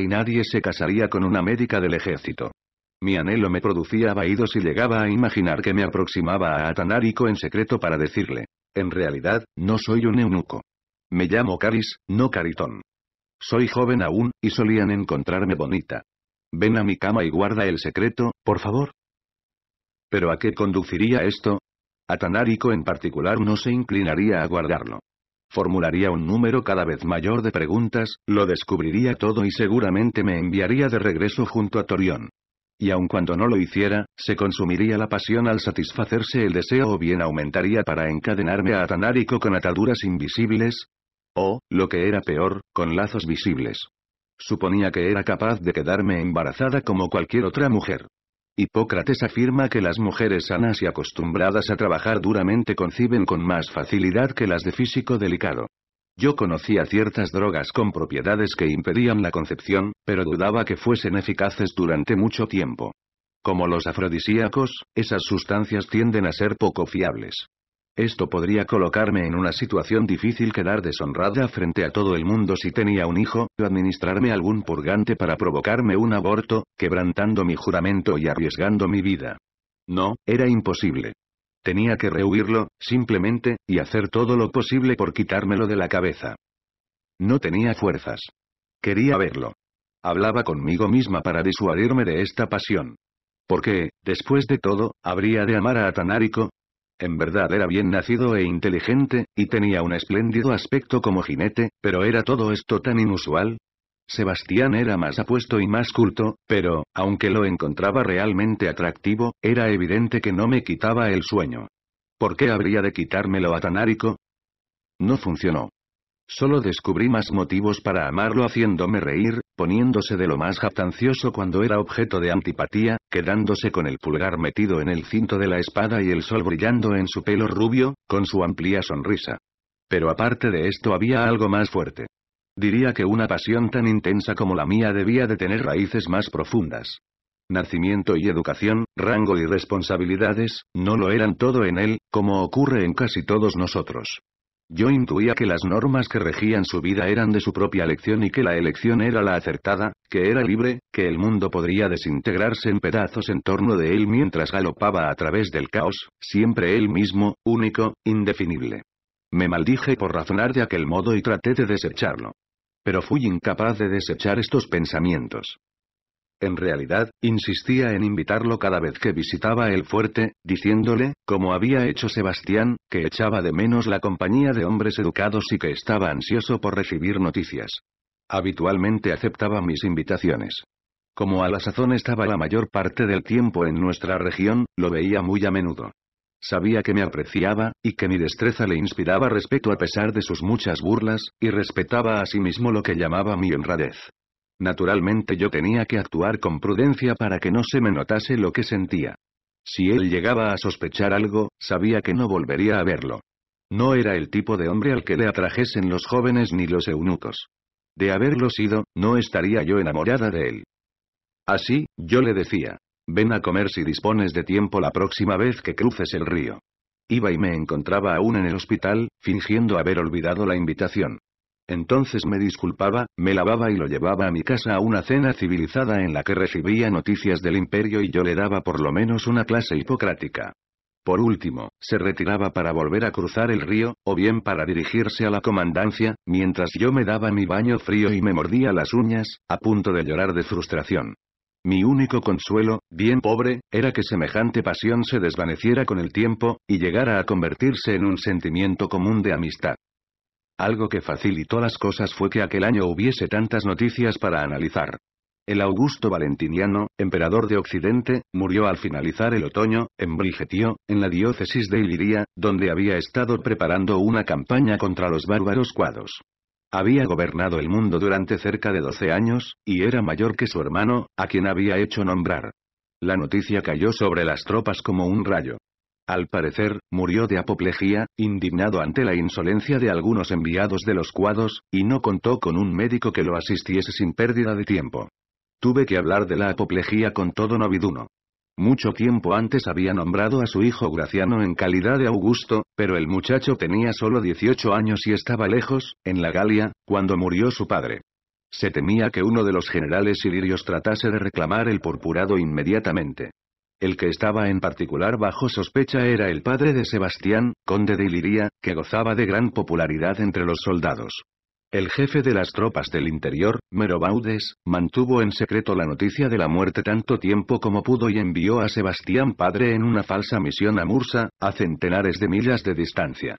y nadie se casaría con una médica del ejército. Mi anhelo me producía vaídos y llegaba a imaginar que me aproximaba a Atanarico en secreto para decirle. En realidad, no soy un eunuco. Me llamo Caris, no Caritón. Soy joven aún, y solían encontrarme bonita. Ven a mi cama y guarda el secreto, por favor. ¿Pero a qué conduciría esto? Atanarico en particular no se inclinaría a guardarlo formularía un número cada vez mayor de preguntas, lo descubriría todo y seguramente me enviaría de regreso junto a Torión. Y aun cuando no lo hiciera, se consumiría la pasión al satisfacerse el deseo o bien aumentaría para encadenarme a Atanárico con ataduras invisibles. O, lo que era peor, con lazos visibles. Suponía que era capaz de quedarme embarazada como cualquier otra mujer. Hipócrates afirma que las mujeres sanas y acostumbradas a trabajar duramente conciben con más facilidad que las de físico delicado. Yo conocía ciertas drogas con propiedades que impedían la concepción, pero dudaba que fuesen eficaces durante mucho tiempo. Como los afrodisíacos, esas sustancias tienden a ser poco fiables. Esto podría colocarme en una situación difícil quedar deshonrada frente a todo el mundo si tenía un hijo, o administrarme algún purgante para provocarme un aborto, quebrantando mi juramento y arriesgando mi vida. No, era imposible. Tenía que rehuirlo, simplemente, y hacer todo lo posible por quitármelo de la cabeza. No tenía fuerzas. Quería verlo. Hablaba conmigo misma para disuadirme de esta pasión. Porque, después de todo, habría de amar a Atanárico, en verdad era bien nacido e inteligente, y tenía un espléndido aspecto como jinete, pero ¿era todo esto tan inusual? Sebastián era más apuesto y más culto, pero, aunque lo encontraba realmente atractivo, era evidente que no me quitaba el sueño. ¿Por qué habría de quitármelo a Tanárico? No funcionó. Solo descubrí más motivos para amarlo haciéndome reír, poniéndose de lo más jactancioso cuando era objeto de antipatía, quedándose con el pulgar metido en el cinto de la espada y el sol brillando en su pelo rubio, con su amplia sonrisa. Pero aparte de esto había algo más fuerte. Diría que una pasión tan intensa como la mía debía de tener raíces más profundas. Nacimiento y educación, rango y responsabilidades, no lo eran todo en él, como ocurre en casi todos nosotros. Yo intuía que las normas que regían su vida eran de su propia elección y que la elección era la acertada, que era libre, que el mundo podría desintegrarse en pedazos en torno de él mientras galopaba a través del caos, siempre él mismo, único, indefinible. Me maldije por razonar de aquel modo y traté de desecharlo. Pero fui incapaz de desechar estos pensamientos en realidad, insistía en invitarlo cada vez que visitaba el fuerte, diciéndole, como había hecho Sebastián, que echaba de menos la compañía de hombres educados y que estaba ansioso por recibir noticias. Habitualmente aceptaba mis invitaciones. Como a la sazón estaba la mayor parte del tiempo en nuestra región, lo veía muy a menudo. Sabía que me apreciaba, y que mi destreza le inspiraba respeto a pesar de sus muchas burlas, y respetaba a sí mismo lo que llamaba mi honradez. Naturalmente yo tenía que actuar con prudencia para que no se me notase lo que sentía. Si él llegaba a sospechar algo, sabía que no volvería a verlo. No era el tipo de hombre al que le atrajesen los jóvenes ni los eunucos. De haberlo sido, no estaría yo enamorada de él. Así, yo le decía, ven a comer si dispones de tiempo la próxima vez que cruces el río. Iba y me encontraba aún en el hospital, fingiendo haber olvidado la invitación. Entonces me disculpaba, me lavaba y lo llevaba a mi casa a una cena civilizada en la que recibía noticias del imperio y yo le daba por lo menos una clase hipocrática. Por último, se retiraba para volver a cruzar el río, o bien para dirigirse a la comandancia, mientras yo me daba mi baño frío y me mordía las uñas, a punto de llorar de frustración. Mi único consuelo, bien pobre, era que semejante pasión se desvaneciera con el tiempo, y llegara a convertirse en un sentimiento común de amistad. Algo que facilitó las cosas fue que aquel año hubiese tantas noticias para analizar. El Augusto Valentiniano, emperador de Occidente, murió al finalizar el otoño, en Brigetio, en la diócesis de Iliria, donde había estado preparando una campaña contra los bárbaros cuados. Había gobernado el mundo durante cerca de 12 años, y era mayor que su hermano, a quien había hecho nombrar. La noticia cayó sobre las tropas como un rayo. Al parecer, murió de apoplejía, indignado ante la insolencia de algunos enviados de los cuadros, y no contó con un médico que lo asistiese sin pérdida de tiempo. Tuve que hablar de la apoplejía con todo Noviduno. Mucho tiempo antes había nombrado a su hijo Graciano en calidad de Augusto, pero el muchacho tenía solo 18 años y estaba lejos, en la Galia, cuando murió su padre. Se temía que uno de los generales ilirios tratase de reclamar el purpurado inmediatamente. El que estaba en particular bajo sospecha era el padre de Sebastián, conde de Iliria, que gozaba de gran popularidad entre los soldados. El jefe de las tropas del interior, Merobaudes, mantuvo en secreto la noticia de la muerte tanto tiempo como pudo y envió a Sebastián padre en una falsa misión a Mursa, a centenares de millas de distancia.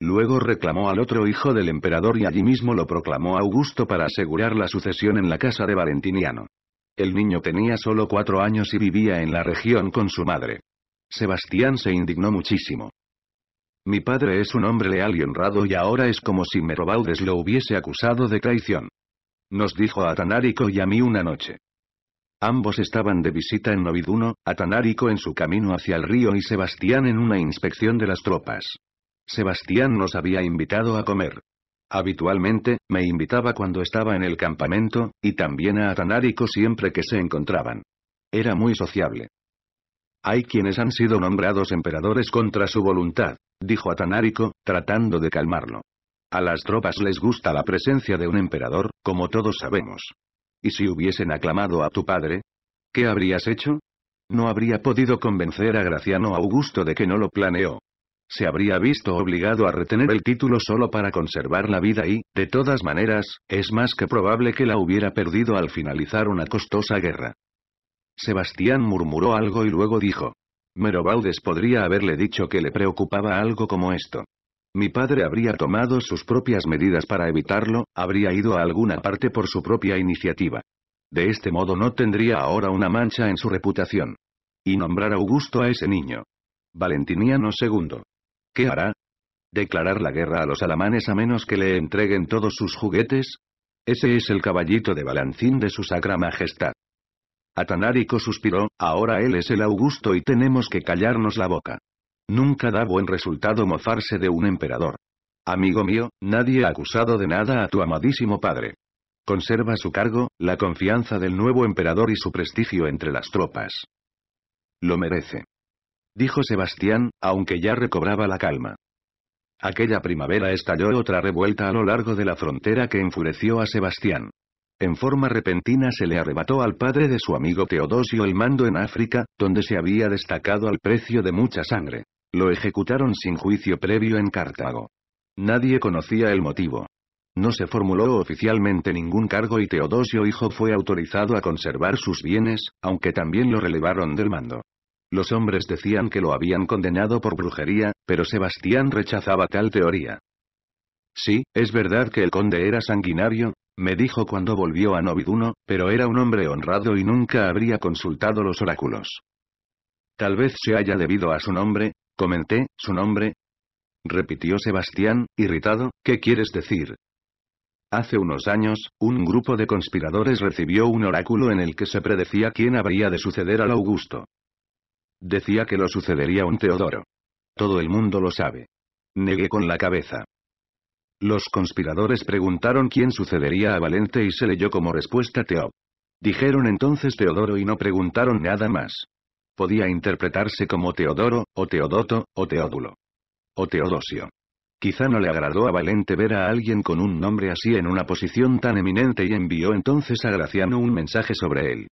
Luego reclamó al otro hijo del emperador y allí mismo lo proclamó Augusto para asegurar la sucesión en la casa de Valentiniano. El niño tenía solo cuatro años y vivía en la región con su madre. Sebastián se indignó muchísimo. Mi padre es un hombre leal y honrado y ahora es como si Merobaudes lo hubiese acusado de traición. Nos dijo a tanárico y a mí una noche. Ambos estaban de visita en Noviduno, Atanárico en su camino hacia el río y Sebastián en una inspección de las tropas. Sebastián nos había invitado a comer. Habitualmente, me invitaba cuando estaba en el campamento, y también a Atanarico siempre que se encontraban. Era muy sociable. Hay quienes han sido nombrados emperadores contra su voluntad, dijo Atanárico, tratando de calmarlo. A las tropas les gusta la presencia de un emperador, como todos sabemos. ¿Y si hubiesen aclamado a tu padre? ¿Qué habrías hecho? No habría podido convencer a Graciano Augusto de que no lo planeó se habría visto obligado a retener el título solo para conservar la vida y, de todas maneras, es más que probable que la hubiera perdido al finalizar una costosa guerra. Sebastián murmuró algo y luego dijo. Merobaudes podría haberle dicho que le preocupaba algo como esto. Mi padre habría tomado sus propias medidas para evitarlo, habría ido a alguna parte por su propia iniciativa. De este modo no tendría ahora una mancha en su reputación. Y nombrar a Augusto a ese niño. Valentiniano II. ¿Qué hará? ¿Declarar la guerra a los alamanes a menos que le entreguen todos sus juguetes? Ese es el caballito de balancín de su sacra majestad. Atanarico suspiró, ahora él es el augusto y tenemos que callarnos la boca. Nunca da buen resultado mofarse de un emperador. Amigo mío, nadie ha acusado de nada a tu amadísimo padre. Conserva su cargo, la confianza del nuevo emperador y su prestigio entre las tropas. Lo merece dijo Sebastián, aunque ya recobraba la calma. Aquella primavera estalló otra revuelta a lo largo de la frontera que enfureció a Sebastián. En forma repentina se le arrebató al padre de su amigo Teodosio el mando en África, donde se había destacado al precio de mucha sangre. Lo ejecutaron sin juicio previo en Cartago. Nadie conocía el motivo. No se formuló oficialmente ningún cargo y Teodosio hijo fue autorizado a conservar sus bienes, aunque también lo relevaron del mando. Los hombres decían que lo habían condenado por brujería, pero Sebastián rechazaba tal teoría. Sí, es verdad que el conde era sanguinario, me dijo cuando volvió a Noviduno, pero era un hombre honrado y nunca habría consultado los oráculos. Tal vez se haya debido a su nombre, comenté, su nombre. Repitió Sebastián, irritado, ¿qué quieres decir? Hace unos años, un grupo de conspiradores recibió un oráculo en el que se predecía quién habría de suceder al Augusto. Decía que lo sucedería un Teodoro. Todo el mundo lo sabe. Negué con la cabeza. Los conspiradores preguntaron quién sucedería a Valente y se leyó como respuesta Teo. Dijeron entonces Teodoro y no preguntaron nada más. Podía interpretarse como Teodoro, o Teodoto, o Teodulo. O Teodosio. Quizá no le agradó a Valente ver a alguien con un nombre así en una posición tan eminente y envió entonces a Graciano un mensaje sobre él.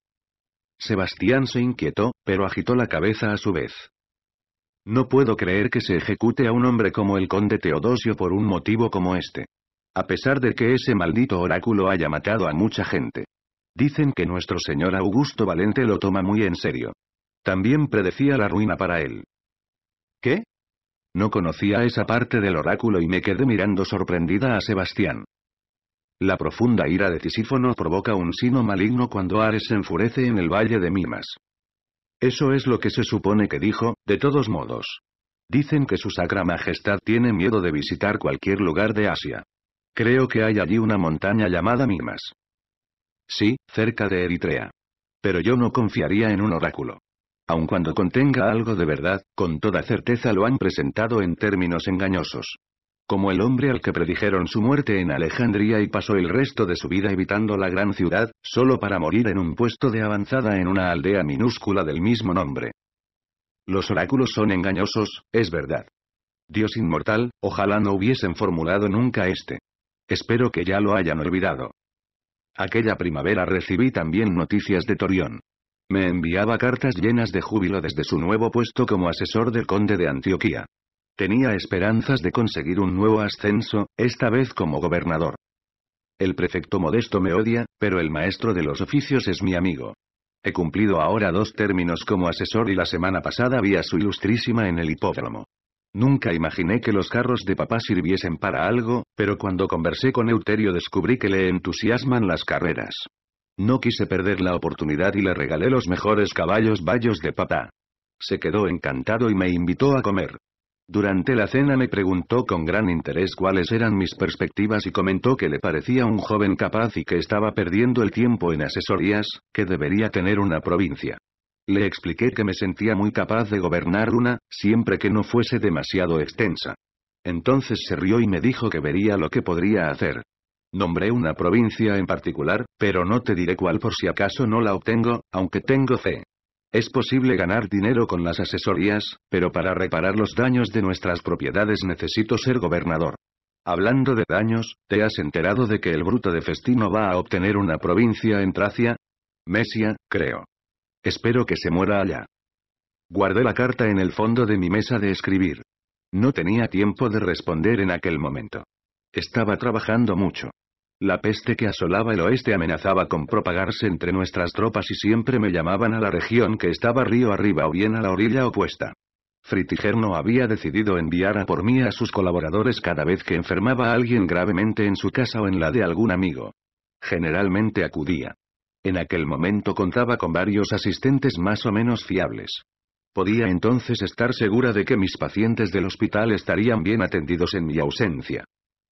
Sebastián se inquietó, pero agitó la cabeza a su vez. No puedo creer que se ejecute a un hombre como el conde Teodosio por un motivo como este. A pesar de que ese maldito oráculo haya matado a mucha gente. Dicen que nuestro señor Augusto Valente lo toma muy en serio. También predecía la ruina para él. ¿Qué? No conocía esa parte del oráculo y me quedé mirando sorprendida a Sebastián. La profunda ira de Tisífono provoca un sino maligno cuando Ares se enfurece en el valle de Mimas. Eso es lo que se supone que dijo, de todos modos. Dicen que su Sacra Majestad tiene miedo de visitar cualquier lugar de Asia. Creo que hay allí una montaña llamada Mimas. Sí, cerca de Eritrea. Pero yo no confiaría en un oráculo. Aun cuando contenga algo de verdad, con toda certeza lo han presentado en términos engañosos como el hombre al que predijeron su muerte en Alejandría y pasó el resto de su vida evitando la gran ciudad, solo para morir en un puesto de avanzada en una aldea minúscula del mismo nombre. Los oráculos son engañosos, es verdad. Dios inmortal, ojalá no hubiesen formulado nunca este. Espero que ya lo hayan olvidado. Aquella primavera recibí también noticias de Torión. Me enviaba cartas llenas de júbilo desde su nuevo puesto como asesor del conde de Antioquía. Tenía esperanzas de conseguir un nuevo ascenso, esta vez como gobernador. El prefecto modesto me odia, pero el maestro de los oficios es mi amigo. He cumplido ahora dos términos como asesor y la semana pasada vi a su ilustrísima en el hipódromo. Nunca imaginé que los carros de papá sirviesen para algo, pero cuando conversé con Euterio descubrí que le entusiasman las carreras. No quise perder la oportunidad y le regalé los mejores caballos bayos de papá. Se quedó encantado y me invitó a comer. Durante la cena me preguntó con gran interés cuáles eran mis perspectivas y comentó que le parecía un joven capaz y que estaba perdiendo el tiempo en asesorías, que debería tener una provincia. Le expliqué que me sentía muy capaz de gobernar una, siempre que no fuese demasiado extensa. Entonces se rió y me dijo que vería lo que podría hacer. Nombré una provincia en particular, pero no te diré cuál por si acaso no la obtengo, aunque tengo fe. Es posible ganar dinero con las asesorías, pero para reparar los daños de nuestras propiedades necesito ser gobernador. Hablando de daños, ¿te has enterado de que el bruto de Festino va a obtener una provincia en Tracia? Mesia, creo. Espero que se muera allá. Guardé la carta en el fondo de mi mesa de escribir. No tenía tiempo de responder en aquel momento. Estaba trabajando mucho. La peste que asolaba el oeste amenazaba con propagarse entre nuestras tropas y siempre me llamaban a la región que estaba río arriba o bien a la orilla opuesta. no había decidido enviar a por mí a sus colaboradores cada vez que enfermaba a alguien gravemente en su casa o en la de algún amigo. Generalmente acudía. En aquel momento contaba con varios asistentes más o menos fiables. Podía entonces estar segura de que mis pacientes del hospital estarían bien atendidos en mi ausencia.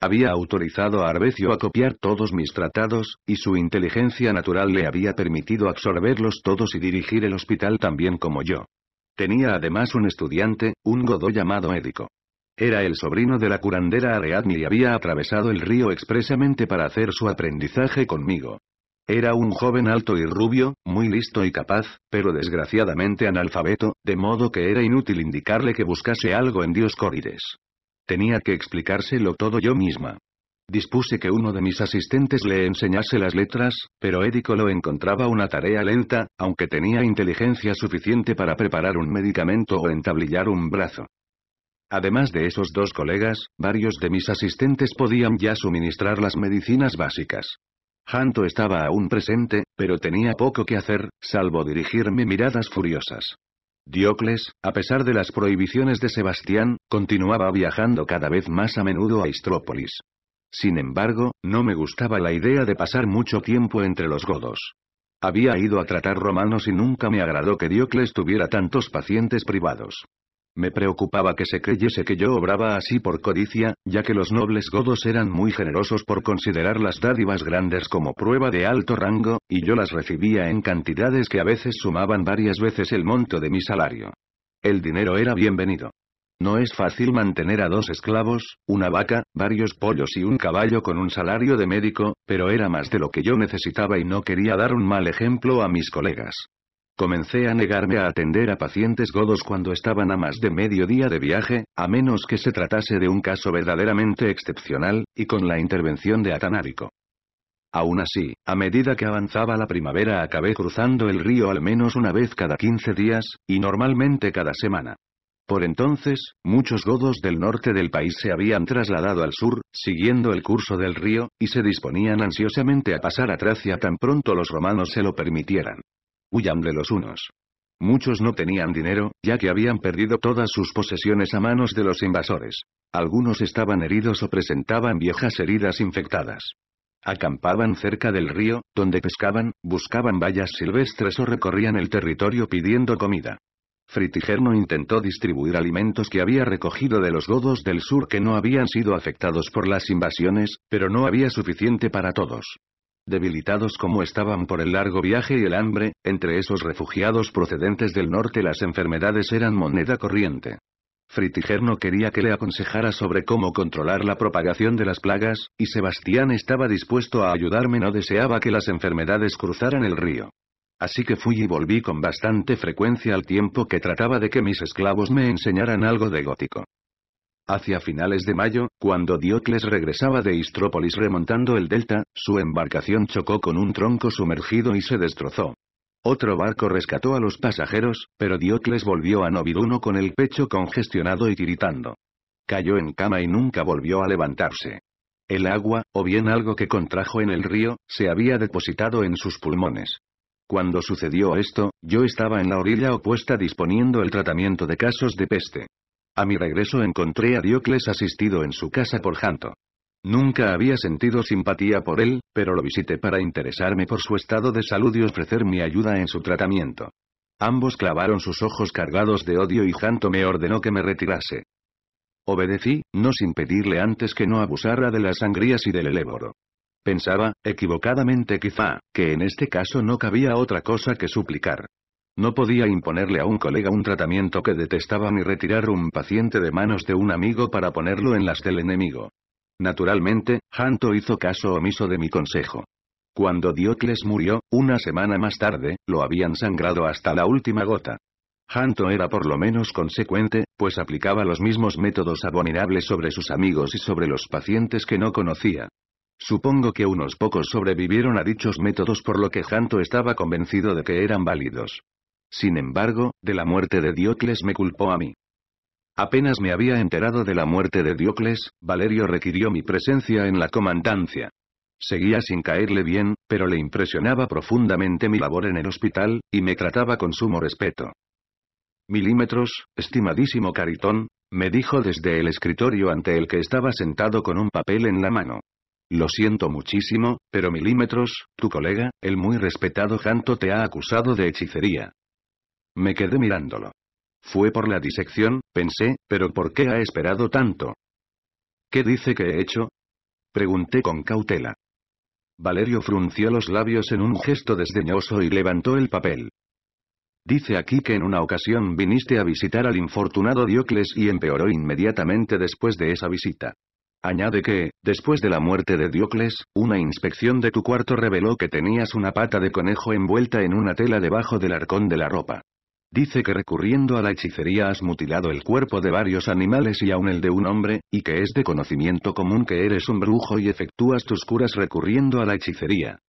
Había autorizado a Arbecio a copiar todos mis tratados, y su inteligencia natural le había permitido absorberlos todos y dirigir el hospital también como yo. Tenía además un estudiante, un godó llamado Édico. Era el sobrino de la curandera Ariadne y había atravesado el río expresamente para hacer su aprendizaje conmigo. Era un joven alto y rubio, muy listo y capaz, pero desgraciadamente analfabeto, de modo que era inútil indicarle que buscase algo en Dioscórides. Tenía que explicárselo todo yo misma. Dispuse que uno de mis asistentes le enseñase las letras, pero Édico lo encontraba una tarea lenta, aunque tenía inteligencia suficiente para preparar un medicamento o entablillar un brazo. Además de esos dos colegas, varios de mis asistentes podían ya suministrar las medicinas básicas. Hanto estaba aún presente, pero tenía poco que hacer, salvo dirigirme miradas furiosas. Diocles, a pesar de las prohibiciones de Sebastián, continuaba viajando cada vez más a menudo a Istrópolis. Sin embargo, no me gustaba la idea de pasar mucho tiempo entre los godos. Había ido a tratar romanos y nunca me agradó que Diocles tuviera tantos pacientes privados. Me preocupaba que se creyese que yo obraba así por codicia, ya que los nobles godos eran muy generosos por considerar las dádivas grandes como prueba de alto rango, y yo las recibía en cantidades que a veces sumaban varias veces el monto de mi salario. El dinero era bienvenido. No es fácil mantener a dos esclavos, una vaca, varios pollos y un caballo con un salario de médico, pero era más de lo que yo necesitaba y no quería dar un mal ejemplo a mis colegas. Comencé a negarme a atender a pacientes godos cuando estaban a más de medio día de viaje, a menos que se tratase de un caso verdaderamente excepcional, y con la intervención de Atanárico. Aún así, a medida que avanzaba la primavera acabé cruzando el río al menos una vez cada 15 días, y normalmente cada semana. Por entonces, muchos godos del norte del país se habían trasladado al sur, siguiendo el curso del río, y se disponían ansiosamente a pasar a Tracia tan pronto los romanos se lo permitieran huyan de los unos. Muchos no tenían dinero, ya que habían perdido todas sus posesiones a manos de los invasores. Algunos estaban heridos o presentaban viejas heridas infectadas. Acampaban cerca del río, donde pescaban, buscaban vallas silvestres o recorrían el territorio pidiendo comida. Fritigerno intentó distribuir alimentos que había recogido de los godos del sur que no habían sido afectados por las invasiones, pero no había suficiente para todos. Debilitados como estaban por el largo viaje y el hambre, entre esos refugiados procedentes del norte las enfermedades eran moneda corriente. Fritiger no quería que le aconsejara sobre cómo controlar la propagación de las plagas, y Sebastián estaba dispuesto a ayudarme no deseaba que las enfermedades cruzaran el río. Así que fui y volví con bastante frecuencia al tiempo que trataba de que mis esclavos me enseñaran algo de gótico. Hacia finales de mayo, cuando Diocles regresaba de Istrópolis remontando el delta, su embarcación chocó con un tronco sumergido y se destrozó. Otro barco rescató a los pasajeros, pero Diocles volvió a Noviduno con el pecho congestionado y tiritando. Cayó en cama y nunca volvió a levantarse. El agua, o bien algo que contrajo en el río, se había depositado en sus pulmones. Cuando sucedió esto, yo estaba en la orilla opuesta disponiendo el tratamiento de casos de peste. A mi regreso encontré a Diocles asistido en su casa por Janto. Nunca había sentido simpatía por él, pero lo visité para interesarme por su estado de salud y ofrecer mi ayuda en su tratamiento. Ambos clavaron sus ojos cargados de odio y Janto me ordenó que me retirase. Obedecí, no sin pedirle antes que no abusara de las sangrías y del eléboro. Pensaba, equivocadamente quizá, que en este caso no cabía otra cosa que suplicar. No podía imponerle a un colega un tratamiento que detestaba ni retirar un paciente de manos de un amigo para ponerlo en las del enemigo. Naturalmente, Hanto hizo caso omiso de mi consejo. Cuando Diocles murió, una semana más tarde, lo habían sangrado hasta la última gota. Hanto era por lo menos consecuente, pues aplicaba los mismos métodos abominables sobre sus amigos y sobre los pacientes que no conocía. Supongo que unos pocos sobrevivieron a dichos métodos por lo que Hanto estaba convencido de que eran válidos. Sin embargo, de la muerte de Diocles me culpó a mí. Apenas me había enterado de la muerte de Diocles, Valerio requirió mi presencia en la comandancia. Seguía sin caerle bien, pero le impresionaba profundamente mi labor en el hospital, y me trataba con sumo respeto. Milímetros, estimadísimo Caritón, me dijo desde el escritorio ante el que estaba sentado con un papel en la mano. Lo siento muchísimo, pero Milímetros, tu colega, el muy respetado Janto te ha acusado de hechicería. Me quedé mirándolo. Fue por la disección, pensé, pero ¿por qué ha esperado tanto? ¿Qué dice que he hecho? Pregunté con cautela. Valerio frunció los labios en un gesto desdeñoso y levantó el papel. Dice aquí que en una ocasión viniste a visitar al infortunado Diocles y empeoró inmediatamente después de esa visita. Añade que, después de la muerte de Diocles, una inspección de tu cuarto reveló que tenías una pata de conejo envuelta en una tela debajo del arcón de la ropa. Dice que recurriendo a la hechicería has mutilado el cuerpo de varios animales y aun el de un hombre, y que es de conocimiento común que eres un brujo y efectúas tus curas recurriendo a la hechicería.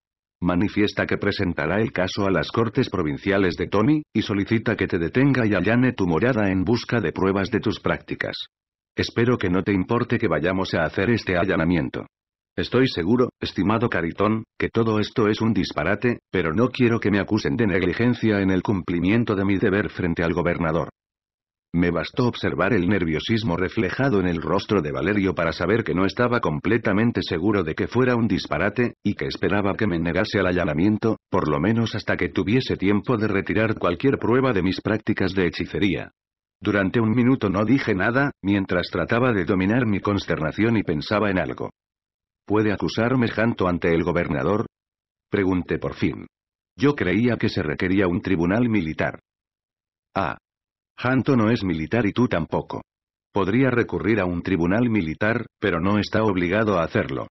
Manifiesta que presentará el caso a las cortes provinciales de Tony, y solicita que te detenga y allane tu morada en busca de pruebas de tus prácticas. Espero que no te importe que vayamos a hacer este allanamiento. Estoy seguro, estimado Caritón, que todo esto es un disparate, pero no quiero que me acusen de negligencia en el cumplimiento de mi deber frente al gobernador. Me bastó observar el nerviosismo reflejado en el rostro de Valerio para saber que no estaba completamente seguro de que fuera un disparate, y que esperaba que me negase al allanamiento, por lo menos hasta que tuviese tiempo de retirar cualquier prueba de mis prácticas de hechicería. Durante un minuto no dije nada, mientras trataba de dominar mi consternación y pensaba en algo. ¿Puede acusarme Janto ante el gobernador? Pregunté por fin. Yo creía que se requería un tribunal militar. Ah. Janto no es militar y tú tampoco. Podría recurrir a un tribunal militar, pero no está obligado a hacerlo.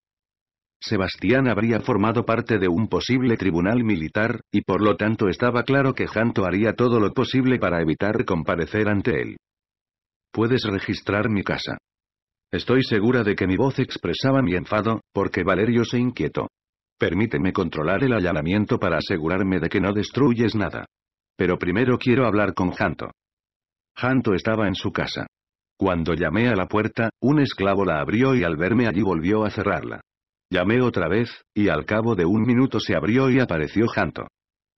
Sebastián habría formado parte de un posible tribunal militar, y por lo tanto estaba claro que Janto haría todo lo posible para evitar comparecer ante él. Puedes registrar mi casa. Estoy segura de que mi voz expresaba mi enfado, porque Valerio se inquietó. Permíteme controlar el allanamiento para asegurarme de que no destruyes nada. Pero primero quiero hablar con Janto. Janto estaba en su casa. Cuando llamé a la puerta, un esclavo la abrió y al verme allí volvió a cerrarla. Llamé otra vez, y al cabo de un minuto se abrió y apareció Janto.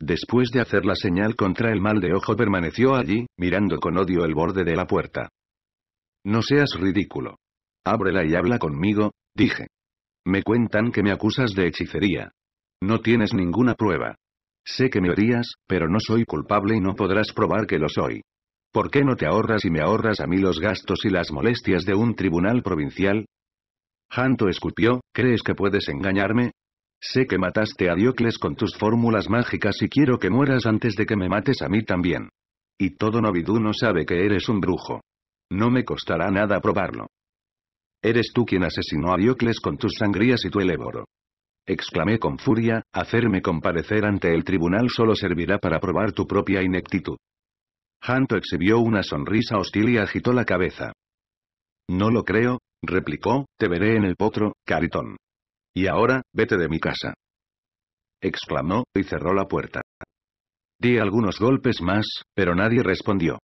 Después de hacer la señal contra el mal de ojo permaneció allí, mirando con odio el borde de la puerta. No seas ridículo. Ábrela y habla conmigo, dije. Me cuentan que me acusas de hechicería. No tienes ninguna prueba. Sé que me odias, pero no soy culpable y no podrás probar que lo soy. ¿Por qué no te ahorras y me ahorras a mí los gastos y las molestias de un tribunal provincial? Hanto escupió, ¿crees que puedes engañarme? Sé que mataste a Diocles con tus fórmulas mágicas y quiero que mueras antes de que me mates a mí también. Y todo no sabe que eres un brujo. No me costará nada probarlo. Eres tú quien asesinó a Diocles con tus sangrías y tu eléboro. Exclamé con furia, hacerme comparecer ante el tribunal solo servirá para probar tu propia ineptitud. Hanto exhibió una sonrisa hostil y agitó la cabeza. No lo creo, replicó, te veré en el potro, Caritón. Y ahora, vete de mi casa. Exclamó, y cerró la puerta. Di algunos golpes más, pero nadie respondió.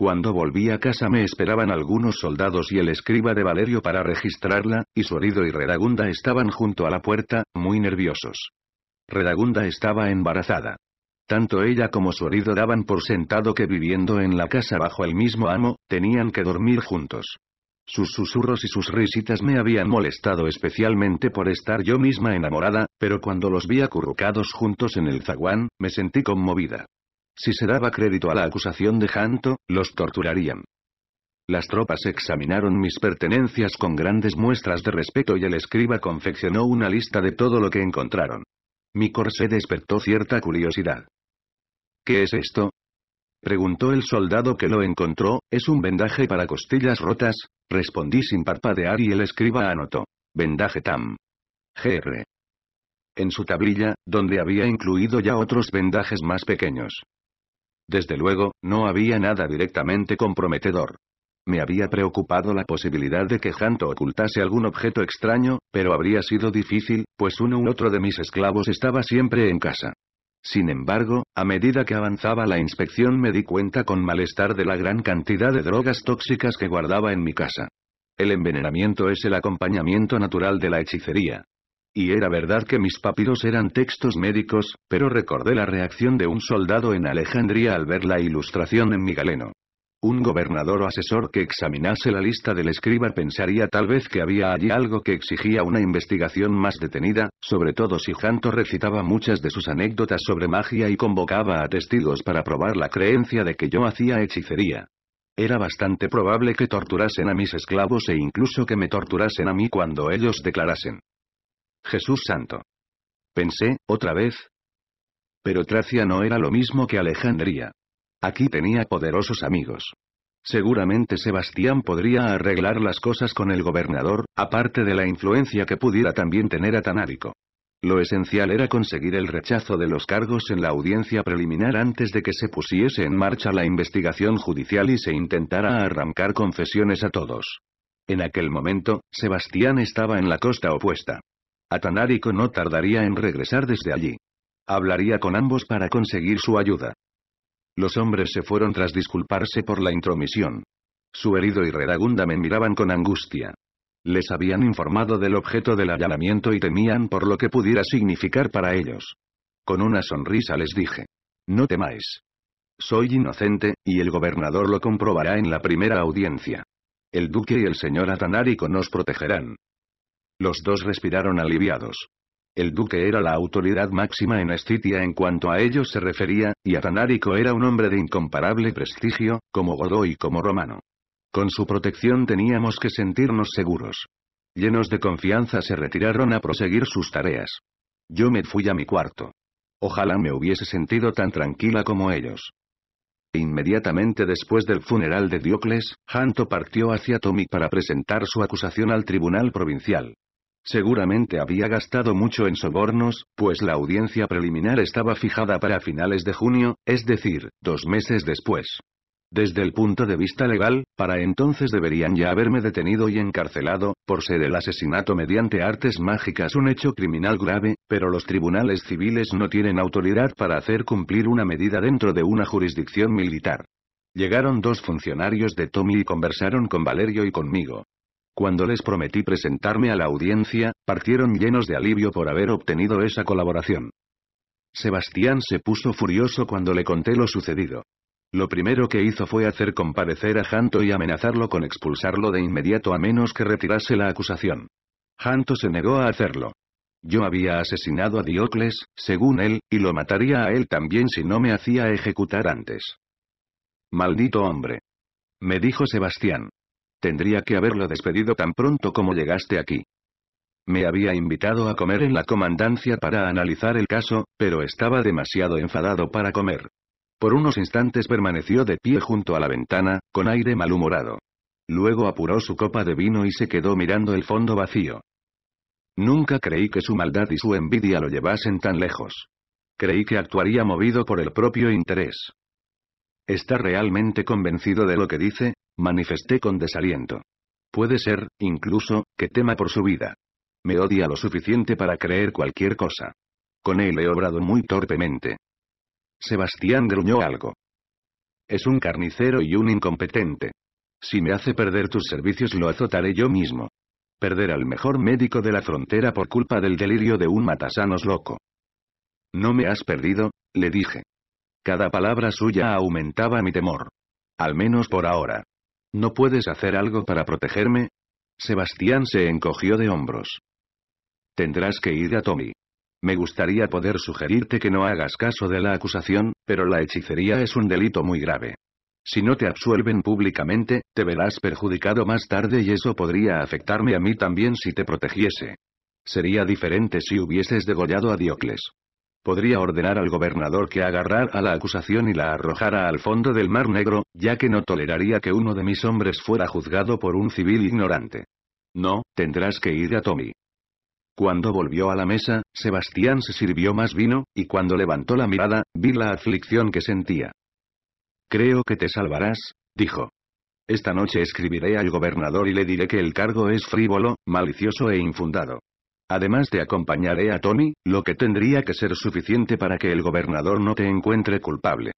Cuando volví a casa me esperaban algunos soldados y el escriba de Valerio para registrarla, y su y Redagunda estaban junto a la puerta, muy nerviosos. Redagunda estaba embarazada. Tanto ella como su daban por sentado que viviendo en la casa bajo el mismo amo, tenían que dormir juntos. Sus susurros y sus risitas me habían molestado especialmente por estar yo misma enamorada, pero cuando los vi acurrucados juntos en el zaguán, me sentí conmovida. Si se daba crédito a la acusación de Janto, los torturarían. Las tropas examinaron mis pertenencias con grandes muestras de respeto y el escriba confeccionó una lista de todo lo que encontraron. Mi corsé despertó cierta curiosidad. ¿Qué es esto? Preguntó el soldado que lo encontró, es un vendaje para costillas rotas, respondí sin parpadear y el escriba anotó. Vendaje TAM. GR. En su tablilla, donde había incluido ya otros vendajes más pequeños. Desde luego, no había nada directamente comprometedor. Me había preocupado la posibilidad de que Janto ocultase algún objeto extraño, pero habría sido difícil, pues uno u otro de mis esclavos estaba siempre en casa. Sin embargo, a medida que avanzaba la inspección me di cuenta con malestar de la gran cantidad de drogas tóxicas que guardaba en mi casa. El envenenamiento es el acompañamiento natural de la hechicería. Y era verdad que mis papiros eran textos médicos, pero recordé la reacción de un soldado en Alejandría al ver la ilustración en mi galeno. Un gobernador o asesor que examinase la lista del escriba pensaría tal vez que había allí algo que exigía una investigación más detenida, sobre todo si Janto recitaba muchas de sus anécdotas sobre magia y convocaba a testigos para probar la creencia de que yo hacía hechicería. Era bastante probable que torturasen a mis esclavos e incluso que me torturasen a mí cuando ellos declarasen. Jesús Santo. Pensé, otra vez. Pero Tracia no era lo mismo que Alejandría. Aquí tenía poderosos amigos. Seguramente Sebastián podría arreglar las cosas con el gobernador, aparte de la influencia que pudiera también tener Atanádico. Lo esencial era conseguir el rechazo de los cargos en la audiencia preliminar antes de que se pusiese en marcha la investigación judicial y se intentara arrancar confesiones a todos. En aquel momento, Sebastián estaba en la costa opuesta. Atanarico no tardaría en regresar desde allí. Hablaría con ambos para conseguir su ayuda. Los hombres se fueron tras disculparse por la intromisión. Su herido y Redagunda me miraban con angustia. Les habían informado del objeto del allanamiento y temían por lo que pudiera significar para ellos. Con una sonrisa les dije. No temáis. Soy inocente, y el gobernador lo comprobará en la primera audiencia. El duque y el señor Atanarico nos protegerán. Los dos respiraron aliviados. El duque era la autoridad máxima en Escitia en cuanto a ellos se refería, y Atanarico era un hombre de incomparable prestigio, como godoy y como romano. Con su protección teníamos que sentirnos seguros. Llenos de confianza se retiraron a proseguir sus tareas. Yo me fui a mi cuarto. Ojalá me hubiese sentido tan tranquila como ellos. Inmediatamente después del funeral de Diocles, Janto partió hacia Tomi para presentar su acusación al tribunal provincial. Seguramente había gastado mucho en sobornos, pues la audiencia preliminar estaba fijada para finales de junio, es decir, dos meses después. Desde el punto de vista legal, para entonces deberían ya haberme detenido y encarcelado, por ser el asesinato mediante artes mágicas un hecho criminal grave, pero los tribunales civiles no tienen autoridad para hacer cumplir una medida dentro de una jurisdicción militar. Llegaron dos funcionarios de Tommy y conversaron con Valerio y conmigo. Cuando les prometí presentarme a la audiencia, partieron llenos de alivio por haber obtenido esa colaboración. Sebastián se puso furioso cuando le conté lo sucedido. Lo primero que hizo fue hacer comparecer a Janto y amenazarlo con expulsarlo de inmediato a menos que retirase la acusación. Janto se negó a hacerlo. Yo había asesinado a Diocles, según él, y lo mataría a él también si no me hacía ejecutar antes. Maldito hombre. Me dijo Sebastián. Tendría que haberlo despedido tan pronto como llegaste aquí. Me había invitado a comer en la comandancia para analizar el caso, pero estaba demasiado enfadado para comer. Por unos instantes permaneció de pie junto a la ventana, con aire malhumorado. Luego apuró su copa de vino y se quedó mirando el fondo vacío. Nunca creí que su maldad y su envidia lo llevasen tan lejos. Creí que actuaría movido por el propio interés. ¿Está realmente convencido de lo que dice? Manifesté con desaliento. Puede ser, incluso, que tema por su vida. Me odia lo suficiente para creer cualquier cosa. Con él he obrado muy torpemente. Sebastián gruñó algo. Es un carnicero y un incompetente. Si me hace perder tus servicios lo azotaré yo mismo. Perder al mejor médico de la frontera por culpa del delirio de un matasanos loco. No me has perdido, le dije. Cada palabra suya aumentaba mi temor. Al menos por ahora. ¿No puedes hacer algo para protegerme? Sebastián se encogió de hombros. Tendrás que ir a Tommy. Me gustaría poder sugerirte que no hagas caso de la acusación, pero la hechicería es un delito muy grave. Si no te absuelven públicamente, te verás perjudicado más tarde y eso podría afectarme a mí también si te protegiese. Sería diferente si hubieses degollado a Diocles. Podría ordenar al gobernador que agarrara a la acusación y la arrojara al fondo del Mar Negro, ya que no toleraría que uno de mis hombres fuera juzgado por un civil ignorante. No, tendrás que ir a Tommy. Cuando volvió a la mesa, Sebastián se sirvió más vino, y cuando levantó la mirada, vi la aflicción que sentía. Creo que te salvarás, dijo. Esta noche escribiré al gobernador y le diré que el cargo es frívolo, malicioso e infundado. Además te acompañaré a Tony, lo que tendría que ser suficiente para que el gobernador no te encuentre culpable.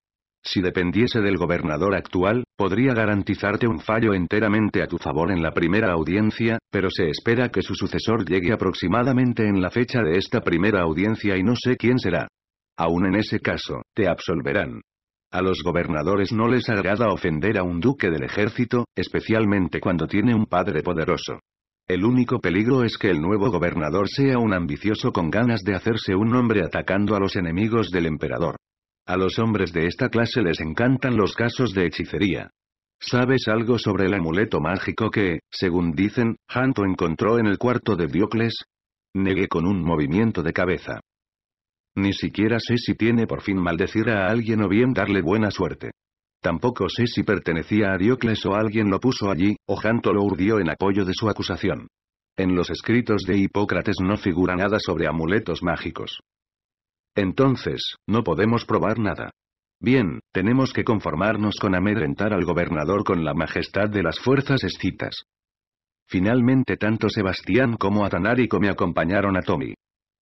Si dependiese del gobernador actual, podría garantizarte un fallo enteramente a tu favor en la primera audiencia, pero se espera que su sucesor llegue aproximadamente en la fecha de esta primera audiencia y no sé quién será. Aún en ese caso, te absolverán. A los gobernadores no les agrada ofender a un duque del ejército, especialmente cuando tiene un padre poderoso. El único peligro es que el nuevo gobernador sea un ambicioso con ganas de hacerse un hombre atacando a los enemigos del emperador. A los hombres de esta clase les encantan los casos de hechicería. ¿Sabes algo sobre el amuleto mágico que, según dicen, Hanto encontró en el cuarto de Diocles? Negué con un movimiento de cabeza. Ni siquiera sé si tiene por fin maldecir a alguien o bien darle buena suerte. Tampoco sé si pertenecía a Diocles o alguien lo puso allí, o Janto lo urdió en apoyo de su acusación. En los escritos de Hipócrates no figura nada sobre amuletos mágicos. Entonces, no podemos probar nada. Bien, tenemos que conformarnos con amedrentar al gobernador con la majestad de las fuerzas escitas. Finalmente tanto Sebastián como Atanarico me acompañaron a Tommy.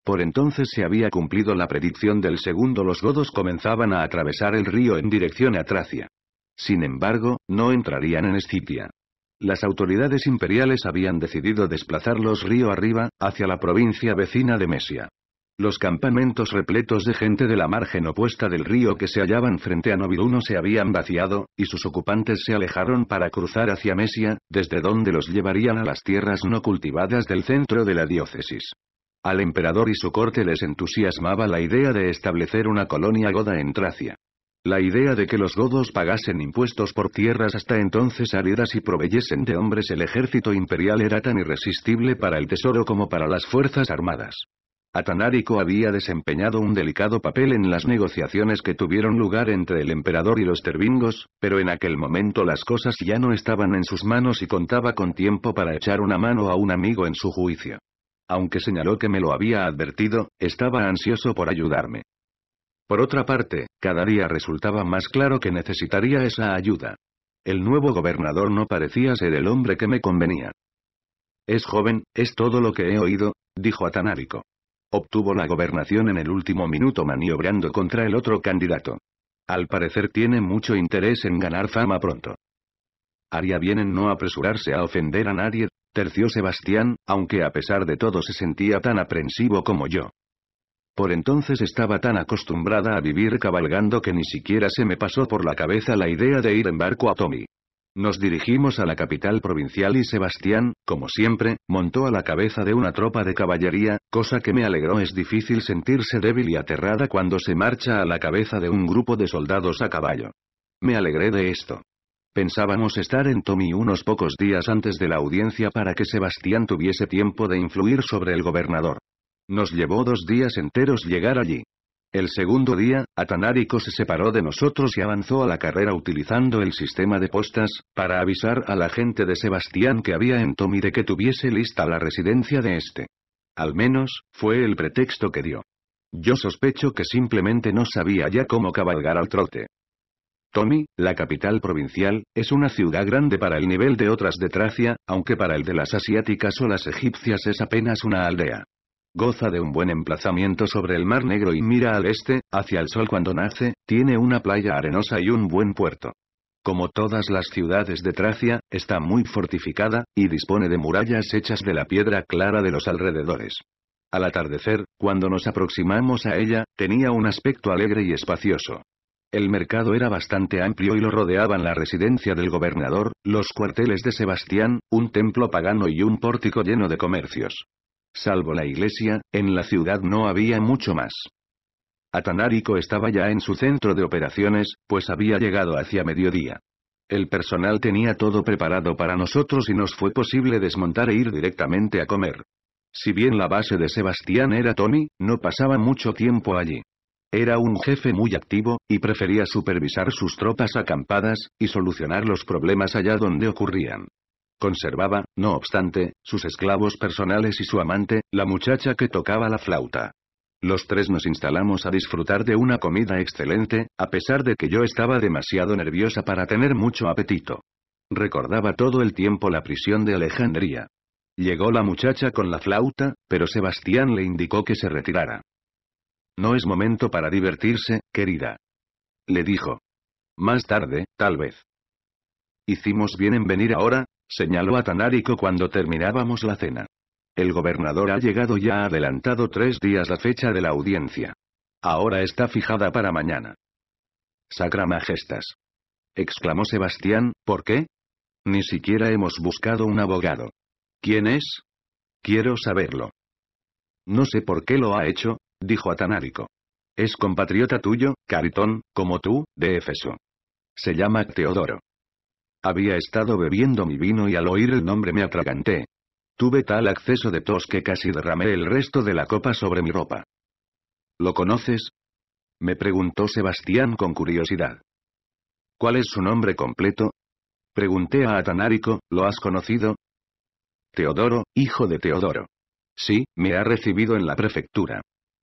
Por entonces se había cumplido la predicción del segundo los godos comenzaban a atravesar el río en dirección a Tracia. Sin embargo, no entrarían en Escitia. Las autoridades imperiales habían decidido desplazarlos río arriba, hacia la provincia vecina de Mesia. Los campamentos repletos de gente de la margen opuesta del río que se hallaban frente a Noviluno se habían vaciado, y sus ocupantes se alejaron para cruzar hacia Mesia, desde donde los llevarían a las tierras no cultivadas del centro de la diócesis. Al emperador y su corte les entusiasmaba la idea de establecer una colonia goda en Tracia. La idea de que los godos pagasen impuestos por tierras hasta entonces áridas y proveyesen de hombres el ejército imperial era tan irresistible para el tesoro como para las fuerzas armadas. Atanárico había desempeñado un delicado papel en las negociaciones que tuvieron lugar entre el emperador y los tervingos, pero en aquel momento las cosas ya no estaban en sus manos y contaba con tiempo para echar una mano a un amigo en su juicio aunque señaló que me lo había advertido, estaba ansioso por ayudarme. Por otra parte, cada día resultaba más claro que necesitaría esa ayuda. El nuevo gobernador no parecía ser el hombre que me convenía. Es joven, es todo lo que he oído, dijo Atanárico. Obtuvo la gobernación en el último minuto maniobrando contra el otro candidato. Al parecer tiene mucho interés en ganar fama pronto. Haría bien en no apresurarse a ofender a nadie, terció Sebastián, aunque a pesar de todo se sentía tan aprensivo como yo. Por entonces estaba tan acostumbrada a vivir cabalgando que ni siquiera se me pasó por la cabeza la idea de ir en barco a Tommy. Nos dirigimos a la capital provincial y Sebastián, como siempre, montó a la cabeza de una tropa de caballería, cosa que me alegró. Es difícil sentirse débil y aterrada cuando se marcha a la cabeza de un grupo de soldados a caballo. Me alegré de esto. Pensábamos estar en Tommy unos pocos días antes de la audiencia para que Sebastián tuviese tiempo de influir sobre el gobernador. Nos llevó dos días enteros llegar allí. El segundo día, Atanarico se separó de nosotros y avanzó a la carrera utilizando el sistema de postas, para avisar a la gente de Sebastián que había en Tommy de que tuviese lista la residencia de este. Al menos, fue el pretexto que dio. Yo sospecho que simplemente no sabía ya cómo cabalgar al trote. Tomy, la capital provincial, es una ciudad grande para el nivel de otras de Tracia, aunque para el de las asiáticas o las egipcias es apenas una aldea. Goza de un buen emplazamiento sobre el Mar Negro y mira al este, hacia el sol cuando nace, tiene una playa arenosa y un buen puerto. Como todas las ciudades de Tracia, está muy fortificada, y dispone de murallas hechas de la piedra clara de los alrededores. Al atardecer, cuando nos aproximamos a ella, tenía un aspecto alegre y espacioso. El mercado era bastante amplio y lo rodeaban la residencia del gobernador, los cuarteles de Sebastián, un templo pagano y un pórtico lleno de comercios. Salvo la iglesia, en la ciudad no había mucho más. Atanárico estaba ya en su centro de operaciones, pues había llegado hacia mediodía. El personal tenía todo preparado para nosotros y nos fue posible desmontar e ir directamente a comer. Si bien la base de Sebastián era Tony, no pasaba mucho tiempo allí. Era un jefe muy activo, y prefería supervisar sus tropas acampadas, y solucionar los problemas allá donde ocurrían. Conservaba, no obstante, sus esclavos personales y su amante, la muchacha que tocaba la flauta. Los tres nos instalamos a disfrutar de una comida excelente, a pesar de que yo estaba demasiado nerviosa para tener mucho apetito. Recordaba todo el tiempo la prisión de Alejandría. Llegó la muchacha con la flauta, pero Sebastián le indicó que se retirara. No es momento para divertirse, querida. Le dijo. Más tarde, tal vez. Hicimos bien en venir ahora, señaló a Tanárico cuando terminábamos la cena. El gobernador ha llegado y ha adelantado tres días la fecha de la audiencia. Ahora está fijada para mañana. Sacra Majestas. exclamó Sebastián, ¿por qué? Ni siquiera hemos buscado un abogado. ¿Quién es? Quiero saberlo. No sé por qué lo ha hecho, dijo Atanárico. Es compatriota tuyo, Caritón, como tú, de Éfeso. Se llama Teodoro. Había estado bebiendo mi vino y al oír el nombre me atraganté. Tuve tal acceso de tos que casi derramé el resto de la copa sobre mi ropa. ¿Lo conoces? Me preguntó Sebastián con curiosidad. ¿Cuál es su nombre completo? Pregunté a Atanárico, ¿lo has conocido? Teodoro, hijo de Teodoro. Sí, me ha recibido en la prefectura.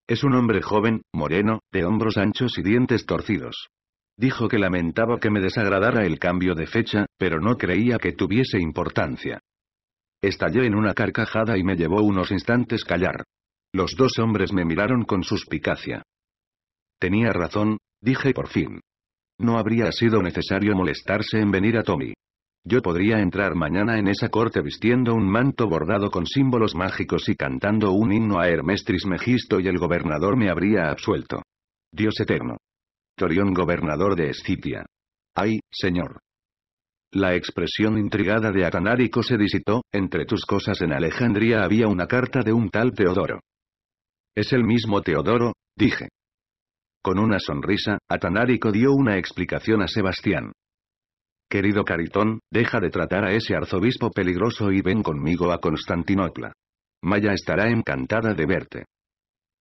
Es un hombre joven, moreno, de hombros anchos y dientes torcidos. Dijo que lamentaba que me desagradara el cambio de fecha, pero no creía que tuviese importancia. Estallé en una carcajada y me llevó unos instantes callar. Los dos hombres me miraron con suspicacia. Tenía razón, dije por fin. No habría sido necesario molestarse en venir a Tommy. Yo podría entrar mañana en esa corte vistiendo un manto bordado con símbolos mágicos y cantando un himno a Hermestris Megisto y el gobernador me habría absuelto. Dios eterno. Torión gobernador de Escitia. ¡Ay, señor! La expresión intrigada de Atanárico se disitó, entre tus cosas en Alejandría había una carta de un tal Teodoro. Es el mismo Teodoro, dije. Con una sonrisa, Atanárico dio una explicación a Sebastián. Querido Caritón, deja de tratar a ese arzobispo peligroso y ven conmigo a Constantinopla. Maya estará encantada de verte.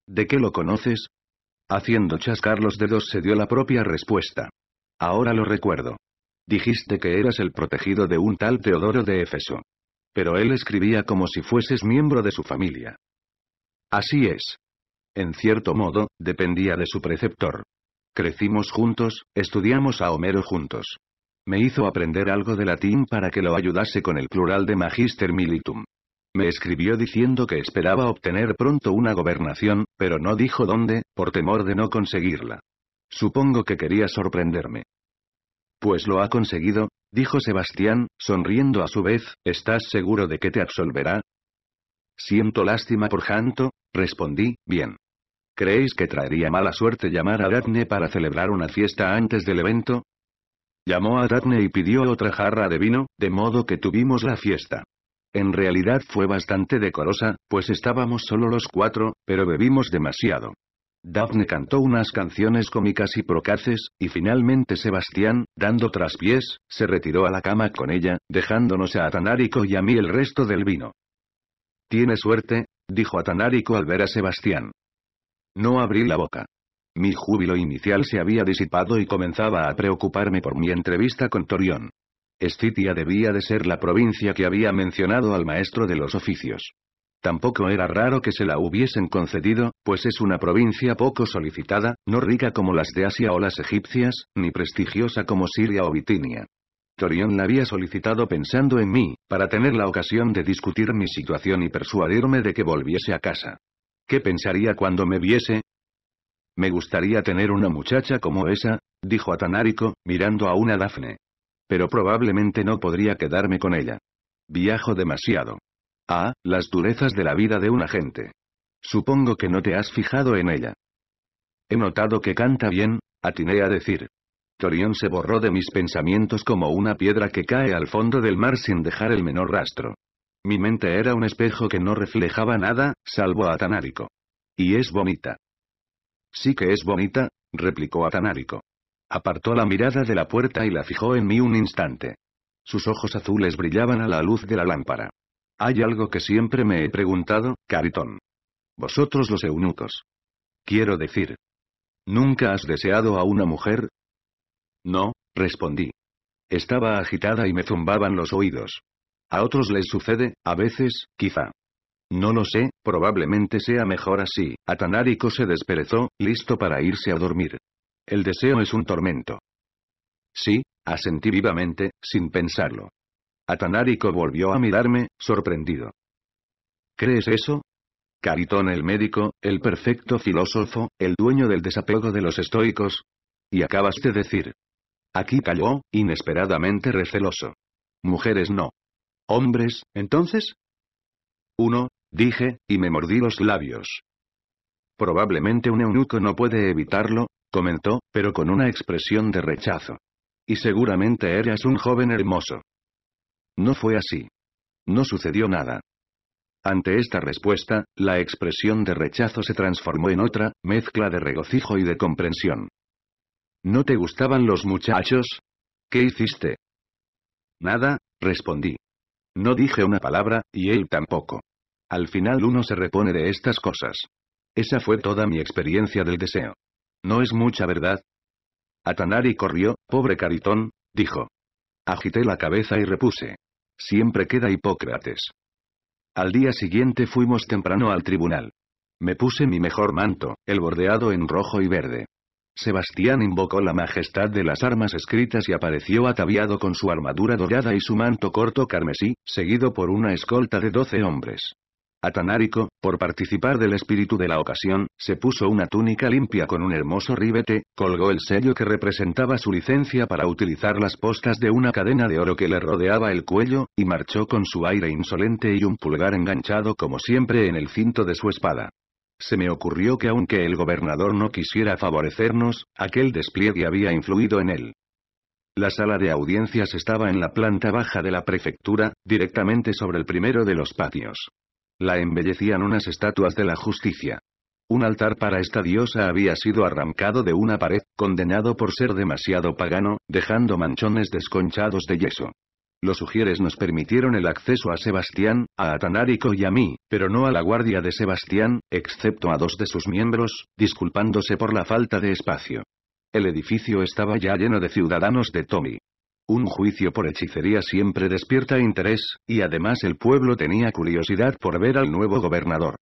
¿De qué lo conoces? Haciendo chascar los dedos se dio la propia respuesta. Ahora lo recuerdo. Dijiste que eras el protegido de un tal Teodoro de Éfeso. Pero él escribía como si fueses miembro de su familia. Así es. En cierto modo, dependía de su preceptor. Crecimos juntos, estudiamos a Homero juntos. Me hizo aprender algo de latín para que lo ayudase con el plural de Magister Militum. Me escribió diciendo que esperaba obtener pronto una gobernación, pero no dijo dónde, por temor de no conseguirla. Supongo que quería sorprenderme. Pues lo ha conseguido, dijo Sebastián, sonriendo a su vez, ¿estás seguro de que te absolverá? Siento lástima por Janto, respondí, bien. ¿Creéis que traería mala suerte llamar a Daphne para celebrar una fiesta antes del evento? Llamó a Daphne y pidió otra jarra de vino, de modo que tuvimos la fiesta. En realidad fue bastante decorosa, pues estábamos solo los cuatro, pero bebimos demasiado. Daphne cantó unas canciones cómicas y procaces, y finalmente Sebastián, dando traspiés, se retiró a la cama con ella, dejándonos a Atanarico y a mí el resto del vino. Tiene suerte, dijo Atanárico al ver a Sebastián. No abrí la boca. Mi júbilo inicial se había disipado y comenzaba a preocuparme por mi entrevista con Torión. Escitia debía de ser la provincia que había mencionado al maestro de los oficios. Tampoco era raro que se la hubiesen concedido, pues es una provincia poco solicitada, no rica como las de Asia o las egipcias, ni prestigiosa como Siria o Bitinia. Torión la había solicitado pensando en mí, para tener la ocasión de discutir mi situación y persuadirme de que volviese a casa. ¿Qué pensaría cuando me viese? Me gustaría tener una muchacha como esa, dijo Atanárico, mirando a una Dafne. Pero probablemente no podría quedarme con ella. Viajo demasiado. Ah, las durezas de la vida de una gente. Supongo que no te has fijado en ella. He notado que canta bien, atiné a decir. Torión se borró de mis pensamientos como una piedra que cae al fondo del mar sin dejar el menor rastro. Mi mente era un espejo que no reflejaba nada, salvo a Atanárico. Y es bonita. Sí que es bonita, replicó Atanárico. Apartó la mirada de la puerta y la fijó en mí un instante. Sus ojos azules brillaban a la luz de la lámpara. Hay algo que siempre me he preguntado, Caritón. Vosotros los eunucos. Quiero decir. ¿Nunca has deseado a una mujer? No, respondí. Estaba agitada y me zumbaban los oídos. A otros les sucede, a veces, quizá. No lo sé, probablemente sea mejor así. Atanarico se desperezó, listo para irse a dormir. El deseo es un tormento. Sí, asentí vivamente, sin pensarlo. Atanarico volvió a mirarme, sorprendido. ¿Crees eso? Caritón el médico, el perfecto filósofo, el dueño del desapego de los estoicos. Y acabas de decir. Aquí calló, inesperadamente receloso. Mujeres no. Hombres, entonces. Uno dije, y me mordí los labios. Probablemente un eunuco no puede evitarlo, comentó, pero con una expresión de rechazo. Y seguramente eras un joven hermoso. No fue así. No sucedió nada. Ante esta respuesta, la expresión de rechazo se transformó en otra, mezcla de regocijo y de comprensión. ¿No te gustaban los muchachos? ¿Qué hiciste? Nada, respondí. No dije una palabra, y él tampoco. Al final uno se repone de estas cosas. Esa fue toda mi experiencia del deseo. No es mucha verdad. Atanari corrió, pobre Caritón, dijo. Agité la cabeza y repuse. Siempre queda Hipócrates. Al día siguiente fuimos temprano al tribunal. Me puse mi mejor manto, el bordeado en rojo y verde. Sebastián invocó la majestad de las armas escritas y apareció ataviado con su armadura dorada y su manto corto carmesí, seguido por una escolta de doce hombres. Atanárico, por participar del espíritu de la ocasión, se puso una túnica limpia con un hermoso ribete, colgó el sello que representaba su licencia para utilizar las postas de una cadena de oro que le rodeaba el cuello, y marchó con su aire insolente y un pulgar enganchado como siempre en el cinto de su espada. Se me ocurrió que aunque el gobernador no quisiera favorecernos, aquel despliegue había influido en él. La sala de audiencias estaba en la planta baja de la prefectura, directamente sobre el primero de los patios. La embellecían unas estatuas de la justicia. Un altar para esta diosa había sido arrancado de una pared, condenado por ser demasiado pagano, dejando manchones desconchados de yeso. Los sugieres nos permitieron el acceso a Sebastián, a Atanárico y a mí, pero no a la guardia de Sebastián, excepto a dos de sus miembros, disculpándose por la falta de espacio. El edificio estaba ya lleno de ciudadanos de Tommy. Un juicio por hechicería siempre despierta interés, y además el pueblo tenía curiosidad por ver al nuevo gobernador.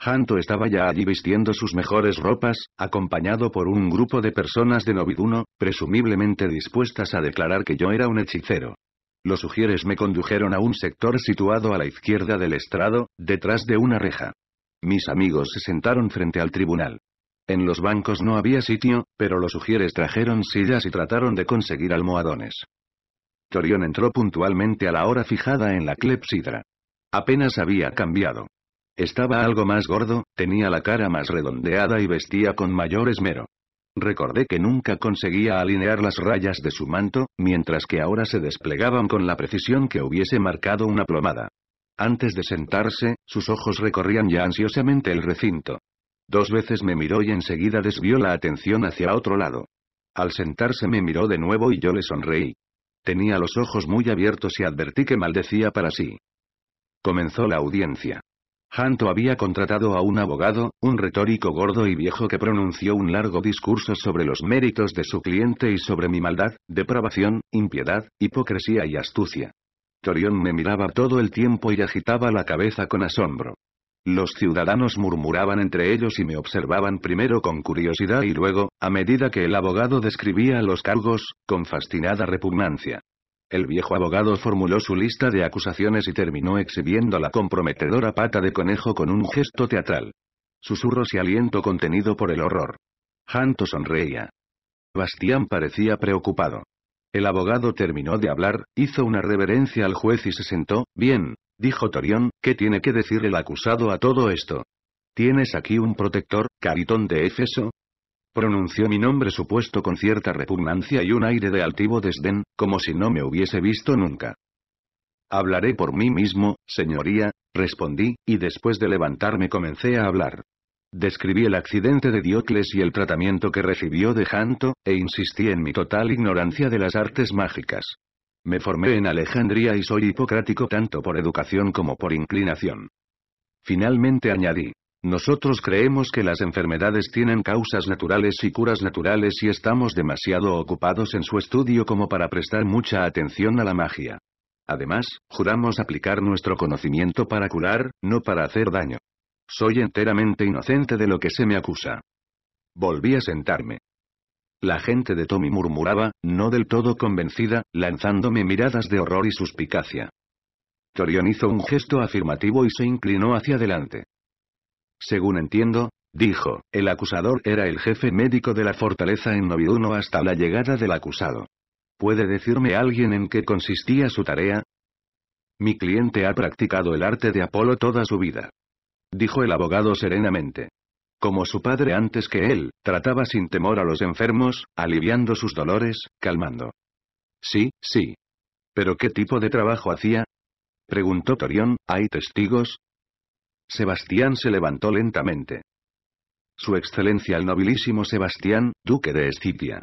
Hanto estaba ya allí vistiendo sus mejores ropas, acompañado por un grupo de personas de Noviduno, presumiblemente dispuestas a declarar que yo era un hechicero. Los sugieres me condujeron a un sector situado a la izquierda del estrado, detrás de una reja. Mis amigos se sentaron frente al tribunal. En los bancos no había sitio, pero los sugieres trajeron sillas y trataron de conseguir almohadones. Torión entró puntualmente a la hora fijada en la clepsidra. Apenas había cambiado. Estaba algo más gordo, tenía la cara más redondeada y vestía con mayor esmero. Recordé que nunca conseguía alinear las rayas de su manto, mientras que ahora se desplegaban con la precisión que hubiese marcado una plomada. Antes de sentarse, sus ojos recorrían ya ansiosamente el recinto. Dos veces me miró y enseguida desvió la atención hacia otro lado. Al sentarse me miró de nuevo y yo le sonreí. Tenía los ojos muy abiertos y advertí que maldecía para sí. Comenzó la audiencia. Hanto había contratado a un abogado, un retórico gordo y viejo que pronunció un largo discurso sobre los méritos de su cliente y sobre mi maldad, depravación, impiedad, hipocresía y astucia. Torión me miraba todo el tiempo y agitaba la cabeza con asombro. Los ciudadanos murmuraban entre ellos y me observaban primero con curiosidad y luego, a medida que el abogado describía los cargos, con fascinada repugnancia. El viejo abogado formuló su lista de acusaciones y terminó exhibiendo la comprometedora pata de conejo con un gesto teatral. Susurros y aliento contenido por el horror. Hanto sonreía. Bastián parecía preocupado. El abogado terminó de hablar, hizo una reverencia al juez y se sentó, bien, Dijo Torión, ¿qué tiene que decir el acusado a todo esto? ¿Tienes aquí un protector, Caritón de Éfeso? Pronunció mi nombre supuesto con cierta repugnancia y un aire de altivo desdén, como si no me hubiese visto nunca. Hablaré por mí mismo, señoría, respondí, y después de levantarme comencé a hablar. Describí el accidente de Diocles y el tratamiento que recibió de Janto, e insistí en mi total ignorancia de las artes mágicas. Me formé en Alejandría y soy hipocrático tanto por educación como por inclinación. Finalmente añadí. Nosotros creemos que las enfermedades tienen causas naturales y curas naturales y estamos demasiado ocupados en su estudio como para prestar mucha atención a la magia. Además, juramos aplicar nuestro conocimiento para curar, no para hacer daño. Soy enteramente inocente de lo que se me acusa. Volví a sentarme. La gente de Tommy murmuraba, no del todo convencida, lanzándome miradas de horror y suspicacia. Torion hizo un gesto afirmativo y se inclinó hacia adelante. Según entiendo, dijo, el acusador era el jefe médico de la fortaleza en Noviuno hasta la llegada del acusado. ¿Puede decirme alguien en qué consistía su tarea? Mi cliente ha practicado el arte de Apolo toda su vida. Dijo el abogado serenamente. Como su padre antes que él, trataba sin temor a los enfermos, aliviando sus dolores, calmando. Sí, sí. ¿Pero qué tipo de trabajo hacía? Preguntó Torión, ¿hay testigos? Sebastián se levantó lentamente. Su excelencia el nobilísimo Sebastián, duque de Escipia».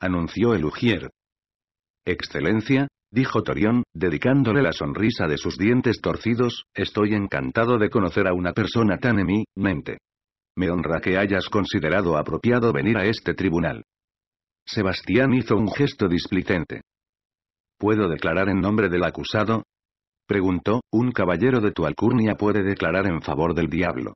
Anunció el Ujier. Excelencia, dijo Torión, dedicándole la sonrisa de sus dientes torcidos, estoy encantado de conocer a una persona tan mente. Me honra que hayas considerado apropiado venir a este tribunal. Sebastián hizo un gesto displicente. ¿Puedo declarar en nombre del acusado? Preguntó, un caballero de tu alcurnia puede declarar en favor del diablo.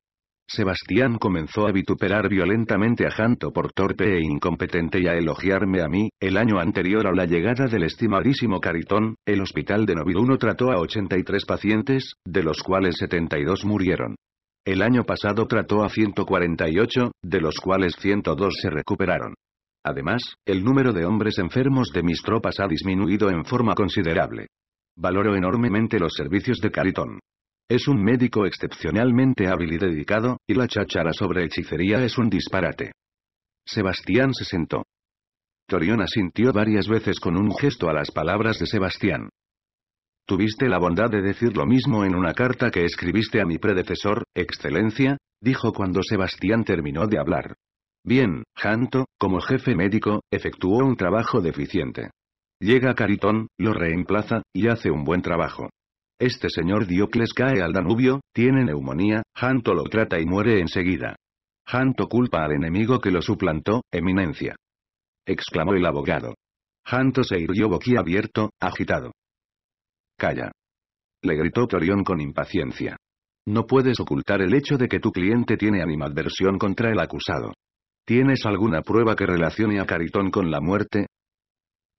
Sebastián comenzó a vituperar violentamente a Janto por torpe e incompetente y a elogiarme a mí. El año anterior a la llegada del estimadísimo Caritón, el hospital de 1 trató a 83 pacientes, de los cuales 72 murieron. El año pasado trató a 148, de los cuales 102 se recuperaron. Además, el número de hombres enfermos de mis tropas ha disminuido en forma considerable. Valoro enormemente los servicios de Caritón. Es un médico excepcionalmente hábil y dedicado, y la cháchara sobre hechicería es un disparate. Sebastián se sentó. Torión asintió varias veces con un gesto a las palabras de Sebastián. Tuviste la bondad de decir lo mismo en una carta que escribiste a mi predecesor, Excelencia, dijo cuando Sebastián terminó de hablar. Bien, Janto, como jefe médico, efectuó un trabajo deficiente. Llega Caritón, lo reemplaza, y hace un buen trabajo. Este señor Diocles cae al Danubio, tiene neumonía, Janto lo trata y muere enseguida. Janto culpa al enemigo que lo suplantó, eminencia. Exclamó el abogado. Janto se irguió boquiabierto, agitado. Calla. Le gritó Torión con impaciencia. No puedes ocultar el hecho de que tu cliente tiene animadversión contra el acusado. ¿Tienes alguna prueba que relacione a Caritón con la muerte?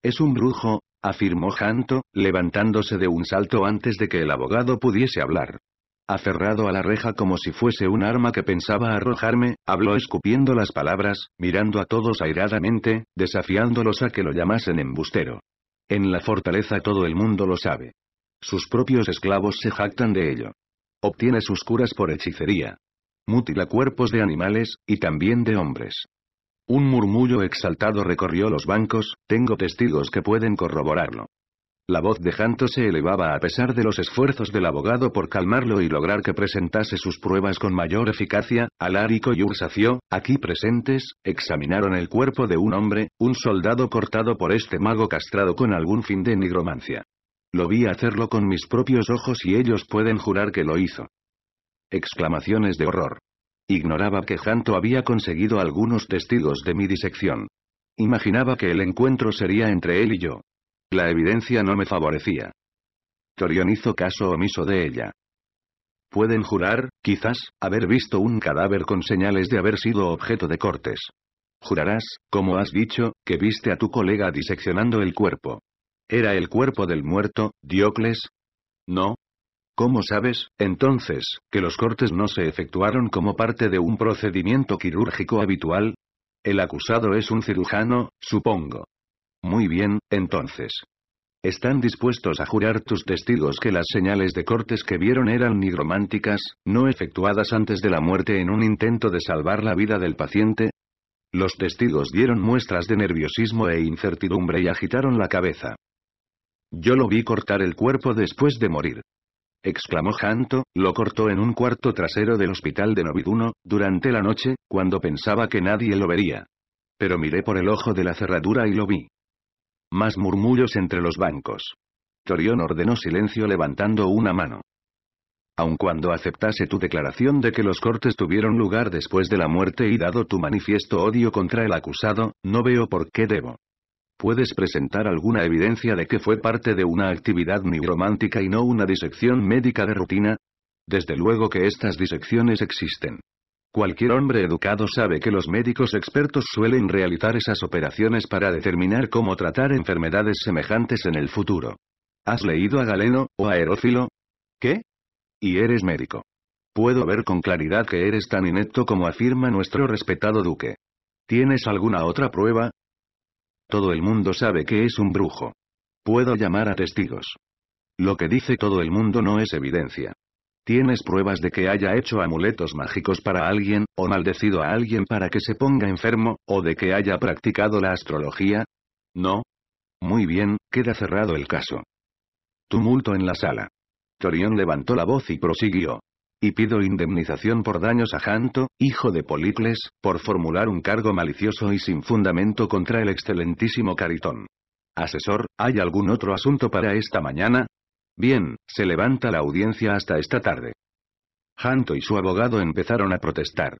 Es un brujo, afirmó Janto, levantándose de un salto antes de que el abogado pudiese hablar. Aferrado a la reja como si fuese un arma que pensaba arrojarme, habló escupiendo las palabras, mirando a todos airadamente, desafiándolos a que lo llamasen embustero. En la fortaleza todo el mundo lo sabe. Sus propios esclavos se jactan de ello. Obtiene sus curas por hechicería. Mutila cuerpos de animales, y también de hombres. Un murmullo exaltado recorrió los bancos, tengo testigos que pueden corroborarlo. La voz de Janto se elevaba a pesar de los esfuerzos del abogado por calmarlo y lograr que presentase sus pruebas con mayor eficacia. Alarico y Ursacio, aquí presentes, examinaron el cuerpo de un hombre, un soldado cortado por este mago castrado con algún fin de nigromancia. Lo vi hacerlo con mis propios ojos y ellos pueden jurar que lo hizo. Exclamaciones de horror. Ignoraba que Janto había conseguido algunos testigos de mi disección. Imaginaba que el encuentro sería entre él y yo. La evidencia no me favorecía. Torion hizo caso omiso de ella. Pueden jurar, quizás, haber visto un cadáver con señales de haber sido objeto de cortes. Jurarás, como has dicho, que viste a tu colega diseccionando el cuerpo. ¿Era el cuerpo del muerto, Diocles? No. ¿Cómo sabes, entonces, que los cortes no se efectuaron como parte de un procedimiento quirúrgico habitual? El acusado es un cirujano, supongo. Muy bien, entonces. ¿Están dispuestos a jurar tus testigos que las señales de cortes que vieron eran nigrománticas, no efectuadas antes de la muerte en un intento de salvar la vida del paciente? Los testigos dieron muestras de nerviosismo e incertidumbre y agitaron la cabeza. Yo lo vi cortar el cuerpo después de morir. Exclamó Janto, lo cortó en un cuarto trasero del hospital de Noviduno, durante la noche, cuando pensaba que nadie lo vería. Pero miré por el ojo de la cerradura y lo vi. Más murmullos entre los bancos. Torión ordenó silencio levantando una mano. Aun cuando aceptase tu declaración de que los cortes tuvieron lugar después de la muerte y dado tu manifiesto odio contra el acusado, no veo por qué debo ¿Puedes presentar alguna evidencia de que fue parte de una actividad nigromántica y no una disección médica de rutina? Desde luego que estas disecciones existen. Cualquier hombre educado sabe que los médicos expertos suelen realizar esas operaciones para determinar cómo tratar enfermedades semejantes en el futuro. ¿Has leído a Galeno, o a Herófilo? ¿Qué? Y eres médico. Puedo ver con claridad que eres tan inepto como afirma nuestro respetado duque. ¿Tienes alguna otra prueba? Todo el mundo sabe que es un brujo. Puedo llamar a testigos. Lo que dice todo el mundo no es evidencia. ¿Tienes pruebas de que haya hecho amuletos mágicos para alguien, o maldecido a alguien para que se ponga enfermo, o de que haya practicado la astrología? No. Muy bien, queda cerrado el caso. Tumulto en la sala. Torión levantó la voz y prosiguió. Y pido indemnización por daños a Janto, hijo de Policles, por formular un cargo malicioso y sin fundamento contra el excelentísimo Caritón. Asesor, ¿hay algún otro asunto para esta mañana? Bien, se levanta la audiencia hasta esta tarde. Janto y su abogado empezaron a protestar.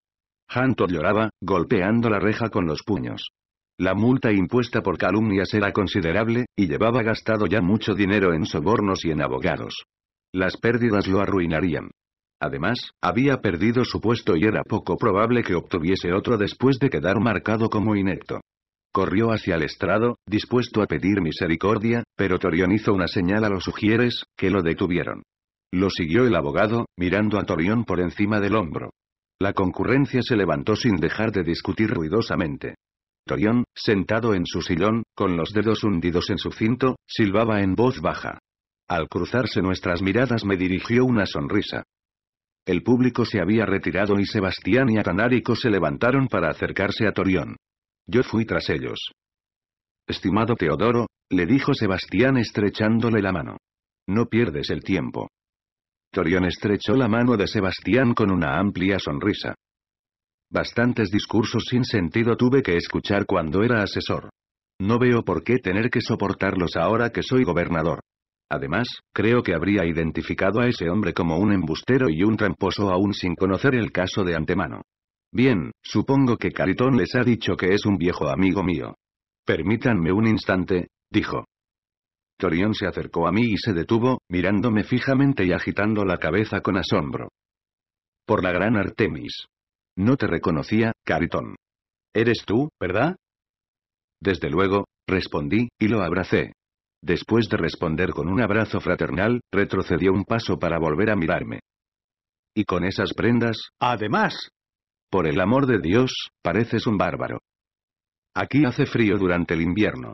Janto lloraba, golpeando la reja con los puños. La multa impuesta por calumnias era considerable, y llevaba gastado ya mucho dinero en sobornos y en abogados. Las pérdidas lo arruinarían. Además, había perdido su puesto y era poco probable que obtuviese otro después de quedar marcado como inepto. Corrió hacia el estrado, dispuesto a pedir misericordia, pero Torión hizo una señal a los sugieres, que lo detuvieron. Lo siguió el abogado, mirando a Torión por encima del hombro. La concurrencia se levantó sin dejar de discutir ruidosamente. Torión, sentado en su sillón, con los dedos hundidos en su cinto, silbaba en voz baja. Al cruzarse nuestras miradas me dirigió una sonrisa. El público se había retirado y Sebastián y Atanárico se levantaron para acercarse a Torión. Yo fui tras ellos. Estimado Teodoro, le dijo Sebastián estrechándole la mano. No pierdes el tiempo. Torión estrechó la mano de Sebastián con una amplia sonrisa. Bastantes discursos sin sentido tuve que escuchar cuando era asesor. No veo por qué tener que soportarlos ahora que soy gobernador. Además, creo que habría identificado a ese hombre como un embustero y un tramposo aún sin conocer el caso de antemano. Bien, supongo que Caritón les ha dicho que es un viejo amigo mío. Permítanme un instante, dijo. Torión se acercó a mí y se detuvo, mirándome fijamente y agitando la cabeza con asombro. Por la gran Artemis. No te reconocía, Caritón. Eres tú, ¿verdad? Desde luego, respondí, y lo abracé. Después de responder con un abrazo fraternal, retrocedió un paso para volver a mirarme. Y con esas prendas, además. Por el amor de Dios, pareces un bárbaro. Aquí hace frío durante el invierno.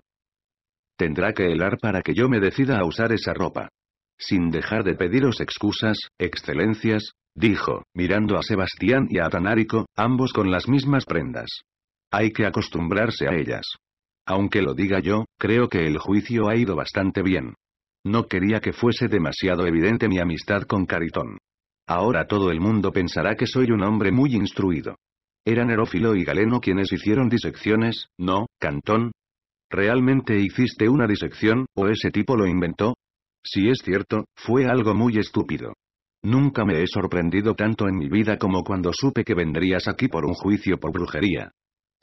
Tendrá que helar para que yo me decida a usar esa ropa. Sin dejar de pediros excusas, excelencias, dijo, mirando a Sebastián y a Tanárico, ambos con las mismas prendas. Hay que acostumbrarse a ellas. Aunque lo diga yo, creo que el juicio ha ido bastante bien. No quería que fuese demasiado evidente mi amistad con Caritón. Ahora todo el mundo pensará que soy un hombre muy instruido. Eran Herófilo y Galeno quienes hicieron disecciones, ¿no, Cantón? ¿Realmente hiciste una disección, o ese tipo lo inventó? Si es cierto, fue algo muy estúpido. Nunca me he sorprendido tanto en mi vida como cuando supe que vendrías aquí por un juicio por brujería.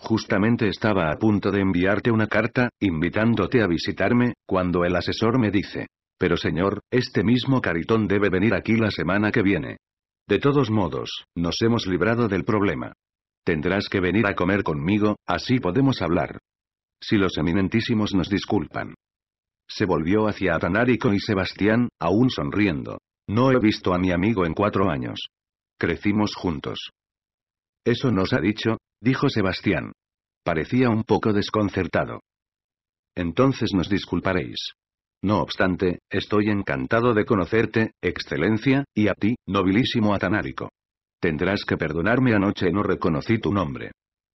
Justamente estaba a punto de enviarte una carta, invitándote a visitarme, cuando el asesor me dice. Pero señor, este mismo Caritón debe venir aquí la semana que viene. De todos modos, nos hemos librado del problema. Tendrás que venir a comer conmigo, así podemos hablar. Si los eminentísimos nos disculpan. Se volvió hacia Atanárico y Sebastián, aún sonriendo. No he visto a mi amigo en cuatro años. Crecimos juntos. Eso nos ha dicho, dijo Sebastián. Parecía un poco desconcertado. Entonces nos disculparéis. No obstante, estoy encantado de conocerte, excelencia, y a ti, nobilísimo atanárico. Tendrás que perdonarme anoche no reconocí tu nombre.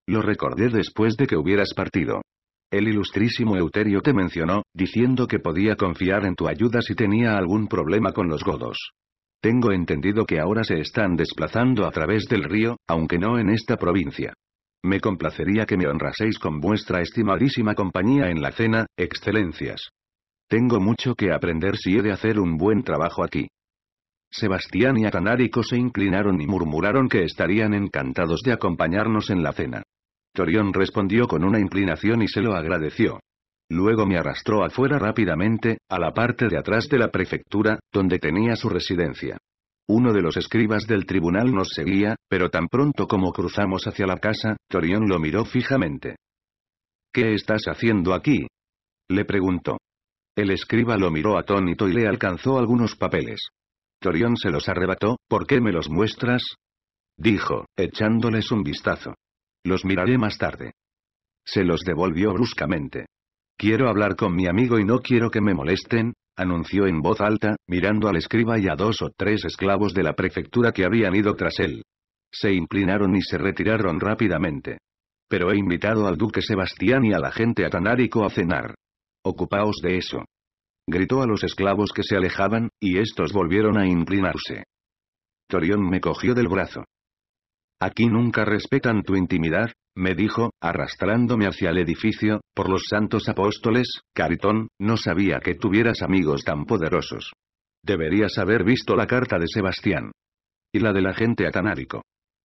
Lo recordé después de que hubieras partido. El ilustrísimo Euterio te mencionó, diciendo que podía confiar en tu ayuda si tenía algún problema con los godos. Tengo entendido que ahora se están desplazando a través del río, aunque no en esta provincia. Me complacería que me honraseis con vuestra estimadísima compañía en la cena, excelencias. Tengo mucho que aprender si he de hacer un buen trabajo aquí. Sebastián y Atanarico se inclinaron y murmuraron que estarían encantados de acompañarnos en la cena. Torión respondió con una inclinación y se lo agradeció. Luego me arrastró afuera rápidamente, a la parte de atrás de la prefectura, donde tenía su residencia. Uno de los escribas del tribunal nos seguía, pero tan pronto como cruzamos hacia la casa, Torión lo miró fijamente. ¿Qué estás haciendo aquí? Le preguntó. El escriba lo miró atónito y le alcanzó algunos papeles. Torión se los arrebató, ¿por qué me los muestras? Dijo, echándoles un vistazo. Los miraré más tarde. Se los devolvió bruscamente. Quiero hablar con mi amigo y no quiero que me molesten, anunció en voz alta, mirando al escriba y a dos o tres esclavos de la prefectura que habían ido tras él. Se inclinaron y se retiraron rápidamente. Pero he invitado al duque Sebastián y a la gente a a cenar. Ocupaos de eso. Gritó a los esclavos que se alejaban, y estos volvieron a inclinarse. Torión me cogió del brazo. Aquí nunca respetan tu intimidad, me dijo, arrastrándome hacia el edificio, por los santos apóstoles, Caritón, no sabía que tuvieras amigos tan poderosos. Deberías haber visto la carta de Sebastián. Y la de la gente atanárico.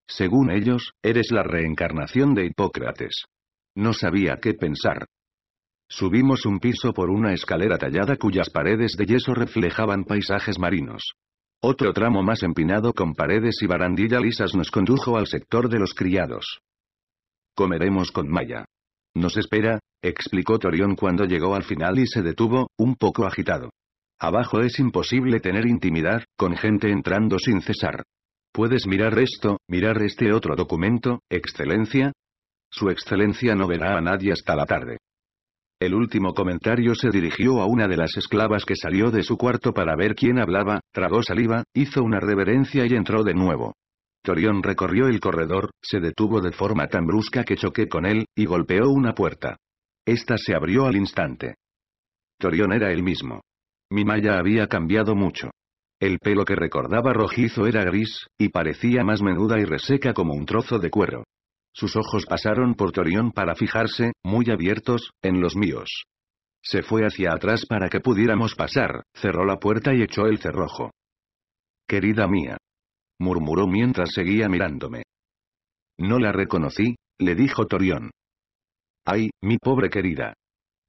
Según ellos, eres la reencarnación de Hipócrates. No sabía qué pensar. Subimos un piso por una escalera tallada cuyas paredes de yeso reflejaban paisajes marinos. Otro tramo más empinado con paredes y barandilla lisas nos condujo al sector de los criados. Comeremos con Maya. Nos espera, explicó Torión cuando llegó al final y se detuvo, un poco agitado. Abajo es imposible tener intimidad, con gente entrando sin cesar. Puedes mirar esto, mirar este otro documento, Excelencia. Su Excelencia no verá a nadie hasta la tarde. El último comentario se dirigió a una de las esclavas que salió de su cuarto para ver quién hablaba, tragó saliva, hizo una reverencia y entró de nuevo. Torión recorrió el corredor, se detuvo de forma tan brusca que choqué con él, y golpeó una puerta. Esta se abrió al instante. Torión era el mismo. Mi malla había cambiado mucho. El pelo que recordaba rojizo era gris, y parecía más menuda y reseca como un trozo de cuero. Sus ojos pasaron por Torión para fijarse, muy abiertos, en los míos. Se fue hacia atrás para que pudiéramos pasar, cerró la puerta y echó el cerrojo. Querida mía, murmuró mientras seguía mirándome. No la reconocí, le dijo Torión. ¡Ay, mi pobre querida!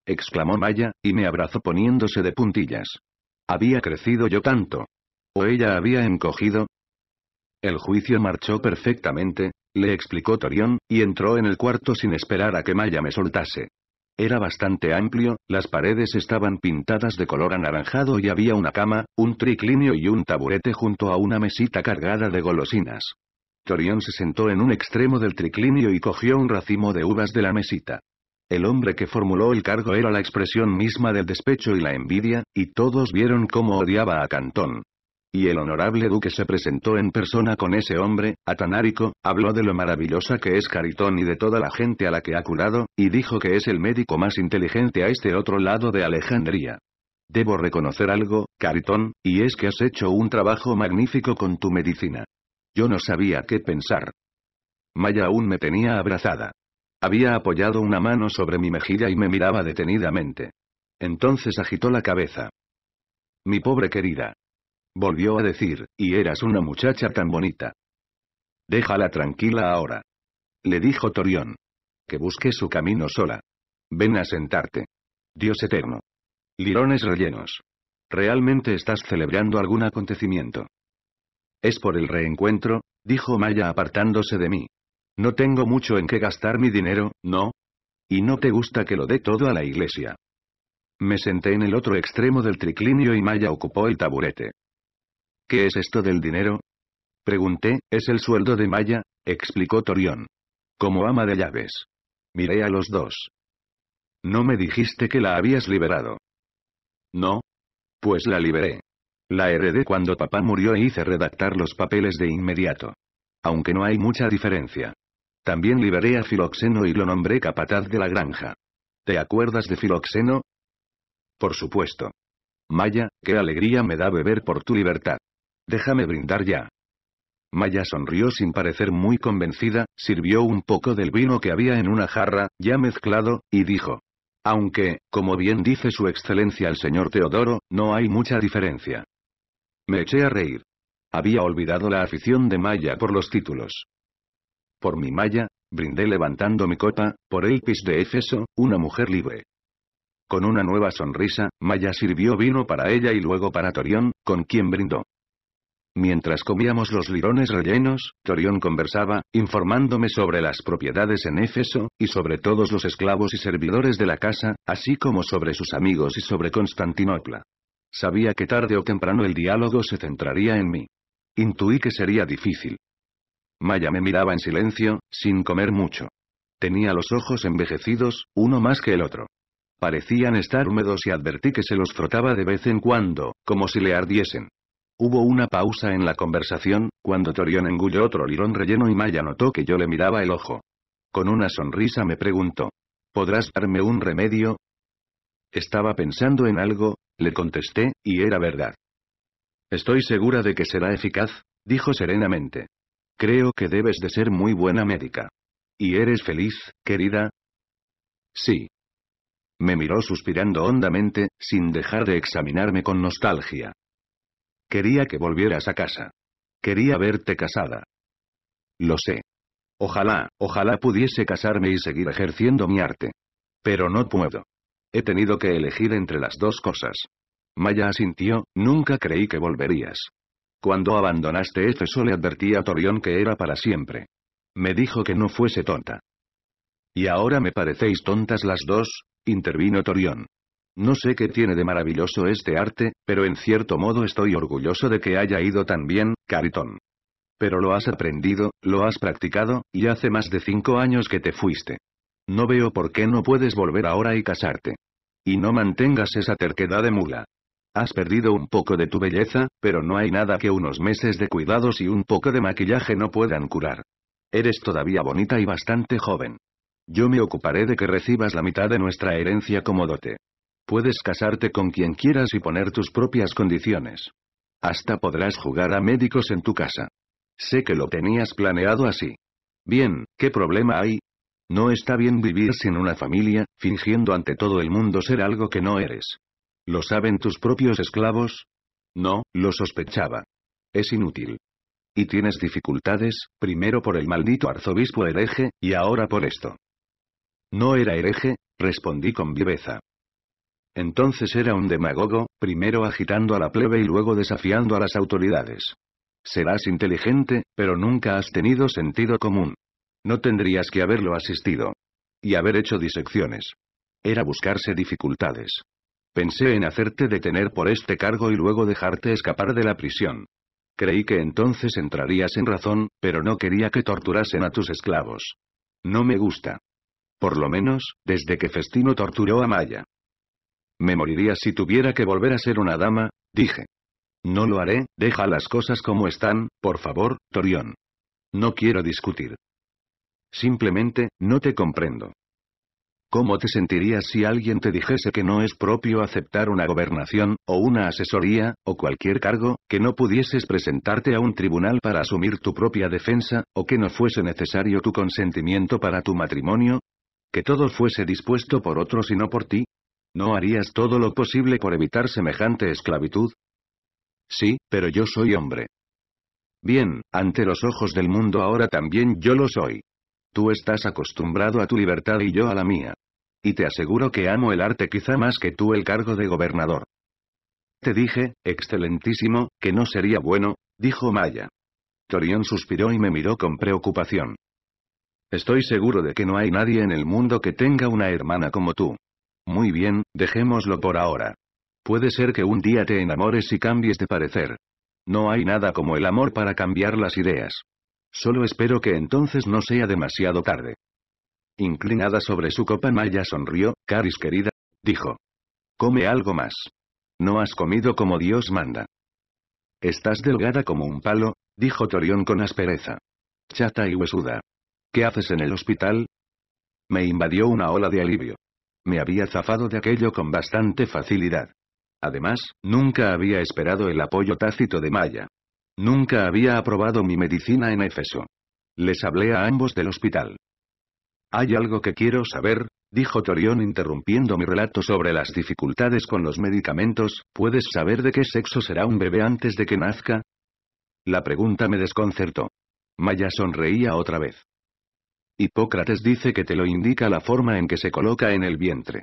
exclamó Maya, y me abrazó poniéndose de puntillas. ¿Había crecido yo tanto? ¿O ella había encogido? El juicio marchó perfectamente, le explicó Torión, y entró en el cuarto sin esperar a que Maya me soltase. Era bastante amplio, las paredes estaban pintadas de color anaranjado y había una cama, un triclinio y un taburete junto a una mesita cargada de golosinas. Torión se sentó en un extremo del triclinio y cogió un racimo de uvas de la mesita. El hombre que formuló el cargo era la expresión misma del despecho y la envidia, y todos vieron cómo odiaba a Cantón. Y el honorable duque se presentó en persona con ese hombre, Atanárico, habló de lo maravillosa que es Caritón y de toda la gente a la que ha curado, y dijo que es el médico más inteligente a este otro lado de Alejandría. Debo reconocer algo, Caritón, y es que has hecho un trabajo magnífico con tu medicina. Yo no sabía qué pensar. Maya aún me tenía abrazada. Había apoyado una mano sobre mi mejilla y me miraba detenidamente. Entonces agitó la cabeza. Mi pobre querida, volvió a decir, y eras una muchacha tan bonita. Déjala tranquila ahora. Le dijo Torión. Que busque su camino sola. Ven a sentarte. Dios eterno. Lirones rellenos. Realmente estás celebrando algún acontecimiento. Es por el reencuentro, dijo Maya apartándose de mí. No tengo mucho en qué gastar mi dinero, ¿no? Y no te gusta que lo dé todo a la iglesia. Me senté en el otro extremo del triclinio y Maya ocupó el taburete. ¿Qué es esto del dinero? Pregunté, es el sueldo de Maya, explicó Torión. Como ama de llaves. Miré a los dos. No me dijiste que la habías liberado. No. Pues la liberé. La heredé cuando papá murió e hice redactar los papeles de inmediato. Aunque no hay mucha diferencia. También liberé a Filoxeno y lo nombré capataz de la granja. ¿Te acuerdas de Filoxeno? Por supuesto. Maya, qué alegría me da beber por tu libertad. Déjame brindar ya. Maya sonrió sin parecer muy convencida, sirvió un poco del vino que había en una jarra, ya mezclado, y dijo. Aunque, como bien dice su excelencia el señor Teodoro, no hay mucha diferencia. Me eché a reír. Había olvidado la afición de Maya por los títulos. Por mi Maya, brindé levantando mi copa, por el pis de Éfeso, una mujer libre. Con una nueva sonrisa, Maya sirvió vino para ella y luego para Torión, con quien brindó. Mientras comíamos los lirones rellenos, Torión conversaba, informándome sobre las propiedades en Éfeso, y sobre todos los esclavos y servidores de la casa, así como sobre sus amigos y sobre Constantinopla. Sabía que tarde o temprano el diálogo se centraría en mí. Intuí que sería difícil. Maya me miraba en silencio, sin comer mucho. Tenía los ojos envejecidos, uno más que el otro. Parecían estar húmedos y advertí que se los frotaba de vez en cuando, como si le ardiesen. Hubo una pausa en la conversación, cuando Torión engulló otro lirón relleno y Maya notó que yo le miraba el ojo. Con una sonrisa me preguntó. ¿Podrás darme un remedio? Estaba pensando en algo, le contesté, y era verdad. Estoy segura de que será eficaz, dijo serenamente. Creo que debes de ser muy buena médica. ¿Y eres feliz, querida? Sí. Me miró suspirando hondamente, sin dejar de examinarme con nostalgia. Quería que volvieras a casa. Quería verte casada. Lo sé. Ojalá, ojalá pudiese casarme y seguir ejerciendo mi arte. Pero no puedo. He tenido que elegir entre las dos cosas. Maya asintió, nunca creí que volverías. Cuando abandonaste Éfeso le advertí a Torión que era para siempre. Me dijo que no fuese tonta. ¿Y ahora me parecéis tontas las dos? intervino Torión. No sé qué tiene de maravilloso este arte, pero en cierto modo estoy orgulloso de que haya ido tan bien, Caritón. Pero lo has aprendido, lo has practicado, y hace más de cinco años que te fuiste. No veo por qué no puedes volver ahora y casarte. Y no mantengas esa terquedad de mula. Has perdido un poco de tu belleza, pero no hay nada que unos meses de cuidados y un poco de maquillaje no puedan curar. Eres todavía bonita y bastante joven. Yo me ocuparé de que recibas la mitad de nuestra herencia como dote. Puedes casarte con quien quieras y poner tus propias condiciones. Hasta podrás jugar a médicos en tu casa. Sé que lo tenías planeado así. Bien, ¿qué problema hay? No está bien vivir sin una familia, fingiendo ante todo el mundo ser algo que no eres. ¿Lo saben tus propios esclavos? No, lo sospechaba. Es inútil. Y tienes dificultades, primero por el maldito arzobispo hereje, y ahora por esto. No era hereje, respondí con viveza. Entonces era un demagogo, primero agitando a la plebe y luego desafiando a las autoridades. Serás inteligente, pero nunca has tenido sentido común. No tendrías que haberlo asistido. Y haber hecho disecciones. Era buscarse dificultades. Pensé en hacerte detener por este cargo y luego dejarte escapar de la prisión. Creí que entonces entrarías en razón, pero no quería que torturasen a tus esclavos. No me gusta. Por lo menos, desde que Festino torturó a Maya. Me moriría si tuviera que volver a ser una dama, dije. No lo haré, deja las cosas como están, por favor, Torión. No quiero discutir. Simplemente, no te comprendo. ¿Cómo te sentirías si alguien te dijese que no es propio aceptar una gobernación, o una asesoría, o cualquier cargo, que no pudieses presentarte a un tribunal para asumir tu propia defensa, o que no fuese necesario tu consentimiento para tu matrimonio? ¿Que todo fuese dispuesto por otros y no por ti? ¿No harías todo lo posible por evitar semejante esclavitud? Sí, pero yo soy hombre. Bien, ante los ojos del mundo ahora también yo lo soy. Tú estás acostumbrado a tu libertad y yo a la mía. Y te aseguro que amo el arte quizá más que tú el cargo de gobernador. Te dije, excelentísimo, que no sería bueno, dijo Maya. Torión suspiró y me miró con preocupación. Estoy seguro de que no hay nadie en el mundo que tenga una hermana como tú. Muy bien, dejémoslo por ahora. Puede ser que un día te enamores y cambies de parecer. No hay nada como el amor para cambiar las ideas. Solo espero que entonces no sea demasiado tarde. Inclinada sobre su copa Maya sonrió, Caris querida, dijo. Come algo más. No has comido como Dios manda. Estás delgada como un palo, dijo Torión con aspereza. Chata y huesuda. ¿Qué haces en el hospital? Me invadió una ola de alivio. Me había zafado de aquello con bastante facilidad. Además, nunca había esperado el apoyo tácito de Maya. Nunca había aprobado mi medicina en Éfeso. Les hablé a ambos del hospital. Hay algo que quiero saber, dijo Torión interrumpiendo mi relato sobre las dificultades con los medicamentos, ¿puedes saber de qué sexo será un bebé antes de que nazca? La pregunta me desconcertó. Maya sonreía otra vez. Hipócrates dice que te lo indica la forma en que se coloca en el vientre.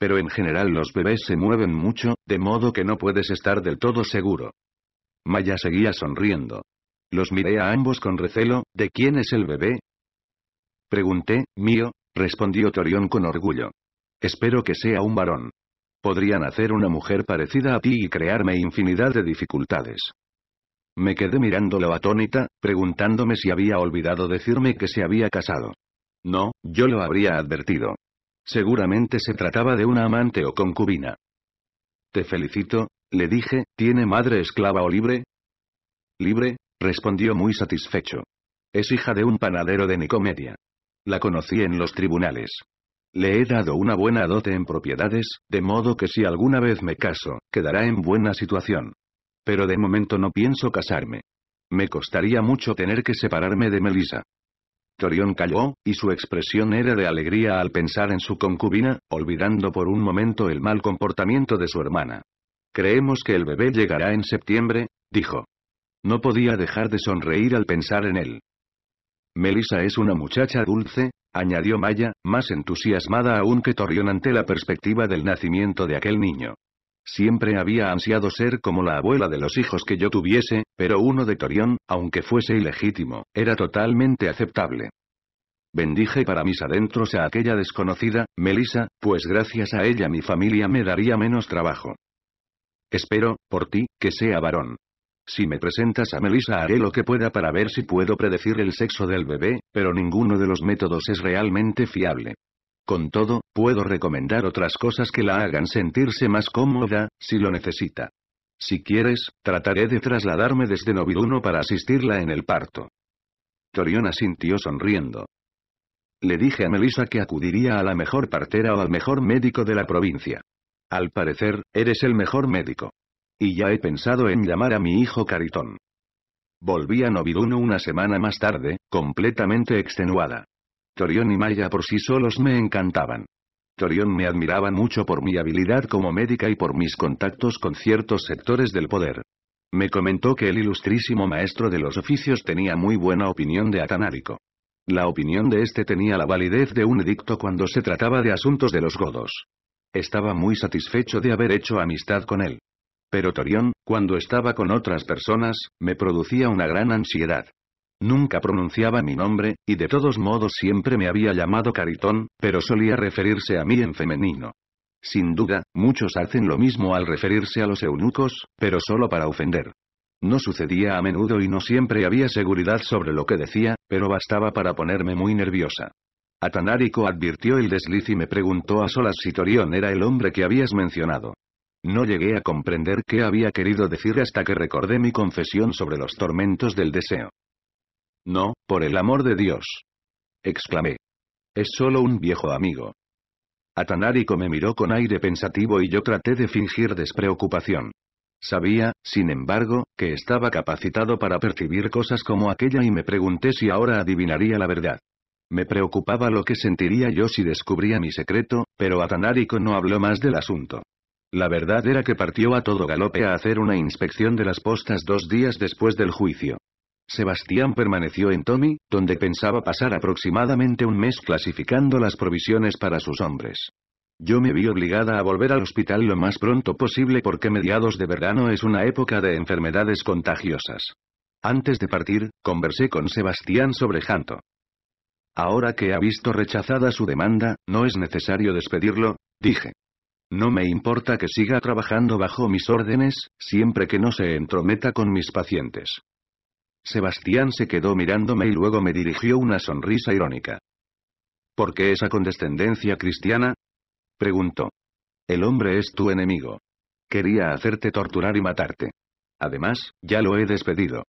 Pero en general los bebés se mueven mucho, de modo que no puedes estar del todo seguro. Maya seguía sonriendo. Los miré a ambos con recelo, ¿de quién es el bebé? Pregunté, mío, respondió Torión con orgullo. Espero que sea un varón. Podrían hacer una mujer parecida a ti y crearme infinidad de dificultades. Me quedé mirándolo atónita, preguntándome si había olvidado decirme que se había casado. No, yo lo habría advertido. Seguramente se trataba de una amante o concubina. Te felicito, le dije, ¿tiene madre esclava o libre? Libre, respondió muy satisfecho. Es hija de un panadero de Nicomedia. La conocí en los tribunales. Le he dado una buena dote en propiedades, de modo que si alguna vez me caso, quedará en buena situación pero de momento no pienso casarme. Me costaría mucho tener que separarme de Melissa. Torión calló, y su expresión era de alegría al pensar en su concubina, olvidando por un momento el mal comportamiento de su hermana. Creemos que el bebé llegará en septiembre, dijo. No podía dejar de sonreír al pensar en él. Melissa es una muchacha dulce, añadió Maya, más entusiasmada aún que Torión ante la perspectiva del nacimiento de aquel niño. Siempre había ansiado ser como la abuela de los hijos que yo tuviese, pero uno de Torión, aunque fuese ilegítimo, era totalmente aceptable. Bendije para mis adentros a aquella desconocida, Melisa, pues gracias a ella mi familia me daría menos trabajo. Espero, por ti, que sea varón. Si me presentas a Melisa haré lo que pueda para ver si puedo predecir el sexo del bebé, pero ninguno de los métodos es realmente fiable. Con todo, puedo recomendar otras cosas que la hagan sentirse más cómoda, si lo necesita. Si quieres, trataré de trasladarme desde Noviruno para asistirla en el parto. Torion asintió sonriendo. Le dije a Melissa que acudiría a la mejor partera o al mejor médico de la provincia. Al parecer, eres el mejor médico. Y ya he pensado en llamar a mi hijo Caritón. Volví a Noviruno una semana más tarde, completamente extenuada. Torión y Maya por sí solos me encantaban. Torión me admiraba mucho por mi habilidad como médica y por mis contactos con ciertos sectores del poder. Me comentó que el ilustrísimo maestro de los oficios tenía muy buena opinión de Atanárico. La opinión de este tenía la validez de un edicto cuando se trataba de asuntos de los godos. Estaba muy satisfecho de haber hecho amistad con él. Pero Torión, cuando estaba con otras personas, me producía una gran ansiedad. Nunca pronunciaba mi nombre, y de todos modos siempre me había llamado Caritón, pero solía referirse a mí en femenino. Sin duda, muchos hacen lo mismo al referirse a los eunucos, pero solo para ofender. No sucedía a menudo y no siempre había seguridad sobre lo que decía, pero bastaba para ponerme muy nerviosa. Atanárico advirtió el desliz y me preguntó a solas si Torión era el hombre que habías mencionado. No llegué a comprender qué había querido decir hasta que recordé mi confesión sobre los tormentos del deseo. No, por el amor de Dios. Exclamé. Es solo un viejo amigo. Atanarico me miró con aire pensativo y yo traté de fingir despreocupación. Sabía, sin embargo, que estaba capacitado para percibir cosas como aquella y me pregunté si ahora adivinaría la verdad. Me preocupaba lo que sentiría yo si descubría mi secreto, pero Atanarico no habló más del asunto. La verdad era que partió a todo galope a hacer una inspección de las postas dos días después del juicio. Sebastián permaneció en Tommy, donde pensaba pasar aproximadamente un mes clasificando las provisiones para sus hombres. Yo me vi obligada a volver al hospital lo más pronto posible porque mediados de verano es una época de enfermedades contagiosas. Antes de partir, conversé con Sebastián sobre Janto. Ahora que ha visto rechazada su demanda, no es necesario despedirlo, dije. No me importa que siga trabajando bajo mis órdenes, siempre que no se entrometa con mis pacientes. Sebastián se quedó mirándome y luego me dirigió una sonrisa irónica. ¿Por qué esa condescendencia cristiana? Preguntó. El hombre es tu enemigo. Quería hacerte torturar y matarte. Además, ya lo he despedido.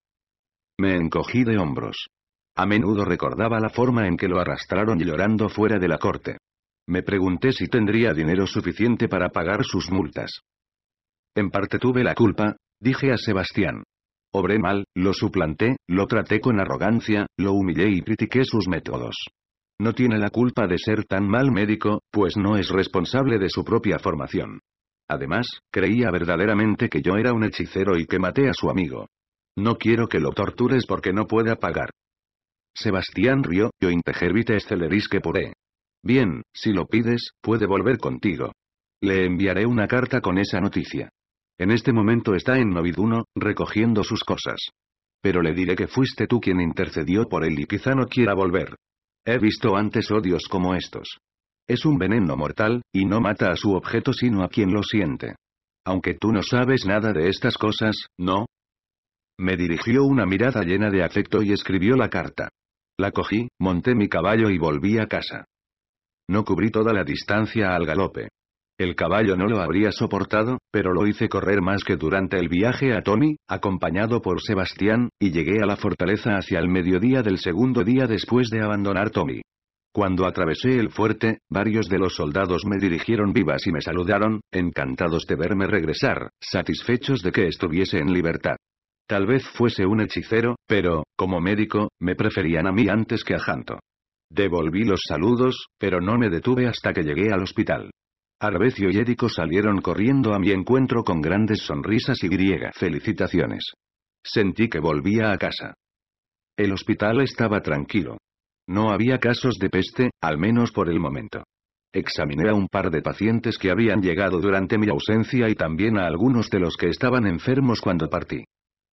Me encogí de hombros. A menudo recordaba la forma en que lo arrastraron llorando fuera de la corte. Me pregunté si tendría dinero suficiente para pagar sus multas. En parte tuve la culpa, dije a Sebastián. Obré mal, lo suplanté, lo traté con arrogancia, lo humillé y critiqué sus métodos. No tiene la culpa de ser tan mal médico, pues no es responsable de su propia formación. Además, creía verdaderamente que yo era un hechicero y que maté a su amigo. No quiero que lo tortures porque no pueda pagar. Sebastián rió, yo exceleris que puré. Bien, si lo pides, puede volver contigo. Le enviaré una carta con esa noticia. En este momento está en Noviduno, recogiendo sus cosas. Pero le diré que fuiste tú quien intercedió por él y quizá no quiera volver. He visto antes odios como estos. Es un veneno mortal, y no mata a su objeto sino a quien lo siente. Aunque tú no sabes nada de estas cosas, ¿no? Me dirigió una mirada llena de afecto y escribió la carta. La cogí, monté mi caballo y volví a casa. No cubrí toda la distancia al galope. El caballo no lo habría soportado, pero lo hice correr más que durante el viaje a Tommy, acompañado por Sebastián, y llegué a la fortaleza hacia el mediodía del segundo día después de abandonar Tommy. Cuando atravesé el fuerte, varios de los soldados me dirigieron vivas y me saludaron, encantados de verme regresar, satisfechos de que estuviese en libertad. Tal vez fuese un hechicero, pero, como médico, me preferían a mí antes que a Janto. Devolví los saludos, pero no me detuve hasta que llegué al hospital. Arbecio y Érico salieron corriendo a mi encuentro con grandes sonrisas y griega felicitaciones. Sentí que volvía a casa. El hospital estaba tranquilo. No había casos de peste, al menos por el momento. Examiné a un par de pacientes que habían llegado durante mi ausencia y también a algunos de los que estaban enfermos cuando partí.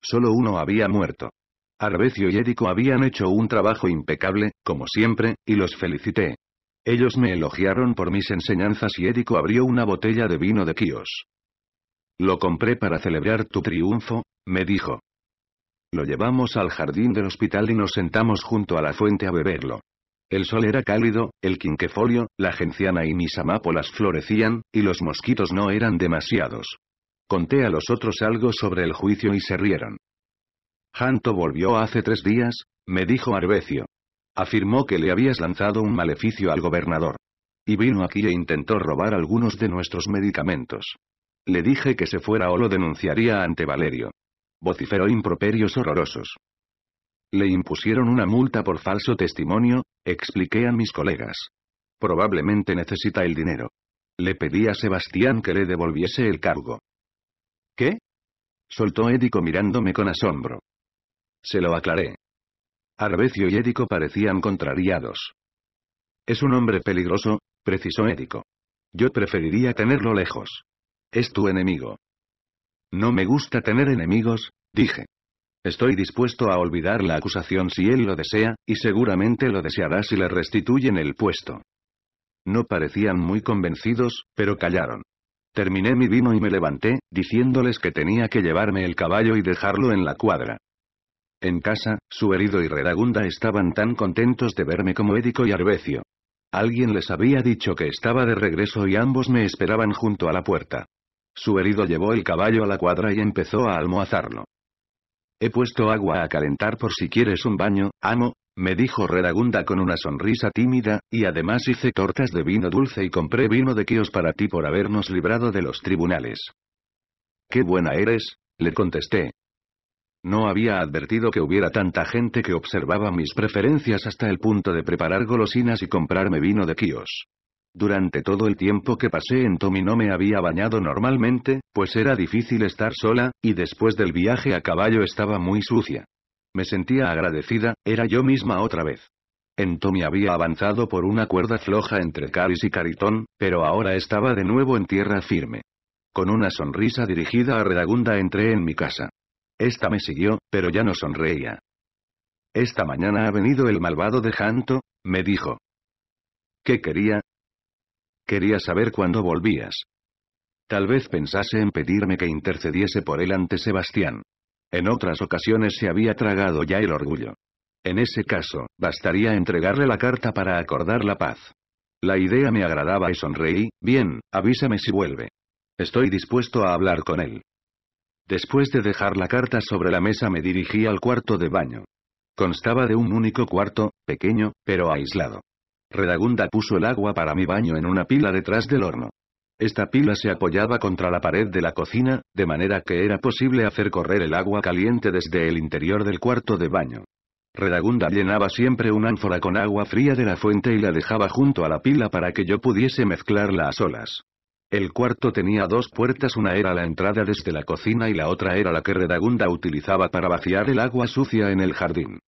Solo uno había muerto. Arbecio y Érico habían hecho un trabajo impecable, como siempre, y los felicité. Ellos me elogiaron por mis enseñanzas y Érico abrió una botella de vino de Kios. Lo compré para celebrar tu triunfo, me dijo. Lo llevamos al jardín del hospital y nos sentamos junto a la fuente a beberlo. El sol era cálido, el quinquefolio, la genciana y mis amápolas florecían, y los mosquitos no eran demasiados. Conté a los otros algo sobre el juicio y se rieron. Janto volvió hace tres días, me dijo Arbecio. Afirmó que le habías lanzado un maleficio al gobernador. Y vino aquí e intentó robar algunos de nuestros medicamentos. Le dije que se fuera o lo denunciaría ante Valerio. Vociferó improperios horrorosos. Le impusieron una multa por falso testimonio, expliqué a mis colegas. Probablemente necesita el dinero. Le pedí a Sebastián que le devolviese el cargo. ¿Qué? Soltó Édico mirándome con asombro. Se lo aclaré. Arbecio y Édico parecían contrariados. Es un hombre peligroso, precisó Édico. Yo preferiría tenerlo lejos. Es tu enemigo. No me gusta tener enemigos, dije. Estoy dispuesto a olvidar la acusación si él lo desea, y seguramente lo deseará si le restituyen el puesto. No parecían muy convencidos, pero callaron. Terminé mi vino y me levanté, diciéndoles que tenía que llevarme el caballo y dejarlo en la cuadra. En casa, su herido y Redagunda estaban tan contentos de verme como Édico y Arbecio. Alguien les había dicho que estaba de regreso y ambos me esperaban junto a la puerta. Su herido llevó el caballo a la cuadra y empezó a almohazarlo. He puesto agua a calentar por si quieres un baño, amo, me dijo Redagunda con una sonrisa tímida, y además hice tortas de vino dulce y compré vino de Kios para ti por habernos librado de los tribunales. Qué buena eres, le contesté, no había advertido que hubiera tanta gente que observaba mis preferencias hasta el punto de preparar golosinas y comprarme vino de Kios. Durante todo el tiempo que pasé en Tommy no me había bañado normalmente, pues era difícil estar sola, y después del viaje a caballo estaba muy sucia. Me sentía agradecida, era yo misma otra vez. En Tommy había avanzado por una cuerda floja entre Caris y Caritón, pero ahora estaba de nuevo en tierra firme. Con una sonrisa dirigida a Redagunda entré en mi casa. Esta me siguió, pero ya no sonreía. Esta mañana ha venido el malvado de Janto, me dijo. ¿Qué quería? Quería saber cuándo volvías. Tal vez pensase en pedirme que intercediese por él ante Sebastián. En otras ocasiones se había tragado ya el orgullo. En ese caso, bastaría entregarle la carta para acordar la paz. La idea me agradaba y sonreí, bien, avísame si vuelve. Estoy dispuesto a hablar con él. Después de dejar la carta sobre la mesa me dirigí al cuarto de baño. Constaba de un único cuarto, pequeño, pero aislado. Redagunda puso el agua para mi baño en una pila detrás del horno. Esta pila se apoyaba contra la pared de la cocina, de manera que era posible hacer correr el agua caliente desde el interior del cuarto de baño. Redagunda llenaba siempre un ánfora con agua fría de la fuente y la dejaba junto a la pila para que yo pudiese mezclarla a solas. El cuarto tenía dos puertas, una era la entrada desde la cocina y la otra era la que Redagunda utilizaba para vaciar el agua sucia en el jardín.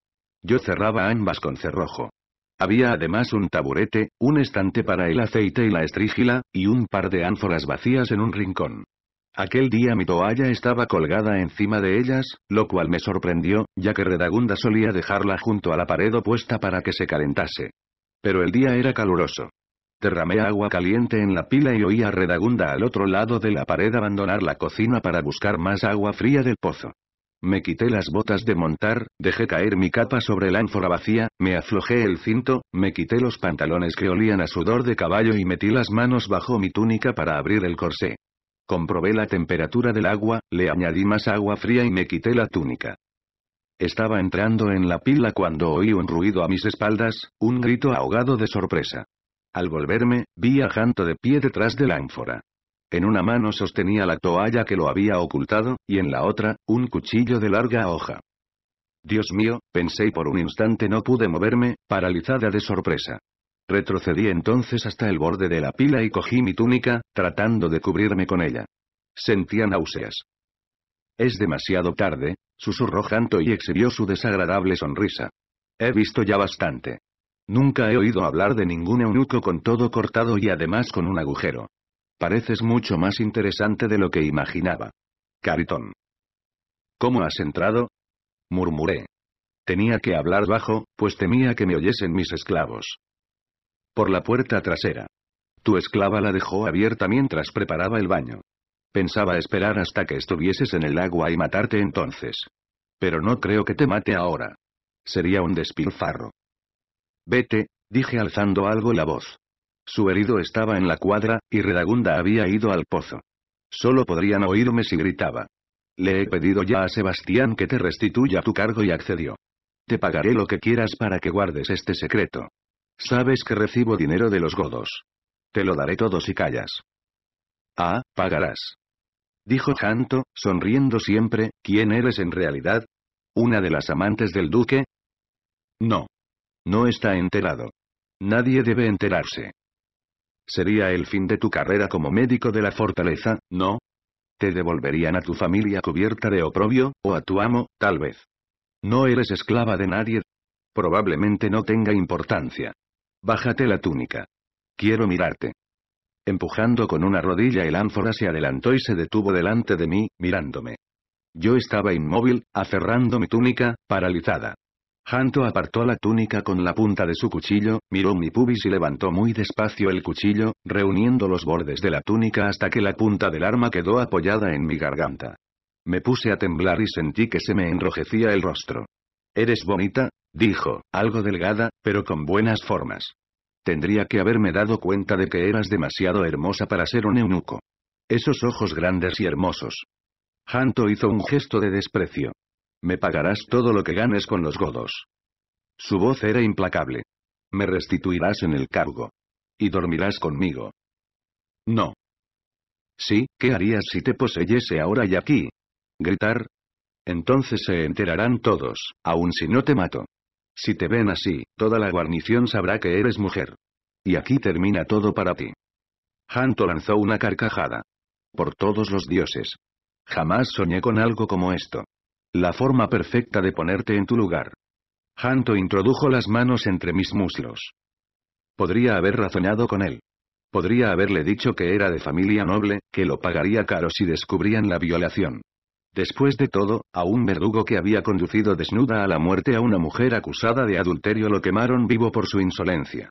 Yo cerraba ambas con cerrojo. Había además un taburete, un estante para el aceite y la estrígila, y un par de ánforas vacías en un rincón. Aquel día mi toalla estaba colgada encima de ellas, lo cual me sorprendió, ya que Redagunda solía dejarla junto a la pared opuesta para que se calentase. Pero el día era caluroso. Derramé agua caliente en la pila y oí a Redagunda al otro lado de la pared abandonar la cocina para buscar más agua fría del pozo. Me quité las botas de montar, dejé caer mi capa sobre la ánfora vacía, me aflojé el cinto, me quité los pantalones que olían a sudor de caballo y metí las manos bajo mi túnica para abrir el corsé. Comprobé la temperatura del agua, le añadí más agua fría y me quité la túnica. Estaba entrando en la pila cuando oí un ruido a mis espaldas, un grito ahogado de sorpresa. Al volverme, vi a Janto de pie detrás la ánfora. En una mano sostenía la toalla que lo había ocultado, y en la otra, un cuchillo de larga hoja. Dios mío, pensé y por un instante no pude moverme, paralizada de sorpresa. Retrocedí entonces hasta el borde de la pila y cogí mi túnica, tratando de cubrirme con ella. Sentía náuseas. Es demasiado tarde, susurró Janto y exhibió su desagradable sonrisa. He visto ya bastante. Nunca he oído hablar de ningún eunuco con todo cortado y además con un agujero. Pareces mucho más interesante de lo que imaginaba. Caritón. ¿Cómo has entrado? murmuré. Tenía que hablar bajo, pues temía que me oyesen mis esclavos. Por la puerta trasera. Tu esclava la dejó abierta mientras preparaba el baño. Pensaba esperar hasta que estuvieses en el agua y matarte entonces. Pero no creo que te mate ahora. Sería un despilfarro. Vete, dije alzando algo la voz. Su herido estaba en la cuadra, y Redagunda había ido al pozo. Solo podrían oírme si gritaba. Le he pedido ya a Sebastián que te restituya tu cargo y accedió. Te pagaré lo que quieras para que guardes este secreto. Sabes que recibo dinero de los godos. Te lo daré todo si callas. Ah, pagarás. Dijo Janto, sonriendo siempre, ¿quién eres en realidad? ¿Una de las amantes del duque? No. No está enterado. Nadie debe enterarse. Sería el fin de tu carrera como médico de la fortaleza, ¿no? Te devolverían a tu familia cubierta de oprobio, o a tu amo, tal vez. No eres esclava de nadie. Probablemente no tenga importancia. Bájate la túnica. Quiero mirarte. Empujando con una rodilla el ánfora se adelantó y se detuvo delante de mí, mirándome. Yo estaba inmóvil, aferrando mi túnica, paralizada. Hanto apartó la túnica con la punta de su cuchillo, miró mi pubis y levantó muy despacio el cuchillo, reuniendo los bordes de la túnica hasta que la punta del arma quedó apoyada en mi garganta. Me puse a temblar y sentí que se me enrojecía el rostro. ¿Eres bonita? dijo, algo delgada, pero con buenas formas. Tendría que haberme dado cuenta de que eras demasiado hermosa para ser un eunuco. Esos ojos grandes y hermosos. Hanto hizo un gesto de desprecio. Me pagarás todo lo que ganes con los godos. Su voz era implacable. Me restituirás en el cargo. Y dormirás conmigo. No. Sí, ¿qué harías si te poseyese ahora y aquí? ¿Gritar? Entonces se enterarán todos, aun si no te mato. Si te ven así, toda la guarnición sabrá que eres mujer. Y aquí termina todo para ti. Hanto lanzó una carcajada. Por todos los dioses. Jamás soñé con algo como esto. La forma perfecta de ponerte en tu lugar. Hanto introdujo las manos entre mis muslos. Podría haber razonado con él. Podría haberle dicho que era de familia noble, que lo pagaría caro si descubrían la violación. Después de todo, a un verdugo que había conducido desnuda a la muerte a una mujer acusada de adulterio lo quemaron vivo por su insolencia.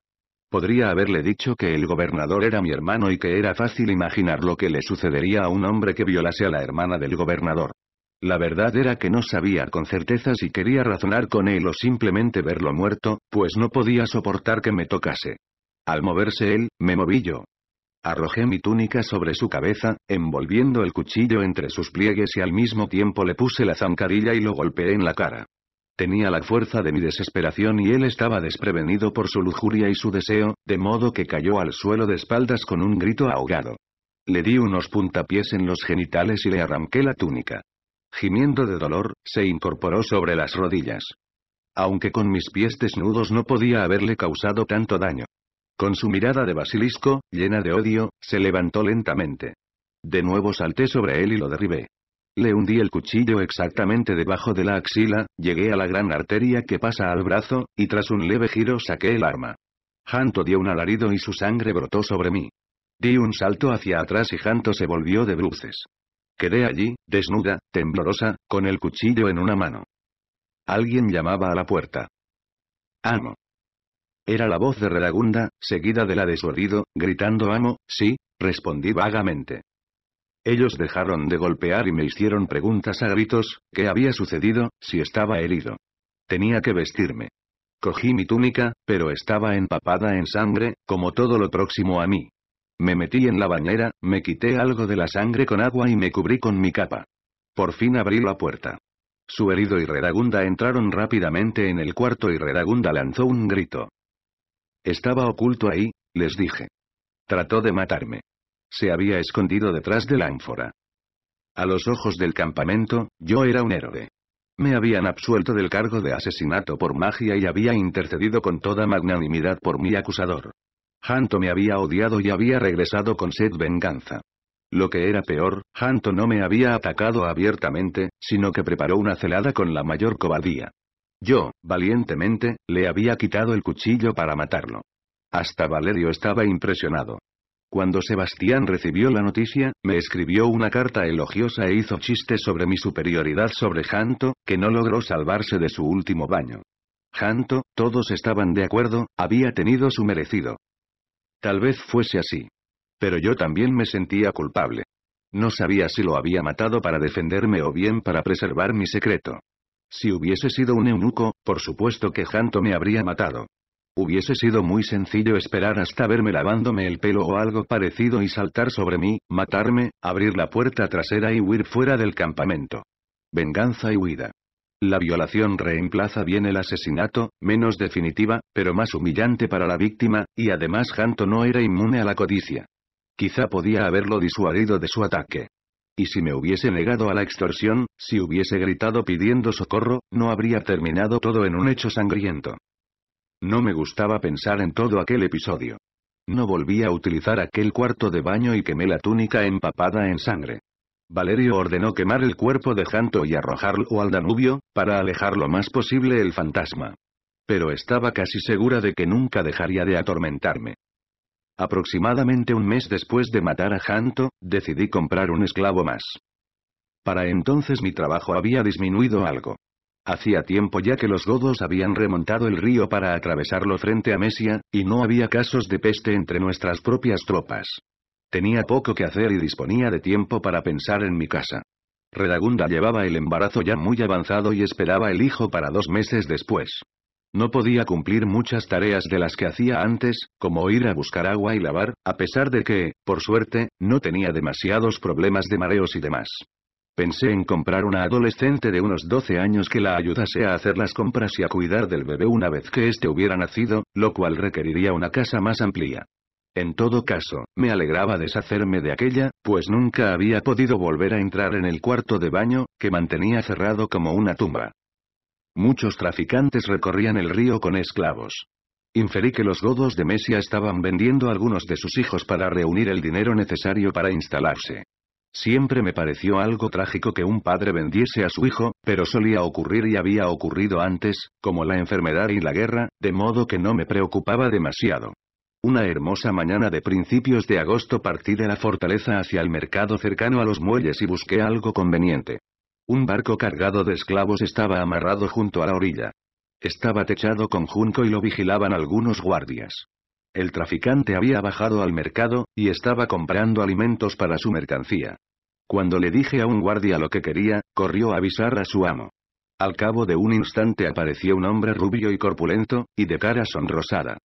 Podría haberle dicho que el gobernador era mi hermano y que era fácil imaginar lo que le sucedería a un hombre que violase a la hermana del gobernador. La verdad era que no sabía con certeza si quería razonar con él o simplemente verlo muerto, pues no podía soportar que me tocase. Al moverse él, me moví yo. Arrojé mi túnica sobre su cabeza, envolviendo el cuchillo entre sus pliegues y al mismo tiempo le puse la zancadilla y lo golpeé en la cara. Tenía la fuerza de mi desesperación y él estaba desprevenido por su lujuria y su deseo, de modo que cayó al suelo de espaldas con un grito ahogado. Le di unos puntapiés en los genitales y le arranqué la túnica. Gimiendo de dolor, se incorporó sobre las rodillas. Aunque con mis pies desnudos no podía haberle causado tanto daño. Con su mirada de basilisco, llena de odio, se levantó lentamente. De nuevo salté sobre él y lo derribé. Le hundí el cuchillo exactamente debajo de la axila, llegué a la gran arteria que pasa al brazo, y tras un leve giro saqué el arma. Janto dio un alarido y su sangre brotó sobre mí. Di un salto hacia atrás y Janto se volvió de bruces. Quedé allí, desnuda, temblorosa, con el cuchillo en una mano. Alguien llamaba a la puerta. Amo. Era la voz de Redagunda, seguida de la de su herido, gritando amo, sí, respondí vagamente. Ellos dejaron de golpear y me hicieron preguntas a gritos, qué había sucedido, si estaba herido. Tenía que vestirme. Cogí mi túnica, pero estaba empapada en sangre, como todo lo próximo a mí. Me metí en la bañera, me quité algo de la sangre con agua y me cubrí con mi capa. Por fin abrí la puerta. Su herido y Redagunda entraron rápidamente en el cuarto y Redagunda lanzó un grito. Estaba oculto ahí, les dije. Trató de matarme. Se había escondido detrás de la ánfora. A los ojos del campamento, yo era un héroe. Me habían absuelto del cargo de asesinato por magia y había intercedido con toda magnanimidad por mi acusador. Hanto me había odiado y había regresado con sed venganza. Lo que era peor, Hanto no me había atacado abiertamente, sino que preparó una celada con la mayor cobardía. Yo, valientemente, le había quitado el cuchillo para matarlo. Hasta Valerio estaba impresionado. Cuando Sebastián recibió la noticia, me escribió una carta elogiosa e hizo chistes sobre mi superioridad sobre Janto, que no logró salvarse de su último baño. Janto, todos estaban de acuerdo, había tenido su merecido. Tal vez fuese así. Pero yo también me sentía culpable. No sabía si lo había matado para defenderme o bien para preservar mi secreto. Si hubiese sido un eunuco, por supuesto que Janto me habría matado. Hubiese sido muy sencillo esperar hasta verme lavándome el pelo o algo parecido y saltar sobre mí, matarme, abrir la puerta trasera y huir fuera del campamento. Venganza y huida. La violación reemplaza bien el asesinato, menos definitiva, pero más humillante para la víctima, y además Janto no era inmune a la codicia. Quizá podía haberlo disuadido de su ataque. Y si me hubiese negado a la extorsión, si hubiese gritado pidiendo socorro, no habría terminado todo en un hecho sangriento. No me gustaba pensar en todo aquel episodio. No volví a utilizar aquel cuarto de baño y quemé la túnica empapada en sangre. Valerio ordenó quemar el cuerpo de Janto y arrojarlo al Danubio, para alejar lo más posible el fantasma. Pero estaba casi segura de que nunca dejaría de atormentarme. Aproximadamente un mes después de matar a Janto, decidí comprar un esclavo más. Para entonces mi trabajo había disminuido algo. Hacía tiempo ya que los godos habían remontado el río para atravesarlo frente a Mesia, y no había casos de peste entre nuestras propias tropas. Tenía poco que hacer y disponía de tiempo para pensar en mi casa. Redagunda llevaba el embarazo ya muy avanzado y esperaba el hijo para dos meses después. No podía cumplir muchas tareas de las que hacía antes, como ir a buscar agua y lavar, a pesar de que, por suerte, no tenía demasiados problemas de mareos y demás. Pensé en comprar una adolescente de unos 12 años que la ayudase a hacer las compras y a cuidar del bebé una vez que éste hubiera nacido, lo cual requeriría una casa más amplia. En todo caso, me alegraba deshacerme de aquella, pues nunca había podido volver a entrar en el cuarto de baño, que mantenía cerrado como una tumba. Muchos traficantes recorrían el río con esclavos. Inferí que los godos de Mesia estaban vendiendo algunos de sus hijos para reunir el dinero necesario para instalarse. Siempre me pareció algo trágico que un padre vendiese a su hijo, pero solía ocurrir y había ocurrido antes, como la enfermedad y la guerra, de modo que no me preocupaba demasiado. Una hermosa mañana de principios de agosto partí de la fortaleza hacia el mercado cercano a los muelles y busqué algo conveniente. Un barco cargado de esclavos estaba amarrado junto a la orilla. Estaba techado con junco y lo vigilaban algunos guardias. El traficante había bajado al mercado, y estaba comprando alimentos para su mercancía. Cuando le dije a un guardia lo que quería, corrió a avisar a su amo. Al cabo de un instante apareció un hombre rubio y corpulento, y de cara sonrosada.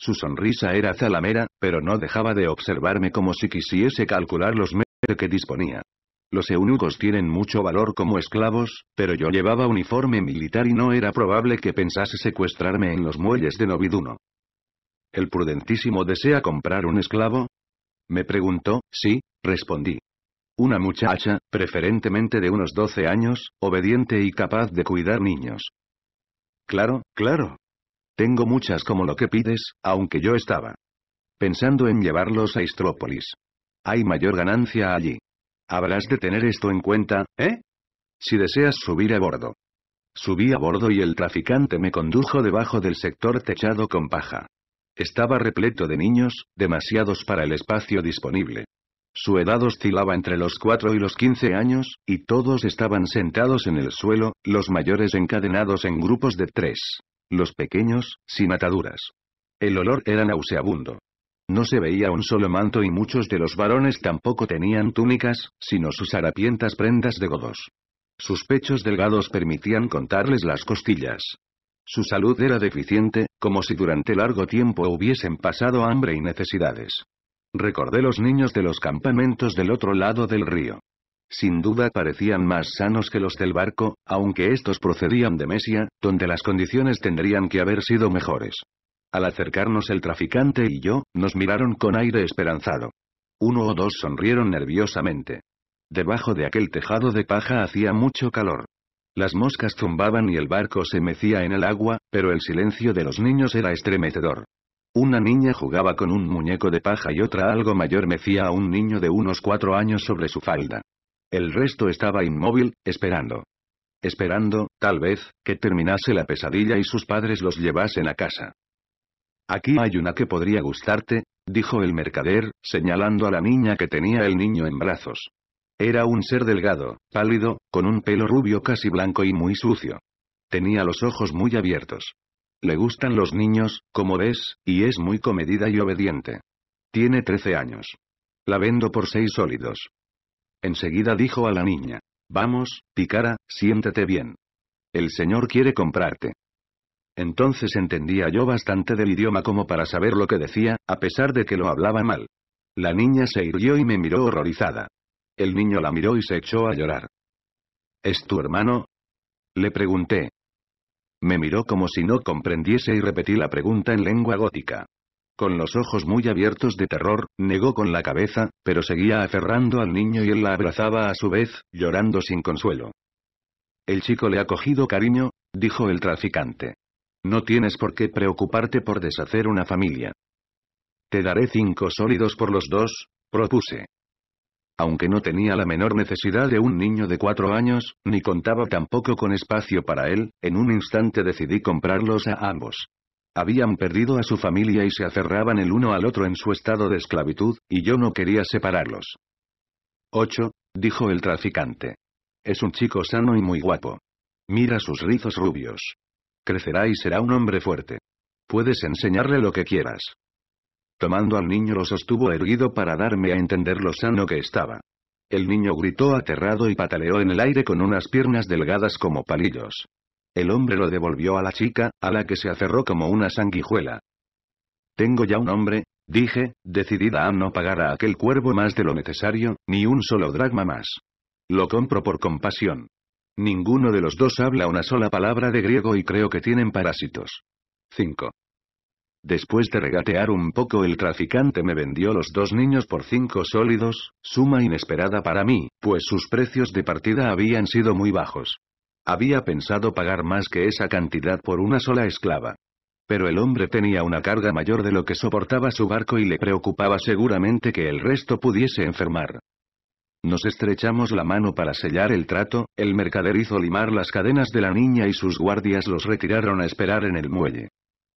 Su sonrisa era zalamera, pero no dejaba de observarme como si quisiese calcular los medios que disponía. Los eunucos tienen mucho valor como esclavos, pero yo llevaba uniforme militar y no era probable que pensase secuestrarme en los muelles de Noviduno. ¿El prudentísimo desea comprar un esclavo? Me preguntó, sí, respondí. Una muchacha, preferentemente de unos 12 años, obediente y capaz de cuidar niños. Claro, claro, tengo muchas como lo que pides, aunque yo estaba pensando en llevarlos a Istrópolis. Hay mayor ganancia allí. Habrás de tener esto en cuenta, ¿eh? Si deseas subir a bordo. Subí a bordo y el traficante me condujo debajo del sector techado con paja. Estaba repleto de niños, demasiados para el espacio disponible. Su edad oscilaba entre los 4 y los 15 años, y todos estaban sentados en el suelo, los mayores encadenados en grupos de tres. Los pequeños, sin ataduras. El olor era nauseabundo. No se veía un solo manto y muchos de los varones tampoco tenían túnicas, sino sus harapientas prendas de godos. Sus pechos delgados permitían contarles las costillas. Su salud era deficiente, como si durante largo tiempo hubiesen pasado hambre y necesidades. Recordé los niños de los campamentos del otro lado del río. Sin duda parecían más sanos que los del barco, aunque estos procedían de Mesia, donde las condiciones tendrían que haber sido mejores. Al acercarnos el traficante y yo, nos miraron con aire esperanzado. Uno o dos sonrieron nerviosamente. Debajo de aquel tejado de paja hacía mucho calor. Las moscas zumbaban y el barco se mecía en el agua, pero el silencio de los niños era estremecedor. Una niña jugaba con un muñeco de paja y otra algo mayor mecía a un niño de unos cuatro años sobre su falda. El resto estaba inmóvil, esperando. Esperando, tal vez, que terminase la pesadilla y sus padres los llevasen a casa. Aquí hay una que podría gustarte, dijo el mercader, señalando a la niña que tenía el niño en brazos. Era un ser delgado, pálido, con un pelo rubio casi blanco y muy sucio. Tenía los ojos muy abiertos. Le gustan los niños, como ves, y es muy comedida y obediente. Tiene 13 años. La vendo por seis sólidos. Enseguida dijo a la niña. Vamos, Picara, siéntete bien. El señor quiere comprarte. Entonces entendía yo bastante del idioma como para saber lo que decía, a pesar de que lo hablaba mal. La niña se irguió y me miró horrorizada. El niño la miró y se echó a llorar. ¿Es tu hermano? Le pregunté. Me miró como si no comprendiese y repetí la pregunta en lengua gótica. Con los ojos muy abiertos de terror, negó con la cabeza, pero seguía aferrando al niño y él la abrazaba a su vez, llorando sin consuelo. El chico le ha cogido cariño, dijo el traficante. No tienes por qué preocuparte por deshacer una familia. Te daré cinco sólidos por los dos, propuse. Aunque no tenía la menor necesidad de un niño de cuatro años, ni contaba tampoco con espacio para él, en un instante decidí comprarlos a ambos. Habían perdido a su familia y se aferraban el uno al otro en su estado de esclavitud, y yo no quería separarlos. «Ocho», Dijo el traficante. Es un chico sano y muy guapo. Mira sus rizos rubios. Crecerá y será un hombre fuerte. Puedes enseñarle lo que quieras. Tomando al niño lo sostuvo erguido para darme a entender lo sano que estaba. El niño gritó aterrado y pataleó en el aire con unas piernas delgadas como palillos. El hombre lo devolvió a la chica, a la que se aferró como una sanguijuela. Tengo ya un hombre, dije, decidida a no pagar a aquel cuervo más de lo necesario, ni un solo dragma más. Lo compro por compasión. Ninguno de los dos habla una sola palabra de griego y creo que tienen parásitos. 5. Después de regatear un poco el traficante me vendió los dos niños por cinco sólidos, suma inesperada para mí, pues sus precios de partida habían sido muy bajos. Había pensado pagar más que esa cantidad por una sola esclava. Pero el hombre tenía una carga mayor de lo que soportaba su barco y le preocupaba seguramente que el resto pudiese enfermar. Nos estrechamos la mano para sellar el trato, el mercader hizo limar las cadenas de la niña y sus guardias los retiraron a esperar en el muelle.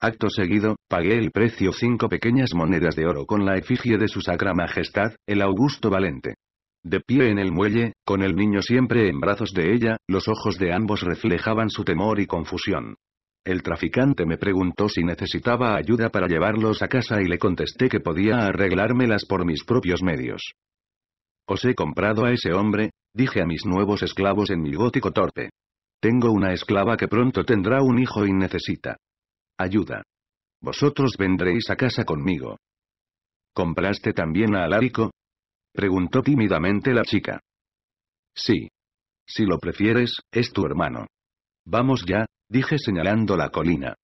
Acto seguido, pagué el precio cinco pequeñas monedas de oro con la efigie de su Sacra Majestad, el Augusto Valente. De pie en el muelle, con el niño siempre en brazos de ella, los ojos de ambos reflejaban su temor y confusión. El traficante me preguntó si necesitaba ayuda para llevarlos a casa y le contesté que podía arreglármelas por mis propios medios. Os he comprado a ese hombre, dije a mis nuevos esclavos en mi gótico torpe. Tengo una esclava que pronto tendrá un hijo y necesita ayuda. Vosotros vendréis a casa conmigo. ¿Compraste también a Alarico? Preguntó tímidamente la chica. Sí. Si lo prefieres, es tu hermano. Vamos ya, dije señalando la colina.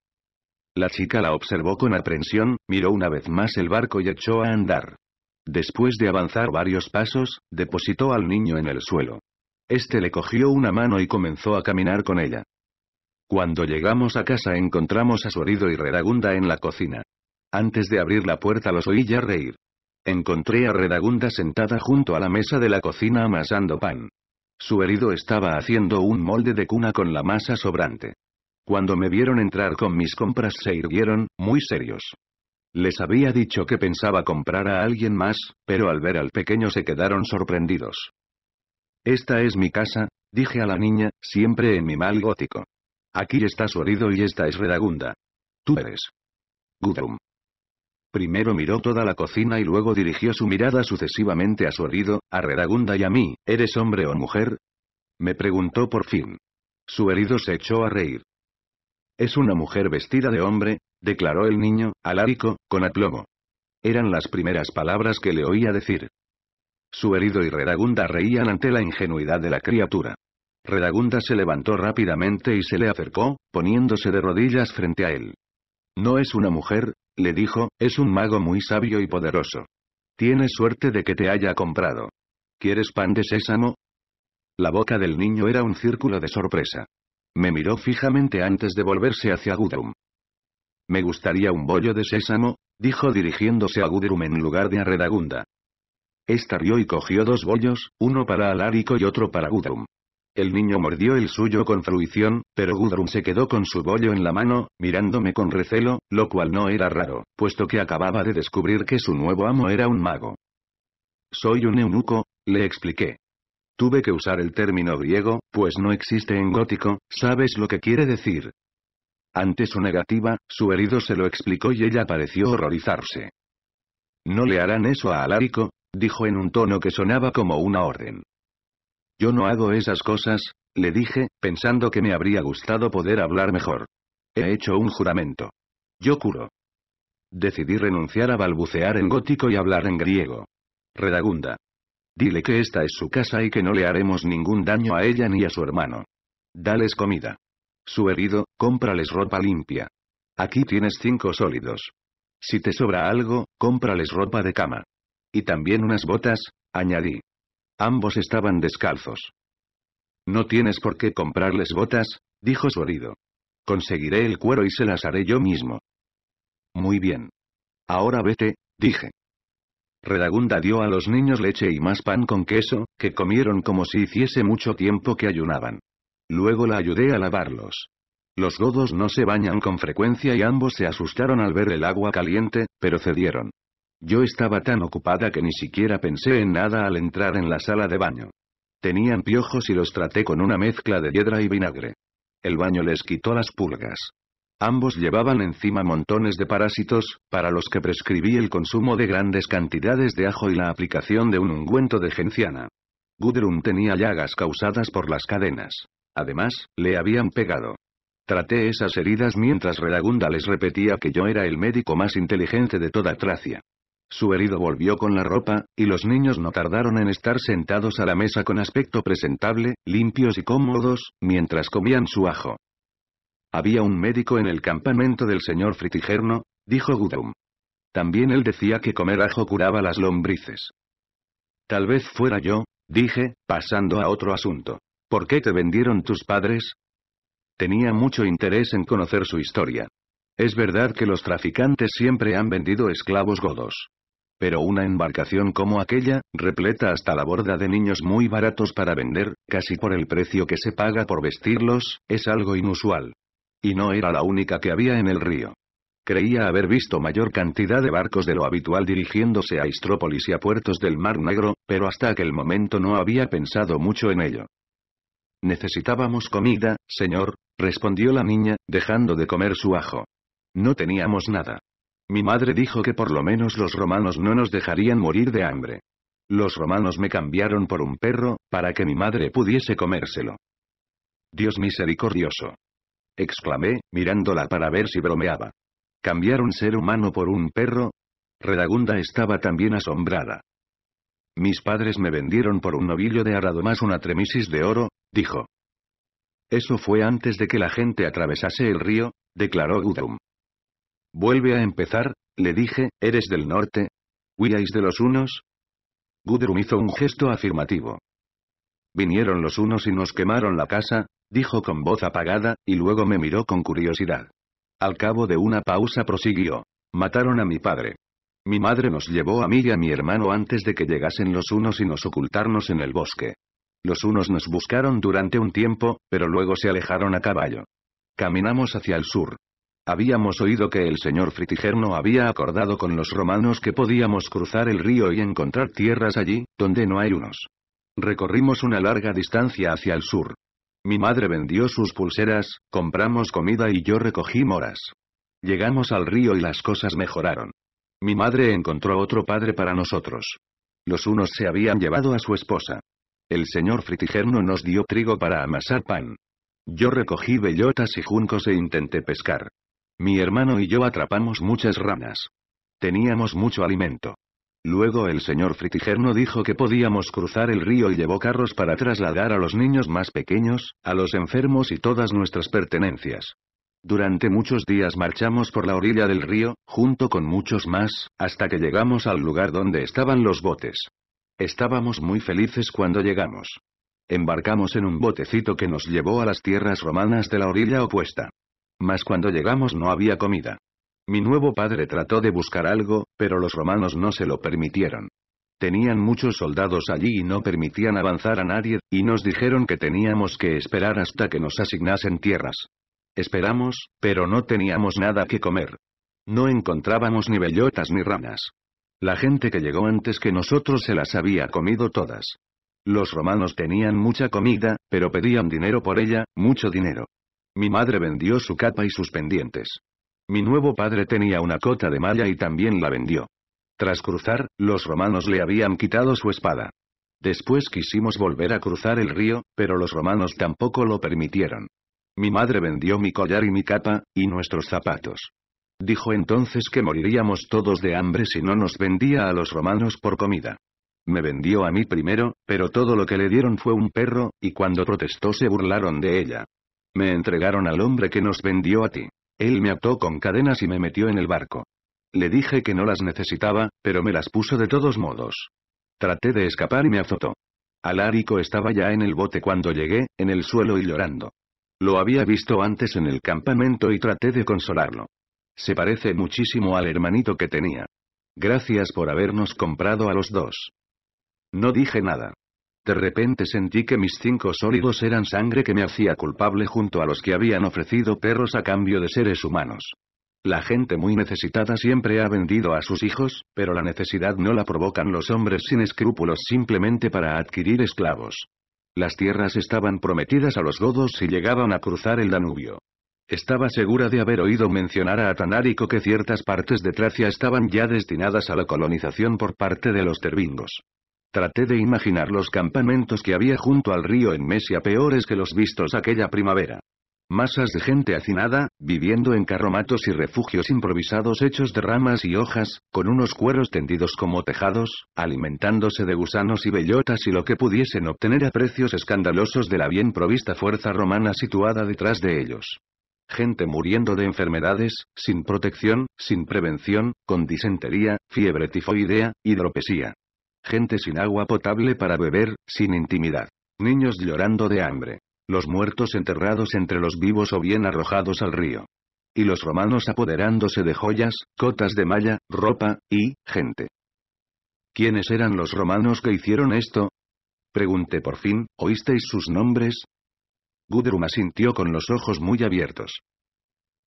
La chica la observó con aprensión, miró una vez más el barco y echó a andar. Después de avanzar varios pasos, depositó al niño en el suelo. Este le cogió una mano y comenzó a caminar con ella. Cuando llegamos a casa encontramos a su herido y Reragunda en la cocina. Antes de abrir la puerta los oí ya reír encontré a Redagunda sentada junto a la mesa de la cocina amasando pan. Su herido estaba haciendo un molde de cuna con la masa sobrante. Cuando me vieron entrar con mis compras se hirvieron, muy serios. Les había dicho que pensaba comprar a alguien más, pero al ver al pequeño se quedaron sorprendidos. Esta es mi casa, dije a la niña, siempre en mi mal gótico. Aquí está su herido y esta es Redagunda. Tú eres. Gudrum. Primero miró toda la cocina y luego dirigió su mirada sucesivamente a su herido, a Redagunda y a mí. ¿Eres hombre o mujer? Me preguntó por fin. Su herido se echó a reír. Es una mujer vestida de hombre, declaró el niño, alárico, con aplomo. Eran las primeras palabras que le oía decir. Su herido y Redagunda reían ante la ingenuidad de la criatura. Redagunda se levantó rápidamente y se le acercó, poniéndose de rodillas frente a él. No es una mujer, le dijo, es un mago muy sabio y poderoso. Tienes suerte de que te haya comprado. ¿Quieres pan de sésamo? La boca del niño era un círculo de sorpresa. Me miró fijamente antes de volverse hacia Gudrum. Me gustaría un bollo de sésamo, dijo dirigiéndose a Gudrum en lugar de a Redagunda. Esta rió y cogió dos bollos, uno para Alarico y otro para Gudrum. El niño mordió el suyo con fruición, pero Gudrun se quedó con su bollo en la mano, mirándome con recelo, lo cual no era raro, puesto que acababa de descubrir que su nuevo amo era un mago. Soy un eunuco, le expliqué. Tuve que usar el término griego, pues no existe en gótico, ¿sabes lo que quiere decir? Ante su negativa, su herido se lo explicó y ella pareció horrorizarse. No le harán eso a Alarico, dijo en un tono que sonaba como una orden. Yo no hago esas cosas, le dije, pensando que me habría gustado poder hablar mejor. He hecho un juramento. Yo curo. Decidí renunciar a balbucear en gótico y hablar en griego. Redagunda. Dile que esta es su casa y que no le haremos ningún daño a ella ni a su hermano. Dales comida. Su herido, cómprales ropa limpia. Aquí tienes cinco sólidos. Si te sobra algo, cómprales ropa de cama. Y también unas botas, añadí. Ambos estaban descalzos. No tienes por qué comprarles botas, dijo su herido. Conseguiré el cuero y se las haré yo mismo. Muy bien. Ahora vete, dije. Redagunda dio a los niños leche y más pan con queso, que comieron como si hiciese mucho tiempo que ayunaban. Luego la ayudé a lavarlos. Los godos no se bañan con frecuencia y ambos se asustaron al ver el agua caliente, pero cedieron. Yo estaba tan ocupada que ni siquiera pensé en nada al entrar en la sala de baño. Tenían piojos y los traté con una mezcla de hiedra y vinagre. El baño les quitó las pulgas. Ambos llevaban encima montones de parásitos, para los que prescribí el consumo de grandes cantidades de ajo y la aplicación de un ungüento de genciana. Gudrun tenía llagas causadas por las cadenas. Además, le habían pegado. Traté esas heridas mientras Redagunda les repetía que yo era el médico más inteligente de toda Tracia. Su herido volvió con la ropa, y los niños no tardaron en estar sentados a la mesa con aspecto presentable, limpios y cómodos, mientras comían su ajo. Había un médico en el campamento del señor Fritigerno, dijo Gudum. También él decía que comer ajo curaba las lombrices. Tal vez fuera yo, dije, pasando a otro asunto. ¿Por qué te vendieron tus padres? Tenía mucho interés en conocer su historia. Es verdad que los traficantes siempre han vendido esclavos godos. Pero una embarcación como aquella, repleta hasta la borda de niños muy baratos para vender, casi por el precio que se paga por vestirlos, es algo inusual. Y no era la única que había en el río. Creía haber visto mayor cantidad de barcos de lo habitual dirigiéndose a Istrópolis y a puertos del Mar Negro, pero hasta aquel momento no había pensado mucho en ello. Necesitábamos comida, señor, respondió la niña, dejando de comer su ajo. No teníamos nada. Mi madre dijo que por lo menos los romanos no nos dejarían morir de hambre. Los romanos me cambiaron por un perro, para que mi madre pudiese comérselo. Dios misericordioso. Exclamé, mirándola para ver si bromeaba. ¿Cambiar un ser humano por un perro? Redagunda estaba también asombrada. Mis padres me vendieron por un novillo de arado más una tremisis de oro, dijo. Eso fue antes de que la gente atravesase el río, declaró Gudum. Vuelve a empezar, le dije, ¿eres del norte? ¿Huíais de los unos? Gudrun hizo un gesto afirmativo. Vinieron los unos y nos quemaron la casa, dijo con voz apagada, y luego me miró con curiosidad. Al cabo de una pausa prosiguió. Mataron a mi padre. Mi madre nos llevó a mí y a mi hermano antes de que llegasen los unos y nos ocultarnos en el bosque. Los unos nos buscaron durante un tiempo, pero luego se alejaron a caballo. Caminamos hacia el sur. Habíamos oído que el señor Fritigerno había acordado con los romanos que podíamos cruzar el río y encontrar tierras allí, donde no hay unos. Recorrimos una larga distancia hacia el sur. Mi madre vendió sus pulseras, compramos comida y yo recogí moras. Llegamos al río y las cosas mejoraron. Mi madre encontró otro padre para nosotros. Los unos se habían llevado a su esposa. El señor Fritigerno nos dio trigo para amasar pan. Yo recogí bellotas y juncos e intenté pescar. Mi hermano y yo atrapamos muchas ranas. Teníamos mucho alimento. Luego el señor Fritigerno dijo que podíamos cruzar el río y llevó carros para trasladar a los niños más pequeños, a los enfermos y todas nuestras pertenencias. Durante muchos días marchamos por la orilla del río, junto con muchos más, hasta que llegamos al lugar donde estaban los botes. Estábamos muy felices cuando llegamos. Embarcamos en un botecito que nos llevó a las tierras romanas de la orilla opuesta. Mas cuando llegamos no había comida. Mi nuevo padre trató de buscar algo, pero los romanos no se lo permitieron. Tenían muchos soldados allí y no permitían avanzar a nadie, y nos dijeron que teníamos que esperar hasta que nos asignasen tierras. Esperamos, pero no teníamos nada que comer. No encontrábamos ni bellotas ni ranas. La gente que llegó antes que nosotros se las había comido todas. Los romanos tenían mucha comida, pero pedían dinero por ella, mucho dinero. Mi madre vendió su capa y sus pendientes. Mi nuevo padre tenía una cota de malla y también la vendió. Tras cruzar, los romanos le habían quitado su espada. Después quisimos volver a cruzar el río, pero los romanos tampoco lo permitieron. Mi madre vendió mi collar y mi capa, y nuestros zapatos. Dijo entonces que moriríamos todos de hambre si no nos vendía a los romanos por comida. Me vendió a mí primero, pero todo lo que le dieron fue un perro, y cuando protestó se burlaron de ella. Me entregaron al hombre que nos vendió a ti. Él me ató con cadenas y me metió en el barco. Le dije que no las necesitaba, pero me las puso de todos modos. Traté de escapar y me azotó. Alárico estaba ya en el bote cuando llegué, en el suelo y llorando. Lo había visto antes en el campamento y traté de consolarlo. Se parece muchísimo al hermanito que tenía. Gracias por habernos comprado a los dos. No dije nada. De repente sentí que mis cinco sólidos eran sangre que me hacía culpable junto a los que habían ofrecido perros a cambio de seres humanos. La gente muy necesitada siempre ha vendido a sus hijos, pero la necesidad no la provocan los hombres sin escrúpulos simplemente para adquirir esclavos. Las tierras estaban prometidas a los godos si llegaban a cruzar el Danubio. Estaba segura de haber oído mencionar a Atanárico que ciertas partes de Tracia estaban ya destinadas a la colonización por parte de los tervingos. Traté de imaginar los campamentos que había junto al río en Mesia peores que los vistos aquella primavera. Masas de gente hacinada, viviendo en carromatos y refugios improvisados hechos de ramas y hojas, con unos cueros tendidos como tejados, alimentándose de gusanos y bellotas y lo que pudiesen obtener a precios escandalosos de la bien provista fuerza romana situada detrás de ellos. Gente muriendo de enfermedades, sin protección, sin prevención, con disentería, fiebre tifoidea, hidropesía gente sin agua potable para beber, sin intimidad. Niños llorando de hambre. Los muertos enterrados entre los vivos o bien arrojados al río. Y los romanos apoderándose de joyas, cotas de malla, ropa, y, gente. ¿Quiénes eran los romanos que hicieron esto? Pregunté por fin, ¿oísteis sus nombres? Gudruma sintió con los ojos muy abiertos.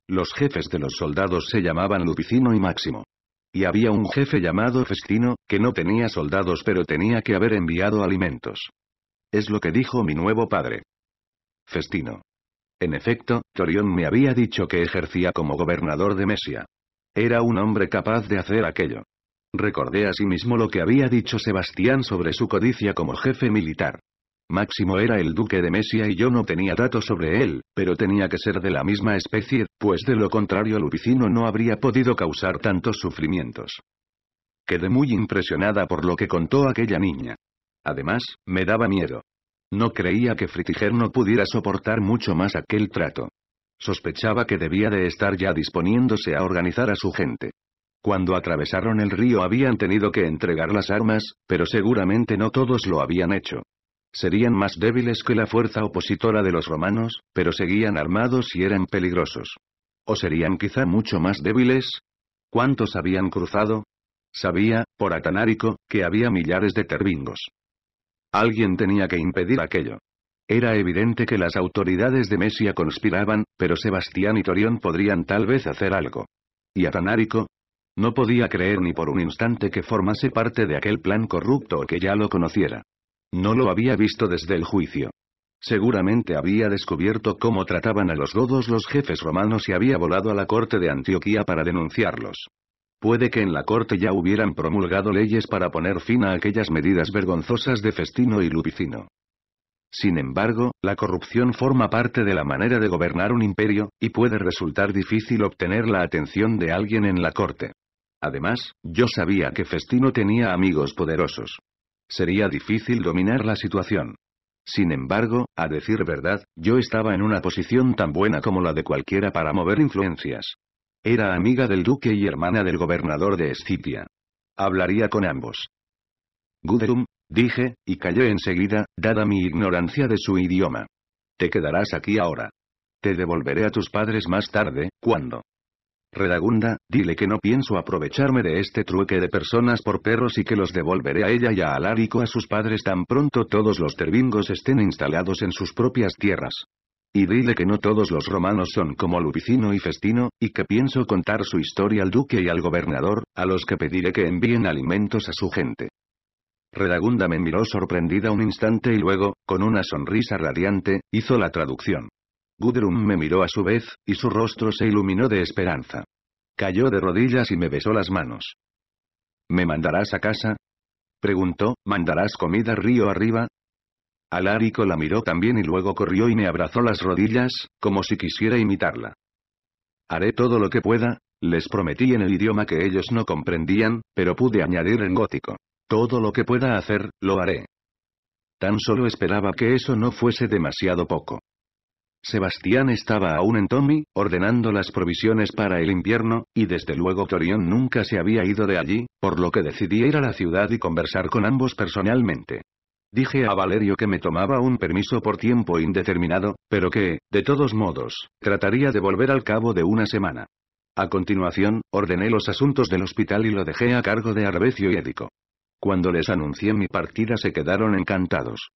Los jefes de los soldados se llamaban Lupicino y Máximo. Y había un jefe llamado Festino, que no tenía soldados pero tenía que haber enviado alimentos. Es lo que dijo mi nuevo padre. Festino. En efecto, Torión me había dicho que ejercía como gobernador de Mesia. Era un hombre capaz de hacer aquello. Recordé asimismo lo que había dicho Sebastián sobre su codicia como jefe militar. Máximo era el duque de Mesia y yo no tenía datos sobre él, pero tenía que ser de la misma especie, pues de lo contrario el Lupicino no habría podido causar tantos sufrimientos. Quedé muy impresionada por lo que contó aquella niña. Además, me daba miedo. No creía que Fritiger no pudiera soportar mucho más aquel trato. Sospechaba que debía de estar ya disponiéndose a organizar a su gente. Cuando atravesaron el río habían tenido que entregar las armas, pero seguramente no todos lo habían hecho. Serían más débiles que la fuerza opositora de los romanos, pero seguían armados y eran peligrosos. ¿O serían quizá mucho más débiles? ¿Cuántos habían cruzado? Sabía, por Atanárico, que había millares de terbingos. Alguien tenía que impedir aquello. Era evidente que las autoridades de Mesia conspiraban, pero Sebastián y Torión podrían tal vez hacer algo. ¿Y Atanárico? No podía creer ni por un instante que formase parte de aquel plan corrupto o que ya lo conociera. No lo había visto desde el juicio. Seguramente había descubierto cómo trataban a los godos los jefes romanos y había volado a la corte de Antioquía para denunciarlos. Puede que en la corte ya hubieran promulgado leyes para poner fin a aquellas medidas vergonzosas de Festino y Lupicino. Sin embargo, la corrupción forma parte de la manera de gobernar un imperio, y puede resultar difícil obtener la atención de alguien en la corte. Además, yo sabía que Festino tenía amigos poderosos sería difícil dominar la situación. Sin embargo, a decir verdad, yo estaba en una posición tan buena como la de cualquiera para mover influencias. Era amiga del duque y hermana del gobernador de Escitia. Hablaría con ambos. Guderum, dije, y callé enseguida, dada mi ignorancia de su idioma. Te quedarás aquí ahora. Te devolveré a tus padres más tarde, cuando Redagunda, dile que no pienso aprovecharme de este trueque de personas por perros y que los devolveré a ella y a Alarico a sus padres tan pronto todos los tervingos estén instalados en sus propias tierras. Y dile que no todos los romanos son como Lupicino y Festino, y que pienso contar su historia al duque y al gobernador, a los que pediré que envíen alimentos a su gente. Redagunda me miró sorprendida un instante y luego, con una sonrisa radiante, hizo la traducción. Gudrun mm. me miró a su vez, y su rostro se iluminó de esperanza. Cayó de rodillas y me besó las manos. ¿Me mandarás a casa? Preguntó, ¿mandarás comida río arriba? Alarico la miró también y luego corrió y me abrazó las rodillas, como si quisiera imitarla. Haré todo lo que pueda, les prometí en el idioma que ellos no comprendían, pero pude añadir en gótico. Todo lo que pueda hacer, lo haré. Tan solo esperaba que eso no fuese demasiado poco. Sebastián estaba aún en Tommy, ordenando las provisiones para el invierno, y desde luego Torión nunca se había ido de allí, por lo que decidí ir a la ciudad y conversar con ambos personalmente. Dije a Valerio que me tomaba un permiso por tiempo indeterminado, pero que, de todos modos, trataría de volver al cabo de una semana. A continuación, ordené los asuntos del hospital y lo dejé a cargo de Arbecio y Édico. Cuando les anuncié mi partida se quedaron encantados.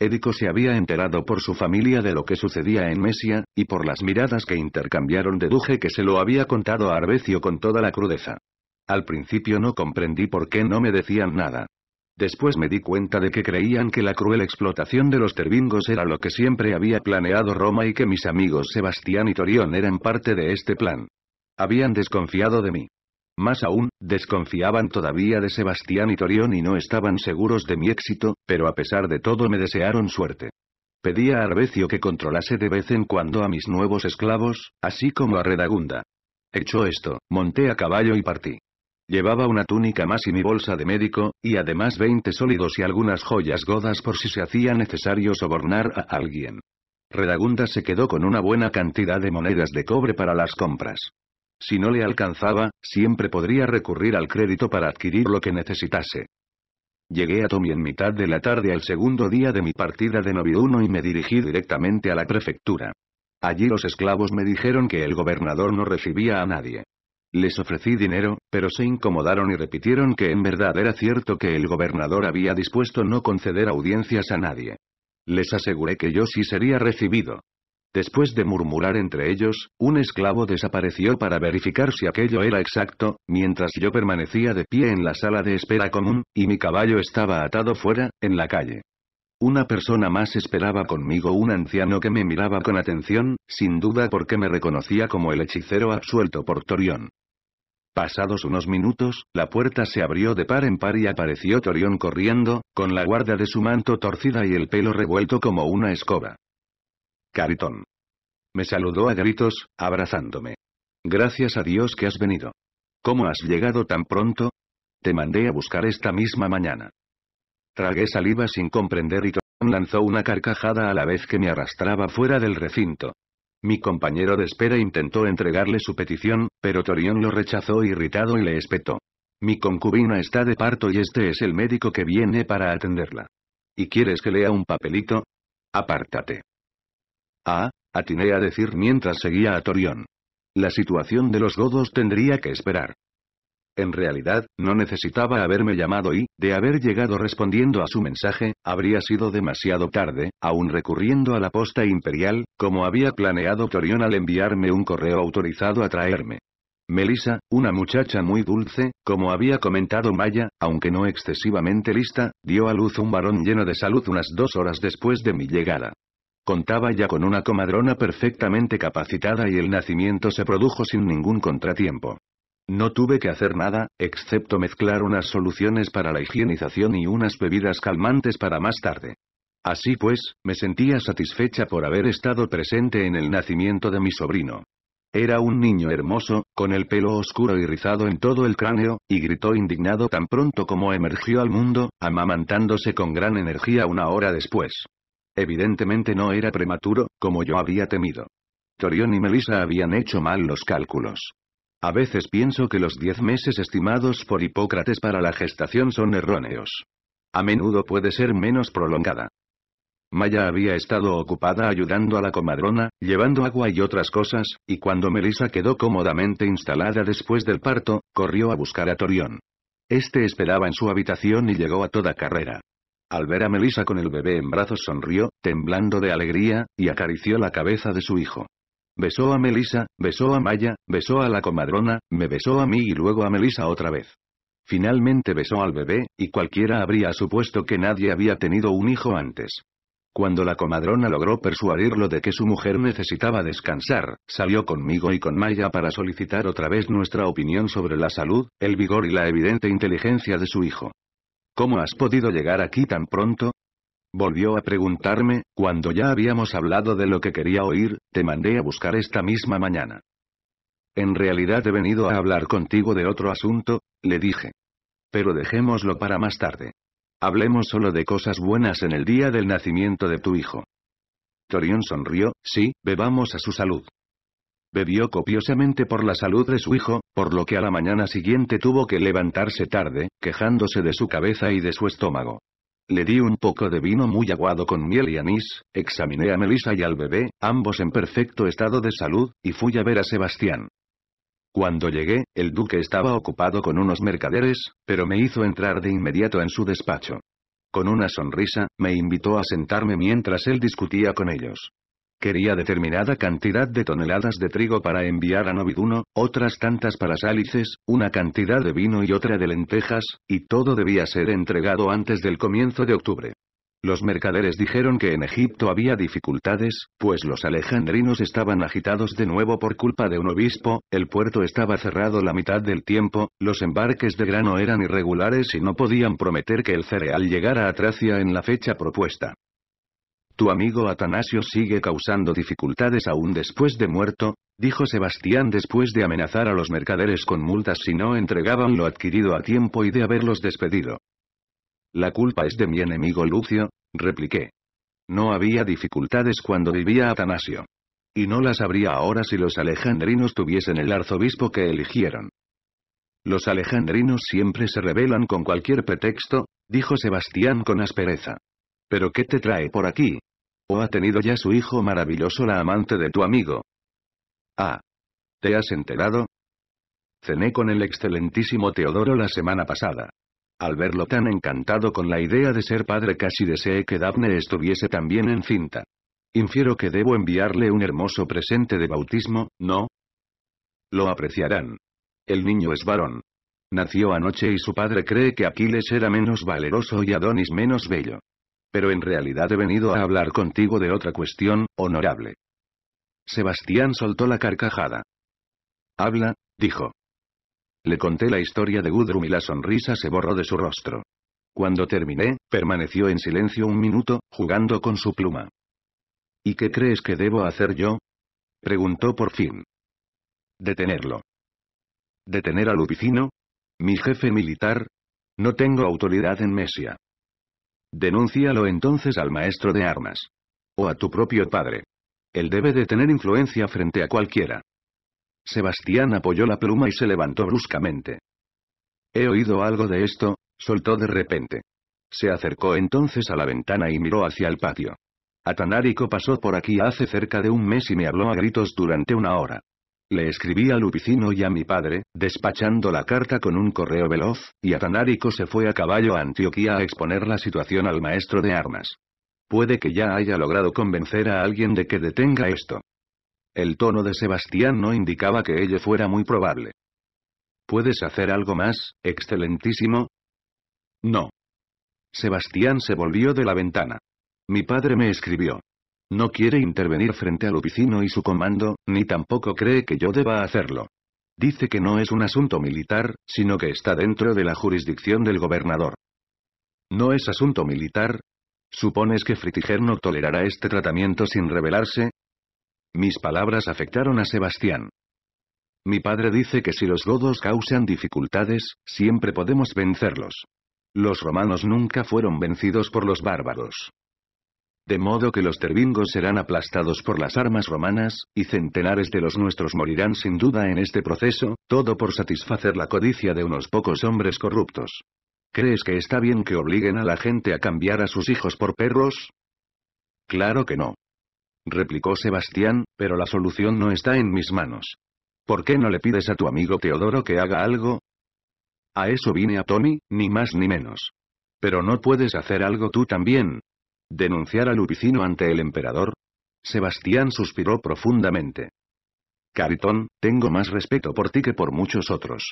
Édico se había enterado por su familia de lo que sucedía en Mesia, y por las miradas que intercambiaron deduje que se lo había contado a Arbecio con toda la crudeza. Al principio no comprendí por qué no me decían nada. Después me di cuenta de que creían que la cruel explotación de los terbingos era lo que siempre había planeado Roma y que mis amigos Sebastián y Torión eran parte de este plan. Habían desconfiado de mí. Más aún, desconfiaban todavía de Sebastián y Torión y no estaban seguros de mi éxito, pero a pesar de todo me desearon suerte. Pedí a Arbecio que controlase de vez en cuando a mis nuevos esclavos, así como a Redagunda. Hecho esto, monté a caballo y partí. Llevaba una túnica más y mi bolsa de médico, y además veinte sólidos y algunas joyas godas por si se hacía necesario sobornar a alguien. Redagunda se quedó con una buena cantidad de monedas de cobre para las compras. Si no le alcanzaba, siempre podría recurrir al crédito para adquirir lo que necesitase. Llegué a Tommy en mitad de la tarde al segundo día de mi partida de Novi y me dirigí directamente a la prefectura. Allí los esclavos me dijeron que el gobernador no recibía a nadie. Les ofrecí dinero, pero se incomodaron y repitieron que en verdad era cierto que el gobernador había dispuesto no conceder audiencias a nadie. Les aseguré que yo sí sería recibido. Después de murmurar entre ellos, un esclavo desapareció para verificar si aquello era exacto, mientras yo permanecía de pie en la sala de espera común, y mi caballo estaba atado fuera, en la calle. Una persona más esperaba conmigo un anciano que me miraba con atención, sin duda porque me reconocía como el hechicero absuelto por Torión. Pasados unos minutos, la puerta se abrió de par en par y apareció Torión corriendo, con la guarda de su manto torcida y el pelo revuelto como una escoba. Caritón. Me saludó a gritos, abrazándome. Gracias a Dios que has venido. ¿Cómo has llegado tan pronto? Te mandé a buscar esta misma mañana. Tragué saliva sin comprender y Torion lanzó una carcajada a la vez que me arrastraba fuera del recinto. Mi compañero de espera intentó entregarle su petición, pero Torión lo rechazó irritado y le espetó. Mi concubina está de parto y este es el médico que viene para atenderla. ¿Y quieres que lea un papelito? Apártate. Ah, atiné a decir mientras seguía a Torión. La situación de los godos tendría que esperar. En realidad, no necesitaba haberme llamado y, de haber llegado respondiendo a su mensaje, habría sido demasiado tarde, aún recurriendo a la posta imperial, como había planeado Torión al enviarme un correo autorizado a traerme. Melissa, una muchacha muy dulce, como había comentado Maya, aunque no excesivamente lista, dio a luz un varón lleno de salud unas dos horas después de mi llegada. Contaba ya con una comadrona perfectamente capacitada y el nacimiento se produjo sin ningún contratiempo. No tuve que hacer nada, excepto mezclar unas soluciones para la higienización y unas bebidas calmantes para más tarde. Así pues, me sentía satisfecha por haber estado presente en el nacimiento de mi sobrino. Era un niño hermoso, con el pelo oscuro y rizado en todo el cráneo, y gritó indignado tan pronto como emergió al mundo, amamantándose con gran energía una hora después. Evidentemente no era prematuro, como yo había temido. Torión y Melisa habían hecho mal los cálculos. A veces pienso que los diez meses estimados por Hipócrates para la gestación son erróneos. A menudo puede ser menos prolongada. Maya había estado ocupada ayudando a la comadrona, llevando agua y otras cosas, y cuando Melisa quedó cómodamente instalada después del parto, corrió a buscar a Torión. Este esperaba en su habitación y llegó a toda carrera. Al ver a Melisa con el bebé en brazos sonrió, temblando de alegría, y acarició la cabeza de su hijo. Besó a Melisa, besó a Maya, besó a la comadrona, me besó a mí y luego a Melisa otra vez. Finalmente besó al bebé, y cualquiera habría supuesto que nadie había tenido un hijo antes. Cuando la comadrona logró persuadirlo de que su mujer necesitaba descansar, salió conmigo y con Maya para solicitar otra vez nuestra opinión sobre la salud, el vigor y la evidente inteligencia de su hijo. ¿Cómo has podido llegar aquí tan pronto? Volvió a preguntarme, cuando ya habíamos hablado de lo que quería oír, te mandé a buscar esta misma mañana. En realidad he venido a hablar contigo de otro asunto, le dije. Pero dejémoslo para más tarde. Hablemos solo de cosas buenas en el día del nacimiento de tu hijo. Torión sonrió, sí, bebamos a su salud. Bebió copiosamente por la salud de su hijo, por lo que a la mañana siguiente tuvo que levantarse tarde, quejándose de su cabeza y de su estómago. Le di un poco de vino muy aguado con miel y anís, examiné a Melissa y al bebé, ambos en perfecto estado de salud, y fui a ver a Sebastián. Cuando llegué, el duque estaba ocupado con unos mercaderes, pero me hizo entrar de inmediato en su despacho. Con una sonrisa, me invitó a sentarme mientras él discutía con ellos. Quería determinada cantidad de toneladas de trigo para enviar a Noviduno, otras tantas para Sálices, una cantidad de vino y otra de lentejas, y todo debía ser entregado antes del comienzo de octubre. Los mercaderes dijeron que en Egipto había dificultades, pues los alejandrinos estaban agitados de nuevo por culpa de un obispo, el puerto estaba cerrado la mitad del tiempo, los embarques de grano eran irregulares y no podían prometer que el cereal llegara a Tracia en la fecha propuesta. Tu amigo Atanasio sigue causando dificultades aún después de muerto, dijo Sebastián después de amenazar a los mercaderes con multas si no entregaban lo adquirido a tiempo y de haberlos despedido. La culpa es de mi enemigo Lucio, repliqué. No había dificultades cuando vivía Atanasio. Y no las habría ahora si los alejandrinos tuviesen el arzobispo que eligieron. Los alejandrinos siempre se rebelan con cualquier pretexto, dijo Sebastián con aspereza. ¿Pero qué te trae por aquí, ha tenido ya su hijo maravilloso la amante de tu amigo? Ah. ¿Te has enterado? Cené con el excelentísimo Teodoro la semana pasada. Al verlo tan encantado con la idea de ser padre casi deseé que Daphne estuviese también encinta. Infiero que debo enviarle un hermoso presente de bautismo, ¿no? Lo apreciarán. El niño es varón. Nació anoche y su padre cree que Aquiles era menos valeroso y Adonis menos bello pero en realidad he venido a hablar contigo de otra cuestión, honorable. Sebastián soltó la carcajada. Habla, dijo. Le conté la historia de Gudrun y la sonrisa se borró de su rostro. Cuando terminé, permaneció en silencio un minuto, jugando con su pluma. ¿Y qué crees que debo hacer yo? Preguntó por fin. Detenerlo. ¿Detener al Lupicino? ¿Mi jefe militar? No tengo autoridad en Mesia. Denúncialo entonces al maestro de armas. O a tu propio padre. Él debe de tener influencia frente a cualquiera. Sebastián apoyó la pluma y se levantó bruscamente. He oído algo de esto, soltó de repente. Se acercó entonces a la ventana y miró hacia el patio. Atanarico pasó por aquí hace cerca de un mes y me habló a gritos durante una hora. Le escribí a Lupicino y a mi padre, despachando la carta con un correo veloz, y Atanarico se fue a caballo a Antioquía a exponer la situación al maestro de armas. Puede que ya haya logrado convencer a alguien de que detenga esto. El tono de Sebastián no indicaba que ello fuera muy probable. ¿Puedes hacer algo más, excelentísimo? No. Sebastián se volvió de la ventana. Mi padre me escribió. No quiere intervenir frente al Lupicino y su comando, ni tampoco cree que yo deba hacerlo. Dice que no es un asunto militar, sino que está dentro de la jurisdicción del gobernador. ¿No es asunto militar? ¿Supones que Fritiger no tolerará este tratamiento sin rebelarse? Mis palabras afectaron a Sebastián. Mi padre dice que si los godos causan dificultades, siempre podemos vencerlos. Los romanos nunca fueron vencidos por los bárbaros. De modo que los tervingos serán aplastados por las armas romanas, y centenares de los nuestros morirán sin duda en este proceso, todo por satisfacer la codicia de unos pocos hombres corruptos. ¿Crees que está bien que obliguen a la gente a cambiar a sus hijos por perros? Claro que no. Replicó Sebastián, pero la solución no está en mis manos. ¿Por qué no le pides a tu amigo Teodoro que haga algo? A eso vine a Tony, ni más ni menos. Pero no puedes hacer algo tú también, ¿Denunciar a Lupicino ante el emperador? Sebastián suspiró profundamente. Caritón, tengo más respeto por ti que por muchos otros.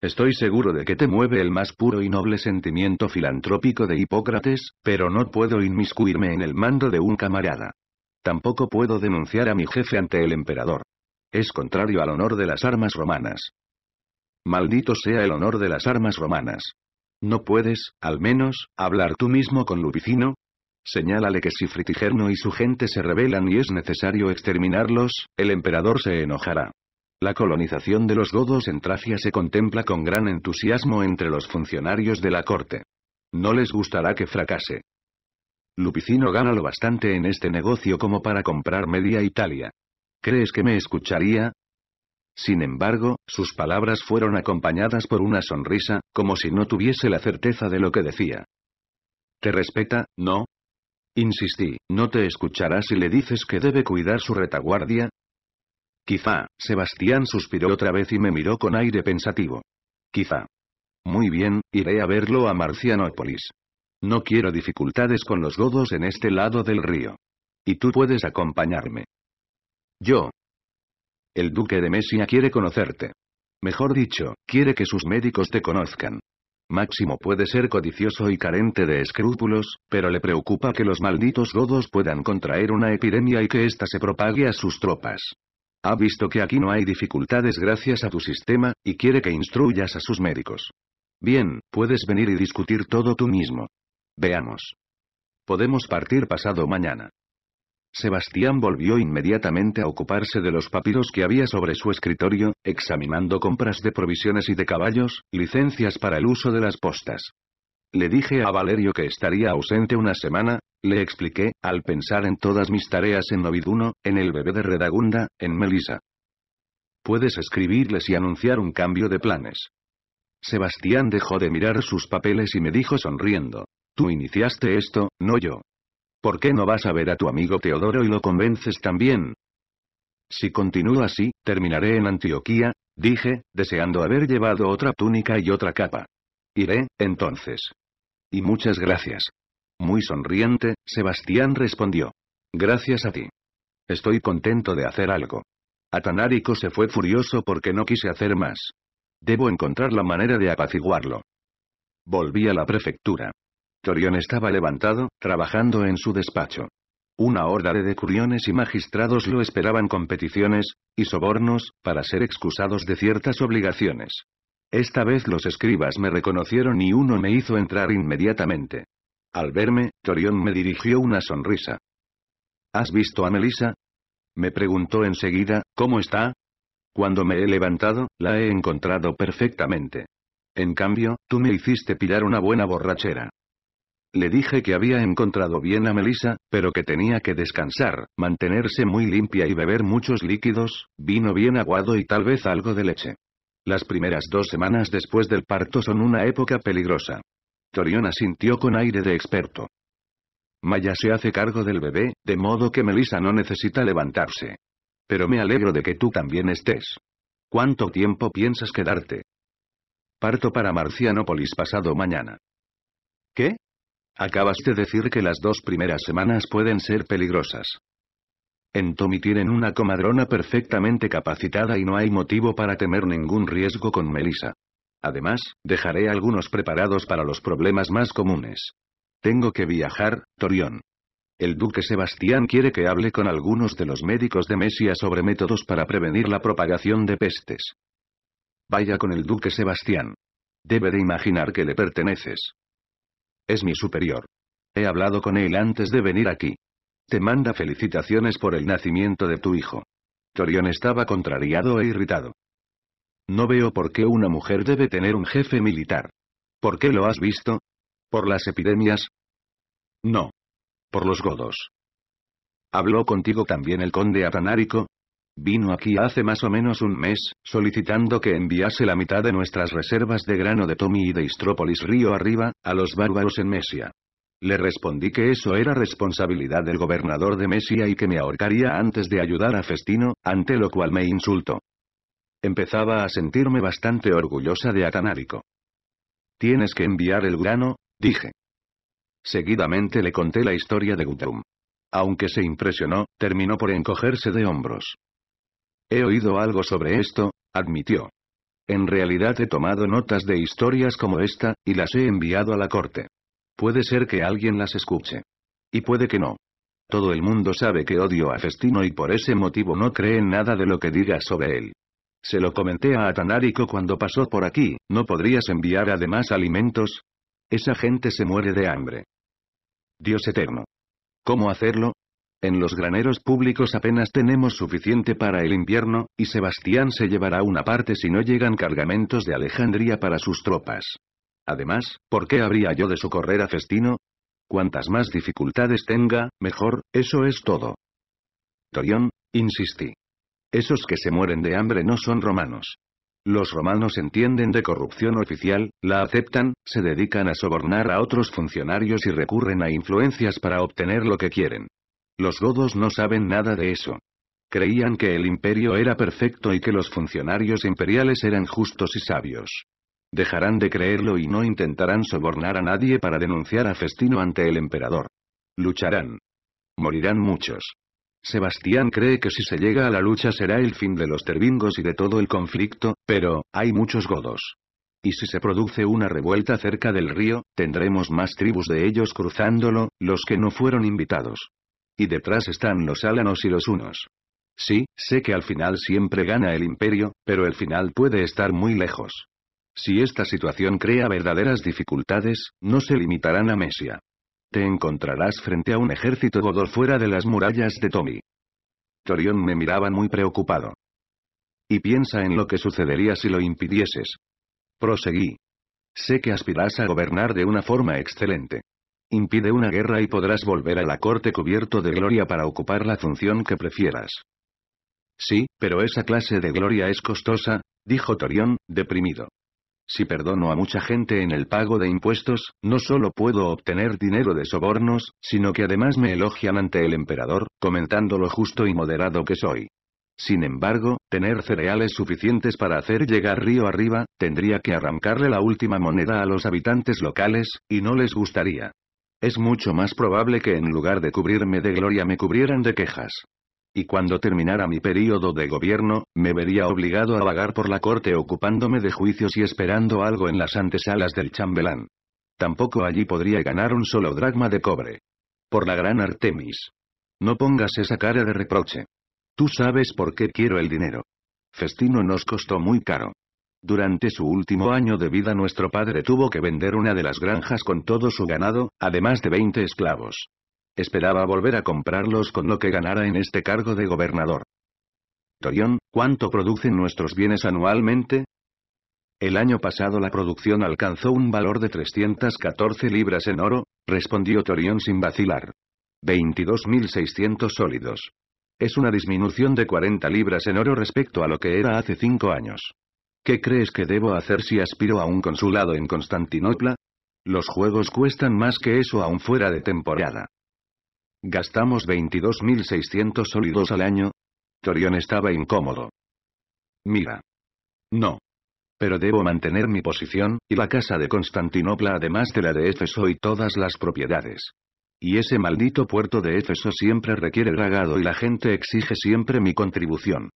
Estoy seguro de que te mueve el más puro y noble sentimiento filantrópico de Hipócrates, pero no puedo inmiscuirme en el mando de un camarada. Tampoco puedo denunciar a mi jefe ante el emperador. Es contrario al honor de las armas romanas. Maldito sea el honor de las armas romanas. ¿No puedes, al menos, hablar tú mismo con Lupicino? Señálale que si Fritigerno y su gente se rebelan y es necesario exterminarlos, el emperador se enojará. La colonización de los godos en Tracia se contempla con gran entusiasmo entre los funcionarios de la corte. No les gustará que fracase. Lupicino gana lo bastante en este negocio como para comprar media Italia. ¿Crees que me escucharía? Sin embargo, sus palabras fueron acompañadas por una sonrisa, como si no tuviese la certeza de lo que decía. Te respeta, ¿no? Insistí, ¿no te escuchará si le dices que debe cuidar su retaguardia? Quizá, Sebastián suspiró otra vez y me miró con aire pensativo. Quizá. Muy bien, iré a verlo a Marcianópolis. No quiero dificultades con los godos en este lado del río. Y tú puedes acompañarme. Yo. El duque de Messia quiere conocerte. Mejor dicho, quiere que sus médicos te conozcan. Máximo puede ser codicioso y carente de escrúpulos, pero le preocupa que los malditos godos puedan contraer una epidemia y que ésta se propague a sus tropas. Ha visto que aquí no hay dificultades gracias a tu sistema, y quiere que instruyas a sus médicos. Bien, puedes venir y discutir todo tú mismo. Veamos. Podemos partir pasado mañana. Sebastián volvió inmediatamente a ocuparse de los papiros que había sobre su escritorio, examinando compras de provisiones y de caballos, licencias para el uso de las postas. Le dije a Valerio que estaría ausente una semana, le expliqué, al pensar en todas mis tareas en Noviduno, en el bebé de Redagunda, en Melisa. Puedes escribirles y anunciar un cambio de planes. Sebastián dejó de mirar sus papeles y me dijo sonriendo. Tú iniciaste esto, no yo. ¿Por qué no vas a ver a tu amigo Teodoro y lo convences también? Si continúo así, terminaré en Antioquía, dije, deseando haber llevado otra túnica y otra capa. Iré, entonces. Y muchas gracias. Muy sonriente, Sebastián respondió. Gracias a ti. Estoy contento de hacer algo. Atanárico se fue furioso porque no quise hacer más. Debo encontrar la manera de apaciguarlo. Volví a la prefectura. Torión estaba levantado, trabajando en su despacho. Una horda de decuriones y magistrados lo esperaban con peticiones, y sobornos, para ser excusados de ciertas obligaciones. Esta vez los escribas me reconocieron y uno me hizo entrar inmediatamente. Al verme, Torión me dirigió una sonrisa. ¿Has visto a Melisa? Me preguntó enseguida, ¿cómo está? Cuando me he levantado, la he encontrado perfectamente. En cambio, tú me hiciste pillar una buena borrachera. Le dije que había encontrado bien a Melisa, pero que tenía que descansar, mantenerse muy limpia y beber muchos líquidos, vino bien aguado y tal vez algo de leche. Las primeras dos semanas después del parto son una época peligrosa. Toriona sintió con aire de experto. Maya se hace cargo del bebé, de modo que Melisa no necesita levantarse. Pero me alegro de que tú también estés. ¿Cuánto tiempo piensas quedarte? Parto para Marcianópolis pasado mañana. ¿Qué? Acabas de decir que las dos primeras semanas pueden ser peligrosas. En Tommy tienen una comadrona perfectamente capacitada y no hay motivo para temer ningún riesgo con Melissa. Además, dejaré algunos preparados para los problemas más comunes. Tengo que viajar, Torión. El duque Sebastián quiere que hable con algunos de los médicos de Mesia sobre métodos para prevenir la propagación de pestes. Vaya con el duque Sebastián. Debe de imaginar que le perteneces. Es mi superior. He hablado con él antes de venir aquí. Te manda felicitaciones por el nacimiento de tu hijo. Torión estaba contrariado e irritado. No veo por qué una mujer debe tener un jefe militar. ¿Por qué lo has visto? ¿Por las epidemias? No. Por los godos. ¿Habló contigo también el conde Atanárico? Vino aquí hace más o menos un mes, solicitando que enviase la mitad de nuestras reservas de grano de Tommy y de Istrópolis río arriba, a los bárbaros en Mesia. Le respondí que eso era responsabilidad del gobernador de Mesia y que me ahorcaría antes de ayudar a Festino, ante lo cual me insultó. Empezaba a sentirme bastante orgullosa de Atanárico. Tienes que enviar el grano, dije. Seguidamente le conté la historia de Guthrum. Aunque se impresionó, terminó por encogerse de hombros. He oído algo sobre esto, admitió. En realidad he tomado notas de historias como esta, y las he enviado a la corte. Puede ser que alguien las escuche. Y puede que no. Todo el mundo sabe que odio a Festino y por ese motivo no cree en nada de lo que diga sobre él. Se lo comenté a atanarico cuando pasó por aquí, ¿no podrías enviar además alimentos? Esa gente se muere de hambre. Dios eterno. ¿Cómo hacerlo? En los graneros públicos apenas tenemos suficiente para el invierno, y Sebastián se llevará una parte si no llegan cargamentos de Alejandría para sus tropas. Además, ¿por qué habría yo de socorrer a Festino? Cuantas más dificultades tenga, mejor, eso es todo. Torión, insistí. Esos que se mueren de hambre no son romanos. Los romanos entienden de corrupción oficial, la aceptan, se dedican a sobornar a otros funcionarios y recurren a influencias para obtener lo que quieren. Los godos no saben nada de eso. Creían que el imperio era perfecto y que los funcionarios imperiales eran justos y sabios. Dejarán de creerlo y no intentarán sobornar a nadie para denunciar a Festino ante el emperador. Lucharán. Morirán muchos. Sebastián cree que si se llega a la lucha será el fin de los terbingos y de todo el conflicto, pero, hay muchos godos. Y si se produce una revuelta cerca del río, tendremos más tribus de ellos cruzándolo, los que no fueron invitados. Y detrás están los álanos y los unos. Sí, sé que al final siempre gana el imperio, pero el final puede estar muy lejos. Si esta situación crea verdaderas dificultades, no se limitarán a Mesia. Te encontrarás frente a un ejército godor fuera de las murallas de Tommy. Torión me miraba muy preocupado. Y piensa en lo que sucedería si lo impidieses. Proseguí. Sé que aspirás a gobernar de una forma excelente. Impide una guerra y podrás volver a la corte cubierto de gloria para ocupar la función que prefieras. Sí, pero esa clase de gloria es costosa, dijo Torión, deprimido. Si perdono a mucha gente en el pago de impuestos, no solo puedo obtener dinero de sobornos, sino que además me elogian ante el emperador, comentando lo justo y moderado que soy. Sin embargo, tener cereales suficientes para hacer llegar río arriba, tendría que arrancarle la última moneda a los habitantes locales, y no les gustaría. Es mucho más probable que en lugar de cubrirme de gloria me cubrieran de quejas. Y cuando terminara mi período de gobierno, me vería obligado a vagar por la corte ocupándome de juicios y esperando algo en las antesalas del chambelán. Tampoco allí podría ganar un solo dracma de cobre. Por la gran Artemis. No pongas esa cara de reproche. Tú sabes por qué quiero el dinero. Festino nos costó muy caro. Durante su último año de vida nuestro padre tuvo que vender una de las granjas con todo su ganado, además de 20 esclavos. Esperaba volver a comprarlos con lo que ganara en este cargo de gobernador. Torión, ¿cuánto producen nuestros bienes anualmente? El año pasado la producción alcanzó un valor de 314 libras en oro, respondió Torión sin vacilar. 22.600 sólidos. Es una disminución de 40 libras en oro respecto a lo que era hace cinco años. ¿Qué crees que debo hacer si aspiro a un consulado en Constantinopla? Los juegos cuestan más que eso aún fuera de temporada. Gastamos 22.600 sólidos al año. Torión estaba incómodo. Mira. No. Pero debo mantener mi posición, y la casa de Constantinopla además de la de Éfeso y todas las propiedades. Y ese maldito puerto de Éfeso siempre requiere dragado y la gente exige siempre mi contribución.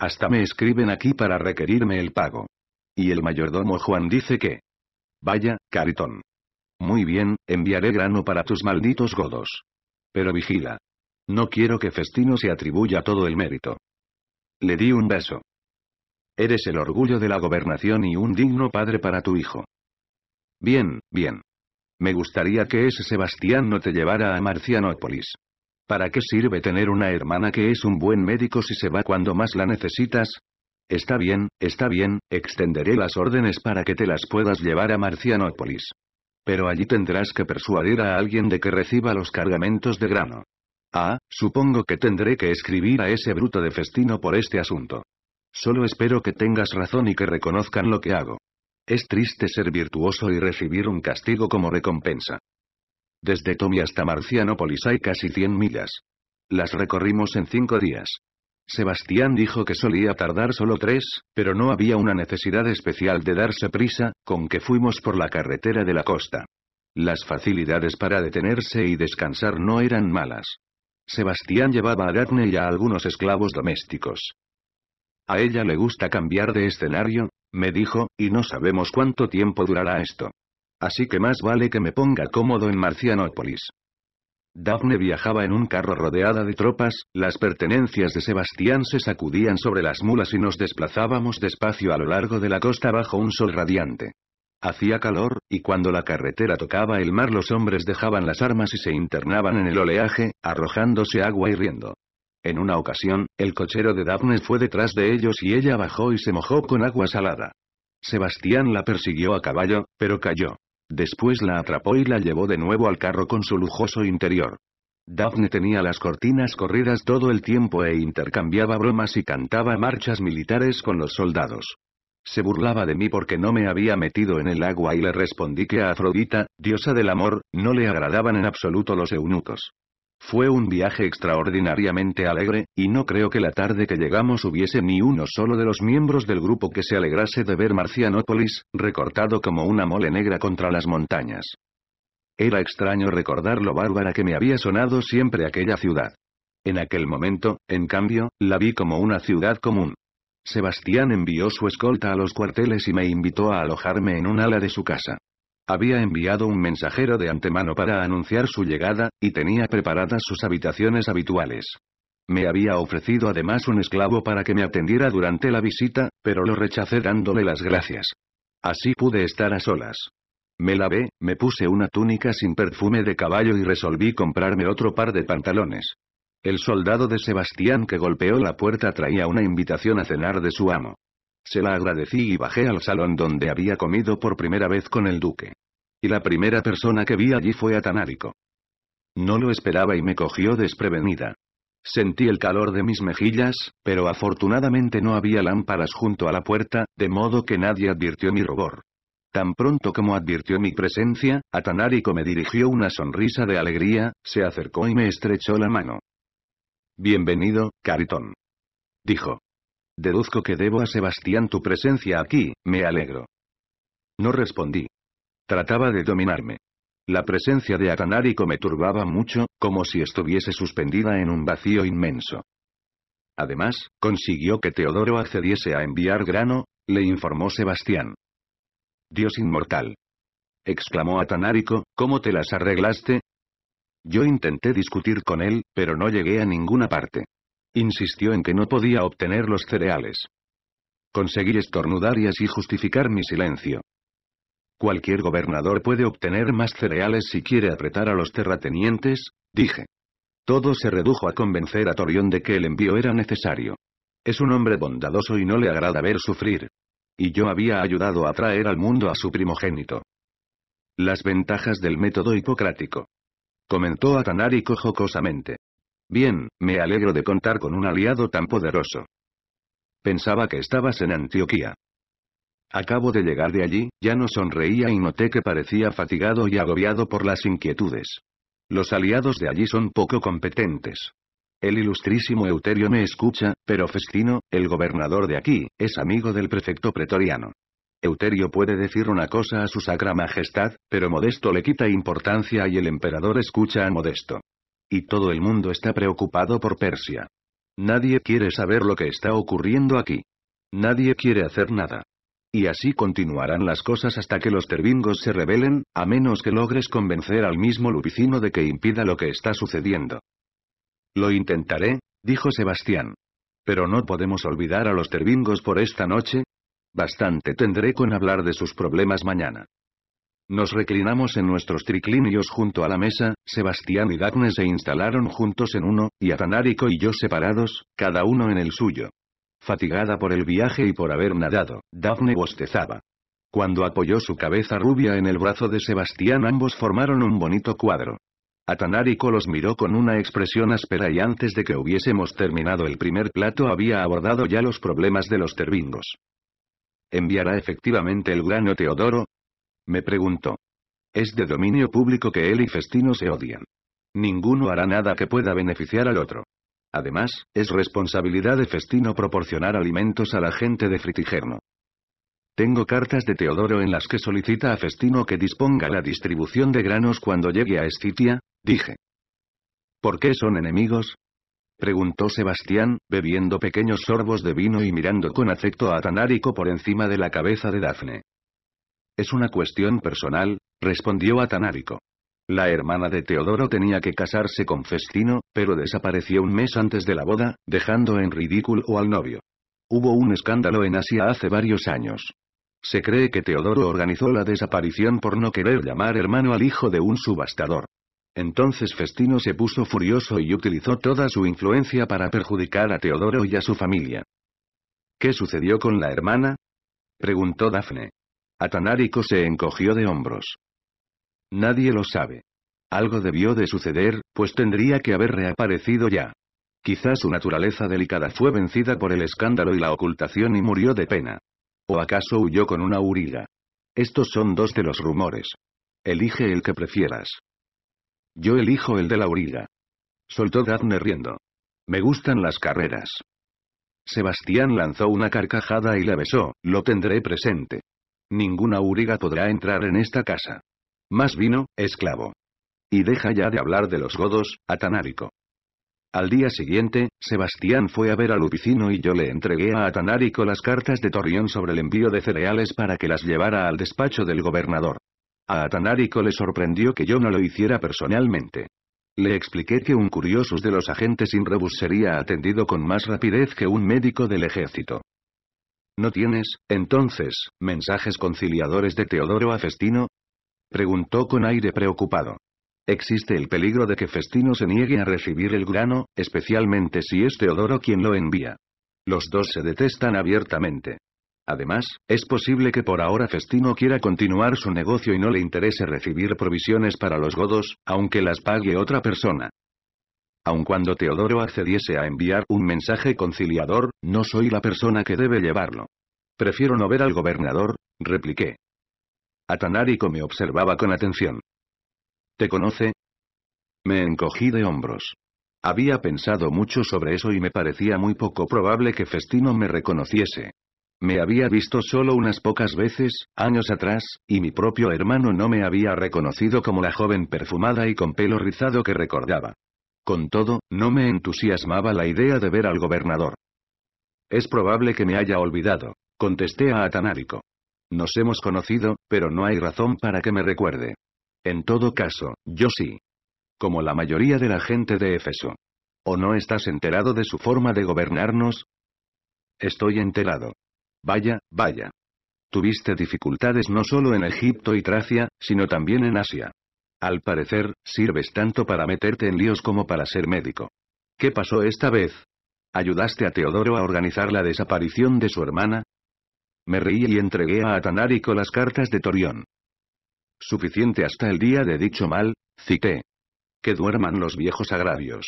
Hasta me escriben aquí para requerirme el pago. Y el mayordomo Juan dice que... Vaya, caritón. Muy bien, enviaré grano para tus malditos godos. Pero vigila. No quiero que Festino se atribuya todo el mérito. Le di un beso. Eres el orgullo de la gobernación y un digno padre para tu hijo. Bien, bien. Me gustaría que ese Sebastián no te llevara a Marcianópolis. ¿Para qué sirve tener una hermana que es un buen médico si se va cuando más la necesitas? Está bien, está bien, extenderé las órdenes para que te las puedas llevar a Marcianópolis. Pero allí tendrás que persuadir a alguien de que reciba los cargamentos de grano. Ah, supongo que tendré que escribir a ese bruto de festino por este asunto. Solo espero que tengas razón y que reconozcan lo que hago. Es triste ser virtuoso y recibir un castigo como recompensa. Desde Tommy hasta Marcianópolis hay casi 100 millas. Las recorrimos en cinco días. Sebastián dijo que solía tardar solo tres, pero no había una necesidad especial de darse prisa, con que fuimos por la carretera de la costa. Las facilidades para detenerse y descansar no eran malas. Sebastián llevaba a Daphne y a algunos esclavos domésticos. A ella le gusta cambiar de escenario, me dijo, y no sabemos cuánto tiempo durará esto. Así que más vale que me ponga cómodo en Marcianópolis. Daphne viajaba en un carro rodeada de tropas, las pertenencias de Sebastián se sacudían sobre las mulas y nos desplazábamos despacio a lo largo de la costa bajo un sol radiante. Hacía calor, y cuando la carretera tocaba el mar los hombres dejaban las armas y se internaban en el oleaje, arrojándose agua y riendo. En una ocasión, el cochero de Daphne fue detrás de ellos y ella bajó y se mojó con agua salada. Sebastián la persiguió a caballo, pero cayó. Después la atrapó y la llevó de nuevo al carro con su lujoso interior. Daphne tenía las cortinas corridas todo el tiempo e intercambiaba bromas y cantaba marchas militares con los soldados. Se burlaba de mí porque no me había metido en el agua y le respondí que a Afrodita, diosa del amor, no le agradaban en absoluto los eunucos. Fue un viaje extraordinariamente alegre, y no creo que la tarde que llegamos hubiese ni uno solo de los miembros del grupo que se alegrase de ver Marcianópolis, recortado como una mole negra contra las montañas. Era extraño recordar lo bárbara que me había sonado siempre aquella ciudad. En aquel momento, en cambio, la vi como una ciudad común. Sebastián envió su escolta a los cuarteles y me invitó a alojarme en un ala de su casa. Había enviado un mensajero de antemano para anunciar su llegada, y tenía preparadas sus habitaciones habituales. Me había ofrecido además un esclavo para que me atendiera durante la visita, pero lo rechacé dándole las gracias. Así pude estar a solas. Me lavé, me puse una túnica sin perfume de caballo y resolví comprarme otro par de pantalones. El soldado de Sebastián que golpeó la puerta traía una invitación a cenar de su amo. Se la agradecí y bajé al salón donde había comido por primera vez con el duque. Y la primera persona que vi allí fue a No lo esperaba y me cogió desprevenida. Sentí el calor de mis mejillas, pero afortunadamente no había lámparas junto a la puerta, de modo que nadie advirtió mi rubor. Tan pronto como advirtió mi presencia, Atanárico me dirigió una sonrisa de alegría, se acercó y me estrechó la mano. Bienvenido, Caritón. Dijo. Deduzco que debo a Sebastián tu presencia aquí, me alegro. No respondí. Trataba de dominarme. La presencia de Atanarico me turbaba mucho, como si estuviese suspendida en un vacío inmenso. Además, consiguió que Teodoro accediese a enviar grano, le informó Sebastián. Dios inmortal. Exclamó Atanarico, ¿cómo te las arreglaste? Yo intenté discutir con él, pero no llegué a ninguna parte. Insistió en que no podía obtener los cereales. Conseguí estornudar y así justificar mi silencio. Cualquier gobernador puede obtener más cereales si quiere apretar a los terratenientes, dije. Todo se redujo a convencer a Torión de que el envío era necesario. Es un hombre bondadoso y no le agrada ver sufrir. Y yo había ayudado a traer al mundo a su primogénito. Las ventajas del método hipocrático. Comentó Atanari jocosamente. Bien, me alegro de contar con un aliado tan poderoso. Pensaba que estabas en Antioquía. Acabo de llegar de allí, ya no sonreía y noté que parecía fatigado y agobiado por las inquietudes. Los aliados de allí son poco competentes. El ilustrísimo Euterio me escucha, pero Festino, el gobernador de aquí, es amigo del prefecto pretoriano. Euterio puede decir una cosa a su sacra majestad, pero Modesto le quita importancia y el emperador escucha a Modesto. Y todo el mundo está preocupado por Persia. Nadie quiere saber lo que está ocurriendo aquí. Nadie quiere hacer nada. Y así continuarán las cosas hasta que los tervingos se rebelen, a menos que logres convencer al mismo Lubicino de que impida lo que está sucediendo. Lo intentaré, dijo Sebastián. Pero no podemos olvidar a los tervingos por esta noche. Bastante tendré con hablar de sus problemas mañana. Nos reclinamos en nuestros triclinios junto a la mesa, Sebastián y Daphne se instalaron juntos en uno, y Atanarico y yo separados, cada uno en el suyo. Fatigada por el viaje y por haber nadado, Daphne bostezaba. Cuando apoyó su cabeza rubia en el brazo de Sebastián ambos formaron un bonito cuadro. Atanarico los miró con una expresión áspera y antes de que hubiésemos terminado el primer plato había abordado ya los problemas de los terbingos. ¿Enviará efectivamente el grano Teodoro? Me preguntó. Es de dominio público que él y Festino se odian. Ninguno hará nada que pueda beneficiar al otro. Además, es responsabilidad de Festino proporcionar alimentos a la gente de Fritigerno. Tengo cartas de Teodoro en las que solicita a Festino que disponga la distribución de granos cuando llegue a Escitia, dije. ¿Por qué son enemigos? Preguntó Sebastián, bebiendo pequeños sorbos de vino y mirando con afecto a Tanárico por encima de la cabeza de Dafne. Es una cuestión personal, respondió Atanárico. La hermana de Teodoro tenía que casarse con Festino, pero desapareció un mes antes de la boda, dejando en ridículo al novio. Hubo un escándalo en Asia hace varios años. Se cree que Teodoro organizó la desaparición por no querer llamar hermano al hijo de un subastador. Entonces Festino se puso furioso y utilizó toda su influencia para perjudicar a Teodoro y a su familia. ¿Qué sucedió con la hermana? preguntó Dafne. Atanárico se encogió de hombros. Nadie lo sabe. Algo debió de suceder, pues tendría que haber reaparecido ya. Quizás su naturaleza delicada fue vencida por el escándalo y la ocultación y murió de pena. ¿O acaso huyó con una auriga? Estos son dos de los rumores. Elige el que prefieras. Yo elijo el de la auriga. Soltó Daphne riendo. Me gustan las carreras. Sebastián lanzó una carcajada y la besó, lo tendré presente. Ninguna auriga podrá entrar en esta casa. Más vino, esclavo. Y deja ya de hablar de los godos, Atanárico. Al día siguiente, Sebastián fue a ver al Lupicino y yo le entregué a Atanárico las cartas de Torrión sobre el envío de cereales para que las llevara al despacho del gobernador. A Atanárico le sorprendió que yo no lo hiciera personalmente. Le expliqué que un curiosus de los agentes Inrebus sería atendido con más rapidez que un médico del ejército. ¿No tienes, entonces, mensajes conciliadores de Teodoro a Festino? Preguntó con aire preocupado. Existe el peligro de que Festino se niegue a recibir el grano, especialmente si es Teodoro quien lo envía. Los dos se detestan abiertamente. Además, es posible que por ahora Festino quiera continuar su negocio y no le interese recibir provisiones para los godos, aunque las pague otra persona. Aun cuando Teodoro accediese a enviar un mensaje conciliador, no soy la persona que debe llevarlo. Prefiero no ver al gobernador, repliqué. Atanarico me observaba con atención. ¿Te conoce? Me encogí de hombros. Había pensado mucho sobre eso y me parecía muy poco probable que Festino me reconociese. Me había visto solo unas pocas veces, años atrás, y mi propio hermano no me había reconocido como la joven perfumada y con pelo rizado que recordaba. Con todo, no me entusiasmaba la idea de ver al gobernador. Es probable que me haya olvidado, contesté a Atanárico. Nos hemos conocido, pero no hay razón para que me recuerde. En todo caso, yo sí. Como la mayoría de la gente de Éfeso. ¿O no estás enterado de su forma de gobernarnos? Estoy enterado. Vaya, vaya. Tuviste dificultades no solo en Egipto y Tracia, sino también en Asia. Al parecer, sirves tanto para meterte en líos como para ser médico. ¿Qué pasó esta vez? ¿Ayudaste a Teodoro a organizar la desaparición de su hermana? Me reí y entregué a Atanárico las cartas de Torión. Suficiente hasta el día de dicho mal, cité. Que duerman los viejos agravios.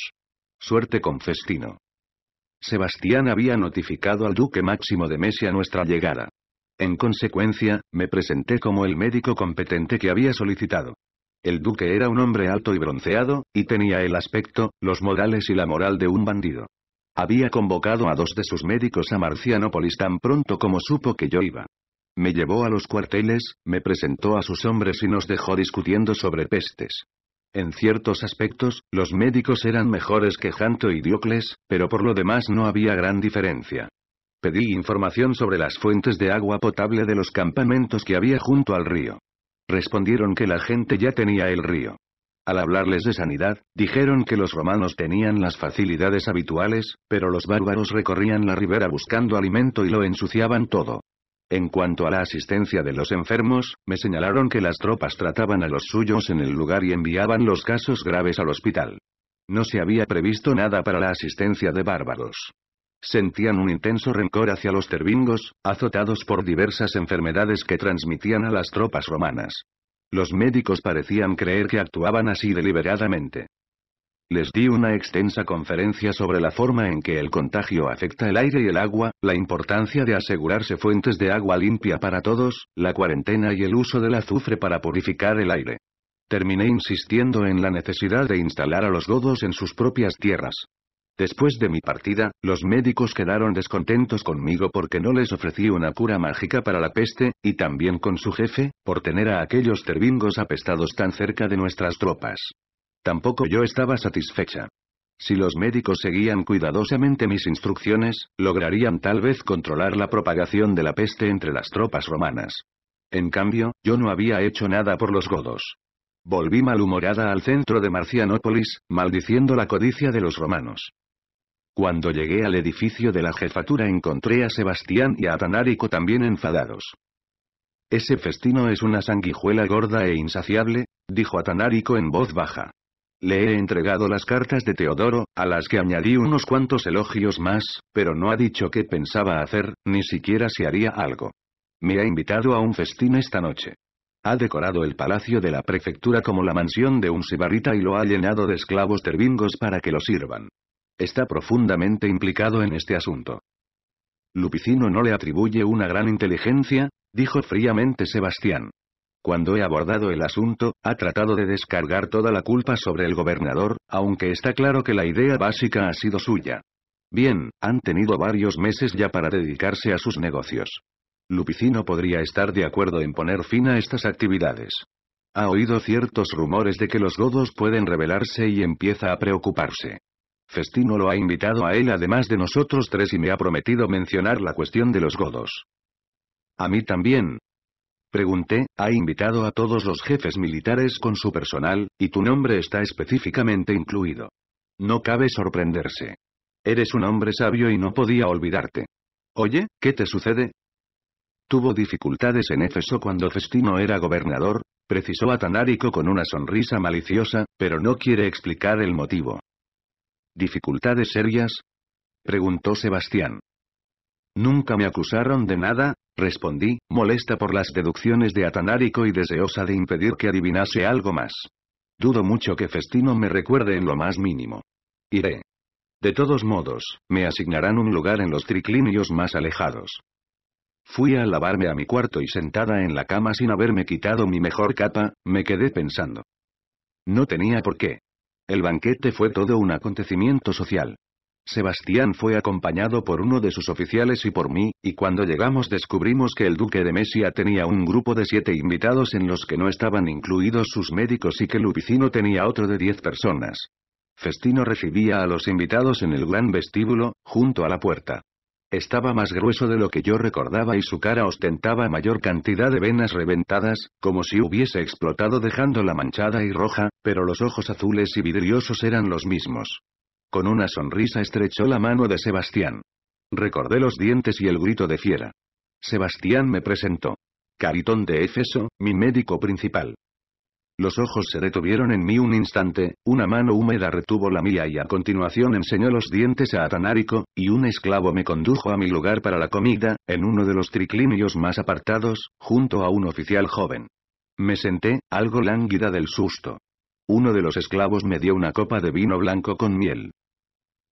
Suerte con festino. Sebastián había notificado al duque Máximo de Messi a nuestra llegada. En consecuencia, me presenté como el médico competente que había solicitado. El duque era un hombre alto y bronceado, y tenía el aspecto, los modales y la moral de un bandido. Había convocado a dos de sus médicos a Marcianópolis tan pronto como supo que yo iba. Me llevó a los cuarteles, me presentó a sus hombres y nos dejó discutiendo sobre pestes. En ciertos aspectos, los médicos eran mejores que Janto y Diocles, pero por lo demás no había gran diferencia. Pedí información sobre las fuentes de agua potable de los campamentos que había junto al río. Respondieron que la gente ya tenía el río. Al hablarles de sanidad, dijeron que los romanos tenían las facilidades habituales, pero los bárbaros recorrían la ribera buscando alimento y lo ensuciaban todo. En cuanto a la asistencia de los enfermos, me señalaron que las tropas trataban a los suyos en el lugar y enviaban los casos graves al hospital. No se había previsto nada para la asistencia de bárbaros. Sentían un intenso rencor hacia los Tervingos, azotados por diversas enfermedades que transmitían a las tropas romanas. Los médicos parecían creer que actuaban así deliberadamente. Les di una extensa conferencia sobre la forma en que el contagio afecta el aire y el agua, la importancia de asegurarse fuentes de agua limpia para todos, la cuarentena y el uso del azufre para purificar el aire. Terminé insistiendo en la necesidad de instalar a los godos en sus propias tierras. Después de mi partida, los médicos quedaron descontentos conmigo porque no les ofrecí una cura mágica para la peste, y también con su jefe, por tener a aquellos terbingos apestados tan cerca de nuestras tropas. Tampoco yo estaba satisfecha. Si los médicos seguían cuidadosamente mis instrucciones, lograrían tal vez controlar la propagación de la peste entre las tropas romanas. En cambio, yo no había hecho nada por los godos. Volví malhumorada al centro de Marcianópolis, maldiciendo la codicia de los romanos. Cuando llegué al edificio de la jefatura encontré a Sebastián y a Tanarico también enfadados. Ese festino es una sanguijuela gorda e insaciable, dijo Atanárico en voz baja. Le he entregado las cartas de Teodoro, a las que añadí unos cuantos elogios más, pero no ha dicho qué pensaba hacer, ni siquiera si haría algo. Me ha invitado a un festín esta noche. Ha decorado el palacio de la prefectura como la mansión de un sibarita y lo ha llenado de esclavos tervingos para que lo sirvan está profundamente implicado en este asunto. Lupicino no le atribuye una gran inteligencia, dijo fríamente Sebastián. Cuando he abordado el asunto, ha tratado de descargar toda la culpa sobre el gobernador, aunque está claro que la idea básica ha sido suya. Bien, han tenido varios meses ya para dedicarse a sus negocios. Lupicino podría estar de acuerdo en poner fin a estas actividades. Ha oído ciertos rumores de que los godos pueden rebelarse y empieza a preocuparse. Festino lo ha invitado a él además de nosotros tres y me ha prometido mencionar la cuestión de los godos. A mí también. Pregunté, ha invitado a todos los jefes militares con su personal, y tu nombre está específicamente incluido. No cabe sorprenderse. Eres un hombre sabio y no podía olvidarte. Oye, ¿qué te sucede? Tuvo dificultades en Éfeso cuando Festino era gobernador, precisó a con una sonrisa maliciosa, pero no quiere explicar el motivo. ¿Dificultades serias? preguntó Sebastián. Nunca me acusaron de nada, respondí, molesta por las deducciones de Atanárico y deseosa de impedir que adivinase algo más. Dudo mucho que Festino me recuerde en lo más mínimo. Iré. De todos modos, me asignarán un lugar en los triclinios más alejados. Fui a lavarme a mi cuarto y sentada en la cama sin haberme quitado mi mejor capa, me quedé pensando. No tenía por qué. El banquete fue todo un acontecimiento social. Sebastián fue acompañado por uno de sus oficiales y por mí, y cuando llegamos descubrimos que el duque de Mesia tenía un grupo de siete invitados en los que no estaban incluidos sus médicos y que Lupicino tenía otro de diez personas. Festino recibía a los invitados en el gran vestíbulo, junto a la puerta. Estaba más grueso de lo que yo recordaba y su cara ostentaba mayor cantidad de venas reventadas, como si hubiese explotado dejándola manchada y roja, pero los ojos azules y vidriosos eran los mismos. Con una sonrisa estrechó la mano de Sebastián. Recordé los dientes y el grito de fiera. Sebastián me presentó. Caritón de Éfeso, mi médico principal. Los ojos se detuvieron en mí un instante, una mano húmeda retuvo la mía y a continuación enseñó los dientes a Atanarico, y un esclavo me condujo a mi lugar para la comida, en uno de los triclinios más apartados, junto a un oficial joven. Me senté, algo lánguida del susto. Uno de los esclavos me dio una copa de vino blanco con miel.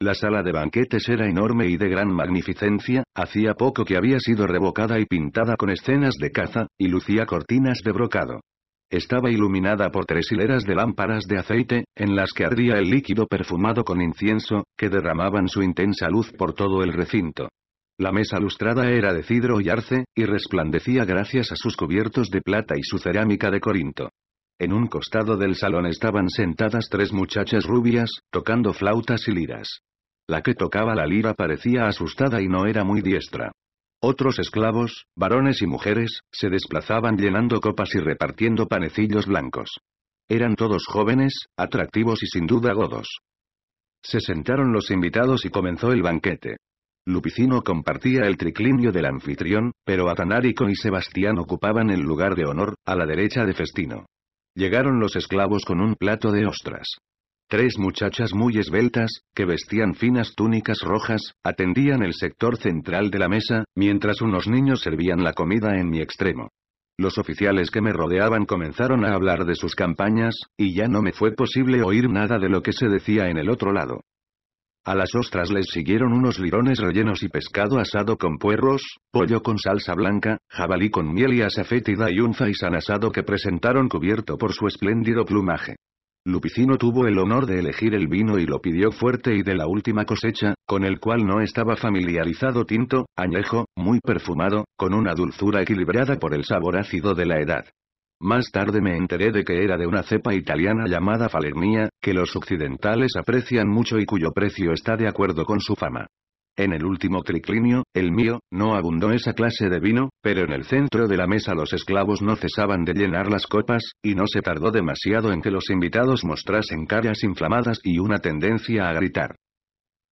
La sala de banquetes era enorme y de gran magnificencia, hacía poco que había sido revocada y pintada con escenas de caza, y lucía cortinas de brocado. Estaba iluminada por tres hileras de lámparas de aceite, en las que ardía el líquido perfumado con incienso, que derramaban su intensa luz por todo el recinto. La mesa lustrada era de cidro y arce, y resplandecía gracias a sus cubiertos de plata y su cerámica de Corinto. En un costado del salón estaban sentadas tres muchachas rubias, tocando flautas y liras. La que tocaba la lira parecía asustada y no era muy diestra. Otros esclavos, varones y mujeres, se desplazaban llenando copas y repartiendo panecillos blancos. Eran todos jóvenes, atractivos y sin duda godos. Se sentaron los invitados y comenzó el banquete. Lupicino compartía el triclinio del anfitrión, pero Atanarico y Sebastián ocupaban el lugar de honor, a la derecha de Festino. Llegaron los esclavos con un plato de ostras. Tres muchachas muy esbeltas, que vestían finas túnicas rojas, atendían el sector central de la mesa, mientras unos niños servían la comida en mi extremo. Los oficiales que me rodeaban comenzaron a hablar de sus campañas, y ya no me fue posible oír nada de lo que se decía en el otro lado. A las ostras les siguieron unos lirones rellenos y pescado asado con puerros, pollo con salsa blanca, jabalí con miel y asafétida y un faisán asado que presentaron cubierto por su espléndido plumaje. Lupicino tuvo el honor de elegir el vino y lo pidió fuerte y de la última cosecha, con el cual no estaba familiarizado tinto, añejo, muy perfumado, con una dulzura equilibrada por el sabor ácido de la edad. Más tarde me enteré de que era de una cepa italiana llamada Falernia, que los occidentales aprecian mucho y cuyo precio está de acuerdo con su fama. En el último triclinio, el mío, no abundó esa clase de vino, pero en el centro de la mesa los esclavos no cesaban de llenar las copas, y no se tardó demasiado en que los invitados mostrasen caras inflamadas y una tendencia a gritar.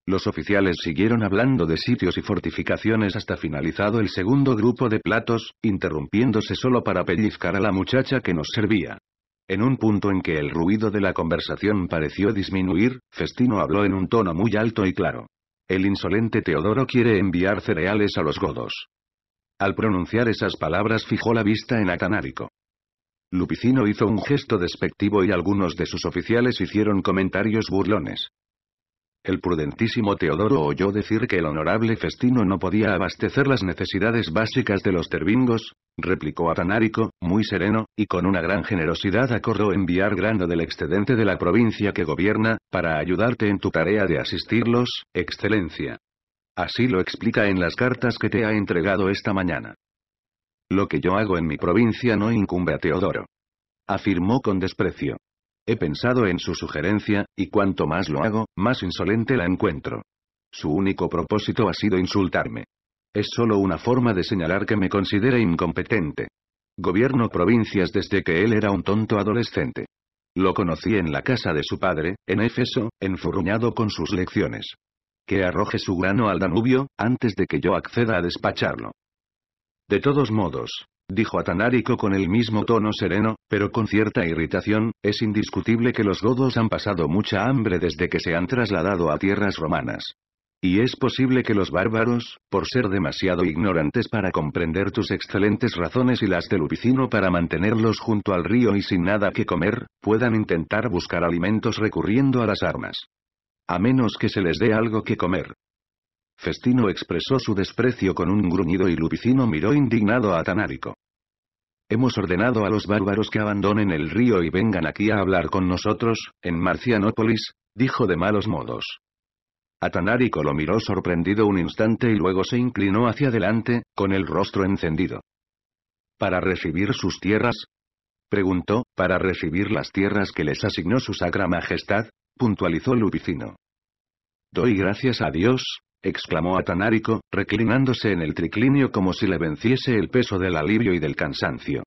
Los oficiales siguieron hablando de sitios y fortificaciones hasta finalizado el segundo grupo de platos, interrumpiéndose solo para pellizcar a la muchacha que nos servía. En un punto en que el ruido de la conversación pareció disminuir, Festino habló en un tono muy alto y claro. El insolente Teodoro quiere enviar cereales a los godos. Al pronunciar esas palabras fijó la vista en Atanárico. Lupicino hizo un gesto despectivo y algunos de sus oficiales hicieron comentarios burlones el prudentísimo Teodoro oyó decir que el honorable Festino no podía abastecer las necesidades básicas de los terbingos, replicó Atanárico, muy sereno, y con una gran generosidad acordó enviar grano del excedente de la provincia que gobierna, para ayudarte en tu tarea de asistirlos, excelencia. Así lo explica en las cartas que te ha entregado esta mañana. Lo que yo hago en mi provincia no incumbe a Teodoro. Afirmó con desprecio. He pensado en su sugerencia, y cuanto más lo hago, más insolente la encuentro. Su único propósito ha sido insultarme. Es solo una forma de señalar que me considera incompetente. Gobierno provincias desde que él era un tonto adolescente. Lo conocí en la casa de su padre, en Éfeso, enfurruñado con sus lecciones. Que arroje su grano al Danubio, antes de que yo acceda a despacharlo. De todos modos, dijo Atanarico con el mismo tono sereno, pero con cierta irritación, es indiscutible que los godos han pasado mucha hambre desde que se han trasladado a tierras romanas. Y es posible que los bárbaros, por ser demasiado ignorantes para comprender tus excelentes razones y las del Lupicino para mantenerlos junto al río y sin nada que comer, puedan intentar buscar alimentos recurriendo a las armas. A menos que se les dé algo que comer, Festino expresó su desprecio con un gruñido y Lubicino miró indignado a Tanárico. Hemos ordenado a los bárbaros que abandonen el río y vengan aquí a hablar con nosotros, en Marcianópolis, dijo de malos modos. Atanárico lo miró sorprendido un instante y luego se inclinó hacia adelante, con el rostro encendido. ¿Para recibir sus tierras? Preguntó, ¿para recibir las tierras que les asignó su Sacra Majestad? puntualizó Lubicino. Doy gracias a Dios, exclamó Atanárico, reclinándose en el triclinio como si le venciese el peso del alivio y del cansancio.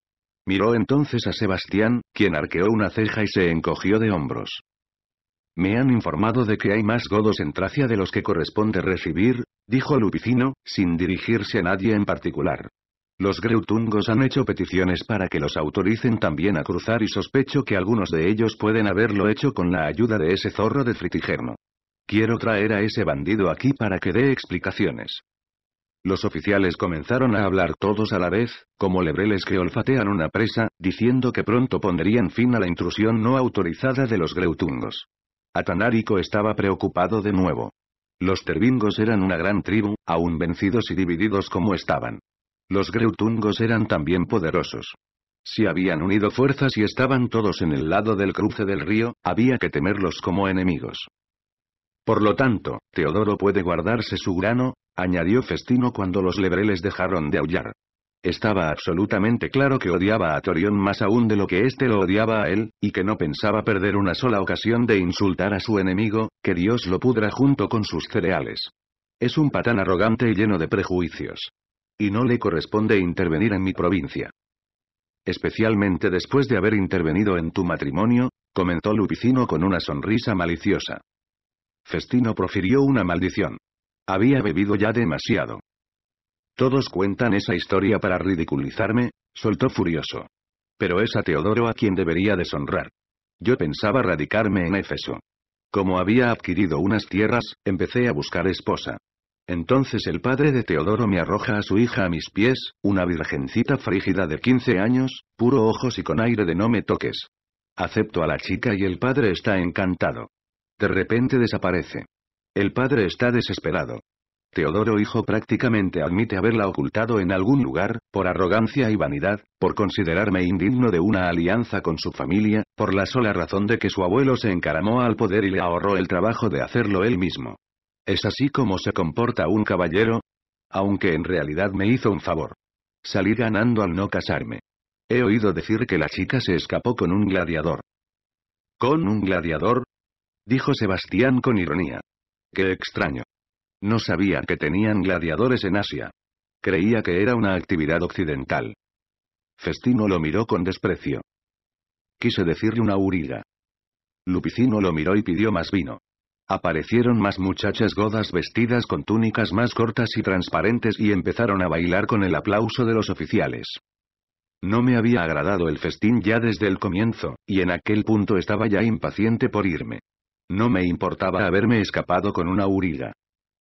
Miró entonces a Sebastián, quien arqueó una ceja y se encogió de hombros. Me han informado de que hay más godos en Tracia de los que corresponde recibir, dijo Lupicino, sin dirigirse a nadie en particular. Los greutungos han hecho peticiones para que los autoricen también a cruzar y sospecho que algunos de ellos pueden haberlo hecho con la ayuda de ese zorro de Fritigerno. Quiero traer a ese bandido aquí para que dé explicaciones. Los oficiales comenzaron a hablar todos a la vez, como lebreles que olfatean una presa, diciendo que pronto pondrían fin a la intrusión no autorizada de los greutungos. Atanárico estaba preocupado de nuevo. Los Tervingos eran una gran tribu, aún vencidos y divididos como estaban. Los greutungos eran también poderosos. Si habían unido fuerzas y estaban todos en el lado del cruce del río, había que temerlos como enemigos. Por lo tanto, Teodoro puede guardarse su grano, añadió Festino cuando los lebreles dejaron de aullar. Estaba absolutamente claro que odiaba a Torión más aún de lo que éste lo odiaba a él, y que no pensaba perder una sola ocasión de insultar a su enemigo, que Dios lo pudra junto con sus cereales. Es un patán arrogante y lleno de prejuicios. Y no le corresponde intervenir en mi provincia. Especialmente después de haber intervenido en tu matrimonio, comentó Lupicino con una sonrisa maliciosa. Festino profirió una maldición. Había bebido ya demasiado. Todos cuentan esa historia para ridiculizarme, soltó furioso. Pero es a Teodoro a quien debería deshonrar. Yo pensaba radicarme en Éfeso. Como había adquirido unas tierras, empecé a buscar esposa. Entonces el padre de Teodoro me arroja a su hija a mis pies, una virgencita frígida de 15 años, puro ojos y con aire de no me toques. Acepto a la chica y el padre está encantado. De repente desaparece. El padre está desesperado. Teodoro hijo prácticamente admite haberla ocultado en algún lugar, por arrogancia y vanidad, por considerarme indigno de una alianza con su familia, por la sola razón de que su abuelo se encaramó al poder y le ahorró el trabajo de hacerlo él mismo. ¿Es así como se comporta un caballero? Aunque en realidad me hizo un favor. Salí ganando al no casarme. He oído decir que la chica se escapó con un gladiador. ¿Con un gladiador? dijo Sebastián con ironía. Qué extraño. No sabía que tenían gladiadores en Asia. Creía que era una actividad occidental. Festino lo miró con desprecio. Quise decirle una hurida. Lupicino lo miró y pidió más vino. Aparecieron más muchachas godas vestidas con túnicas más cortas y transparentes y empezaron a bailar con el aplauso de los oficiales. No me había agradado el festín ya desde el comienzo, y en aquel punto estaba ya impaciente por irme. No me importaba haberme escapado con una uriga.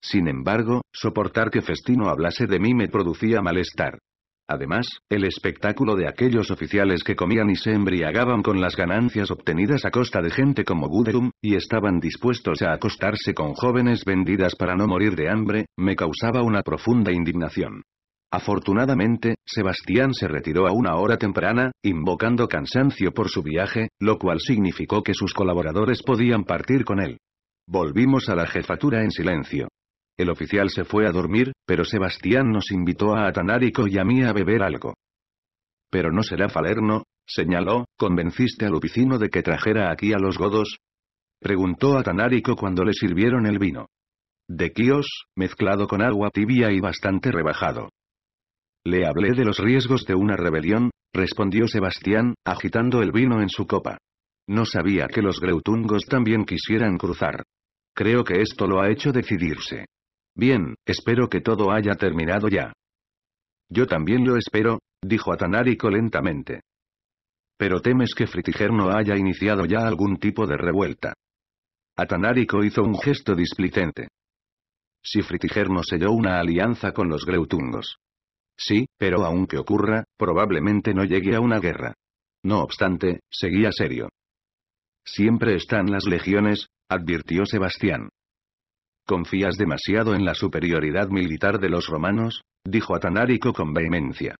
Sin embargo, soportar que Festino hablase de mí me producía malestar. Además, el espectáculo de aquellos oficiales que comían y se embriagaban con las ganancias obtenidas a costa de gente como Guderum, y estaban dispuestos a acostarse con jóvenes vendidas para no morir de hambre, me causaba una profunda indignación. Afortunadamente, Sebastián se retiró a una hora temprana, invocando cansancio por su viaje, lo cual significó que sus colaboradores podían partir con él. Volvimos a la jefatura en silencio. El oficial se fue a dormir, pero Sebastián nos invitó a atanarico y a mí a beber algo. Pero no será Falerno, señaló, ¿convenciste al oficino de que trajera aquí a los godos? Preguntó Atanarico cuando le sirvieron el vino. De Kios, mezclado con agua tibia y bastante rebajado. Le hablé de los riesgos de una rebelión, respondió Sebastián, agitando el vino en su copa. No sabía que los greutungos también quisieran cruzar. Creo que esto lo ha hecho decidirse. Bien, espero que todo haya terminado ya. Yo también lo espero, dijo Atanarico lentamente. Pero temes que Fritigerno haya iniciado ya algún tipo de revuelta. Atanarico hizo un gesto displicente. Si Fritigerno selló una alianza con los Greutungos. Sí, pero aunque ocurra, probablemente no llegue a una guerra. No obstante, seguía serio. Siempre están las legiones, advirtió Sebastián. ¿Confías demasiado en la superioridad militar de los romanos? dijo Atanárico con vehemencia.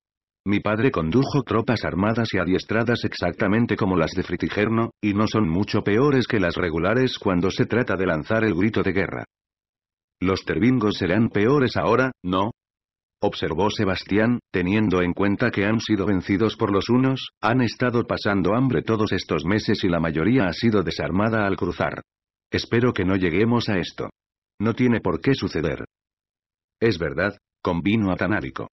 Mi padre condujo tropas armadas y adiestradas exactamente como las de Fritigerno, y no son mucho peores que las regulares cuando se trata de lanzar el grito de guerra. Los tervingos serán peores ahora, ¿no? observó Sebastián, teniendo en cuenta que han sido vencidos por los unos, han estado pasando hambre todos estos meses y la mayoría ha sido desarmada al cruzar. Espero que no lleguemos a esto. No tiene por qué suceder. Es verdad, convino Atanárico.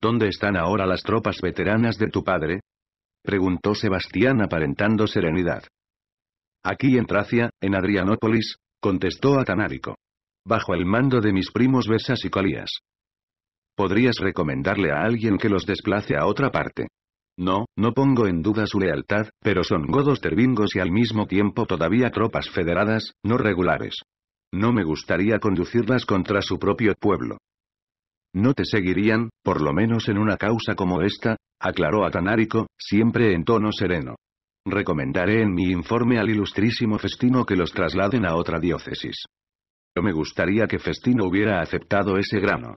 ¿Dónde están ahora las tropas veteranas de tu padre? preguntó Sebastián aparentando serenidad. Aquí en Tracia, en Adrianópolis, contestó Atanárico. Bajo el mando de mis primos Besas y Colías. ¿Podrías recomendarle a alguien que los desplace a otra parte? No, no pongo en duda su lealtad, pero son godos tervingos y al mismo tiempo todavía tropas federadas, no regulares. No me gustaría conducirlas contra su propio pueblo. No te seguirían, por lo menos en una causa como esta, aclaró Atanárico, siempre en tono sereno. Recomendaré en mi informe al ilustrísimo Festino que los trasladen a otra diócesis. No Me gustaría que Festino hubiera aceptado ese grano.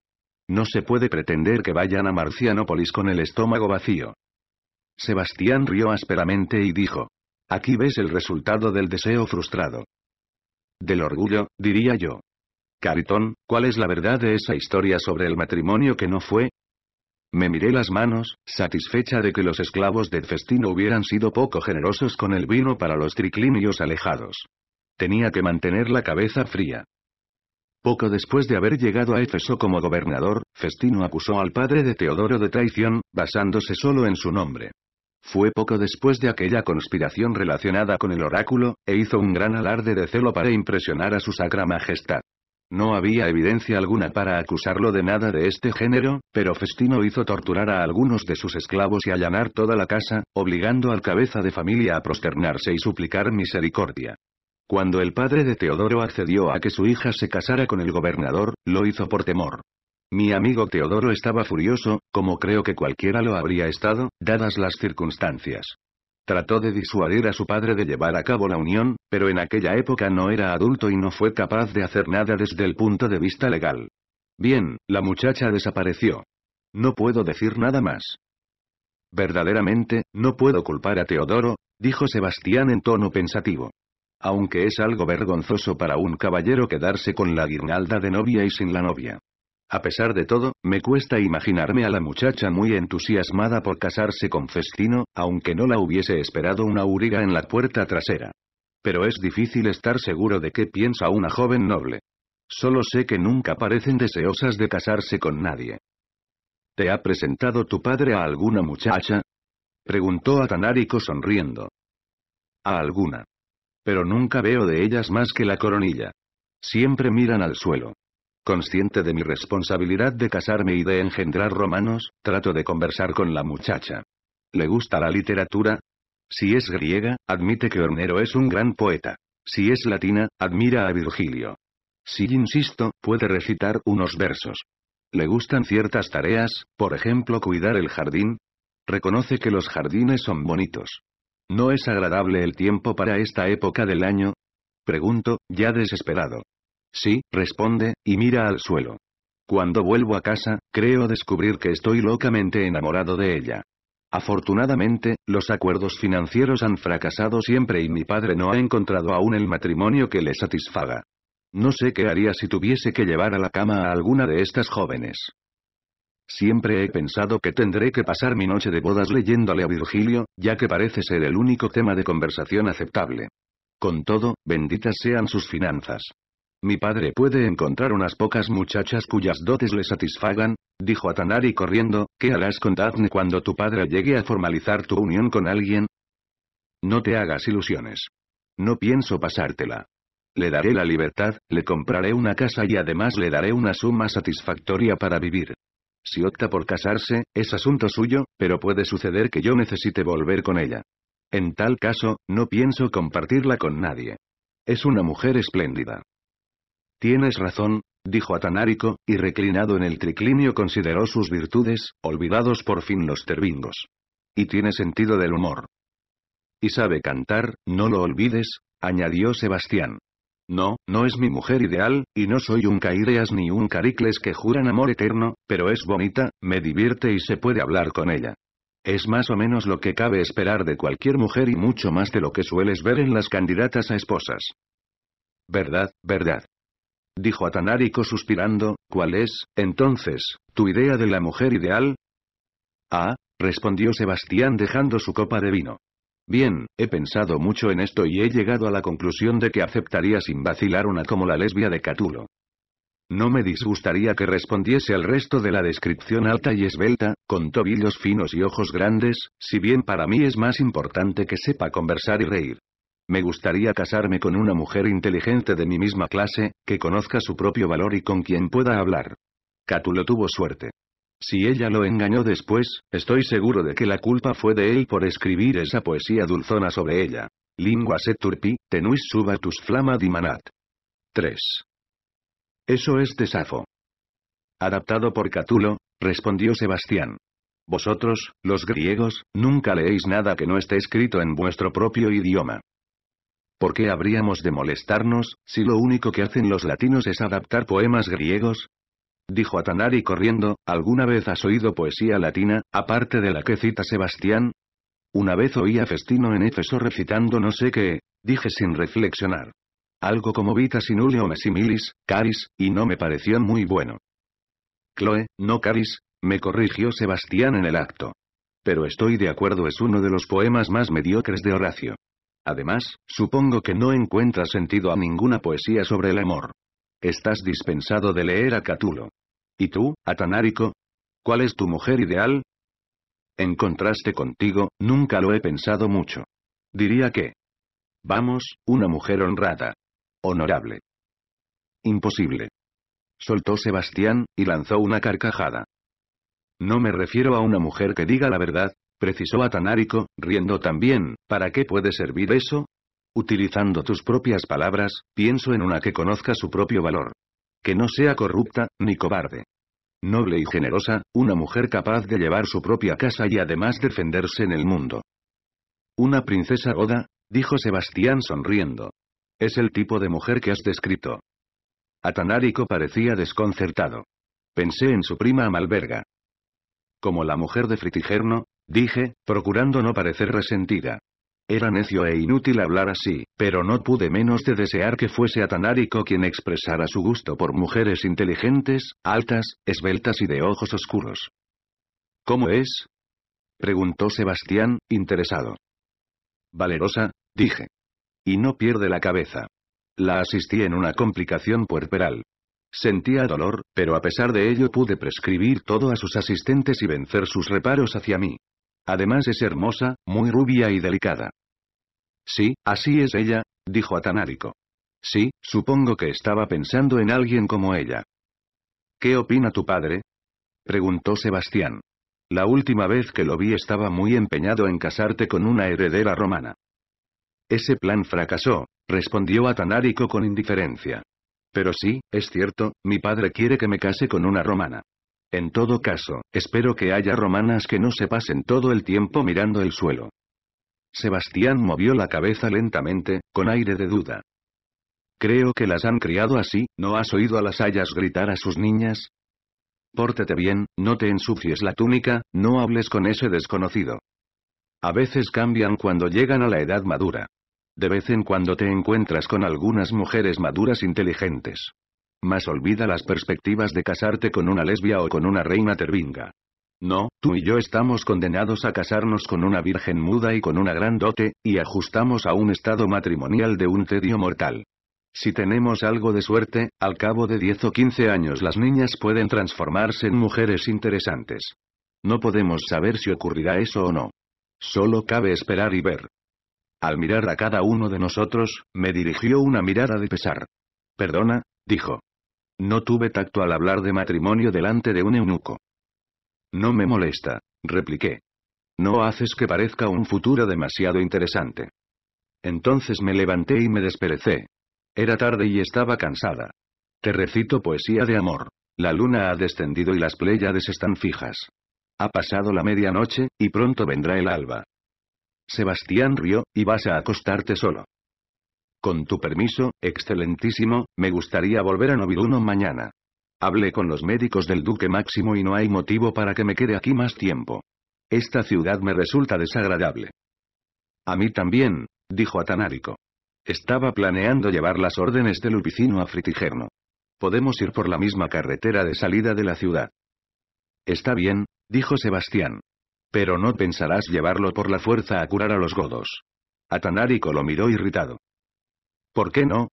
No se puede pretender que vayan a Marcianópolis con el estómago vacío. Sebastián rió ásperamente y dijo. Aquí ves el resultado del deseo frustrado. Del orgullo, diría yo. Caritón, ¿cuál es la verdad de esa historia sobre el matrimonio que no fue? Me miré las manos, satisfecha de que los esclavos del Festino hubieran sido poco generosos con el vino para los triclinios alejados. Tenía que mantener la cabeza fría. Poco después de haber llegado a Éfeso como gobernador, Festino acusó al padre de Teodoro de traición, basándose solo en su nombre. Fue poco después de aquella conspiración relacionada con el oráculo, e hizo un gran alarde de celo para impresionar a su sacra majestad. No había evidencia alguna para acusarlo de nada de este género, pero Festino hizo torturar a algunos de sus esclavos y allanar toda la casa, obligando al cabeza de familia a prosternarse y suplicar misericordia. Cuando el padre de Teodoro accedió a que su hija se casara con el gobernador, lo hizo por temor. Mi amigo Teodoro estaba furioso, como creo que cualquiera lo habría estado, dadas las circunstancias. Trató de disuadir a su padre de llevar a cabo la unión, pero en aquella época no era adulto y no fue capaz de hacer nada desde el punto de vista legal. Bien, la muchacha desapareció. No puedo decir nada más. Verdaderamente, no puedo culpar a Teodoro, dijo Sebastián en tono pensativo aunque es algo vergonzoso para un caballero quedarse con la guirnalda de novia y sin la novia. A pesar de todo, me cuesta imaginarme a la muchacha muy entusiasmada por casarse con Festino, aunque no la hubiese esperado una auriga en la puerta trasera. Pero es difícil estar seguro de qué piensa una joven noble. Solo sé que nunca parecen deseosas de casarse con nadie. ¿Te ha presentado tu padre a alguna muchacha? Preguntó Atanárico sonriendo. A alguna. Pero nunca veo de ellas más que la coronilla. Siempre miran al suelo. Consciente de mi responsabilidad de casarme y de engendrar romanos, trato de conversar con la muchacha. ¿Le gusta la literatura? Si es griega, admite que Hornero es un gran poeta. Si es latina, admira a Virgilio. Si insisto, puede recitar unos versos. ¿Le gustan ciertas tareas, por ejemplo cuidar el jardín? Reconoce que los jardines son bonitos. ¿No es agradable el tiempo para esta época del año? Pregunto, ya desesperado. Sí, responde, y mira al suelo. Cuando vuelvo a casa, creo descubrir que estoy locamente enamorado de ella. Afortunadamente, los acuerdos financieros han fracasado siempre y mi padre no ha encontrado aún el matrimonio que le satisfaga. No sé qué haría si tuviese que llevar a la cama a alguna de estas jóvenes. Siempre he pensado que tendré que pasar mi noche de bodas leyéndole a Virgilio, ya que parece ser el único tema de conversación aceptable. Con todo, benditas sean sus finanzas. Mi padre puede encontrar unas pocas muchachas cuyas dotes le satisfagan, dijo Atanari corriendo, ¿qué harás con Daphne cuando tu padre llegue a formalizar tu unión con alguien? No te hagas ilusiones. No pienso pasártela. Le daré la libertad, le compraré una casa y además le daré una suma satisfactoria para vivir. Si opta por casarse, es asunto suyo, pero puede suceder que yo necesite volver con ella. En tal caso, no pienso compartirla con nadie. Es una mujer espléndida. Tienes razón, dijo Atanárico, y reclinado en el triclinio consideró sus virtudes, olvidados por fin los terbingos. Y tiene sentido del humor. Y sabe cantar, no lo olvides, añadió Sebastián. No, no es mi mujer ideal, y no soy un caideas ni un Caricles que juran amor eterno, pero es bonita, me divierte y se puede hablar con ella. Es más o menos lo que cabe esperar de cualquier mujer y mucho más de lo que sueles ver en las candidatas a esposas. Verdad, verdad. Dijo Atanarico suspirando, ¿cuál es, entonces, tu idea de la mujer ideal? Ah, respondió Sebastián dejando su copa de vino. Bien, he pensado mucho en esto y he llegado a la conclusión de que aceptaría sin vacilar una como la lesbia de Catulo. No me disgustaría que respondiese al resto de la descripción alta y esbelta, con tobillos finos y ojos grandes, si bien para mí es más importante que sepa conversar y reír. Me gustaría casarme con una mujer inteligente de mi misma clase, que conozca su propio valor y con quien pueda hablar. Catulo tuvo suerte. Si ella lo engañó después, estoy seguro de que la culpa fue de él por escribir esa poesía dulzona sobre ella. Lingua SETURPI, tenuis SUBATUS tus flama di manat. 3. Eso es de Safo. Adaptado por Catulo, respondió Sebastián. Vosotros, los griegos, nunca leéis nada que no esté escrito en vuestro propio idioma. ¿Por qué habríamos de molestarnos, si lo único que hacen los latinos es adaptar poemas griegos? Dijo Atanari corriendo, ¿alguna vez has oído poesía latina, aparte de la que cita Sebastián? Una vez oí a Festino en Éfeso recitando no sé qué, dije sin reflexionar. Algo como Vita o Mesimilis, caris, y no me pareció muy bueno. Chloe, no caris, me corrigió Sebastián en el acto. Pero estoy de acuerdo es uno de los poemas más mediocres de Horacio. Además, supongo que no encuentras sentido a ninguna poesía sobre el amor. Estás dispensado de leer a Catulo. ¿Y tú, Atanárico? ¿Cuál es tu mujer ideal? En contraste contigo, nunca lo he pensado mucho. Diría que... Vamos, una mujer honrada. Honorable. Imposible. Soltó Sebastián, y lanzó una carcajada. No me refiero a una mujer que diga la verdad, precisó Atanárico, riendo también, ¿para qué puede servir eso? Utilizando tus propias palabras, pienso en una que conozca su propio valor. Que no sea corrupta, ni cobarde. Noble y generosa, una mujer capaz de llevar su propia casa y además defenderse en el mundo. Una princesa oda», dijo Sebastián sonriendo. Es el tipo de mujer que has descrito. Atanárico parecía desconcertado. Pensé en su prima Amalberga. Como la mujer de Fritigerno, dije, procurando no parecer resentida. Era necio e inútil hablar así, pero no pude menos de desear que fuese Atanárico quien expresara su gusto por mujeres inteligentes, altas, esbeltas y de ojos oscuros. ¿Cómo es? preguntó Sebastián, interesado. Valerosa, dije. Y no pierde la cabeza. La asistí en una complicación puerperal. Sentía dolor, pero a pesar de ello pude prescribir todo a sus asistentes y vencer sus reparos hacia mí. Además es hermosa, muy rubia y delicada. Sí, así es ella, dijo Atanárico. Sí, supongo que estaba pensando en alguien como ella. ¿Qué opina tu padre? preguntó Sebastián. La última vez que lo vi estaba muy empeñado en casarte con una heredera romana. Ese plan fracasó, respondió Atanárico con indiferencia. Pero sí, es cierto, mi padre quiere que me case con una romana. En todo caso, espero que haya romanas que no se pasen todo el tiempo mirando el suelo. Sebastián movió la cabeza lentamente, con aire de duda. Creo que las han criado así, ¿no has oído a las hayas gritar a sus niñas? Pórtate bien, no te ensucies la túnica, no hables con ese desconocido. A veces cambian cuando llegan a la edad madura. De vez en cuando te encuentras con algunas mujeres maduras inteligentes. Más olvida las perspectivas de casarte con una lesbia o con una reina tervinga. No, tú y yo estamos condenados a casarnos con una virgen muda y con una gran dote, y ajustamos a un estado matrimonial de un tedio mortal. Si tenemos algo de suerte, al cabo de 10 o 15 años las niñas pueden transformarse en mujeres interesantes. No podemos saber si ocurrirá eso o no. Solo cabe esperar y ver. Al mirar a cada uno de nosotros, me dirigió una mirada de pesar. Perdona, dijo. No tuve tacto al hablar de matrimonio delante de un eunuco. No me molesta, repliqué. No haces que parezca un futuro demasiado interesante. Entonces me levanté y me desperecé. Era tarde y estaba cansada. Te recito poesía de amor. La luna ha descendido y las pléyades están fijas. Ha pasado la medianoche, y pronto vendrá el alba. Sebastián rió, y vas a acostarte solo. Con tu permiso, excelentísimo, me gustaría volver a Noviduno mañana. Hablé con los médicos del Duque Máximo y no hay motivo para que me quede aquí más tiempo. Esta ciudad me resulta desagradable. A mí también, dijo Atanarico. Estaba planeando llevar las órdenes del Lupicino a Fritigerno. Podemos ir por la misma carretera de salida de la ciudad. Está bien, dijo Sebastián. Pero no pensarás llevarlo por la fuerza a curar a los godos. Atanarico lo miró irritado. ¿Por qué no?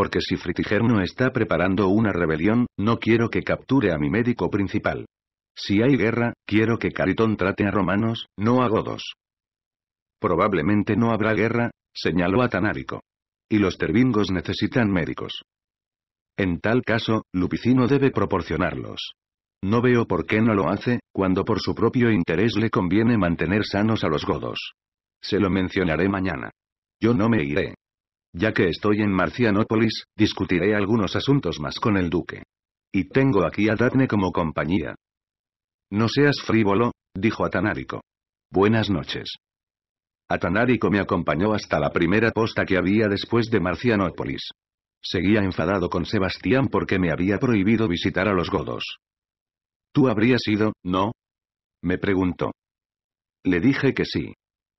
porque si no está preparando una rebelión, no quiero que capture a mi médico principal. Si hay guerra, quiero que Caritón trate a romanos, no a godos. Probablemente no habrá guerra, señaló Atanárico. Y los tervingos necesitan médicos. En tal caso, Lupicino debe proporcionarlos. No veo por qué no lo hace, cuando por su propio interés le conviene mantener sanos a los godos. Se lo mencionaré mañana. Yo no me iré. Ya que estoy en Marcianópolis, discutiré algunos asuntos más con el duque. Y tengo aquí a Daphne como compañía. No seas frívolo, dijo Atanárico. Buenas noches. Atanárico me acompañó hasta la primera posta que había después de Marcianópolis. Seguía enfadado con Sebastián porque me había prohibido visitar a los godos. ¿Tú habrías ido, no? Me preguntó. Le dije que sí.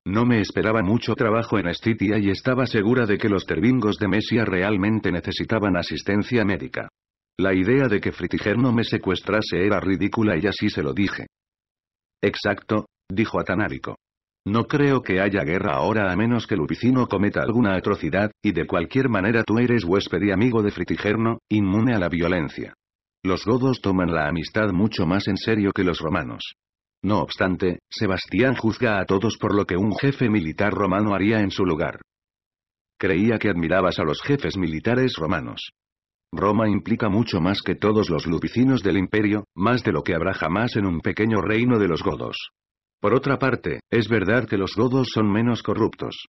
No me esperaba mucho trabajo en Estitia y estaba segura de que los tervingos de Mesia realmente necesitaban asistencia médica. La idea de que Fritigerno me secuestrase era ridícula y así se lo dije. Exacto, dijo Atanárico. No creo que haya guerra ahora a menos que Lupicino cometa alguna atrocidad, y de cualquier manera tú eres huésped y amigo de Fritigerno, inmune a la violencia. Los godos toman la amistad mucho más en serio que los romanos. No obstante, Sebastián juzga a todos por lo que un jefe militar romano haría en su lugar. Creía que admirabas a los jefes militares romanos. Roma implica mucho más que todos los lupicinos del imperio, más de lo que habrá jamás en un pequeño reino de los godos. Por otra parte, es verdad que los godos son menos corruptos.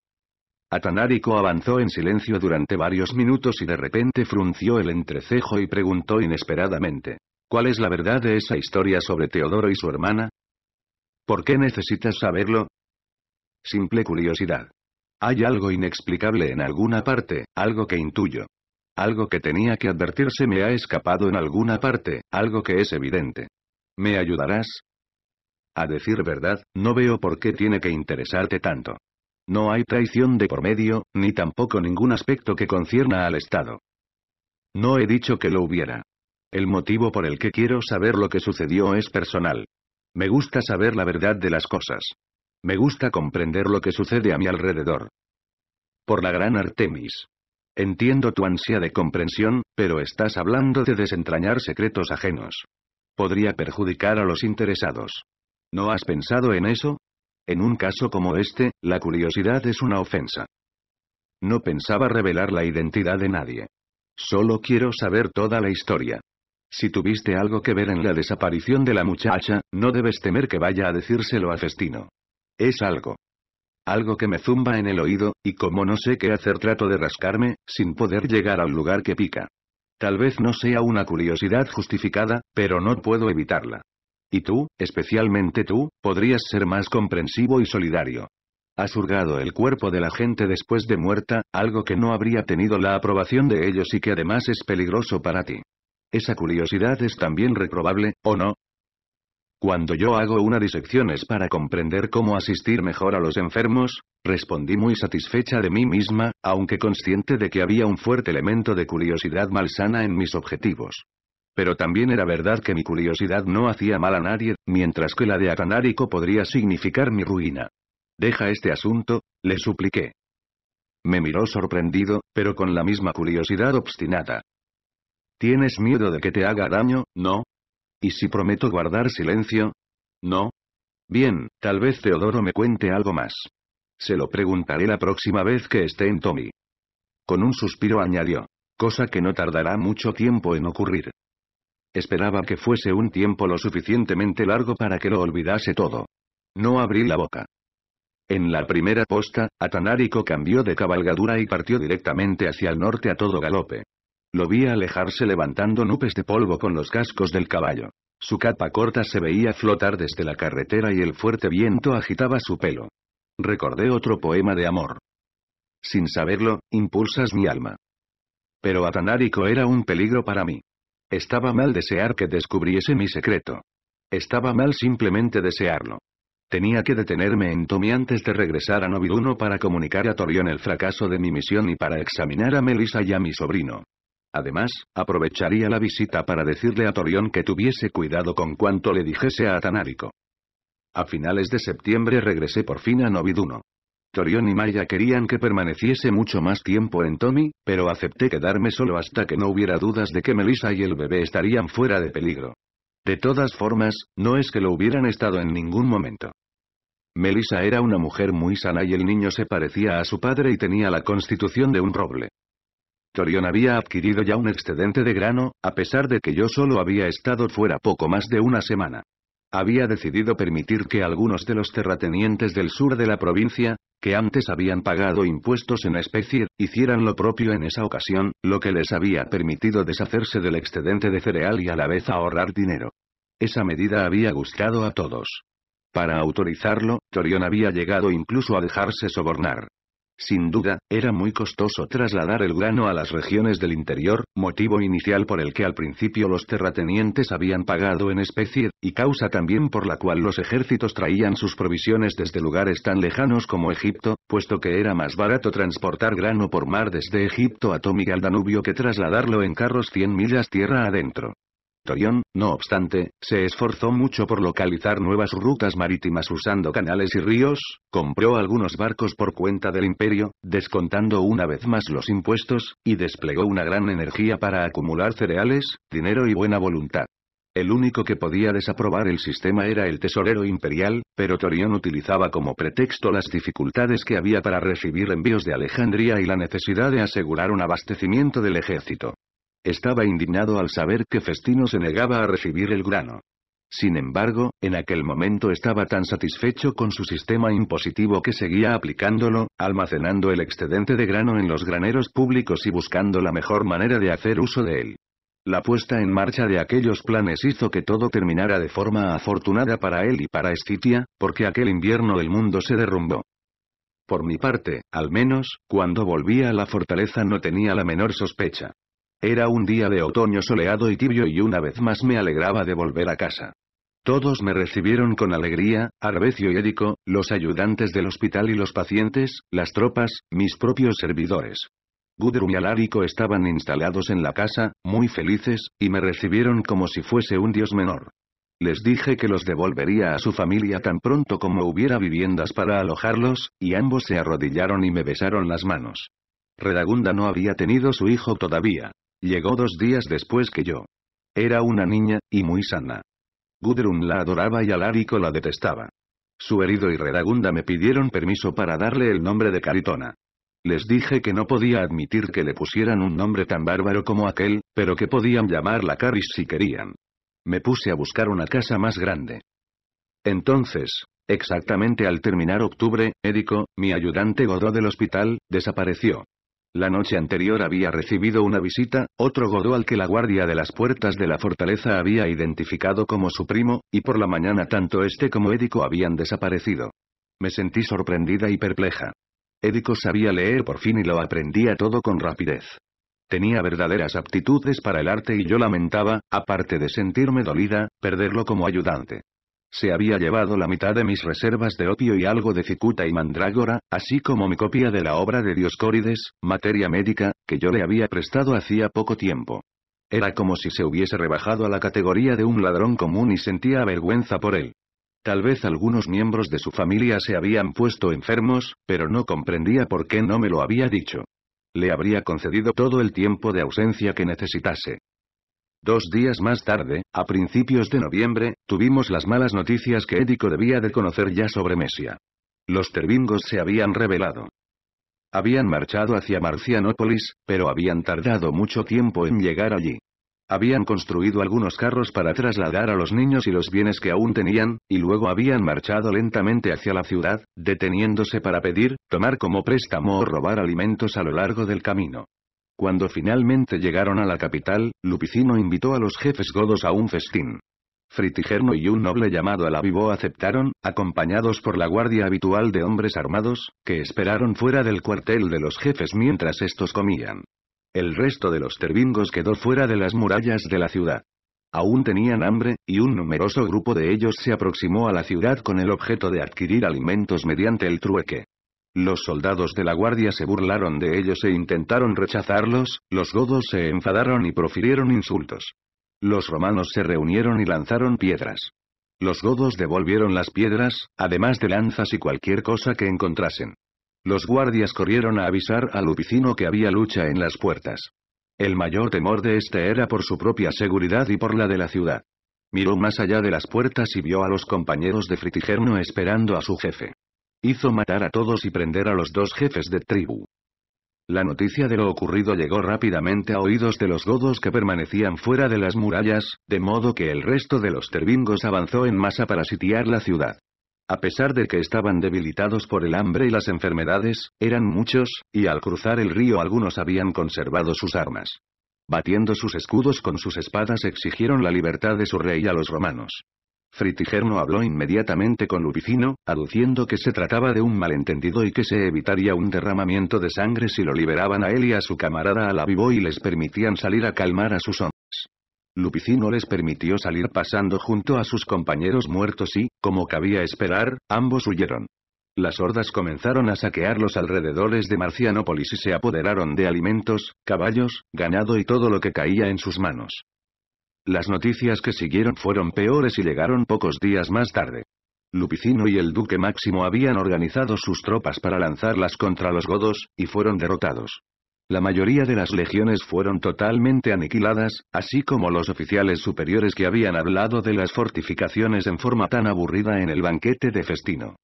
Atanárico avanzó en silencio durante varios minutos y de repente frunció el entrecejo y preguntó inesperadamente. ¿Cuál es la verdad de esa historia sobre Teodoro y su hermana? ¿Por qué necesitas saberlo? Simple curiosidad. Hay algo inexplicable en alguna parte, algo que intuyo. Algo que tenía que advertirse me ha escapado en alguna parte, algo que es evidente. ¿Me ayudarás? A decir verdad, no veo por qué tiene que interesarte tanto. No hay traición de por medio, ni tampoco ningún aspecto que concierna al Estado. No he dicho que lo hubiera. El motivo por el que quiero saber lo que sucedió es personal. Me gusta saber la verdad de las cosas. Me gusta comprender lo que sucede a mi alrededor. Por la gran Artemis. Entiendo tu ansia de comprensión, pero estás hablando de desentrañar secretos ajenos. Podría perjudicar a los interesados. ¿No has pensado en eso? En un caso como este, la curiosidad es una ofensa. No pensaba revelar la identidad de nadie. Solo quiero saber toda la historia. Si tuviste algo que ver en la desaparición de la muchacha, no debes temer que vaya a decírselo a Festino. Es algo. Algo que me zumba en el oído, y como no sé qué hacer trato de rascarme, sin poder llegar al lugar que pica. Tal vez no sea una curiosidad justificada, pero no puedo evitarla. Y tú, especialmente tú, podrías ser más comprensivo y solidario. Has hurgado el cuerpo de la gente después de muerta, algo que no habría tenido la aprobación de ellos y que además es peligroso para ti. Esa curiosidad es también reprobable, ¿o no? Cuando yo hago una disección es para comprender cómo asistir mejor a los enfermos, respondí muy satisfecha de mí misma, aunque consciente de que había un fuerte elemento de curiosidad malsana en mis objetivos. Pero también era verdad que mi curiosidad no hacía mal a nadie, mientras que la de Atanárico podría significar mi ruina. Deja este asunto, le supliqué. Me miró sorprendido, pero con la misma curiosidad obstinada. ¿Tienes miedo de que te haga daño, no? ¿Y si prometo guardar silencio? No. Bien, tal vez Teodoro me cuente algo más. Se lo preguntaré la próxima vez que esté en Tommy. Con un suspiro añadió. Cosa que no tardará mucho tiempo en ocurrir. Esperaba que fuese un tiempo lo suficientemente largo para que lo olvidase todo. No abrí la boca. En la primera posta, Atanárico cambió de cabalgadura y partió directamente hacia el norte a todo galope. Lo vi alejarse levantando nubes de polvo con los cascos del caballo. Su capa corta se veía flotar desde la carretera y el fuerte viento agitaba su pelo. Recordé otro poema de amor. Sin saberlo, impulsas mi alma. Pero Atanárico era un peligro para mí. Estaba mal desear que descubriese mi secreto. Estaba mal simplemente desearlo. Tenía que detenerme en Tomi antes de regresar a Noviduno para comunicar a Torión el fracaso de mi misión y para examinar a Melissa y a mi sobrino. Además, aprovecharía la visita para decirle a Torión que tuviese cuidado con cuanto le dijese a Atanárico. A finales de septiembre regresé por fin a Noviduno. Torión y Maya querían que permaneciese mucho más tiempo en Tommy, pero acepté quedarme solo hasta que no hubiera dudas de que Melissa y el bebé estarían fuera de peligro. De todas formas, no es que lo hubieran estado en ningún momento. Melissa era una mujer muy sana y el niño se parecía a su padre y tenía la constitución de un roble. Torion había adquirido ya un excedente de grano, a pesar de que yo solo había estado fuera poco más de una semana. Había decidido permitir que algunos de los terratenientes del sur de la provincia, que antes habían pagado impuestos en especie, hicieran lo propio en esa ocasión, lo que les había permitido deshacerse del excedente de cereal y a la vez ahorrar dinero. Esa medida había gustado a todos. Para autorizarlo, Torión había llegado incluso a dejarse sobornar. Sin duda, era muy costoso trasladar el grano a las regiones del interior, motivo inicial por el que al principio los terratenientes habían pagado en especie, y causa también por la cual los ejércitos traían sus provisiones desde lugares tan lejanos como Egipto, puesto que era más barato transportar grano por mar desde Egipto a Tómiga al Danubio que trasladarlo en carros 100 millas tierra adentro. Torión, no obstante, se esforzó mucho por localizar nuevas rutas marítimas usando canales y ríos, compró algunos barcos por cuenta del imperio, descontando una vez más los impuestos, y desplegó una gran energía para acumular cereales, dinero y buena voluntad. El único que podía desaprobar el sistema era el tesorero imperial, pero Torión utilizaba como pretexto las dificultades que había para recibir envíos de Alejandría y la necesidad de asegurar un abastecimiento del ejército. Estaba indignado al saber que Festino se negaba a recibir el grano. Sin embargo, en aquel momento estaba tan satisfecho con su sistema impositivo que seguía aplicándolo, almacenando el excedente de grano en los graneros públicos y buscando la mejor manera de hacer uso de él. La puesta en marcha de aquellos planes hizo que todo terminara de forma afortunada para él y para Escitia, porque aquel invierno el mundo se derrumbó. Por mi parte, al menos, cuando volví a la fortaleza no tenía la menor sospecha. Era un día de otoño soleado y tibio y una vez más me alegraba de volver a casa. Todos me recibieron con alegría, Arbecio y Érico, los ayudantes del hospital y los pacientes, las tropas, mis propios servidores. Gudrun y Alarico estaban instalados en la casa, muy felices, y me recibieron como si fuese un dios menor. Les dije que los devolvería a su familia tan pronto como hubiera viviendas para alojarlos, y ambos se arrodillaron y me besaron las manos. Redagunda no había tenido su hijo todavía. Llegó dos días después que yo. Era una niña, y muy sana. Gudrun la adoraba y Alarico la detestaba. Su herido y Redagunda me pidieron permiso para darle el nombre de Caritona. Les dije que no podía admitir que le pusieran un nombre tan bárbaro como aquel, pero que podían llamarla Caris si querían. Me puse a buscar una casa más grande. Entonces, exactamente al terminar octubre, Érico, mi ayudante Godó del hospital, desapareció. La noche anterior había recibido una visita, otro godó al que la guardia de las puertas de la fortaleza había identificado como su primo, y por la mañana tanto este como Édico habían desaparecido. Me sentí sorprendida y perpleja. Édico sabía leer por fin y lo aprendía todo con rapidez. Tenía verdaderas aptitudes para el arte y yo lamentaba, aparte de sentirme dolida, perderlo como ayudante. Se había llevado la mitad de mis reservas de opio y algo de cicuta y mandrágora, así como mi copia de la obra de Dioscórides, materia médica, que yo le había prestado hacía poco tiempo. Era como si se hubiese rebajado a la categoría de un ladrón común y sentía vergüenza por él. Tal vez algunos miembros de su familia se habían puesto enfermos, pero no comprendía por qué no me lo había dicho. Le habría concedido todo el tiempo de ausencia que necesitase. Dos días más tarde, a principios de noviembre, tuvimos las malas noticias que Édico debía de conocer ya sobre Mesia. Los terbingos se habían revelado. Habían marchado hacia Marcianópolis, pero habían tardado mucho tiempo en llegar allí. Habían construido algunos carros para trasladar a los niños y los bienes que aún tenían, y luego habían marchado lentamente hacia la ciudad, deteniéndose para pedir, tomar como préstamo o robar alimentos a lo largo del camino. Cuando finalmente llegaron a la capital, Lupicino invitó a los jefes godos a un festín. Fritigerno y un noble llamado Alavivo aceptaron, acompañados por la guardia habitual de hombres armados, que esperaron fuera del cuartel de los jefes mientras estos comían. El resto de los terbingos quedó fuera de las murallas de la ciudad. Aún tenían hambre, y un numeroso grupo de ellos se aproximó a la ciudad con el objeto de adquirir alimentos mediante el trueque. Los soldados de la guardia se burlaron de ellos e intentaron rechazarlos, los godos se enfadaron y profirieron insultos. Los romanos se reunieron y lanzaron piedras. Los godos devolvieron las piedras, además de lanzas y cualquier cosa que encontrasen. Los guardias corrieron a avisar al Lupicino que había lucha en las puertas. El mayor temor de este era por su propia seguridad y por la de la ciudad. Miró más allá de las puertas y vio a los compañeros de Fritigerno esperando a su jefe. Hizo matar a todos y prender a los dos jefes de tribu. La noticia de lo ocurrido llegó rápidamente a oídos de los godos que permanecían fuera de las murallas, de modo que el resto de los terbingos avanzó en masa para sitiar la ciudad. A pesar de que estaban debilitados por el hambre y las enfermedades, eran muchos, y al cruzar el río algunos habían conservado sus armas. Batiendo sus escudos con sus espadas exigieron la libertad de su rey a los romanos. Fritigerno habló inmediatamente con Lupicino, aduciendo que se trataba de un malentendido y que se evitaría un derramamiento de sangre si lo liberaban a él y a su camarada a la vivo y les permitían salir a calmar a sus hombres. Lupicino les permitió salir pasando junto a sus compañeros muertos y, como cabía esperar, ambos huyeron. Las hordas comenzaron a saquear los alrededores de Marcianópolis y se apoderaron de alimentos, caballos, ganado y todo lo que caía en sus manos. Las noticias que siguieron fueron peores y llegaron pocos días más tarde. Lupicino y el duque Máximo habían organizado sus tropas para lanzarlas contra los godos, y fueron derrotados. La mayoría de las legiones fueron totalmente aniquiladas, así como los oficiales superiores que habían hablado de las fortificaciones en forma tan aburrida en el banquete de festino.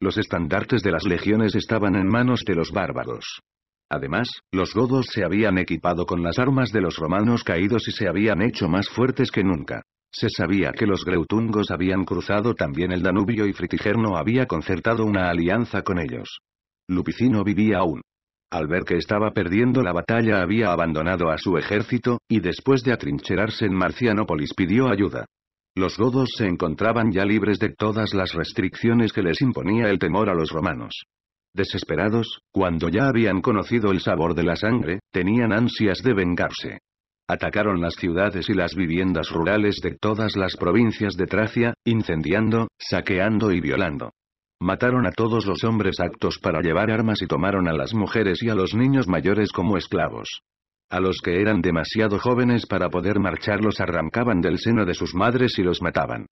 Los estandartes de las legiones estaban en manos de los bárbaros. Además, los godos se habían equipado con las armas de los romanos caídos y se habían hecho más fuertes que nunca. Se sabía que los greutungos habían cruzado también el Danubio y Fritigerno había concertado una alianza con ellos. Lupicino vivía aún. Al ver que estaba perdiendo la batalla había abandonado a su ejército, y después de atrincherarse en Marcianópolis pidió ayuda. Los godos se encontraban ya libres de todas las restricciones que les imponía el temor a los romanos. Desesperados, cuando ya habían conocido el sabor de la sangre, tenían ansias de vengarse. Atacaron las ciudades y las viviendas rurales de todas las provincias de Tracia, incendiando, saqueando y violando. Mataron a todos los hombres actos para llevar armas y tomaron a las mujeres y a los niños mayores como esclavos. A los que eran demasiado jóvenes para poder marchar los arrancaban del seno de sus madres y los mataban.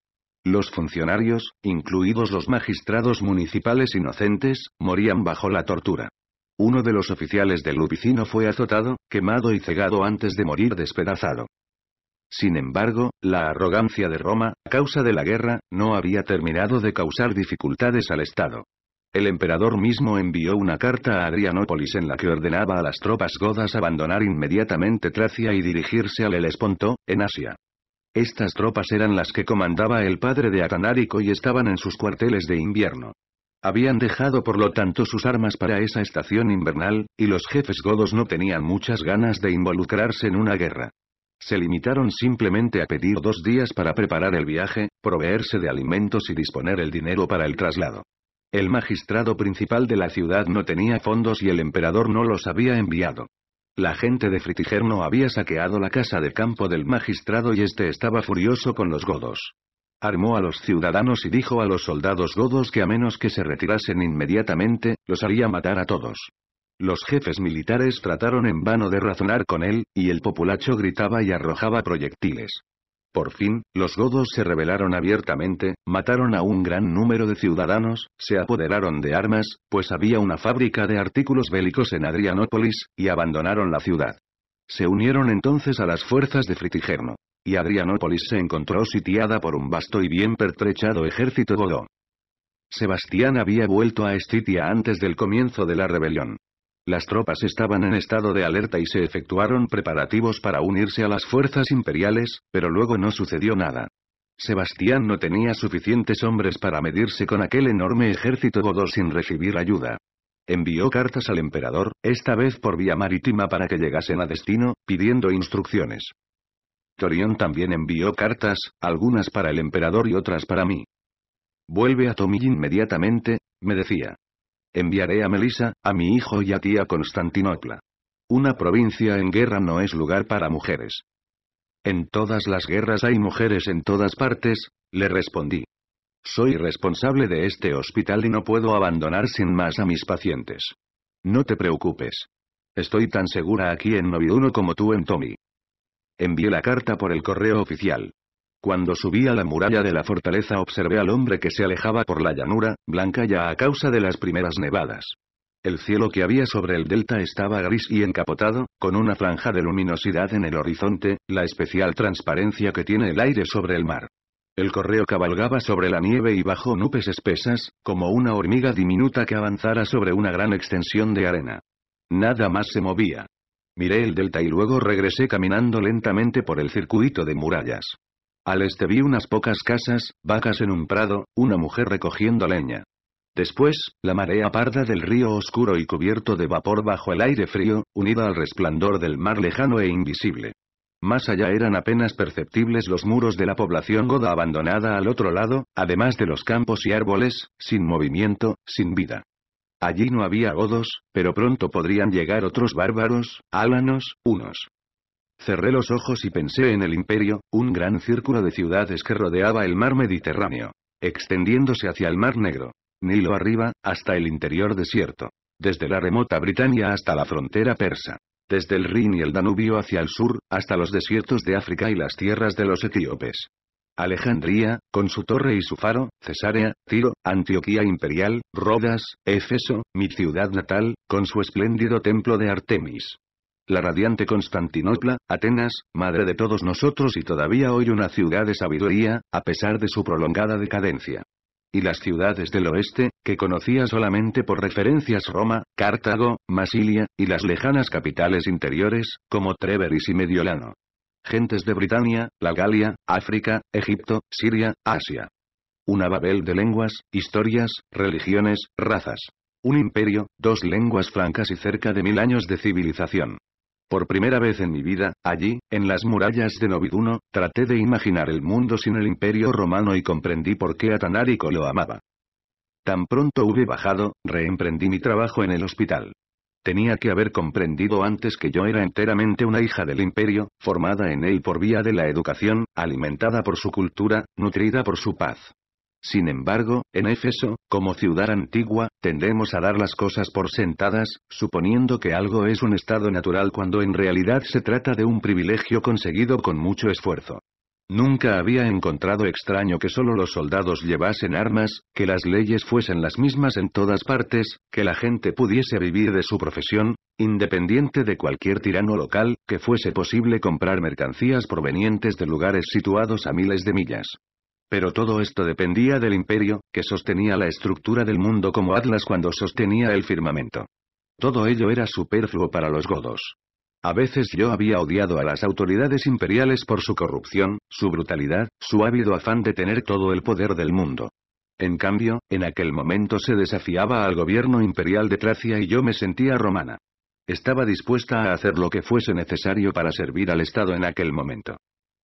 Los funcionarios, incluidos los magistrados municipales inocentes, morían bajo la tortura. Uno de los oficiales del Lupicino fue azotado, quemado y cegado antes de morir despedazado. Sin embargo, la arrogancia de Roma, a causa de la guerra, no había terminado de causar dificultades al Estado. El emperador mismo envió una carta a Adrianópolis en la que ordenaba a las tropas godas abandonar inmediatamente Tracia y dirigirse al Helesponto, en Asia. Estas tropas eran las que comandaba el padre de Atanarico y estaban en sus cuarteles de invierno. Habían dejado por lo tanto sus armas para esa estación invernal, y los jefes godos no tenían muchas ganas de involucrarse en una guerra. Se limitaron simplemente a pedir dos días para preparar el viaje, proveerse de alimentos y disponer el dinero para el traslado. El magistrado principal de la ciudad no tenía fondos y el emperador no los había enviado. La gente de Fritigerno había saqueado la casa de campo del magistrado y este estaba furioso con los godos. Armó a los ciudadanos y dijo a los soldados godos que a menos que se retirasen inmediatamente, los haría matar a todos. Los jefes militares trataron en vano de razonar con él, y el populacho gritaba y arrojaba proyectiles. Por fin, los godos se rebelaron abiertamente, mataron a un gran número de ciudadanos, se apoderaron de armas, pues había una fábrica de artículos bélicos en Adrianópolis, y abandonaron la ciudad. Se unieron entonces a las fuerzas de Fritigerno. Y Adrianópolis se encontró sitiada por un vasto y bien pertrechado ejército godo. Sebastián había vuelto a Estitia antes del comienzo de la rebelión. Las tropas estaban en estado de alerta y se efectuaron preparativos para unirse a las fuerzas imperiales, pero luego no sucedió nada. Sebastián no tenía suficientes hombres para medirse con aquel enorme ejército godo sin recibir ayuda. Envió cartas al emperador, esta vez por vía marítima para que llegasen a destino, pidiendo instrucciones. Torión también envió cartas, algunas para el emperador y otras para mí. Vuelve a tomi inmediatamente, me decía enviaré a Melisa, a mi hijo y a ti a Constantinopla. Una provincia en guerra no es lugar para mujeres. En todas las guerras hay mujeres en todas partes, le respondí. Soy responsable de este hospital y no puedo abandonar sin más a mis pacientes. No te preocupes. Estoy tan segura aquí en Noviuno como tú en Tommy. Envié la carta por el correo oficial. Cuando subí a la muralla de la fortaleza observé al hombre que se alejaba por la llanura, blanca ya a causa de las primeras nevadas. El cielo que había sobre el delta estaba gris y encapotado, con una franja de luminosidad en el horizonte, la especial transparencia que tiene el aire sobre el mar. El correo cabalgaba sobre la nieve y bajo nubes espesas, como una hormiga diminuta que avanzara sobre una gran extensión de arena. Nada más se movía. Miré el delta y luego regresé caminando lentamente por el circuito de murallas. Al este vi unas pocas casas, vacas en un prado, una mujer recogiendo leña. Después, la marea parda del río oscuro y cubierto de vapor bajo el aire frío, unida al resplandor del mar lejano e invisible. Más allá eran apenas perceptibles los muros de la población goda abandonada al otro lado, además de los campos y árboles, sin movimiento, sin vida. Allí no había godos, pero pronto podrían llegar otros bárbaros, álanos, unos Cerré los ojos y pensé en el imperio, un gran círculo de ciudades que rodeaba el mar Mediterráneo, extendiéndose hacia el mar Negro, Nilo arriba, hasta el interior desierto, desde la remota Britania hasta la frontera persa, desde el Rin y el Danubio hacia el sur, hasta los desiertos de África y las tierras de los etíopes. Alejandría, con su torre y su faro, Cesarea, Tiro, Antioquía Imperial, Rodas, Éfeso, mi ciudad natal, con su espléndido templo de Artemis, la radiante Constantinopla, Atenas, madre de todos nosotros y todavía hoy una ciudad de sabiduría, a pesar de su prolongada decadencia. Y las ciudades del oeste, que conocía solamente por referencias Roma, Cartago, Masilia, y las lejanas capitales interiores, como Treveris y Mediolano. Gentes de Britania, la Galia, África, Egipto, Siria, Asia. Una Babel de lenguas, historias, religiones, razas. Un imperio, dos lenguas francas y cerca de mil años de civilización. Por primera vez en mi vida, allí, en las murallas de Noviduno, traté de imaginar el mundo sin el imperio romano y comprendí por qué Atanárico lo amaba. Tan pronto hube bajado, reemprendí mi trabajo en el hospital. Tenía que haber comprendido antes que yo era enteramente una hija del imperio, formada en él por vía de la educación, alimentada por su cultura, nutrida por su paz. Sin embargo, en Éfeso, como ciudad antigua, tendemos a dar las cosas por sentadas, suponiendo que algo es un estado natural cuando en realidad se trata de un privilegio conseguido con mucho esfuerzo. Nunca había encontrado extraño que solo los soldados llevasen armas, que las leyes fuesen las mismas en todas partes, que la gente pudiese vivir de su profesión, independiente de cualquier tirano local, que fuese posible comprar mercancías provenientes de lugares situados a miles de millas. Pero todo esto dependía del imperio, que sostenía la estructura del mundo como Atlas cuando sostenía el firmamento. Todo ello era superfluo para los godos. A veces yo había odiado a las autoridades imperiales por su corrupción, su brutalidad, su ávido afán de tener todo el poder del mundo. En cambio, en aquel momento se desafiaba al gobierno imperial de Tracia y yo me sentía romana. Estaba dispuesta a hacer lo que fuese necesario para servir al Estado en aquel momento.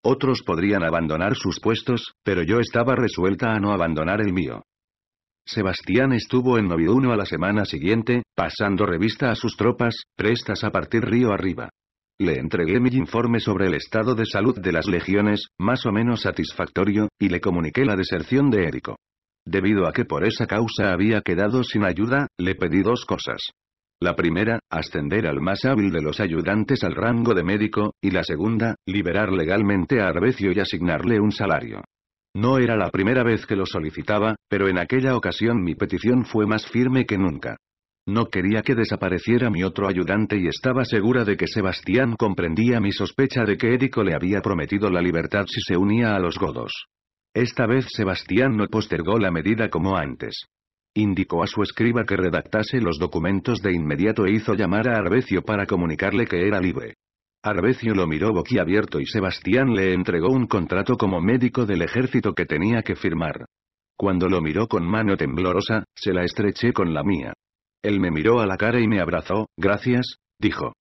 Otros podrían abandonar sus puestos, pero yo estaba resuelta a no abandonar el mío. Sebastián estuvo en Noviuno a la semana siguiente, pasando revista a sus tropas, prestas a partir río arriba. Le entregué mi informe sobre el estado de salud de las legiones, más o menos satisfactorio, y le comuniqué la deserción de Érico. Debido a que por esa causa había quedado sin ayuda, le pedí dos cosas. La primera, ascender al más hábil de los ayudantes al rango de médico, y la segunda, liberar legalmente a Arbecio y asignarle un salario. No era la primera vez que lo solicitaba, pero en aquella ocasión mi petición fue más firme que nunca. No quería que desapareciera mi otro ayudante y estaba segura de que Sebastián comprendía mi sospecha de que Édico le había prometido la libertad si se unía a los godos. Esta vez Sebastián no postergó la medida como antes. Indicó a su escriba que redactase los documentos de inmediato e hizo llamar a Arbecio para comunicarle que era libre. Arbecio lo miró boquiabierto y Sebastián le entregó un contrato como médico del ejército que tenía que firmar. Cuando lo miró con mano temblorosa, se la estreché con la mía. Él me miró a la cara y me abrazó, gracias, dijo.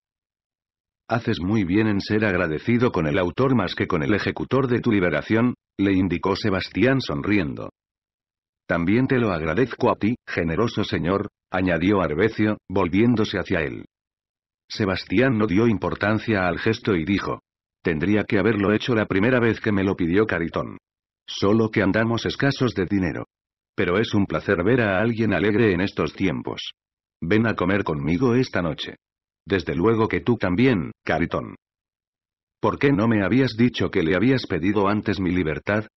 Haces muy bien en ser agradecido con el autor más que con el ejecutor de tu liberación, le indicó Sebastián sonriendo. También te lo agradezco a ti, generoso señor, añadió Arbecio, volviéndose hacia él. Sebastián no dio importancia al gesto y dijo. Tendría que haberlo hecho la primera vez que me lo pidió Caritón. Solo que andamos escasos de dinero. Pero es un placer ver a alguien alegre en estos tiempos. Ven a comer conmigo esta noche. Desde luego que tú también, Caritón. ¿Por qué no me habías dicho que le habías pedido antes mi libertad?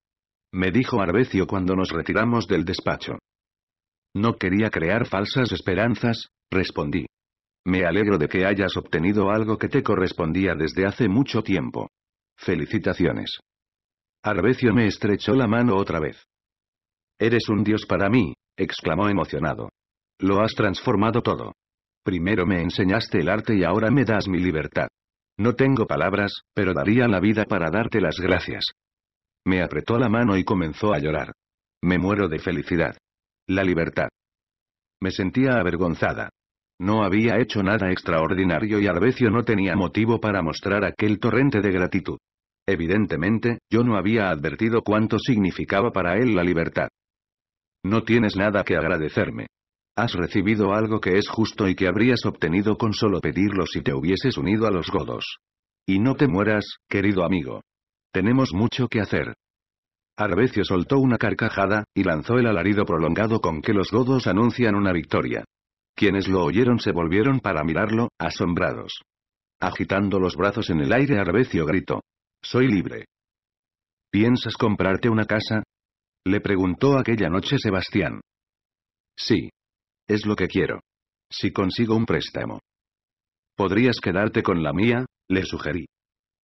me dijo Arbecio cuando nos retiramos del despacho. No quería crear falsas esperanzas, respondí. Me alegro de que hayas obtenido algo que te correspondía desde hace mucho tiempo. Felicitaciones. Arbecio me estrechó la mano otra vez. Eres un dios para mí, exclamó emocionado. Lo has transformado todo. Primero me enseñaste el arte y ahora me das mi libertad. No tengo palabras, pero daría la vida para darte las gracias. Me apretó la mano y comenzó a llorar. Me muero de felicidad. La libertad. Me sentía avergonzada. No había hecho nada extraordinario y Arbecio no tenía motivo para mostrar aquel torrente de gratitud. Evidentemente, yo no había advertido cuánto significaba para él la libertad. No tienes nada que agradecerme. Has recibido algo que es justo y que habrías obtenido con solo pedirlo si te hubieses unido a los godos. Y no te mueras, querido amigo. Tenemos mucho que hacer. Arbecio soltó una carcajada, y lanzó el alarido prolongado con que los godos anuncian una victoria. Quienes lo oyeron se volvieron para mirarlo, asombrados. Agitando los brazos en el aire Arbecio gritó. Soy libre. ¿Piensas comprarte una casa? Le preguntó aquella noche Sebastián. Sí. Es lo que quiero. Si consigo un préstamo. ¿Podrías quedarte con la mía? Le sugerí.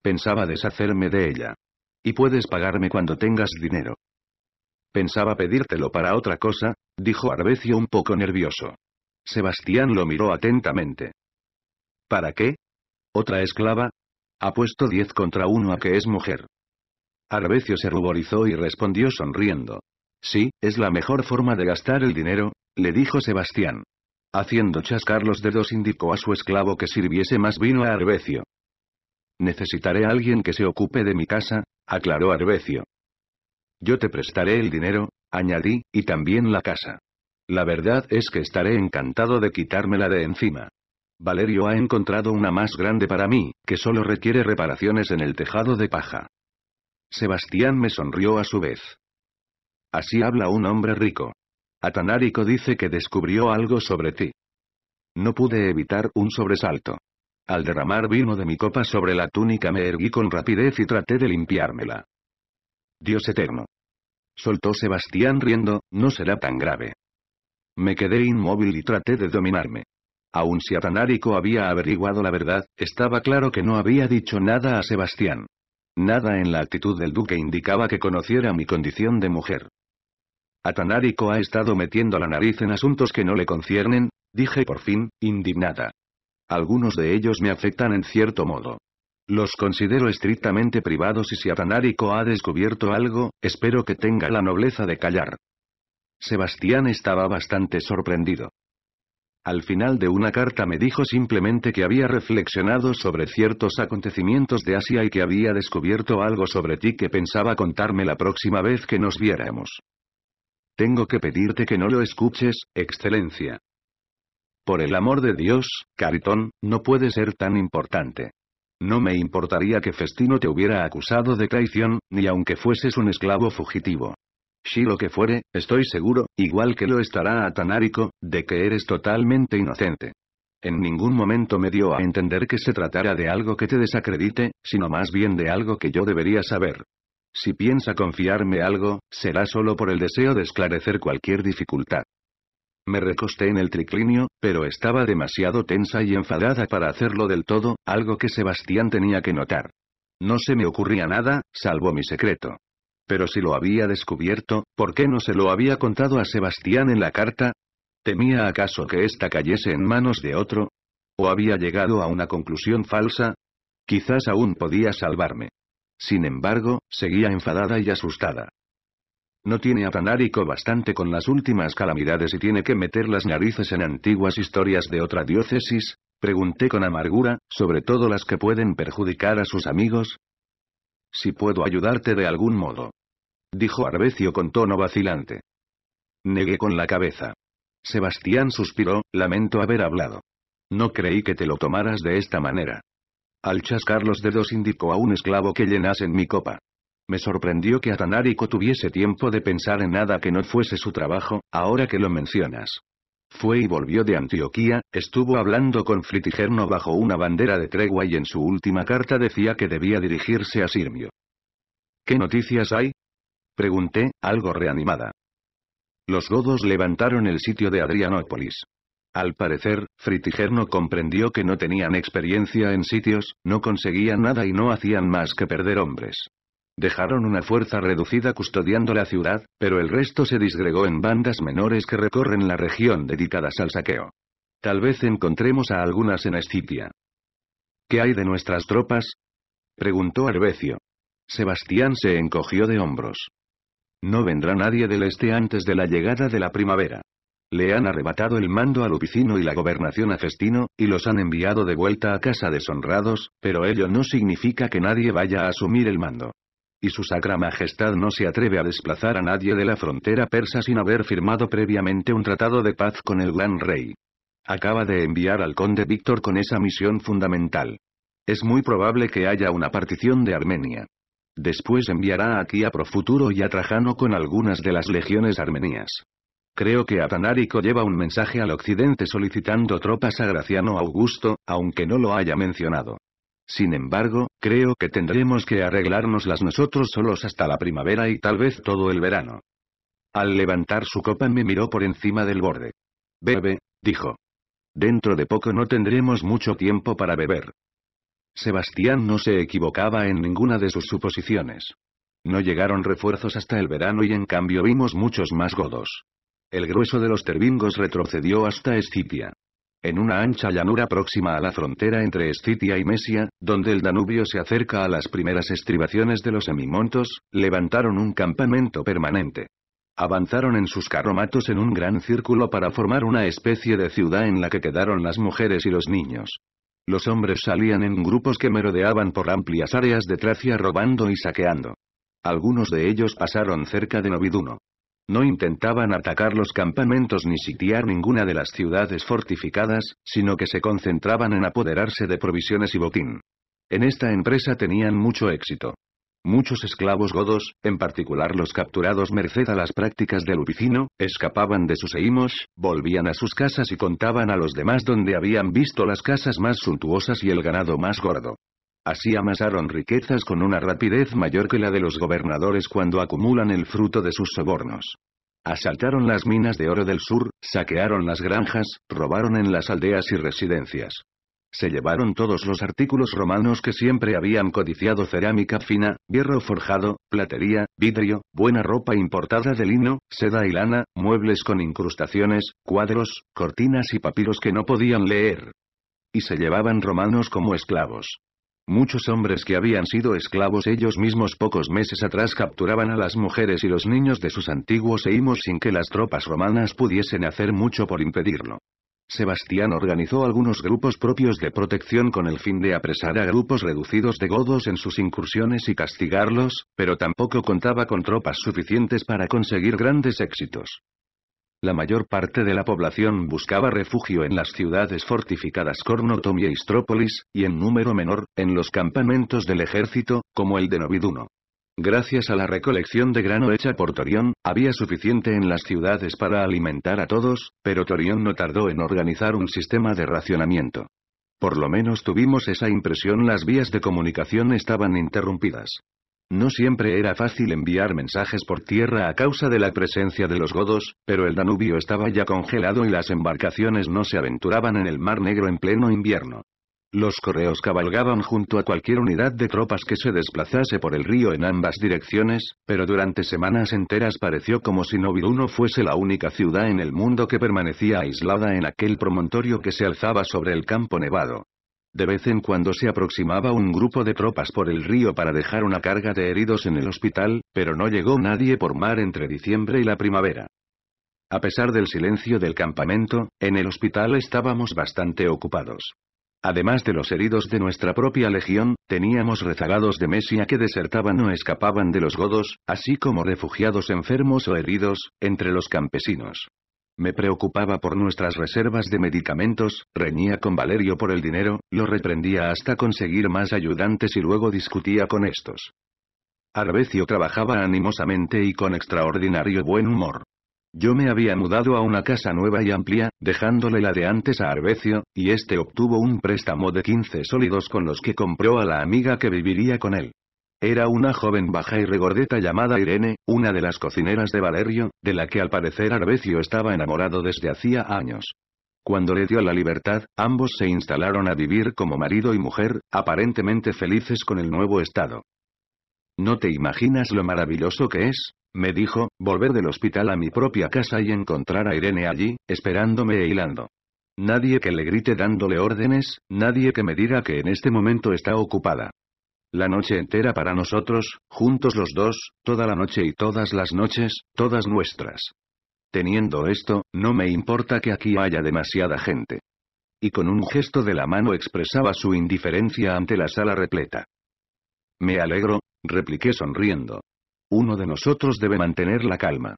Pensaba deshacerme de ella. Y puedes pagarme cuando tengas dinero. Pensaba pedírtelo para otra cosa, dijo Arbecio un poco nervioso. Sebastián lo miró atentamente. ¿Para qué? ¿Otra esclava? Ha puesto diez contra uno a que es mujer. Arbecio se ruborizó y respondió sonriendo. Sí, es la mejor forma de gastar el dinero, le dijo Sebastián. Haciendo chascar los dedos indicó a su esclavo que sirviese más vino a Arbecio. Necesitaré a alguien que se ocupe de mi casa, aclaró Arbecio. Yo te prestaré el dinero, añadí, y también la casa. La verdad es que estaré encantado de quitármela de encima. Valerio ha encontrado una más grande para mí, que solo requiere reparaciones en el tejado de paja. Sebastián me sonrió a su vez. Así habla un hombre rico. Atanárico dice que descubrió algo sobre ti. No pude evitar un sobresalto. Al derramar vino de mi copa sobre la túnica me erguí con rapidez y traté de limpiármela. Dios eterno. Soltó Sebastián riendo, no será tan grave. Me quedé inmóvil y traté de dominarme. Aun si Atanárico había averiguado la verdad, estaba claro que no había dicho nada a Sebastián. Nada en la actitud del duque indicaba que conociera mi condición de mujer. Atanárico ha estado metiendo la nariz en asuntos que no le conciernen, dije por fin, indignada. Algunos de ellos me afectan en cierto modo. Los considero estrictamente privados y si Atanárico ha descubierto algo, espero que tenga la nobleza de callar. Sebastián estaba bastante sorprendido. Al final de una carta me dijo simplemente que había reflexionado sobre ciertos acontecimientos de Asia y que había descubierto algo sobre ti que pensaba contarme la próxima vez que nos viéramos. Tengo que pedirte que no lo escuches, excelencia. Por el amor de Dios, Caritón, no puede ser tan importante. No me importaría que Festino te hubiera acusado de traición, ni aunque fueses un esclavo fugitivo. Si lo que fuere, estoy seguro, igual que lo estará Atanárico, de que eres totalmente inocente. En ningún momento me dio a entender que se tratara de algo que te desacredite, sino más bien de algo que yo debería saber. Si piensa confiarme algo, será solo por el deseo de esclarecer cualquier dificultad. Me recosté en el triclinio, pero estaba demasiado tensa y enfadada para hacerlo del todo, algo que Sebastián tenía que notar. No se me ocurría nada, salvo mi secreto. Pero si lo había descubierto, ¿por qué no se lo había contado a Sebastián en la carta? ¿Temía acaso que ésta cayese en manos de otro? ¿O había llegado a una conclusión falsa? Quizás aún podía salvarme. Sin embargo, seguía enfadada y asustada. No tiene a bastante con las últimas calamidades y tiene que meter las narices en antiguas historias de otra diócesis, pregunté con amargura, sobre todo las que pueden perjudicar a sus amigos. Si puedo ayudarte de algún modo. Dijo Arbecio con tono vacilante. Negué con la cabeza. Sebastián suspiró, lamento haber hablado. No creí que te lo tomaras de esta manera. Al chascar los dedos indicó a un esclavo que llenasen mi copa. Me sorprendió que Atanariko tuviese tiempo de pensar en nada que no fuese su trabajo, ahora que lo mencionas. Fue y volvió de Antioquía, estuvo hablando con Fritigerno bajo una bandera de tregua y en su última carta decía que debía dirigirse a Sirmio. ¿Qué noticias hay? Pregunté, algo reanimada. Los godos levantaron el sitio de Adrianópolis. Al parecer, Fritigerno comprendió que no tenían experiencia en sitios, no conseguían nada y no hacían más que perder hombres. Dejaron una fuerza reducida custodiando la ciudad, pero el resto se disgregó en bandas menores que recorren la región dedicadas al saqueo. Tal vez encontremos a algunas en Escitia. ¿Qué hay de nuestras tropas? preguntó Arbecio. Sebastián se encogió de hombros. No vendrá nadie del este antes de la llegada de la primavera. Le han arrebatado el mando al Lupicino y la gobernación a Festino, y los han enviado de vuelta a casa deshonrados, pero ello no significa que nadie vaya a asumir el mando y su Sacra Majestad no se atreve a desplazar a nadie de la frontera persa sin haber firmado previamente un tratado de paz con el Gran Rey. Acaba de enviar al conde Víctor con esa misión fundamental. Es muy probable que haya una partición de Armenia. Después enviará aquí a Profuturo y a Trajano con algunas de las legiones armenias. Creo que Atanárico lleva un mensaje al occidente solicitando tropas a Graciano Augusto, aunque no lo haya mencionado. Sin embargo, creo que tendremos que arreglárnoslas nosotros solos hasta la primavera y tal vez todo el verano. Al levantar su copa me miró por encima del borde. Bebe, dijo. Dentro de poco no tendremos mucho tiempo para beber. Sebastián no se equivocaba en ninguna de sus suposiciones. No llegaron refuerzos hasta el verano y en cambio vimos muchos más godos. El grueso de los terbingos retrocedió hasta Escipia en una ancha llanura próxima a la frontera entre Escitia y Mesia, donde el Danubio se acerca a las primeras estribaciones de los semimontos, levantaron un campamento permanente. Avanzaron en sus carromatos en un gran círculo para formar una especie de ciudad en la que quedaron las mujeres y los niños. Los hombres salían en grupos que merodeaban por amplias áreas de Tracia robando y saqueando. Algunos de ellos pasaron cerca de Noviduno. No intentaban atacar los campamentos ni sitiar ninguna de las ciudades fortificadas, sino que se concentraban en apoderarse de provisiones y botín. En esta empresa tenían mucho éxito. Muchos esclavos godos, en particular los capturados merced a las prácticas del ubicino escapaban de sus eimos, volvían a sus casas y contaban a los demás donde habían visto las casas más suntuosas y el ganado más gordo. Así amasaron riquezas con una rapidez mayor que la de los gobernadores cuando acumulan el fruto de sus sobornos. Asaltaron las minas de oro del sur, saquearon las granjas, robaron en las aldeas y residencias. Se llevaron todos los artículos romanos que siempre habían codiciado cerámica fina, hierro forjado, platería, vidrio, buena ropa importada de lino, seda y lana, muebles con incrustaciones, cuadros, cortinas y papiros que no podían leer. Y se llevaban romanos como esclavos. Muchos hombres que habían sido esclavos ellos mismos pocos meses atrás capturaban a las mujeres y los niños de sus antiguos eimos sin que las tropas romanas pudiesen hacer mucho por impedirlo. Sebastián organizó algunos grupos propios de protección con el fin de apresar a grupos reducidos de godos en sus incursiones y castigarlos, pero tampoco contaba con tropas suficientes para conseguir grandes éxitos. La mayor parte de la población buscaba refugio en las ciudades fortificadas Cornotom y Istrópolis, y en número menor, en los campamentos del ejército, como el de Noviduno. Gracias a la recolección de grano hecha por Torión, había suficiente en las ciudades para alimentar a todos, pero Torión no tardó en organizar un sistema de racionamiento. Por lo menos tuvimos esa impresión las vías de comunicación estaban interrumpidas. No siempre era fácil enviar mensajes por tierra a causa de la presencia de los godos, pero el Danubio estaba ya congelado y las embarcaciones no se aventuraban en el Mar Negro en pleno invierno. Los correos cabalgaban junto a cualquier unidad de tropas que se desplazase por el río en ambas direcciones, pero durante semanas enteras pareció como si Noviruno fuese la única ciudad en el mundo que permanecía aislada en aquel promontorio que se alzaba sobre el campo nevado. De vez en cuando se aproximaba un grupo de tropas por el río para dejar una carga de heridos en el hospital, pero no llegó nadie por mar entre diciembre y la primavera. A pesar del silencio del campamento, en el hospital estábamos bastante ocupados. Además de los heridos de nuestra propia legión, teníamos rezagados de Mesia que desertaban o escapaban de los godos, así como refugiados enfermos o heridos, entre los campesinos. Me preocupaba por nuestras reservas de medicamentos, reñía con Valerio por el dinero, lo reprendía hasta conseguir más ayudantes y luego discutía con estos. Arbecio trabajaba animosamente y con extraordinario buen humor. Yo me había mudado a una casa nueva y amplia, dejándole la de antes a Arbecio, y este obtuvo un préstamo de 15 sólidos con los que compró a la amiga que viviría con él. Era una joven baja y regordeta llamada Irene, una de las cocineras de Valerio, de la que al parecer Arbecio estaba enamorado desde hacía años. Cuando le dio la libertad, ambos se instalaron a vivir como marido y mujer, aparentemente felices con el nuevo estado. No te imaginas lo maravilloso que es, me dijo, volver del hospital a mi propia casa y encontrar a Irene allí, esperándome e hilando. Nadie que le grite dándole órdenes, nadie que me diga que en este momento está ocupada. La noche entera para nosotros, juntos los dos, toda la noche y todas las noches, todas nuestras. Teniendo esto, no me importa que aquí haya demasiada gente. Y con un gesto de la mano expresaba su indiferencia ante la sala repleta. Me alegro, repliqué sonriendo. Uno de nosotros debe mantener la calma.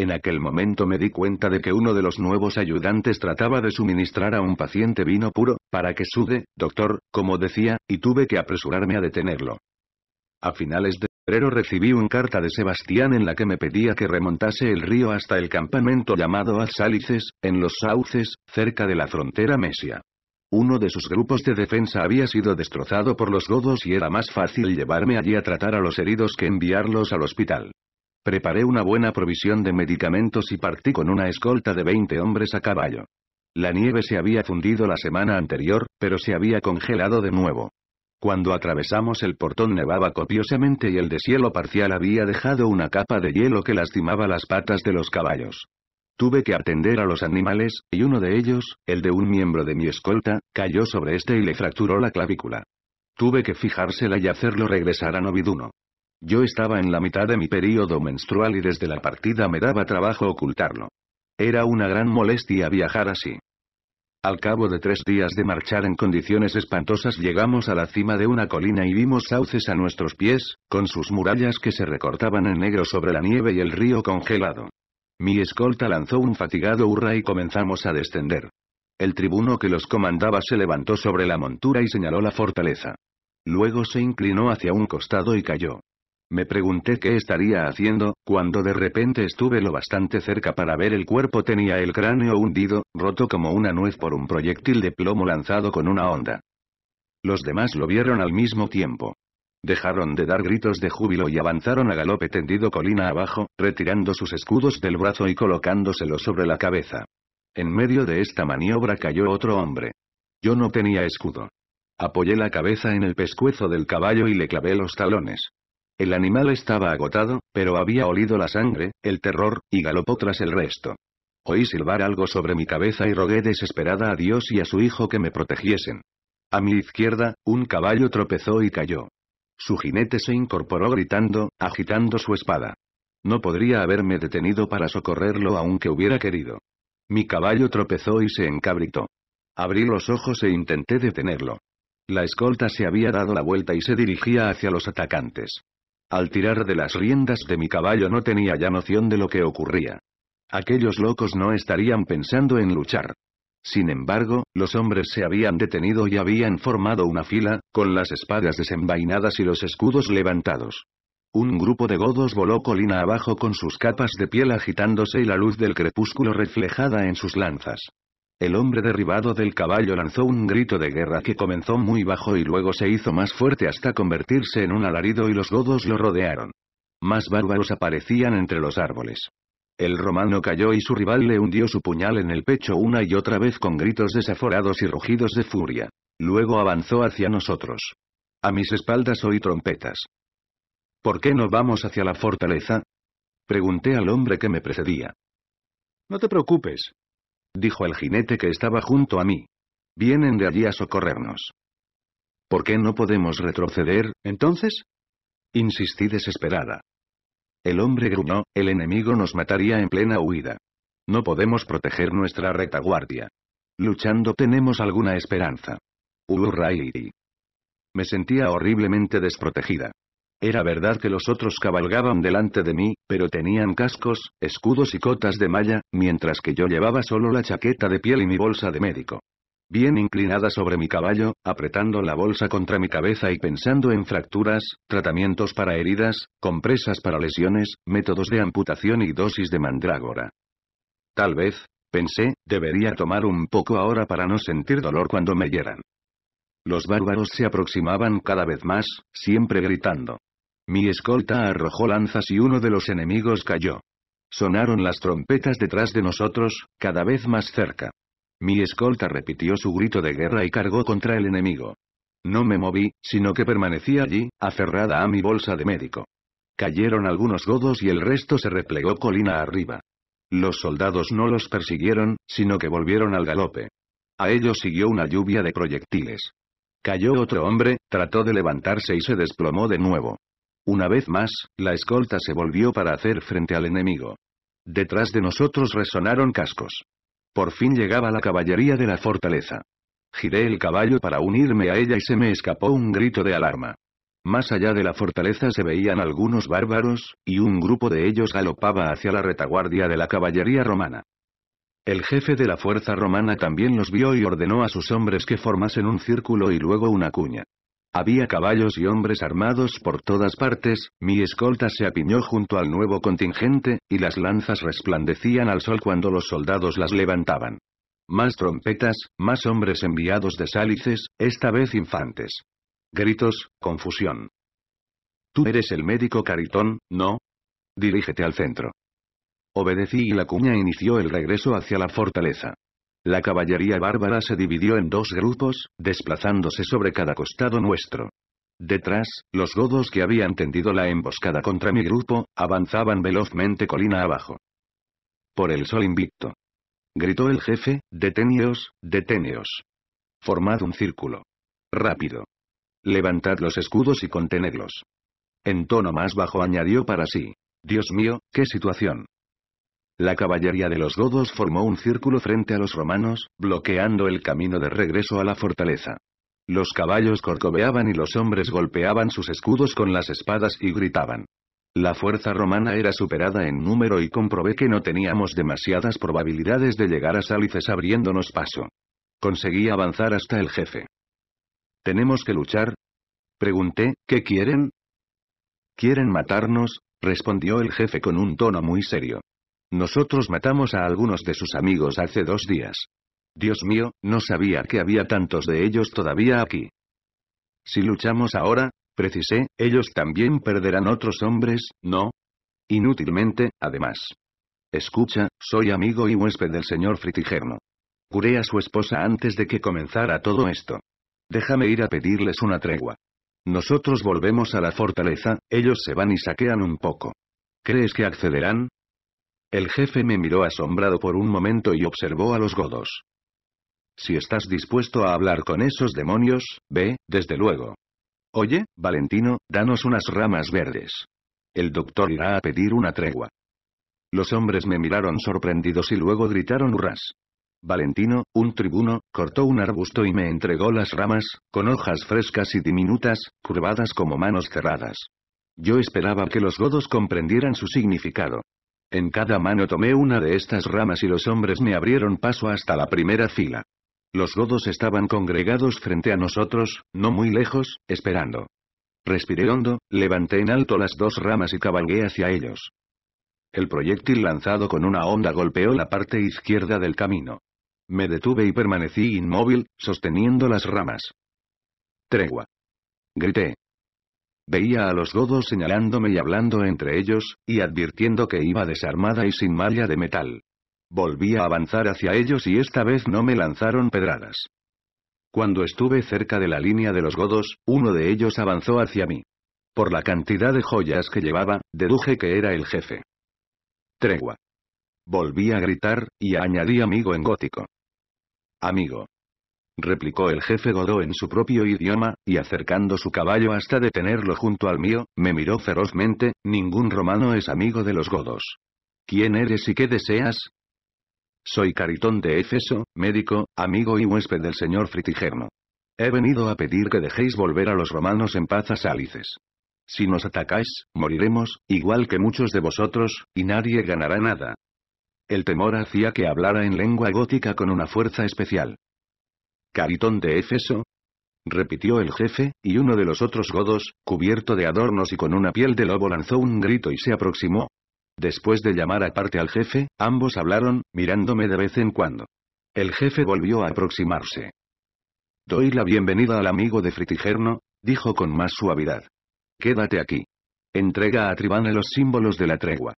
En aquel momento me di cuenta de que uno de los nuevos ayudantes trataba de suministrar a un paciente vino puro, para que sude, doctor, como decía, y tuve que apresurarme a detenerlo. A finales de febrero recibí una carta de Sebastián en la que me pedía que remontase el río hasta el campamento llamado Alsálices, en los Sauces, cerca de la frontera Mesia. Uno de sus grupos de defensa había sido destrozado por los godos y era más fácil llevarme allí a tratar a los heridos que enviarlos al hospital. Preparé una buena provisión de medicamentos y partí con una escolta de 20 hombres a caballo. La nieve se había fundido la semana anterior, pero se había congelado de nuevo. Cuando atravesamos el portón nevaba copiosamente y el deshielo parcial había dejado una capa de hielo que lastimaba las patas de los caballos. Tuve que atender a los animales, y uno de ellos, el de un miembro de mi escolta, cayó sobre este y le fracturó la clavícula. Tuve que fijársela y hacerlo regresar a Noviduno. Yo estaba en la mitad de mi período menstrual y desde la partida me daba trabajo ocultarlo. Era una gran molestia viajar así. Al cabo de tres días de marchar en condiciones espantosas llegamos a la cima de una colina y vimos sauces a nuestros pies, con sus murallas que se recortaban en negro sobre la nieve y el río congelado. Mi escolta lanzó un fatigado hurra y comenzamos a descender. El tribuno que los comandaba se levantó sobre la montura y señaló la fortaleza. Luego se inclinó hacia un costado y cayó. Me pregunté qué estaría haciendo, cuando de repente estuve lo bastante cerca para ver el cuerpo tenía el cráneo hundido, roto como una nuez por un proyectil de plomo lanzado con una onda. Los demás lo vieron al mismo tiempo. Dejaron de dar gritos de júbilo y avanzaron a galope tendido colina abajo, retirando sus escudos del brazo y colocándoselos sobre la cabeza. En medio de esta maniobra cayó otro hombre. Yo no tenía escudo. Apoyé la cabeza en el pescuezo del caballo y le clavé los talones. El animal estaba agotado, pero había olido la sangre, el terror, y galopó tras el resto. Oí silbar algo sobre mi cabeza y rogué desesperada a Dios y a su hijo que me protegiesen. A mi izquierda, un caballo tropezó y cayó. Su jinete se incorporó gritando, agitando su espada. No podría haberme detenido para socorrerlo aunque hubiera querido. Mi caballo tropezó y se encabritó. Abrí los ojos e intenté detenerlo. La escolta se había dado la vuelta y se dirigía hacia los atacantes. Al tirar de las riendas de mi caballo no tenía ya noción de lo que ocurría. Aquellos locos no estarían pensando en luchar. Sin embargo, los hombres se habían detenido y habían formado una fila, con las espadas desenvainadas y los escudos levantados. Un grupo de godos voló colina abajo con sus capas de piel agitándose y la luz del crepúsculo reflejada en sus lanzas. El hombre derribado del caballo lanzó un grito de guerra que comenzó muy bajo y luego se hizo más fuerte hasta convertirse en un alarido y los godos lo rodearon. Más bárbaros aparecían entre los árboles. El romano cayó y su rival le hundió su puñal en el pecho una y otra vez con gritos desaforados y rugidos de furia. Luego avanzó hacia nosotros. A mis espaldas oí trompetas. ¿Por qué no vamos hacia la fortaleza? Pregunté al hombre que me precedía. No te preocupes, dijo el jinete que estaba junto a mí. Vienen de allí a socorrernos. ¿Por qué no podemos retroceder, entonces? Insistí desesperada. El hombre gruñó, el enemigo nos mataría en plena huida. No podemos proteger nuestra retaguardia. Luchando tenemos alguna esperanza. Urrairi. Me sentía horriblemente desprotegida. Era verdad que los otros cabalgaban delante de mí, pero tenían cascos, escudos y cotas de malla, mientras que yo llevaba solo la chaqueta de piel y mi bolsa de médico. Bien inclinada sobre mi caballo, apretando la bolsa contra mi cabeza y pensando en fracturas, tratamientos para heridas, compresas para lesiones, métodos de amputación y dosis de mandrágora. Tal vez, pensé, debería tomar un poco ahora para no sentir dolor cuando me hieran. Los bárbaros se aproximaban cada vez más, siempre gritando. Mi escolta arrojó lanzas y uno de los enemigos cayó. Sonaron las trompetas detrás de nosotros, cada vez más cerca. Mi escolta repitió su grito de guerra y cargó contra el enemigo. No me moví, sino que permanecí allí, aferrada a mi bolsa de médico. Cayeron algunos godos y el resto se replegó colina arriba. Los soldados no los persiguieron, sino que volvieron al galope. A ellos siguió una lluvia de proyectiles. Cayó otro hombre, trató de levantarse y se desplomó de nuevo. Una vez más, la escolta se volvió para hacer frente al enemigo. Detrás de nosotros resonaron cascos. Por fin llegaba la caballería de la fortaleza. Giré el caballo para unirme a ella y se me escapó un grito de alarma. Más allá de la fortaleza se veían algunos bárbaros, y un grupo de ellos galopaba hacia la retaguardia de la caballería romana. El jefe de la fuerza romana también los vio y ordenó a sus hombres que formasen un círculo y luego una cuña. Había caballos y hombres armados por todas partes, mi escolta se apiñó junto al nuevo contingente, y las lanzas resplandecían al sol cuando los soldados las levantaban. Más trompetas, más hombres enviados de sálices, esta vez infantes. Gritos, confusión. Tú eres el médico Caritón, ¿no? Dirígete al centro. Obedecí y la cuña inició el regreso hacia la fortaleza. La caballería bárbara se dividió en dos grupos, desplazándose sobre cada costado nuestro. Detrás, los godos que habían tendido la emboscada contra mi grupo, avanzaban velozmente colina abajo. Por el sol invicto. Gritó el jefe, deteneos, deteneos. Formad un círculo. Rápido. Levantad los escudos y contenedlos. En tono más bajo añadió para sí. Dios mío, qué situación. La caballería de los godos formó un círculo frente a los romanos, bloqueando el camino de regreso a la fortaleza. Los caballos corcoveaban y los hombres golpeaban sus escudos con las espadas y gritaban. La fuerza romana era superada en número y comprobé que no teníamos demasiadas probabilidades de llegar a Salices abriéndonos paso. Conseguí avanzar hasta el jefe. ¿Tenemos que luchar? Pregunté, ¿qué quieren? Quieren matarnos, respondió el jefe con un tono muy serio. Nosotros matamos a algunos de sus amigos hace dos días. Dios mío, no sabía que había tantos de ellos todavía aquí. Si luchamos ahora, precisé, ellos también perderán otros hombres, ¿no? Inútilmente, además. Escucha, soy amigo y huésped del señor Fritigerno. Curé a su esposa antes de que comenzara todo esto. Déjame ir a pedirles una tregua. Nosotros volvemos a la fortaleza, ellos se van y saquean un poco. ¿Crees que accederán? El jefe me miró asombrado por un momento y observó a los godos. Si estás dispuesto a hablar con esos demonios, ve, desde luego. Oye, Valentino, danos unas ramas verdes. El doctor irá a pedir una tregua. Los hombres me miraron sorprendidos y luego gritaron hurras. Valentino, un tribuno, cortó un arbusto y me entregó las ramas, con hojas frescas y diminutas, curvadas como manos cerradas. Yo esperaba que los godos comprendieran su significado. En cada mano tomé una de estas ramas y los hombres me abrieron paso hasta la primera fila. Los godos estaban congregados frente a nosotros, no muy lejos, esperando. Respiré hondo, levanté en alto las dos ramas y cabalgué hacia ellos. El proyectil lanzado con una onda golpeó la parte izquierda del camino. Me detuve y permanecí inmóvil, sosteniendo las ramas. Tregua. Grité. Veía a los godos señalándome y hablando entre ellos, y advirtiendo que iba desarmada y sin malla de metal. Volví a avanzar hacia ellos y esta vez no me lanzaron pedradas. Cuando estuve cerca de la línea de los godos, uno de ellos avanzó hacia mí. Por la cantidad de joyas que llevaba, deduje que era el jefe. Tregua. Volví a gritar, y añadí amigo en gótico. Amigo replicó el jefe Godó en su propio idioma, y acercando su caballo hasta detenerlo junto al mío, me miró ferozmente, ningún romano es amigo de los godos. ¿Quién eres y qué deseas? Soy Caritón de Éfeso, médico, amigo y huésped del señor Fritigerno. He venido a pedir que dejéis volver a los romanos en paz a Sálices. Si nos atacáis, moriremos, igual que muchos de vosotros, y nadie ganará nada. El temor hacía que hablara en lengua gótica con una fuerza especial. Caritón de Éfeso, repitió el jefe, y uno de los otros godos, cubierto de adornos y con una piel de lobo lanzó un grito y se aproximó. Después de llamar aparte al jefe, ambos hablaron, mirándome de vez en cuando. El jefe volvió a aproximarse. Doy la bienvenida al amigo de Fritigerno, dijo con más suavidad. Quédate aquí. Entrega a Tribane los símbolos de la tregua.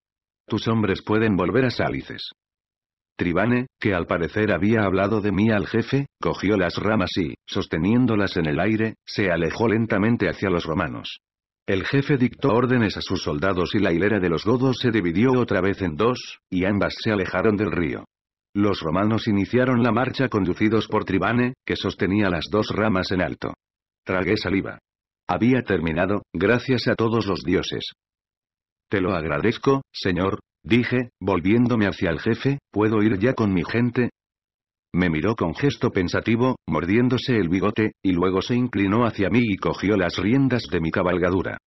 Tus hombres pueden volver a Sálices. Tribane, que al parecer había hablado de mí al jefe, cogió las ramas y, sosteniéndolas en el aire, se alejó lentamente hacia los romanos. El jefe dictó órdenes a sus soldados y la hilera de los godos se dividió otra vez en dos, y ambas se alejaron del río. Los romanos iniciaron la marcha conducidos por Tribane, que sostenía las dos ramas en alto. Tragué saliva. Había terminado, gracias a todos los dioses. Te lo agradezco, señor, Dije, volviéndome hacia el jefe, ¿puedo ir ya con mi gente? Me miró con gesto pensativo, mordiéndose el bigote, y luego se inclinó hacia mí y cogió las riendas de mi cabalgadura.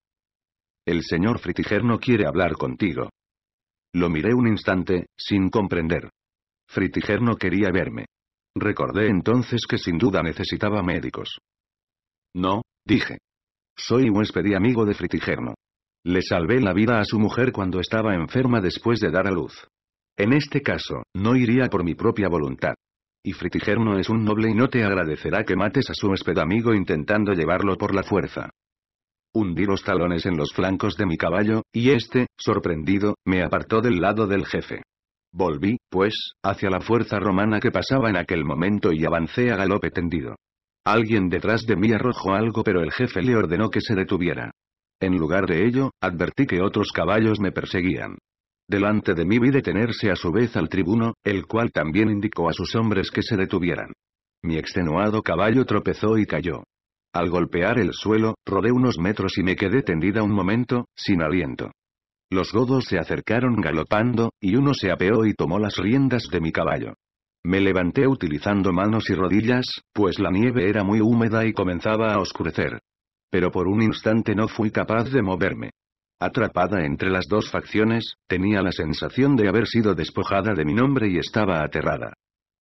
El señor Fritigerno quiere hablar contigo. Lo miré un instante, sin comprender. Fritigerno quería verme. Recordé entonces que sin duda necesitaba médicos. No, dije. Soy huésped y amigo de Fritigerno. Le salvé la vida a su mujer cuando estaba enferma después de dar a luz. En este caso, no iría por mi propia voluntad. Y Fritigerno es un noble y no te agradecerá que mates a su hésped amigo intentando llevarlo por la fuerza. Hundí los talones en los flancos de mi caballo, y este, sorprendido, me apartó del lado del jefe. Volví, pues, hacia la fuerza romana que pasaba en aquel momento y avancé a galope tendido. Alguien detrás de mí arrojó algo pero el jefe le ordenó que se detuviera. En lugar de ello, advertí que otros caballos me perseguían. Delante de mí vi detenerse a su vez al tribuno, el cual también indicó a sus hombres que se detuvieran. Mi extenuado caballo tropezó y cayó. Al golpear el suelo, rodé unos metros y me quedé tendida un momento, sin aliento. Los godos se acercaron galopando, y uno se apeó y tomó las riendas de mi caballo. Me levanté utilizando manos y rodillas, pues la nieve era muy húmeda y comenzaba a oscurecer. Pero por un instante no fui capaz de moverme. Atrapada entre las dos facciones, tenía la sensación de haber sido despojada de mi nombre y estaba aterrada.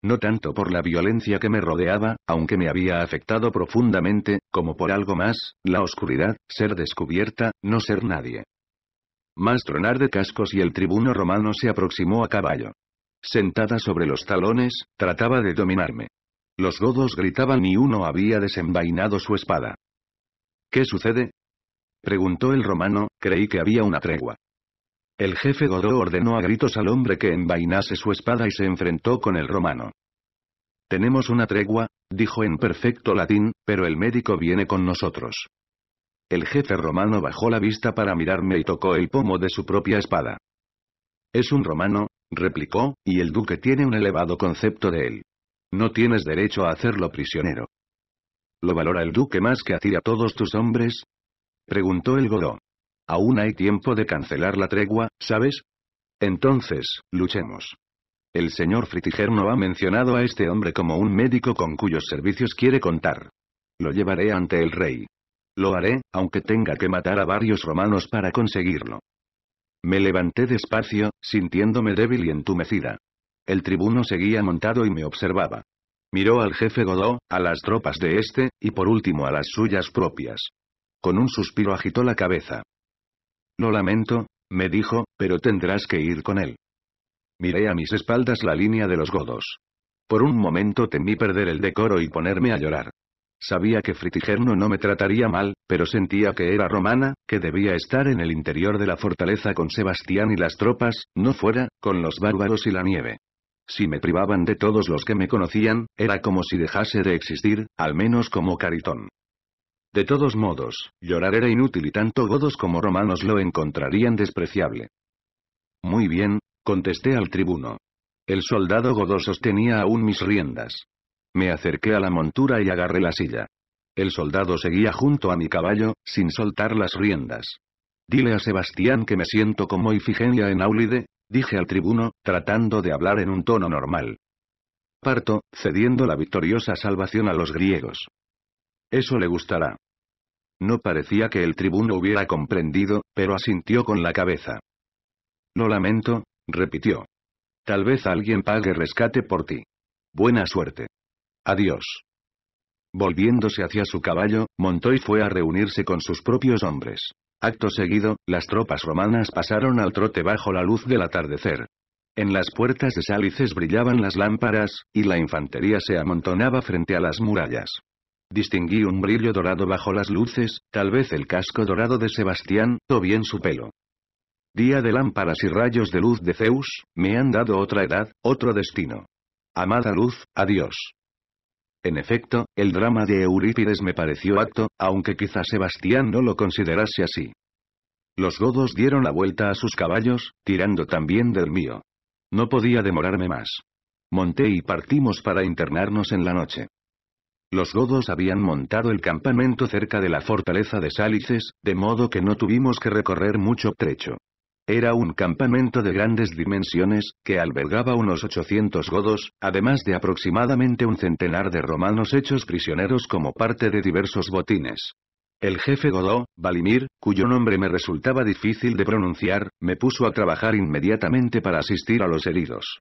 No tanto por la violencia que me rodeaba, aunque me había afectado profundamente, como por algo más, la oscuridad, ser descubierta, no ser nadie. Más tronar de cascos y el tribuno romano se aproximó a caballo. Sentada sobre los talones, trataba de dominarme. Los godos gritaban y uno había desenvainado su espada. ¿Qué sucede? Preguntó el romano, creí que había una tregua. El jefe Godó ordenó a gritos al hombre que envainase su espada y se enfrentó con el romano. Tenemos una tregua, dijo en perfecto latín, pero el médico viene con nosotros. El jefe romano bajó la vista para mirarme y tocó el pomo de su propia espada. Es un romano, replicó, y el duque tiene un elevado concepto de él. No tienes derecho a hacerlo prisionero. ¿Lo valora el duque más que a ti a todos tus hombres? Preguntó el godó. Aún hay tiempo de cancelar la tregua, ¿sabes? Entonces, luchemos. El señor Fritiger no ha mencionado a este hombre como un médico con cuyos servicios quiere contar. Lo llevaré ante el rey. Lo haré, aunque tenga que matar a varios romanos para conseguirlo. Me levanté despacio, sintiéndome débil y entumecida. El tribuno seguía montado y me observaba. Miró al jefe Godó, a las tropas de este, y por último a las suyas propias. Con un suspiro agitó la cabeza. Lo lamento, me dijo, pero tendrás que ir con él. Miré a mis espaldas la línea de los godos. Por un momento temí perder el decoro y ponerme a llorar. Sabía que Fritigerno no me trataría mal, pero sentía que era romana, que debía estar en el interior de la fortaleza con Sebastián y las tropas, no fuera, con los bárbaros y la nieve. Si me privaban de todos los que me conocían, era como si dejase de existir, al menos como Caritón. De todos modos, llorar era inútil y tanto godos como romanos lo encontrarían despreciable. Muy bien, contesté al tribuno. El soldado godo sostenía aún mis riendas. Me acerqué a la montura y agarré la silla. El soldado seguía junto a mi caballo, sin soltar las riendas. Dile a Sebastián que me siento como Ifigenia en Áulide, dije al tribuno, tratando de hablar en un tono normal. Parto, cediendo la victoriosa salvación a los griegos. Eso le gustará. No parecía que el tribuno hubiera comprendido, pero asintió con la cabeza. Lo lamento, repitió. Tal vez alguien pague rescate por ti. Buena suerte. Adiós. Volviéndose hacia su caballo, montó y fue a reunirse con sus propios hombres. Acto seguido, las tropas romanas pasaron al trote bajo la luz del atardecer. En las puertas de Sálices brillaban las lámparas, y la infantería se amontonaba frente a las murallas. Distinguí un brillo dorado bajo las luces, tal vez el casco dorado de Sebastián, o bien su pelo. Día de lámparas y rayos de luz de Zeus, me han dado otra edad, otro destino. Amada luz, adiós. En efecto, el drama de Eurípides me pareció acto, aunque quizá Sebastián no lo considerase así. Los godos dieron la vuelta a sus caballos, tirando también del mío. No podía demorarme más. Monté y partimos para internarnos en la noche. Los godos habían montado el campamento cerca de la fortaleza de Sálices, de modo que no tuvimos que recorrer mucho trecho. Era un campamento de grandes dimensiones, que albergaba unos 800 godos, además de aproximadamente un centenar de romanos hechos prisioneros como parte de diversos botines. El jefe Godó, Valimir, cuyo nombre me resultaba difícil de pronunciar, me puso a trabajar inmediatamente para asistir a los heridos.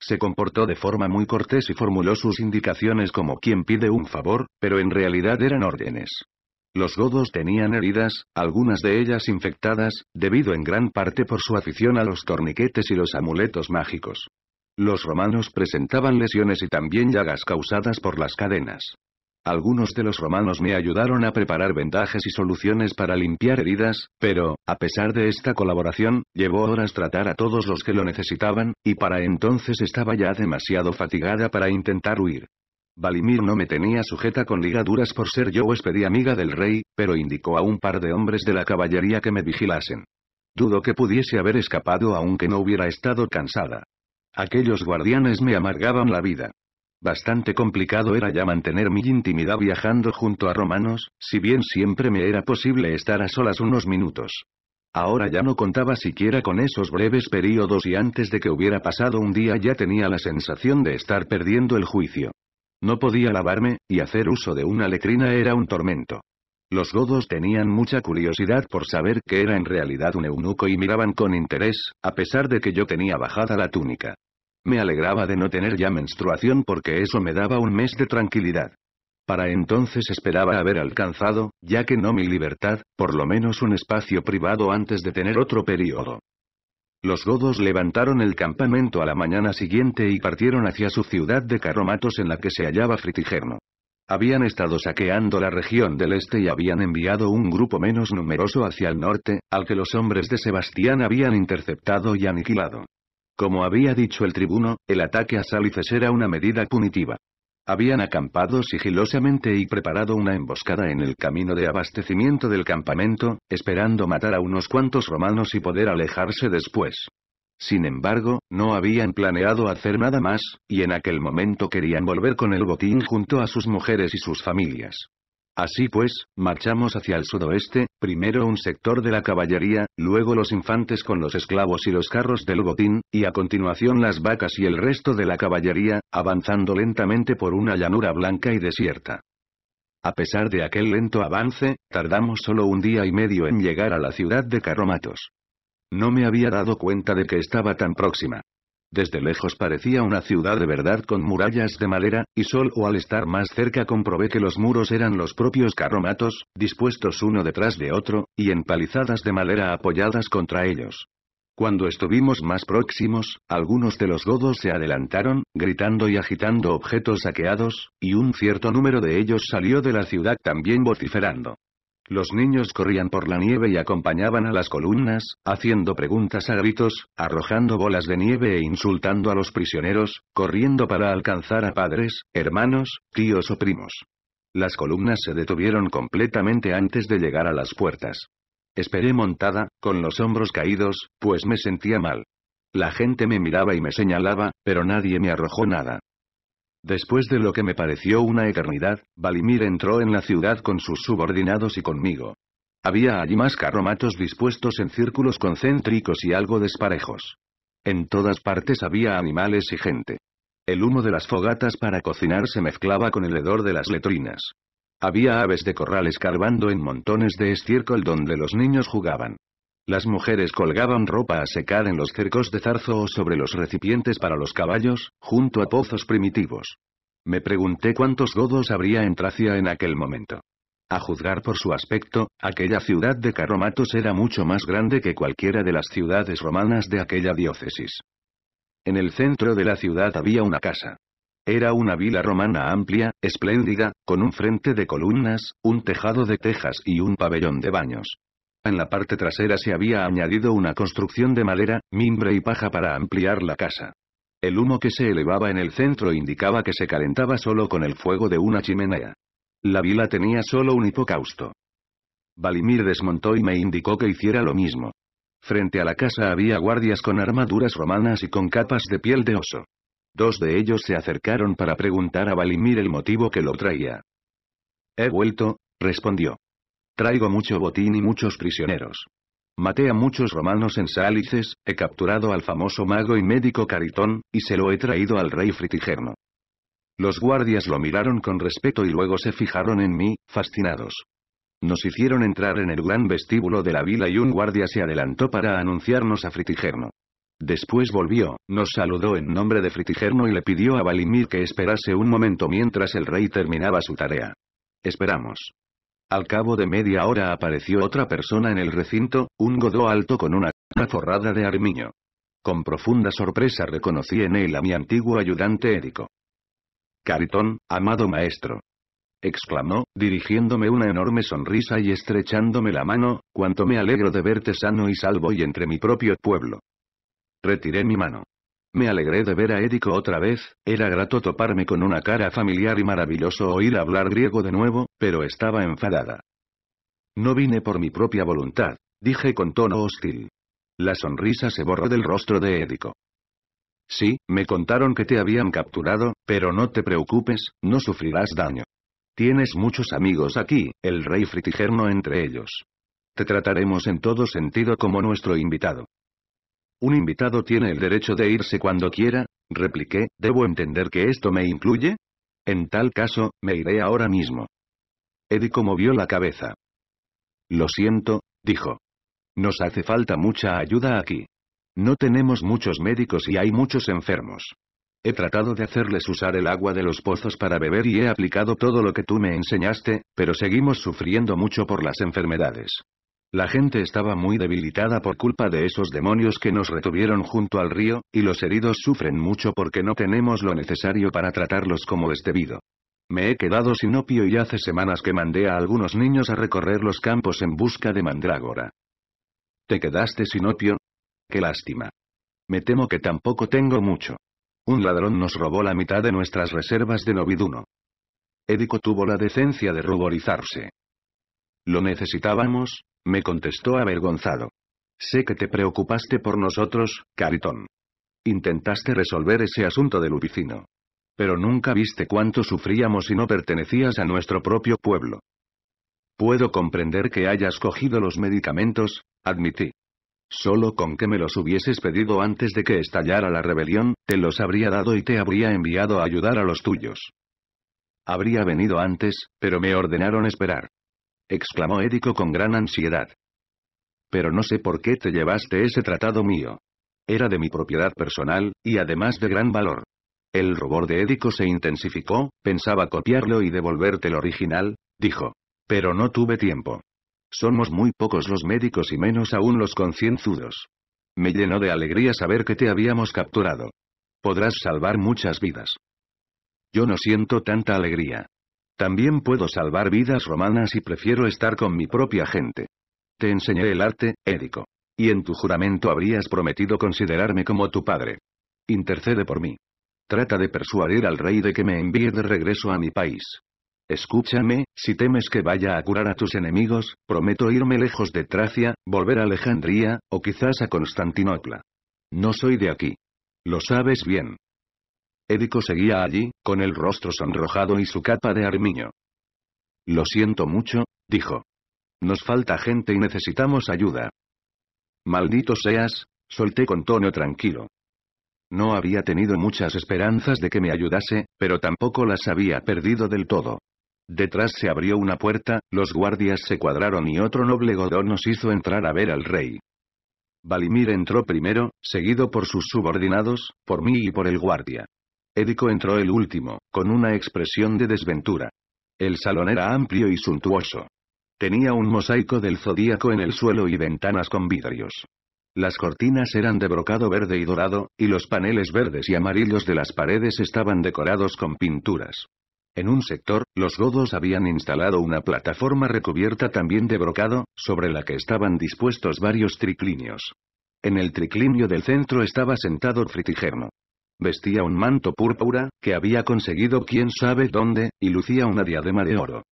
Se comportó de forma muy cortés y formuló sus indicaciones como quien pide un favor, pero en realidad eran órdenes. Los godos tenían heridas, algunas de ellas infectadas, debido en gran parte por su afición a los torniquetes y los amuletos mágicos. Los romanos presentaban lesiones y también llagas causadas por las cadenas. Algunos de los romanos me ayudaron a preparar vendajes y soluciones para limpiar heridas, pero, a pesar de esta colaboración, llevó horas tratar a todos los que lo necesitaban, y para entonces estaba ya demasiado fatigada para intentar huir. Valimir no me tenía sujeta con ligaduras por ser yo huésped y amiga del rey, pero indicó a un par de hombres de la caballería que me vigilasen. Dudo que pudiese haber escapado aunque no hubiera estado cansada. Aquellos guardianes me amargaban la vida. Bastante complicado era ya mantener mi intimidad viajando junto a romanos, si bien siempre me era posible estar a solas unos minutos. Ahora ya no contaba siquiera con esos breves períodos y antes de que hubiera pasado un día ya tenía la sensación de estar perdiendo el juicio. No podía lavarme, y hacer uso de una letrina era un tormento. Los godos tenían mucha curiosidad por saber que era en realidad un eunuco y miraban con interés, a pesar de que yo tenía bajada la túnica. Me alegraba de no tener ya menstruación porque eso me daba un mes de tranquilidad. Para entonces esperaba haber alcanzado, ya que no mi libertad, por lo menos un espacio privado antes de tener otro periodo. Los godos levantaron el campamento a la mañana siguiente y partieron hacia su ciudad de Carromatos en la que se hallaba Fritigerno. Habían estado saqueando la región del este y habían enviado un grupo menos numeroso hacia el norte, al que los hombres de Sebastián habían interceptado y aniquilado. Como había dicho el tribuno, el ataque a Sálices era una medida punitiva. Habían acampado sigilosamente y preparado una emboscada en el camino de abastecimiento del campamento, esperando matar a unos cuantos romanos y poder alejarse después. Sin embargo, no habían planeado hacer nada más, y en aquel momento querían volver con el botín junto a sus mujeres y sus familias. Así pues, marchamos hacia el sudoeste, primero un sector de la caballería, luego los infantes con los esclavos y los carros del botín, y a continuación las vacas y el resto de la caballería, avanzando lentamente por una llanura blanca y desierta. A pesar de aquel lento avance, tardamos solo un día y medio en llegar a la ciudad de Carromatos. No me había dado cuenta de que estaba tan próxima. Desde lejos parecía una ciudad de verdad con murallas de madera, y solo al estar más cerca comprobé que los muros eran los propios carromatos, dispuestos uno detrás de otro, y empalizadas de madera apoyadas contra ellos. Cuando estuvimos más próximos, algunos de los godos se adelantaron, gritando y agitando objetos saqueados, y un cierto número de ellos salió de la ciudad también vociferando. Los niños corrían por la nieve y acompañaban a las columnas, haciendo preguntas a gritos, arrojando bolas de nieve e insultando a los prisioneros, corriendo para alcanzar a padres, hermanos, tíos o primos. Las columnas se detuvieron completamente antes de llegar a las puertas. Esperé montada, con los hombros caídos, pues me sentía mal. La gente me miraba y me señalaba, pero nadie me arrojó nada. Después de lo que me pareció una eternidad, Valimir entró en la ciudad con sus subordinados y conmigo. Había allí más carromatos dispuestos en círculos concéntricos y algo desparejos. En todas partes había animales y gente. El humo de las fogatas para cocinar se mezclaba con el hedor de las letrinas. Había aves de corral escarbando en montones de estiércol donde los niños jugaban. Las mujeres colgaban ropa a secar en los cercos de zarzo o sobre los recipientes para los caballos, junto a pozos primitivos. Me pregunté cuántos godos habría en Tracia en aquel momento. A juzgar por su aspecto, aquella ciudad de Carromatos era mucho más grande que cualquiera de las ciudades romanas de aquella diócesis. En el centro de la ciudad había una casa. Era una vila romana amplia, espléndida, con un frente de columnas, un tejado de tejas y un pabellón de baños. En la parte trasera se había añadido una construcción de madera, mimbre y paja para ampliar la casa. El humo que se elevaba en el centro indicaba que se calentaba solo con el fuego de una chimenea. La vila tenía solo un hipocausto. Valimir desmontó y me indicó que hiciera lo mismo. Frente a la casa había guardias con armaduras romanas y con capas de piel de oso. Dos de ellos se acercaron para preguntar a Valimir el motivo que lo traía. He vuelto, respondió. Traigo mucho botín y muchos prisioneros. Maté a muchos romanos en Sálices, he capturado al famoso mago y médico Caritón, y se lo he traído al rey Fritigerno. Los guardias lo miraron con respeto y luego se fijaron en mí, fascinados. Nos hicieron entrar en el gran vestíbulo de la vila y un guardia se adelantó para anunciarnos a Fritigerno. Después volvió, nos saludó en nombre de Fritigerno y le pidió a Valimir que esperase un momento mientras el rey terminaba su tarea. Esperamos. Al cabo de media hora apareció otra persona en el recinto, un godó alto con una capa forrada de armiño. Con profunda sorpresa reconocí en él a mi antiguo ayudante Érico. Caritón, amado maestro. exclamó, dirigiéndome una enorme sonrisa y estrechándome la mano, «¡Cuánto me alegro de verte sano y salvo y entre mi propio pueblo. Retiré mi mano. Me alegré de ver a Érico otra vez, era grato toparme con una cara familiar y maravilloso oír hablar griego de nuevo, pero estaba enfadada. No vine por mi propia voluntad, dije con tono hostil. La sonrisa se borró del rostro de Édico. Sí, me contaron que te habían capturado, pero no te preocupes, no sufrirás daño. Tienes muchos amigos aquí, el rey fritigerno entre ellos. Te trataremos en todo sentido como nuestro invitado. Un invitado tiene el derecho de irse cuando quiera, repliqué, ¿debo entender que esto me incluye? En tal caso, me iré ahora mismo. Edico movió la cabeza. Lo siento, dijo. Nos hace falta mucha ayuda aquí. No tenemos muchos médicos y hay muchos enfermos. He tratado de hacerles usar el agua de los pozos para beber y he aplicado todo lo que tú me enseñaste, pero seguimos sufriendo mucho por las enfermedades. La gente estaba muy debilitada por culpa de esos demonios que nos retuvieron junto al río, y los heridos sufren mucho porque no tenemos lo necesario para tratarlos como es debido. Me he quedado sin opio y hace semanas que mandé a algunos niños a recorrer los campos en busca de mandrágora. ¿Te quedaste sin opio? Qué lástima. Me temo que tampoco tengo mucho. Un ladrón nos robó la mitad de nuestras reservas de noviduno. Édico tuvo la decencia de ruborizarse. ¿Lo necesitábamos? me contestó avergonzado. Sé que te preocupaste por nosotros, Caritón. Intentaste resolver ese asunto del ubicino. Pero nunca viste cuánto sufríamos y no pertenecías a nuestro propio pueblo. Puedo comprender que hayas cogido los medicamentos, admití. Solo con que me los hubieses pedido antes de que estallara la rebelión, te los habría dado y te habría enviado a ayudar a los tuyos. Habría venido antes, pero me ordenaron esperar exclamó édico con gran ansiedad. Pero no sé por qué te llevaste ese tratado mío. Era de mi propiedad personal, y además de gran valor. El rubor de Édico se intensificó, pensaba copiarlo y devolverte el original, dijo. Pero no tuve tiempo. Somos muy pocos los médicos y menos aún los concienzudos. Me llenó de alegría saber que te habíamos capturado. Podrás salvar muchas vidas. Yo no siento tanta alegría. También puedo salvar vidas romanas y prefiero estar con mi propia gente. Te enseñaré el arte, Érico. Y en tu juramento habrías prometido considerarme como tu padre. Intercede por mí. Trata de persuadir al rey de que me envíe de regreso a mi país. Escúchame, si temes que vaya a curar a tus enemigos, prometo irme lejos de Tracia, volver a Alejandría, o quizás a Constantinopla. No soy de aquí. Lo sabes bien. Érico seguía allí, con el rostro sonrojado y su capa de armiño. Lo siento mucho, dijo. Nos falta gente y necesitamos ayuda. Maldito seas, solté con tono tranquilo. No había tenido muchas esperanzas de que me ayudase, pero tampoco las había perdido del todo. Detrás se abrió una puerta, los guardias se cuadraron y otro noble godón nos hizo entrar a ver al rey. Valimir entró primero, seguido por sus subordinados, por mí y por el guardia. Édico entró el último, con una expresión de desventura. El salón era amplio y suntuoso. Tenía un mosaico del zodíaco en el suelo y ventanas con vidrios. Las cortinas eran de brocado verde y dorado, y los paneles verdes y amarillos de las paredes estaban decorados con pinturas. En un sector, los godos habían instalado una plataforma recubierta también de brocado, sobre la que estaban dispuestos varios triclinios. En el triclinio del centro estaba sentado Fritigerno. Vestía un manto púrpura, que había conseguido quién sabe dónde, y lucía una diadema de oro.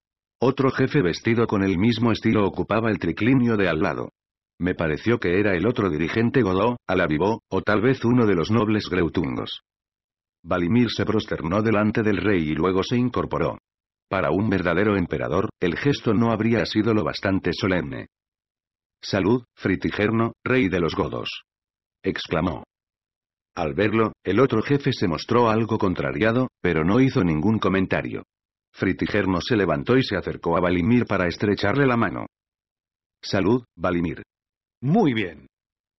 Otro jefe vestido con el mismo estilo ocupaba el triclinio de al lado. Me pareció que era el otro dirigente Godó, Alavivó, o tal vez uno de los nobles greutungos. Valimir se prosternó delante del rey y luego se incorporó. Para un verdadero emperador, el gesto no habría sido lo bastante solemne. Salud, Fritigerno, rey de los godos. exclamó. Al verlo, el otro jefe se mostró algo contrariado, pero no hizo ningún comentario. no se levantó y se acercó a Valimir para estrecharle la mano. Salud, Valimir. Muy bien.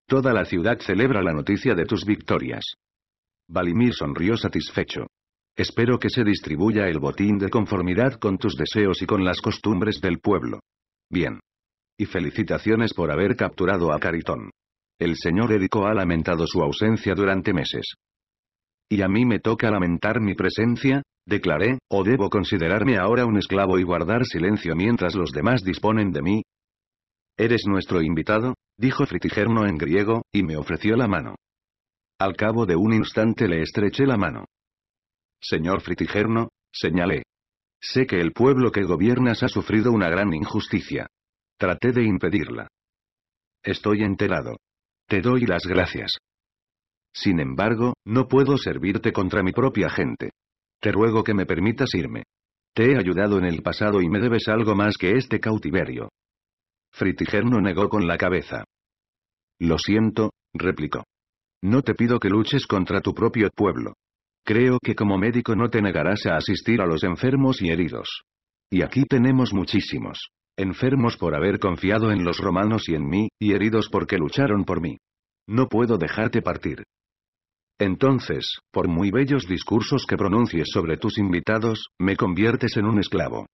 Toda la ciudad celebra la noticia de tus victorias. Valimir sonrió satisfecho. Espero que se distribuya el botín de conformidad con tus deseos y con las costumbres del pueblo. Bien. Y felicitaciones por haber capturado a Caritón. El señor Erico ha lamentado su ausencia durante meses. ¿Y a mí me toca lamentar mi presencia? Declaré, ¿o debo considerarme ahora un esclavo y guardar silencio mientras los demás disponen de mí? Eres nuestro invitado, dijo Fritigerno en griego, y me ofreció la mano. Al cabo de un instante le estreché la mano. Señor Fritigerno, señalé. Sé que el pueblo que gobiernas ha sufrido una gran injusticia. Traté de impedirla. Estoy enterado. Te doy las gracias. Sin embargo, no puedo servirte contra mi propia gente. Te ruego que me permitas irme. Te he ayudado en el pasado y me debes algo más que este cautiverio. no negó con la cabeza. Lo siento, replicó. No te pido que luches contra tu propio pueblo. Creo que como médico no te negarás a asistir a los enfermos y heridos. Y aquí tenemos muchísimos enfermos por haber confiado en los romanos y en mí, y heridos porque lucharon por mí. No puedo dejarte partir. Entonces, por muy bellos discursos que pronuncies sobre tus invitados, me conviertes en un esclavo.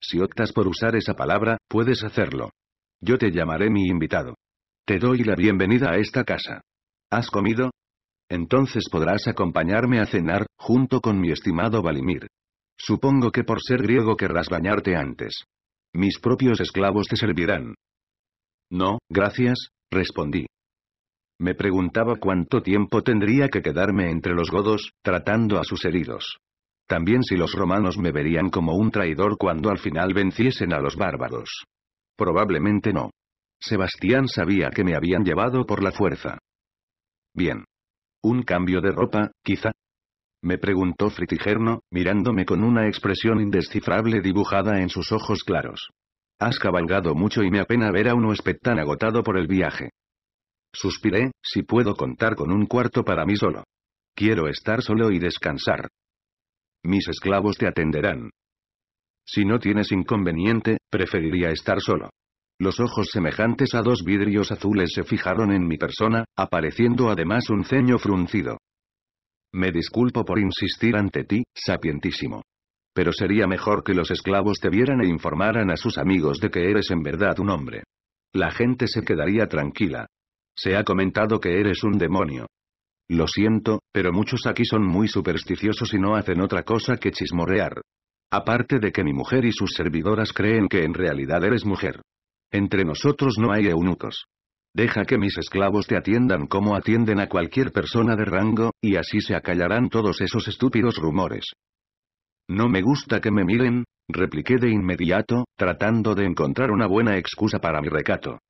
Si optas por usar esa palabra, puedes hacerlo. Yo te llamaré mi invitado. Te doy la bienvenida a esta casa. ¿Has comido? Entonces podrás acompañarme a cenar, junto con mi estimado Valimir. Supongo que por ser griego querrás bañarte antes. Mis propios esclavos te servirán. No, gracias, respondí. Me preguntaba cuánto tiempo tendría que quedarme entre los godos, tratando a sus heridos. También si los romanos me verían como un traidor cuando al final venciesen a los bárbaros. Probablemente no. Sebastián sabía que me habían llevado por la fuerza. Bien. Un cambio de ropa, quizá, me preguntó Fritigerno, mirándome con una expresión indescifrable dibujada en sus ojos claros. Has cabalgado mucho y me apena ver a uno huésped agotado por el viaje. Suspiré, si puedo contar con un cuarto para mí solo. Quiero estar solo y descansar. Mis esclavos te atenderán. Si no tienes inconveniente, preferiría estar solo. Los ojos semejantes a dos vidrios azules se fijaron en mi persona, apareciendo además un ceño fruncido. Me disculpo por insistir ante ti, sapientísimo. Pero sería mejor que los esclavos te vieran e informaran a sus amigos de que eres en verdad un hombre. La gente se quedaría tranquila. Se ha comentado que eres un demonio. Lo siento, pero muchos aquí son muy supersticiosos y no hacen otra cosa que chismorrear. Aparte de que mi mujer y sus servidoras creen que en realidad eres mujer. Entre nosotros no hay eunucos. Deja que mis esclavos te atiendan como atienden a cualquier persona de rango, y así se acallarán todos esos estúpidos rumores. No me gusta que me miren, repliqué de inmediato, tratando de encontrar una buena excusa para mi recato.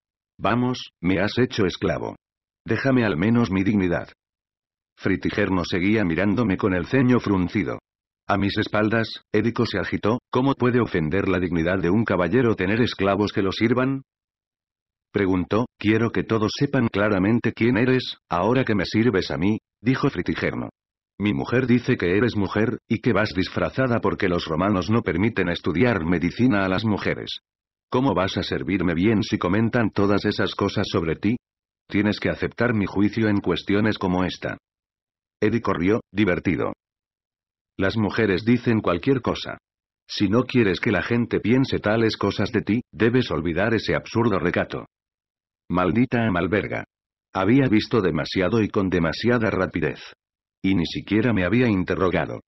Vamos, me has hecho esclavo. Déjame al menos mi dignidad. Fritigerno seguía mirándome con el ceño fruncido. A mis espaldas, Édico se agitó, ¿cómo puede ofender la dignidad de un caballero tener esclavos que lo sirvan? Preguntó, quiero que todos sepan claramente quién eres, ahora que me sirves a mí, dijo Fritigerno. Mi mujer dice que eres mujer, y que vas disfrazada porque los romanos no permiten estudiar medicina a las mujeres. ¿Cómo vas a servirme bien si comentan todas esas cosas sobre ti? Tienes que aceptar mi juicio en cuestiones como esta. Eddie corrió, divertido. Las mujeres dicen cualquier cosa. Si no quieres que la gente piense tales cosas de ti, debes olvidar ese absurdo recato. Maldita amalberga. Había visto demasiado y con demasiada rapidez. Y ni siquiera me había interrogado.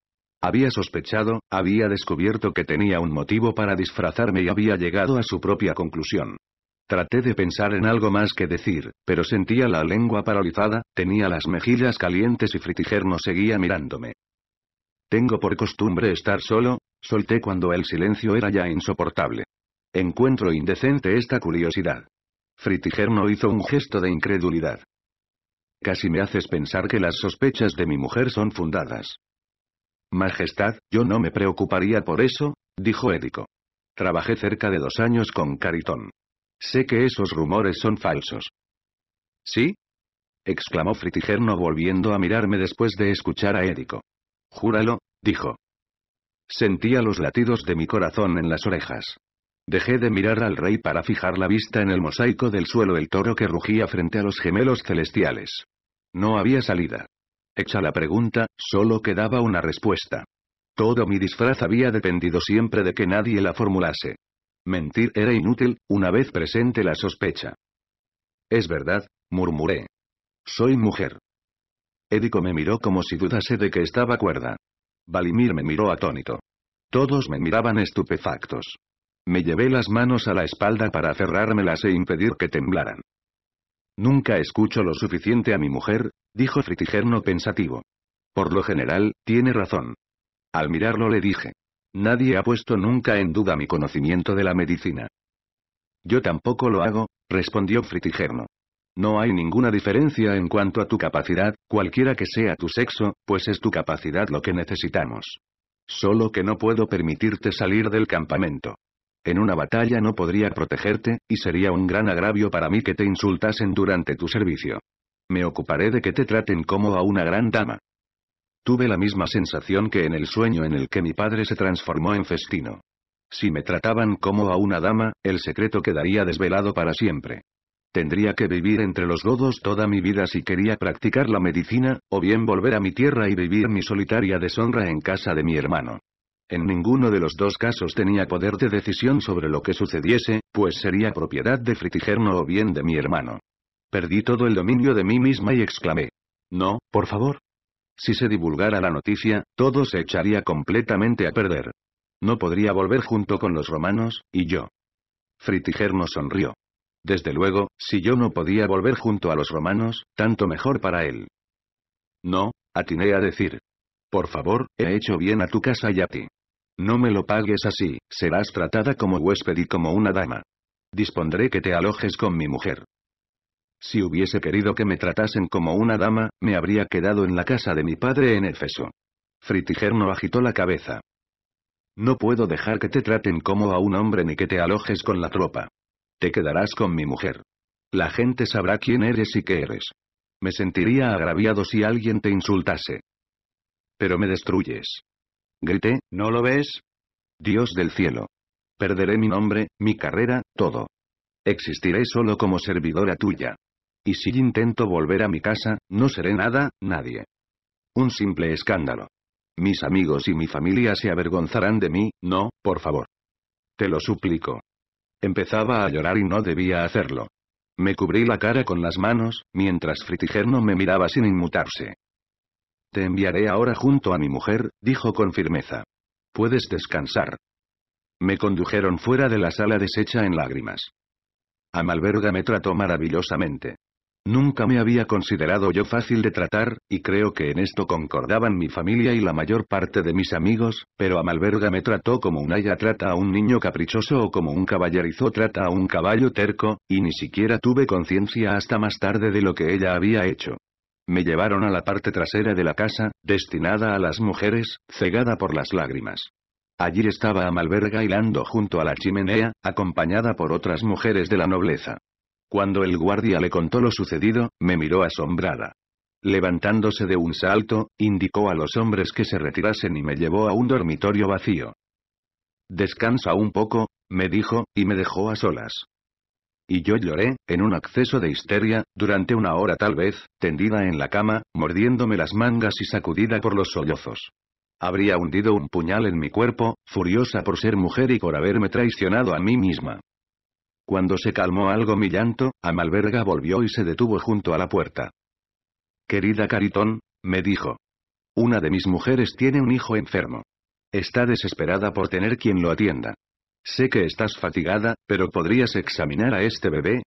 Había sospechado, había descubierto que tenía un motivo para disfrazarme y había llegado a su propia conclusión. Traté de pensar en algo más que decir, pero sentía la lengua paralizada, tenía las mejillas calientes y Fritigerno seguía mirándome. Tengo por costumbre estar solo, solté cuando el silencio era ya insoportable. Encuentro indecente esta curiosidad. Fritigerno hizo un gesto de incredulidad. Casi me haces pensar que las sospechas de mi mujer son fundadas. Majestad, yo no me preocuparía por eso, dijo Édico. Trabajé cerca de dos años con Caritón. Sé que esos rumores son falsos. ¿Sí? exclamó Fritigerno volviendo a mirarme después de escuchar a Érico. Júralo, dijo. Sentía los latidos de mi corazón en las orejas. Dejé de mirar al rey para fijar la vista en el mosaico del suelo del toro que rugía frente a los gemelos celestiales. No había salida. Hecha la pregunta, solo quedaba una respuesta. Todo mi disfraz había dependido siempre de que nadie la formulase. Mentir era inútil, una vez presente la sospecha. Es verdad, murmuré. Soy mujer. Édico me miró como si dudase de que estaba cuerda. Valimir me miró atónito. Todos me miraban estupefactos. Me llevé las manos a la espalda para cerrármelas e impedir que temblaran. Nunca escucho lo suficiente a mi mujer, dijo Fritigerno pensativo. Por lo general, tiene razón. Al mirarlo le dije. Nadie ha puesto nunca en duda mi conocimiento de la medicina. Yo tampoco lo hago, respondió Fritigerno. No hay ninguna diferencia en cuanto a tu capacidad, cualquiera que sea tu sexo, pues es tu capacidad lo que necesitamos. Solo que no puedo permitirte salir del campamento. En una batalla no podría protegerte, y sería un gran agravio para mí que te insultasen durante tu servicio. Me ocuparé de que te traten como a una gran dama. Tuve la misma sensación que en el sueño en el que mi padre se transformó en festino. Si me trataban como a una dama, el secreto quedaría desvelado para siempre. Tendría que vivir entre los godos toda mi vida si quería practicar la medicina, o bien volver a mi tierra y vivir mi solitaria deshonra en casa de mi hermano. En ninguno de los dos casos tenía poder de decisión sobre lo que sucediese, pues sería propiedad de Fritigerno o bien de mi hermano. Perdí todo el dominio de mí misma y exclamé. No, por favor. Si se divulgara la noticia, todo se echaría completamente a perder. No podría volver junto con los romanos, y yo. Fritigerno sonrió. Desde luego, si yo no podía volver junto a los romanos, tanto mejor para él. No, atiné a decir. Por favor, he hecho bien a tu casa y a ti. No me lo pagues así, serás tratada como huésped y como una dama. Dispondré que te alojes con mi mujer. Si hubiese querido que me tratasen como una dama, me habría quedado en la casa de mi padre en Éfeso. Fritigerno agitó la cabeza. No puedo dejar que te traten como a un hombre ni que te alojes con la tropa. Te quedarás con mi mujer. La gente sabrá quién eres y qué eres. Me sentiría agraviado si alguien te insultase. Pero me destruyes. Grité, ¿no lo ves? Dios del cielo. Perderé mi nombre, mi carrera, todo. Existiré solo como servidora tuya. Y si intento volver a mi casa, no seré nada, nadie. Un simple escándalo. Mis amigos y mi familia se avergonzarán de mí, no, por favor. Te lo suplico. Empezaba a llorar y no debía hacerlo. Me cubrí la cara con las manos, mientras Fritigerno me miraba sin inmutarse. Te enviaré ahora junto a mi mujer, dijo con firmeza. Puedes descansar. Me condujeron fuera de la sala deshecha en lágrimas. Amalberga me trató maravillosamente. Nunca me había considerado yo fácil de tratar, y creo que en esto concordaban mi familia y la mayor parte de mis amigos, pero Amalberga me trató como un haya trata a un niño caprichoso o como un caballerizo trata a un caballo terco, y ni siquiera tuve conciencia hasta más tarde de lo que ella había hecho. Me llevaron a la parte trasera de la casa, destinada a las mujeres, cegada por las lágrimas. Allí estaba Amalberga hilando junto a la chimenea, acompañada por otras mujeres de la nobleza. Cuando el guardia le contó lo sucedido, me miró asombrada. Levantándose de un salto, indicó a los hombres que se retirasen y me llevó a un dormitorio vacío. Descansa un poco, me dijo, y me dejó a solas. Y yo lloré, en un acceso de histeria, durante una hora tal vez, tendida en la cama, mordiéndome las mangas y sacudida por los sollozos. Habría hundido un puñal en mi cuerpo, furiosa por ser mujer y por haberme traicionado a mí misma. Cuando se calmó algo mi llanto, Amalberga volvió y se detuvo junto a la puerta. Querida Caritón, me dijo. Una de mis mujeres tiene un hijo enfermo. Está desesperada por tener quien lo atienda. Sé que estás fatigada, pero ¿podrías examinar a este bebé?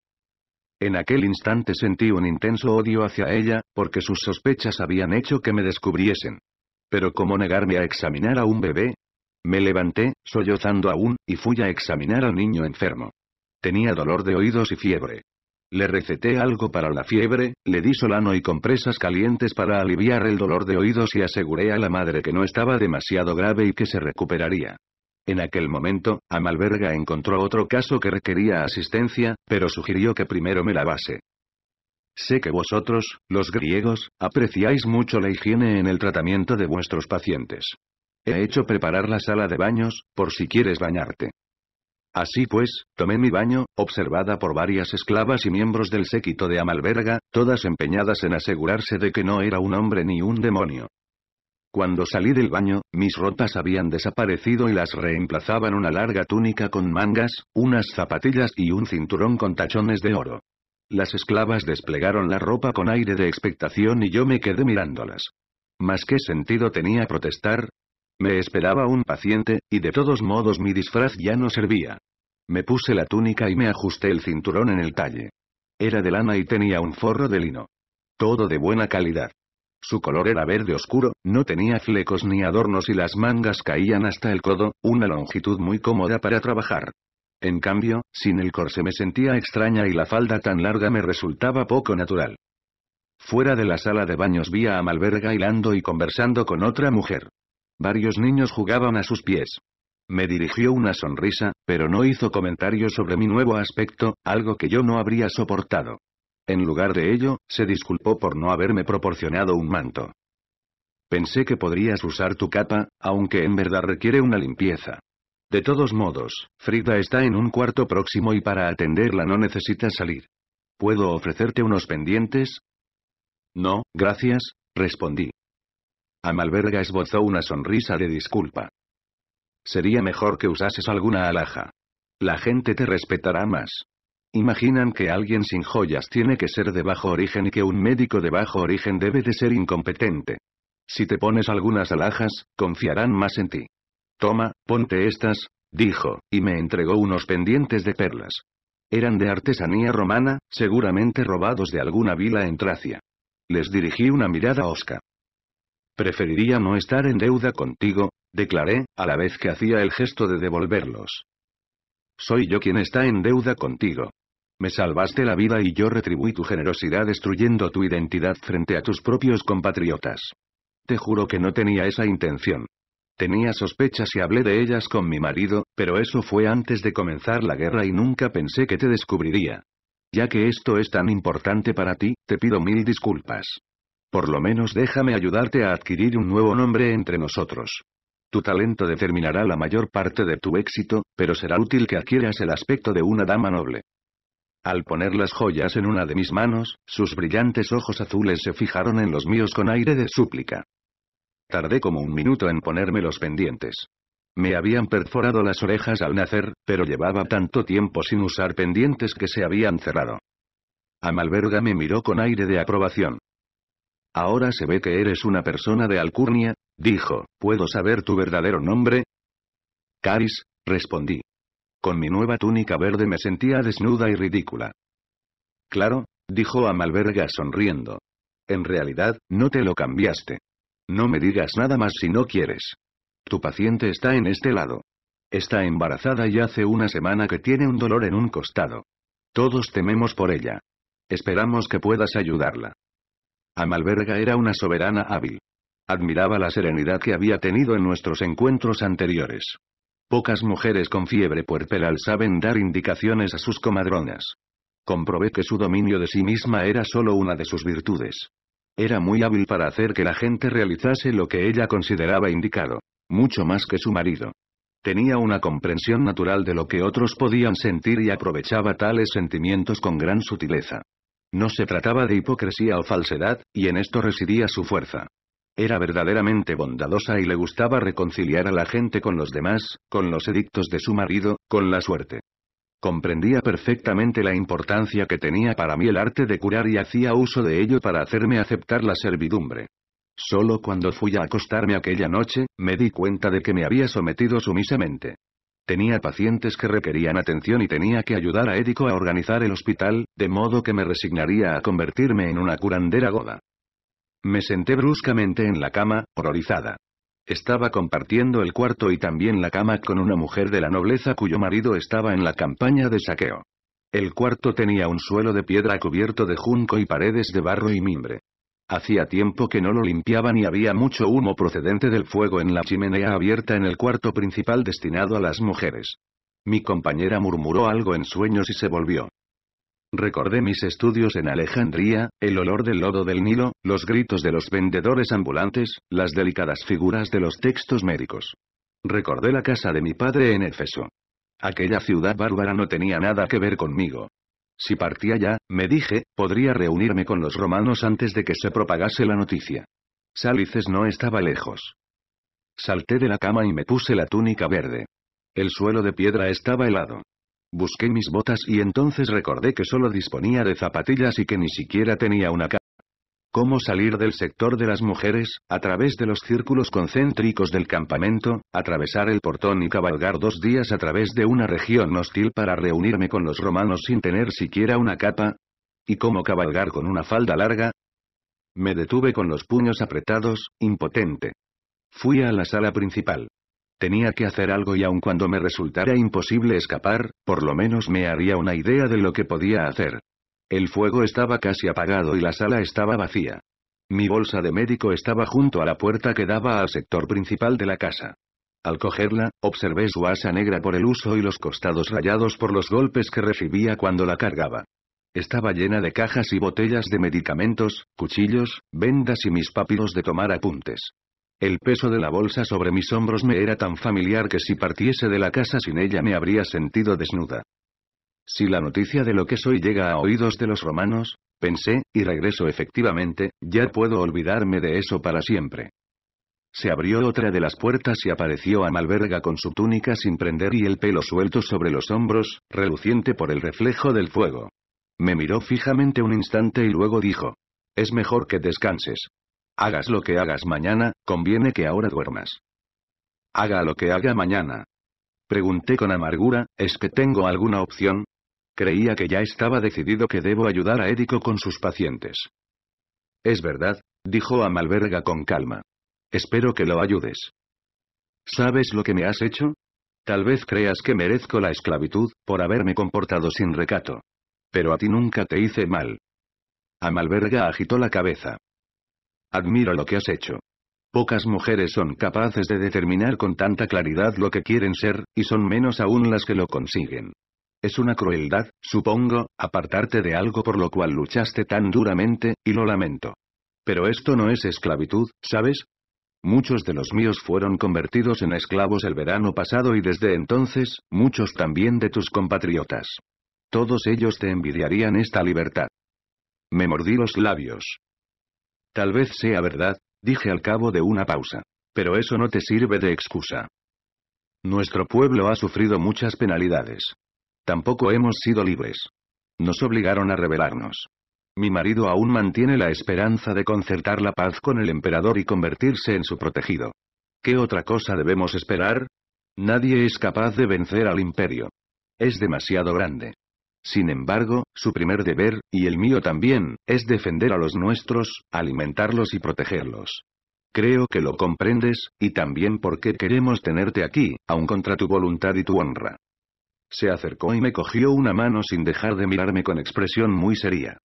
En aquel instante sentí un intenso odio hacia ella, porque sus sospechas habían hecho que me descubriesen. Pero ¿cómo negarme a examinar a un bebé? Me levanté, sollozando aún, y fui a examinar al niño enfermo. Tenía dolor de oídos y fiebre. Le receté algo para la fiebre, le di solano y compresas calientes para aliviar el dolor de oídos y aseguré a la madre que no estaba demasiado grave y que se recuperaría. En aquel momento, Amalberga encontró otro caso que requería asistencia, pero sugirió que primero me lavase. Sé que vosotros, los griegos, apreciáis mucho la higiene en el tratamiento de vuestros pacientes. He hecho preparar la sala de baños, por si quieres bañarte. Así pues, tomé mi baño, observada por varias esclavas y miembros del séquito de Amalberga, todas empeñadas en asegurarse de que no era un hombre ni un demonio. Cuando salí del baño, mis ropas habían desaparecido y las reemplazaban una larga túnica con mangas, unas zapatillas y un cinturón con tachones de oro. Las esclavas desplegaron la ropa con aire de expectación y yo me quedé mirándolas. ¿Más qué sentido tenía protestar? Me esperaba un paciente, y de todos modos mi disfraz ya no servía. Me puse la túnica y me ajusté el cinturón en el talle. Era de lana y tenía un forro de lino. Todo de buena calidad. Su color era verde oscuro, no tenía flecos ni adornos y las mangas caían hasta el codo, una longitud muy cómoda para trabajar. En cambio, sin el corse me sentía extraña y la falda tan larga me resultaba poco natural. Fuera de la sala de baños vi a Malverga hilando y conversando con otra mujer. Varios niños jugaban a sus pies. Me dirigió una sonrisa, pero no hizo comentarios sobre mi nuevo aspecto, algo que yo no habría soportado. En lugar de ello, se disculpó por no haberme proporcionado un manto. Pensé que podrías usar tu capa, aunque en verdad requiere una limpieza. De todos modos, Frida está en un cuarto próximo y para atenderla no necesitas salir. ¿Puedo ofrecerte unos pendientes? No, gracias, respondí. Amalberga esbozó una sonrisa de disculpa. Sería mejor que usases alguna alhaja. La gente te respetará más. Imaginan que alguien sin joyas tiene que ser de bajo origen y que un médico de bajo origen debe de ser incompetente. Si te pones algunas alhajas, confiarán más en ti. Toma, ponte estas, dijo, y me entregó unos pendientes de perlas. Eran de artesanía romana, seguramente robados de alguna vila en Tracia. Les dirigí una mirada a Oscar. Preferiría no estar en deuda contigo, declaré, a la vez que hacía el gesto de devolverlos. Soy yo quien está en deuda contigo, me salvaste la vida y yo retribuí tu generosidad destruyendo tu identidad frente a tus propios compatriotas. Te juro que no tenía esa intención. Tenía sospechas y hablé de ellas con mi marido, pero eso fue antes de comenzar la guerra y nunca pensé que te descubriría. Ya que esto es tan importante para ti, te pido mil disculpas. Por lo menos déjame ayudarte a adquirir un nuevo nombre entre nosotros. Tu talento determinará la mayor parte de tu éxito, pero será útil que adquieras el aspecto de una dama noble. Al poner las joyas en una de mis manos, sus brillantes ojos azules se fijaron en los míos con aire de súplica. Tardé como un minuto en ponerme los pendientes. Me habían perforado las orejas al nacer, pero llevaba tanto tiempo sin usar pendientes que se habían cerrado. Amalberga me miró con aire de aprobación. Ahora se ve que eres una persona de alcurnia, dijo, ¿puedo saber tu verdadero nombre? Caris, respondí. Con mi nueva túnica verde me sentía desnuda y ridícula. Claro, dijo Amalberga sonriendo. En realidad, no te lo cambiaste. No me digas nada más si no quieres. Tu paciente está en este lado. Está embarazada y hace una semana que tiene un dolor en un costado. Todos tememos por ella. Esperamos que puedas ayudarla. Amalberga era una soberana hábil. Admiraba la serenidad que había tenido en nuestros encuentros anteriores. Pocas mujeres con fiebre puerperal saben dar indicaciones a sus comadronas. Comprobé que su dominio de sí misma era solo una de sus virtudes. Era muy hábil para hacer que la gente realizase lo que ella consideraba indicado, mucho más que su marido. Tenía una comprensión natural de lo que otros podían sentir y aprovechaba tales sentimientos con gran sutileza. No se trataba de hipocresía o falsedad, y en esto residía su fuerza. Era verdaderamente bondadosa y le gustaba reconciliar a la gente con los demás, con los edictos de su marido, con la suerte. Comprendía perfectamente la importancia que tenía para mí el arte de curar y hacía uso de ello para hacerme aceptar la servidumbre. Solo cuando fui a acostarme aquella noche, me di cuenta de que me había sometido sumisamente. Tenía pacientes que requerían atención y tenía que ayudar a Édico a organizar el hospital, de modo que me resignaría a convertirme en una curandera goda. Me senté bruscamente en la cama, horrorizada. Estaba compartiendo el cuarto y también la cama con una mujer de la nobleza cuyo marido estaba en la campaña de saqueo. El cuarto tenía un suelo de piedra cubierto de junco y paredes de barro y mimbre. Hacía tiempo que no lo limpiaban y había mucho humo procedente del fuego en la chimenea abierta en el cuarto principal destinado a las mujeres. Mi compañera murmuró algo en sueños y se volvió. Recordé mis estudios en Alejandría, el olor del lodo del Nilo, los gritos de los vendedores ambulantes, las delicadas figuras de los textos médicos. Recordé la casa de mi padre en Éfeso. Aquella ciudad bárbara no tenía nada que ver conmigo. Si partía ya, me dije, podría reunirme con los romanos antes de que se propagase la noticia. Sálices no estaba lejos. Salté de la cama y me puse la túnica verde. El suelo de piedra estaba helado. Busqué mis botas y entonces recordé que solo disponía de zapatillas y que ni siquiera tenía una capa. ¿Cómo salir del sector de las mujeres, a través de los círculos concéntricos del campamento, atravesar el portón y cabalgar dos días a través de una región hostil para reunirme con los romanos sin tener siquiera una capa? ¿Y cómo cabalgar con una falda larga? Me detuve con los puños apretados, impotente. Fui a la sala principal. Tenía que hacer algo y aun cuando me resultara imposible escapar, por lo menos me haría una idea de lo que podía hacer. El fuego estaba casi apagado y la sala estaba vacía. Mi bolsa de médico estaba junto a la puerta que daba al sector principal de la casa. Al cogerla, observé su asa negra por el uso y los costados rayados por los golpes que recibía cuando la cargaba. Estaba llena de cajas y botellas de medicamentos, cuchillos, vendas y mis papiros de tomar apuntes. El peso de la bolsa sobre mis hombros me era tan familiar que si partiese de la casa sin ella me habría sentido desnuda. Si la noticia de lo que soy llega a oídos de los romanos, pensé, y regreso efectivamente, ya puedo olvidarme de eso para siempre. Se abrió otra de las puertas y apareció Malberga con su túnica sin prender y el pelo suelto sobre los hombros, reluciente por el reflejo del fuego. Me miró fijamente un instante y luego dijo, es mejor que descanses. Hagas lo que hagas mañana, conviene que ahora duermas. Haga lo que haga mañana. Pregunté con amargura, ¿es que tengo alguna opción? Creía que ya estaba decidido que debo ayudar a Érico con sus pacientes. Es verdad, dijo a con calma. Espero que lo ayudes. ¿Sabes lo que me has hecho? Tal vez creas que merezco la esclavitud, por haberme comportado sin recato. Pero a ti nunca te hice mal. Amalberga agitó la cabeza. Admiro lo que has hecho. Pocas mujeres son capaces de determinar con tanta claridad lo que quieren ser, y son menos aún las que lo consiguen. Es una crueldad, supongo, apartarte de algo por lo cual luchaste tan duramente, y lo lamento. Pero esto no es esclavitud, ¿sabes? Muchos de los míos fueron convertidos en esclavos el verano pasado y desde entonces, muchos también de tus compatriotas. Todos ellos te envidiarían esta libertad. Me mordí los labios. Tal vez sea verdad, dije al cabo de una pausa. Pero eso no te sirve de excusa. Nuestro pueblo ha sufrido muchas penalidades. Tampoco hemos sido libres. Nos obligaron a rebelarnos. Mi marido aún mantiene la esperanza de concertar la paz con el emperador y convertirse en su protegido. ¿Qué otra cosa debemos esperar? Nadie es capaz de vencer al imperio. Es demasiado grande. Sin embargo, su primer deber, y el mío también, es defender a los nuestros, alimentarlos y protegerlos. Creo que lo comprendes, y también por qué queremos tenerte aquí, aun contra tu voluntad y tu honra. Se acercó y me cogió una mano sin dejar de mirarme con expresión muy seria.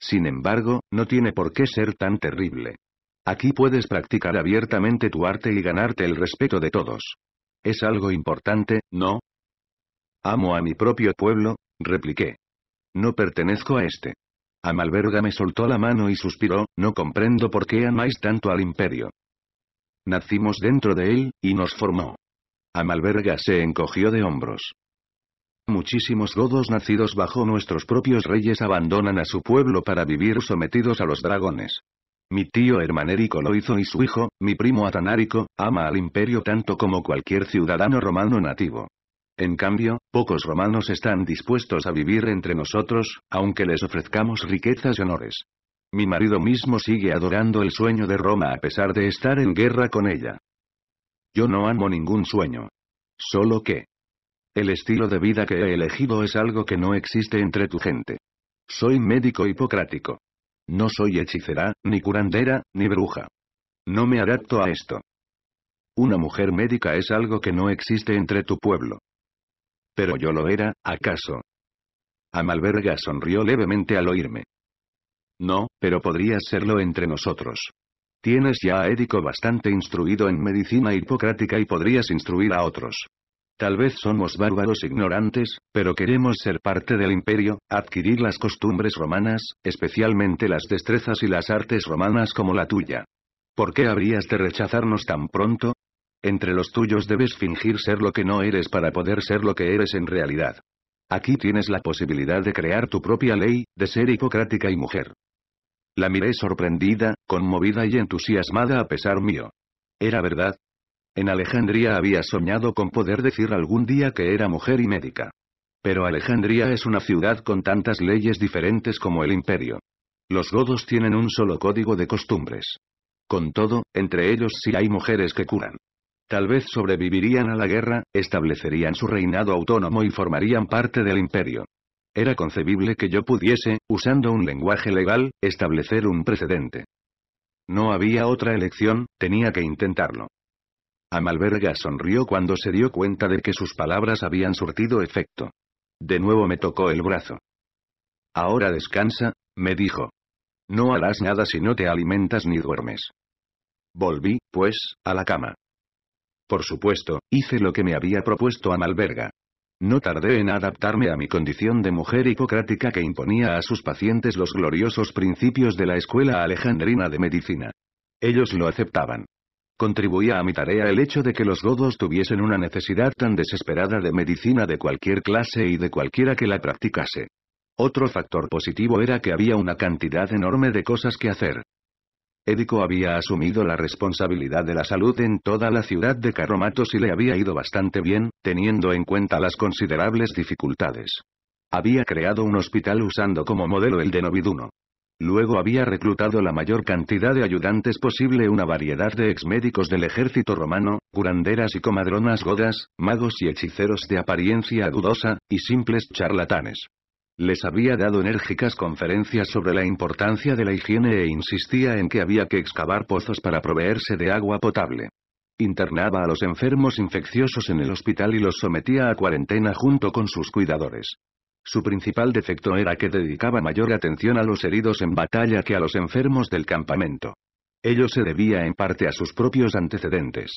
Sin embargo, no tiene por qué ser tan terrible. Aquí puedes practicar abiertamente tu arte y ganarte el respeto de todos. Es algo importante, ¿no? Amo a mi propio pueblo, repliqué. No pertenezco a este. Amalberga me soltó la mano y suspiró, no comprendo por qué amáis tanto al imperio. Nacimos dentro de él, y nos formó. Amalberga se encogió de hombros. Muchísimos godos nacidos bajo nuestros propios reyes abandonan a su pueblo para vivir sometidos a los dragones. Mi tío Hermanérico lo hizo y su hijo, mi primo Atanárico, ama al imperio tanto como cualquier ciudadano romano nativo. En cambio, pocos romanos están dispuestos a vivir entre nosotros, aunque les ofrezcamos riquezas y honores. Mi marido mismo sigue adorando el sueño de Roma a pesar de estar en guerra con ella. Yo no amo ningún sueño. Solo que... El estilo de vida que he elegido es algo que no existe entre tu gente. Soy médico hipocrático. No soy hechicera, ni curandera, ni bruja. No me adapto a esto. Una mujer médica es algo que no existe entre tu pueblo. Pero yo lo era, ¿acaso? Amalberga sonrió levemente al oírme. No, pero podrías serlo entre nosotros. Tienes ya a Érico bastante instruido en medicina hipocrática y podrías instruir a otros. Tal vez somos bárbaros ignorantes, pero queremos ser parte del imperio, adquirir las costumbres romanas, especialmente las destrezas y las artes romanas como la tuya. ¿Por qué habrías de rechazarnos tan pronto? Entre los tuyos debes fingir ser lo que no eres para poder ser lo que eres en realidad. Aquí tienes la posibilidad de crear tu propia ley, de ser hipocrática y mujer. La miré sorprendida, conmovida y entusiasmada a pesar mío. Era verdad. En Alejandría había soñado con poder decir algún día que era mujer y médica. Pero Alejandría es una ciudad con tantas leyes diferentes como el imperio. Los godos tienen un solo código de costumbres. Con todo, entre ellos sí hay mujeres que curan. Tal vez sobrevivirían a la guerra, establecerían su reinado autónomo y formarían parte del imperio. Era concebible que yo pudiese, usando un lenguaje legal, establecer un precedente. No había otra elección, tenía que intentarlo. Amalberga sonrió cuando se dio cuenta de que sus palabras habían surtido efecto. De nuevo me tocó el brazo. Ahora descansa, me dijo. No harás nada si no te alimentas ni duermes. Volví, pues, a la cama. Por supuesto, hice lo que me había propuesto a Malverga. No tardé en adaptarme a mi condición de mujer hipocrática que imponía a sus pacientes los gloriosos principios de la Escuela Alejandrina de Medicina. Ellos lo aceptaban. Contribuía a mi tarea el hecho de que los godos tuviesen una necesidad tan desesperada de medicina de cualquier clase y de cualquiera que la practicase. Otro factor positivo era que había una cantidad enorme de cosas que hacer. Érico había asumido la responsabilidad de la salud en toda la ciudad de Carromatos y le había ido bastante bien, teniendo en cuenta las considerables dificultades. Había creado un hospital usando como modelo el de Noviduno. Luego había reclutado la mayor cantidad de ayudantes posible una variedad de exmédicos del ejército romano, curanderas y comadronas godas, magos y hechiceros de apariencia dudosa, y simples charlatanes. Les había dado enérgicas conferencias sobre la importancia de la higiene e insistía en que había que excavar pozos para proveerse de agua potable. Internaba a los enfermos infecciosos en el hospital y los sometía a cuarentena junto con sus cuidadores. Su principal defecto era que dedicaba mayor atención a los heridos en batalla que a los enfermos del campamento. Ello se debía en parte a sus propios antecedentes.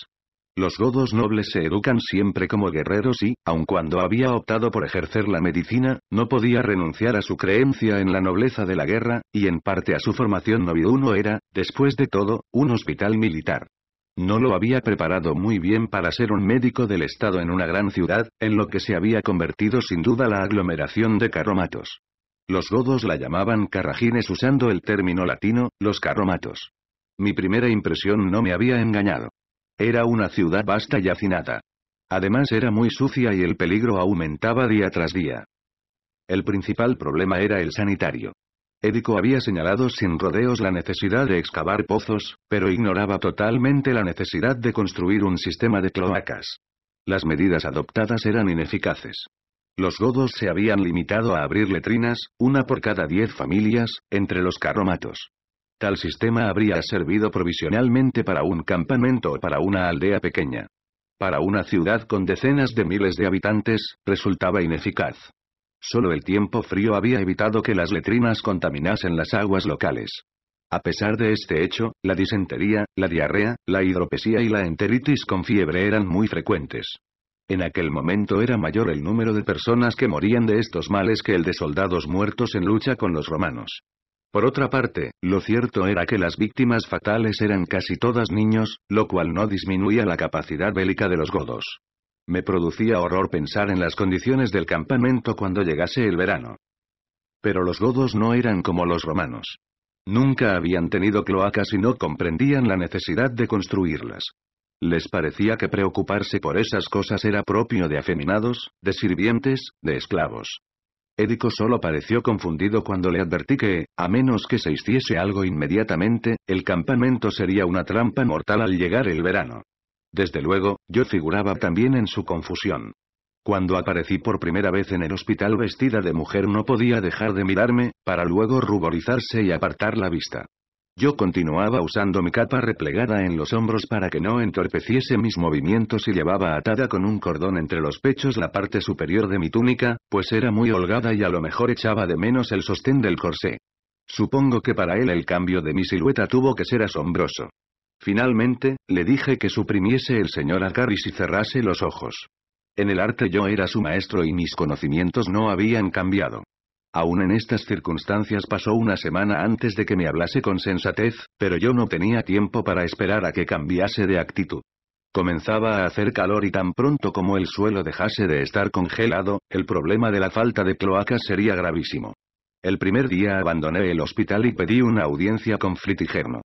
Los godos nobles se educan siempre como guerreros y, aun cuando había optado por ejercer la medicina, no podía renunciar a su creencia en la nobleza de la guerra, y en parte a su formación uno era, después de todo, un hospital militar. No lo había preparado muy bien para ser un médico del Estado en una gran ciudad, en lo que se había convertido sin duda la aglomeración de carromatos. Los godos la llamaban carragines usando el término latino, los carromatos. Mi primera impresión no me había engañado. Era una ciudad vasta y hacinada. Además era muy sucia y el peligro aumentaba día tras día. El principal problema era el sanitario. Édico había señalado sin rodeos la necesidad de excavar pozos, pero ignoraba totalmente la necesidad de construir un sistema de cloacas. Las medidas adoptadas eran ineficaces. Los godos se habían limitado a abrir letrinas, una por cada diez familias, entre los carromatos. Tal sistema habría servido provisionalmente para un campamento o para una aldea pequeña. Para una ciudad con decenas de miles de habitantes, resultaba ineficaz. Solo el tiempo frío había evitado que las letrinas contaminasen las aguas locales. A pesar de este hecho, la disentería, la diarrea, la hidropesía y la enteritis con fiebre eran muy frecuentes. En aquel momento era mayor el número de personas que morían de estos males que el de soldados muertos en lucha con los romanos. Por otra parte, lo cierto era que las víctimas fatales eran casi todas niños, lo cual no disminuía la capacidad bélica de los godos. Me producía horror pensar en las condiciones del campamento cuando llegase el verano. Pero los godos no eran como los romanos. Nunca habían tenido cloacas y no comprendían la necesidad de construirlas. Les parecía que preocuparse por esas cosas era propio de afeminados, de sirvientes, de esclavos. Édico solo pareció confundido cuando le advertí que, a menos que se hiciese algo inmediatamente, el campamento sería una trampa mortal al llegar el verano. Desde luego, yo figuraba también en su confusión. Cuando aparecí por primera vez en el hospital vestida de mujer no podía dejar de mirarme, para luego ruborizarse y apartar la vista. Yo continuaba usando mi capa replegada en los hombros para que no entorpeciese mis movimientos y llevaba atada con un cordón entre los pechos la parte superior de mi túnica, pues era muy holgada y a lo mejor echaba de menos el sostén del corsé. Supongo que para él el cambio de mi silueta tuvo que ser asombroso. Finalmente, le dije que suprimiese el señor azcarri y cerrase los ojos. En el arte yo era su maestro y mis conocimientos no habían cambiado. Aún en estas circunstancias pasó una semana antes de que me hablase con sensatez, pero yo no tenía tiempo para esperar a que cambiase de actitud. Comenzaba a hacer calor y tan pronto como el suelo dejase de estar congelado, el problema de la falta de cloacas sería gravísimo. El primer día abandoné el hospital y pedí una audiencia con Fritigerno.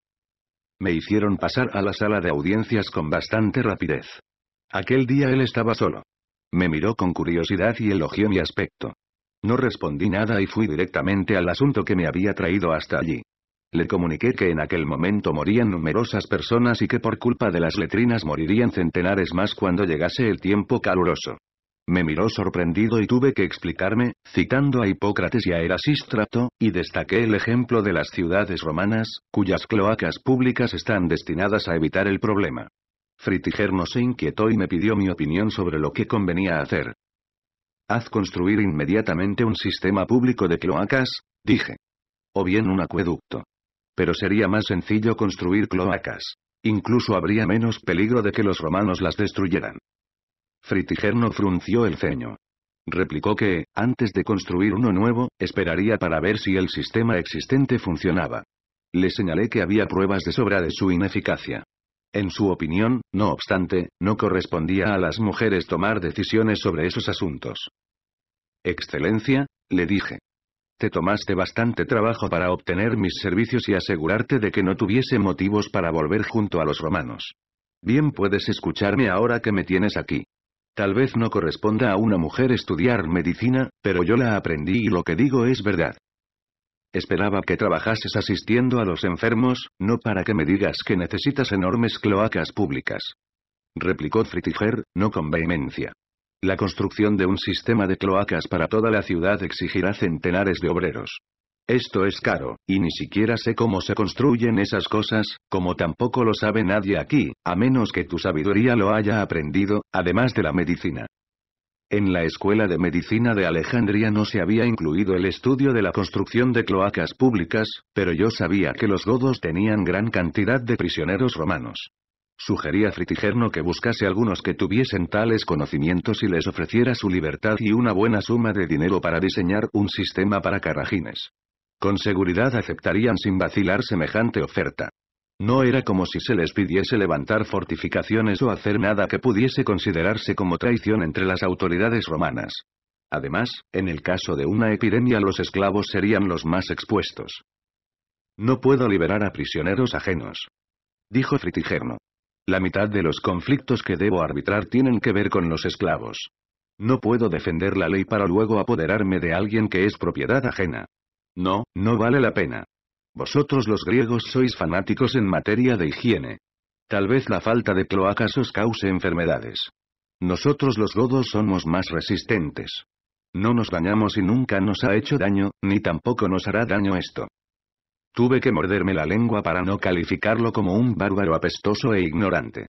Me hicieron pasar a la sala de audiencias con bastante rapidez. Aquel día él estaba solo. Me miró con curiosidad y elogió mi aspecto. No respondí nada y fui directamente al asunto que me había traído hasta allí. Le comuniqué que en aquel momento morían numerosas personas y que por culpa de las letrinas morirían centenares más cuando llegase el tiempo caluroso. Me miró sorprendido y tuve que explicarme, citando a Hipócrates y a Erasistrato, y destaqué el ejemplo de las ciudades romanas, cuyas cloacas públicas están destinadas a evitar el problema. Fritiger no se inquietó y me pidió mi opinión sobre lo que convenía hacer. Haz construir inmediatamente un sistema público de cloacas, dije. O bien un acueducto. Pero sería más sencillo construir cloacas. Incluso habría menos peligro de que los romanos las destruyeran. Fritigerno frunció el ceño. Replicó que, antes de construir uno nuevo, esperaría para ver si el sistema existente funcionaba. Le señalé que había pruebas de sobra de su ineficacia. En su opinión, no obstante, no correspondía a las mujeres tomar decisiones sobre esos asuntos. Excelencia, le dije. Te tomaste bastante trabajo para obtener mis servicios y asegurarte de que no tuviese motivos para volver junto a los romanos. Bien puedes escucharme ahora que me tienes aquí. Tal vez no corresponda a una mujer estudiar medicina, pero yo la aprendí y lo que digo es verdad. Esperaba que trabajases asistiendo a los enfermos, no para que me digas que necesitas enormes cloacas públicas. Replicó Fritiger, no con vehemencia. La construcción de un sistema de cloacas para toda la ciudad exigirá centenares de obreros. Esto es caro, y ni siquiera sé cómo se construyen esas cosas, como tampoco lo sabe nadie aquí, a menos que tu sabiduría lo haya aprendido, además de la medicina. En la Escuela de Medicina de Alejandría no se había incluido el estudio de la construcción de cloacas públicas, pero yo sabía que los godos tenían gran cantidad de prisioneros romanos. Sugería a Fritigerno que buscase algunos que tuviesen tales conocimientos y les ofreciera su libertad y una buena suma de dinero para diseñar un sistema para carragines. Con seguridad aceptarían sin vacilar semejante oferta. No era como si se les pidiese levantar fortificaciones o hacer nada que pudiese considerarse como traición entre las autoridades romanas. Además, en el caso de una epidemia los esclavos serían los más expuestos. No puedo liberar a prisioneros ajenos. Dijo Fritigerno. La mitad de los conflictos que debo arbitrar tienen que ver con los esclavos. No puedo defender la ley para luego apoderarme de alguien que es propiedad ajena. No, no vale la pena. Vosotros los griegos sois fanáticos en materia de higiene. Tal vez la falta de cloacas os cause enfermedades. Nosotros los godos somos más resistentes. No nos dañamos y nunca nos ha hecho daño, ni tampoco nos hará daño esto. Tuve que morderme la lengua para no calificarlo como un bárbaro apestoso e ignorante.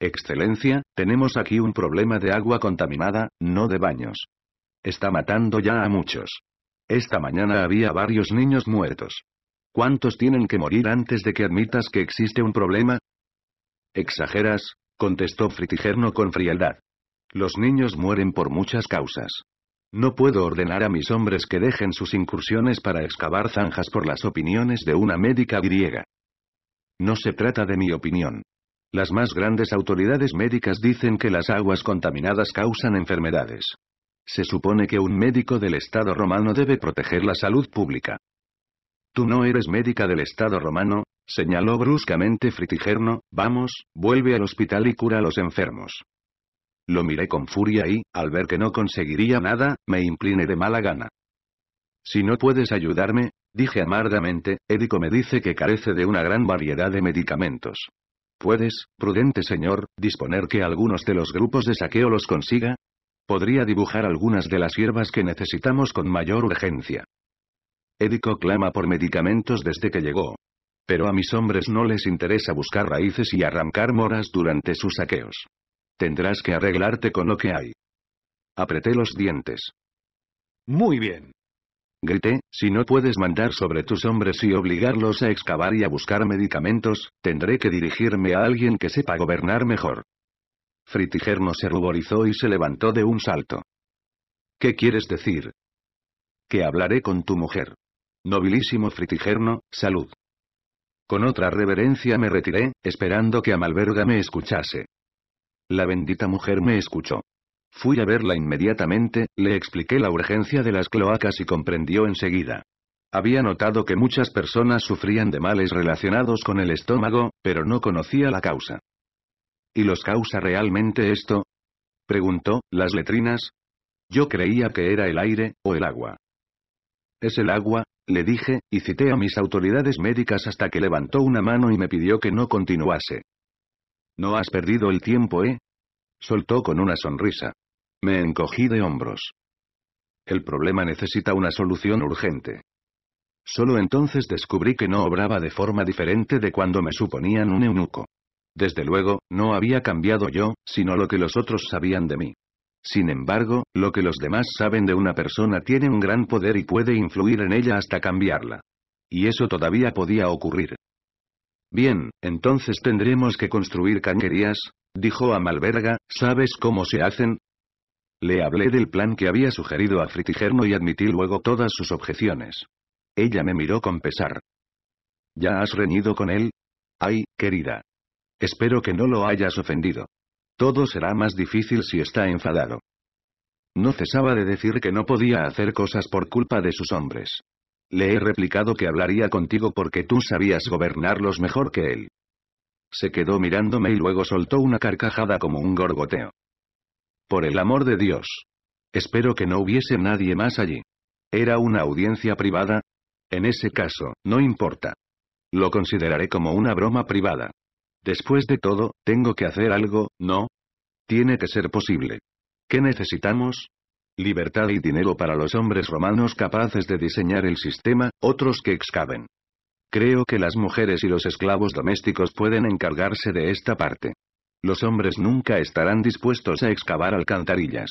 Excelencia, tenemos aquí un problema de agua contaminada, no de baños. Está matando ya a muchos. Esta mañana había varios niños muertos. ¿Cuántos tienen que morir antes de que admitas que existe un problema? Exageras, contestó Fritigerno con frialdad. Los niños mueren por muchas causas. No puedo ordenar a mis hombres que dejen sus incursiones para excavar zanjas por las opiniones de una médica griega. No se trata de mi opinión. Las más grandes autoridades médicas dicen que las aguas contaminadas causan enfermedades. Se supone que un médico del Estado romano debe proteger la salud pública. Tú no eres médica del Estado romano, señaló bruscamente Fritigerno, vamos, vuelve al hospital y cura a los enfermos. Lo miré con furia y, al ver que no conseguiría nada, me incliné de mala gana. Si no puedes ayudarme, dije amargamente, Édico me dice que carece de una gran variedad de medicamentos. ¿Puedes, prudente señor, disponer que algunos de los grupos de saqueo los consiga? Podría dibujar algunas de las hierbas que necesitamos con mayor urgencia. Édico clama por medicamentos desde que llegó. Pero a mis hombres no les interesa buscar raíces y arrancar moras durante sus saqueos. Tendrás que arreglarte con lo que hay. Apreté los dientes. Muy bien. Grité, si no puedes mandar sobre tus hombres y obligarlos a excavar y a buscar medicamentos, tendré que dirigirme a alguien que sepa gobernar mejor. Fritigerno se ruborizó y se levantó de un salto. ¿Qué quieres decir? Que hablaré con tu mujer. Nobilísimo Fritigerno, salud. Con otra reverencia me retiré, esperando que Amalberga me escuchase. La bendita mujer me escuchó. Fui a verla inmediatamente, le expliqué la urgencia de las cloacas y comprendió enseguida. Había notado que muchas personas sufrían de males relacionados con el estómago, pero no conocía la causa. ¿Y los causa realmente esto? Preguntó, ¿las letrinas? Yo creía que era el aire, o el agua. ¿Es el agua? le dije, y cité a mis autoridades médicas hasta que levantó una mano y me pidió que no continuase. No has perdido el tiempo, ¿eh? Soltó con una sonrisa. Me encogí de hombros. El problema necesita una solución urgente. Solo entonces descubrí que no obraba de forma diferente de cuando me suponían un eunuco. Desde luego, no había cambiado yo, sino lo que los otros sabían de mí. Sin embargo, lo que los demás saben de una persona tiene un gran poder y puede influir en ella hasta cambiarla. Y eso todavía podía ocurrir. Bien, entonces tendremos que construir cañerías, dijo a Malverga, ¿sabes cómo se hacen? Le hablé del plan que había sugerido a Fritigerno y admití luego todas sus objeciones. Ella me miró con pesar. ¿Ya has reñido con él? Ay, querida. Espero que no lo hayas ofendido. Todo será más difícil si está enfadado. No cesaba de decir que no podía hacer cosas por culpa de sus hombres. Le he replicado que hablaría contigo porque tú sabías gobernarlos mejor que él. Se quedó mirándome y luego soltó una carcajada como un gorgoteo. Por el amor de Dios. Espero que no hubiese nadie más allí. ¿Era una audiencia privada? En ese caso, no importa. Lo consideraré como una broma privada. Después de todo, tengo que hacer algo, ¿no? Tiene que ser posible. ¿Qué necesitamos? Libertad y dinero para los hombres romanos capaces de diseñar el sistema, otros que excaven. Creo que las mujeres y los esclavos domésticos pueden encargarse de esta parte. Los hombres nunca estarán dispuestos a excavar alcantarillas.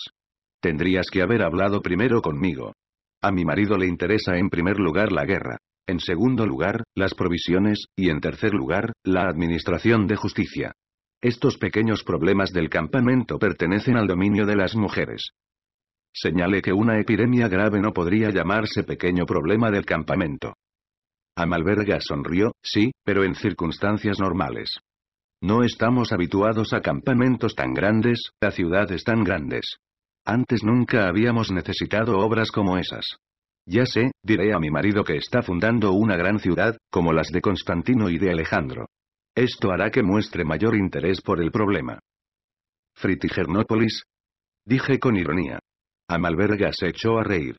Tendrías que haber hablado primero conmigo. A mi marido le interesa en primer lugar la guerra en segundo lugar, las provisiones, y en tercer lugar, la administración de justicia. Estos pequeños problemas del campamento pertenecen al dominio de las mujeres. Señale que una epidemia grave no podría llamarse pequeño problema del campamento. Amalberga sonrió, sí, pero en circunstancias normales. No estamos habituados a campamentos tan grandes, a ciudades tan grandes. Antes nunca habíamos necesitado obras como esas. Ya sé, diré a mi marido que está fundando una gran ciudad, como las de Constantino y de Alejandro. Esto hará que muestre mayor interés por el problema. Fritigernópolis. Dije con ironía. Amalberga se echó a reír.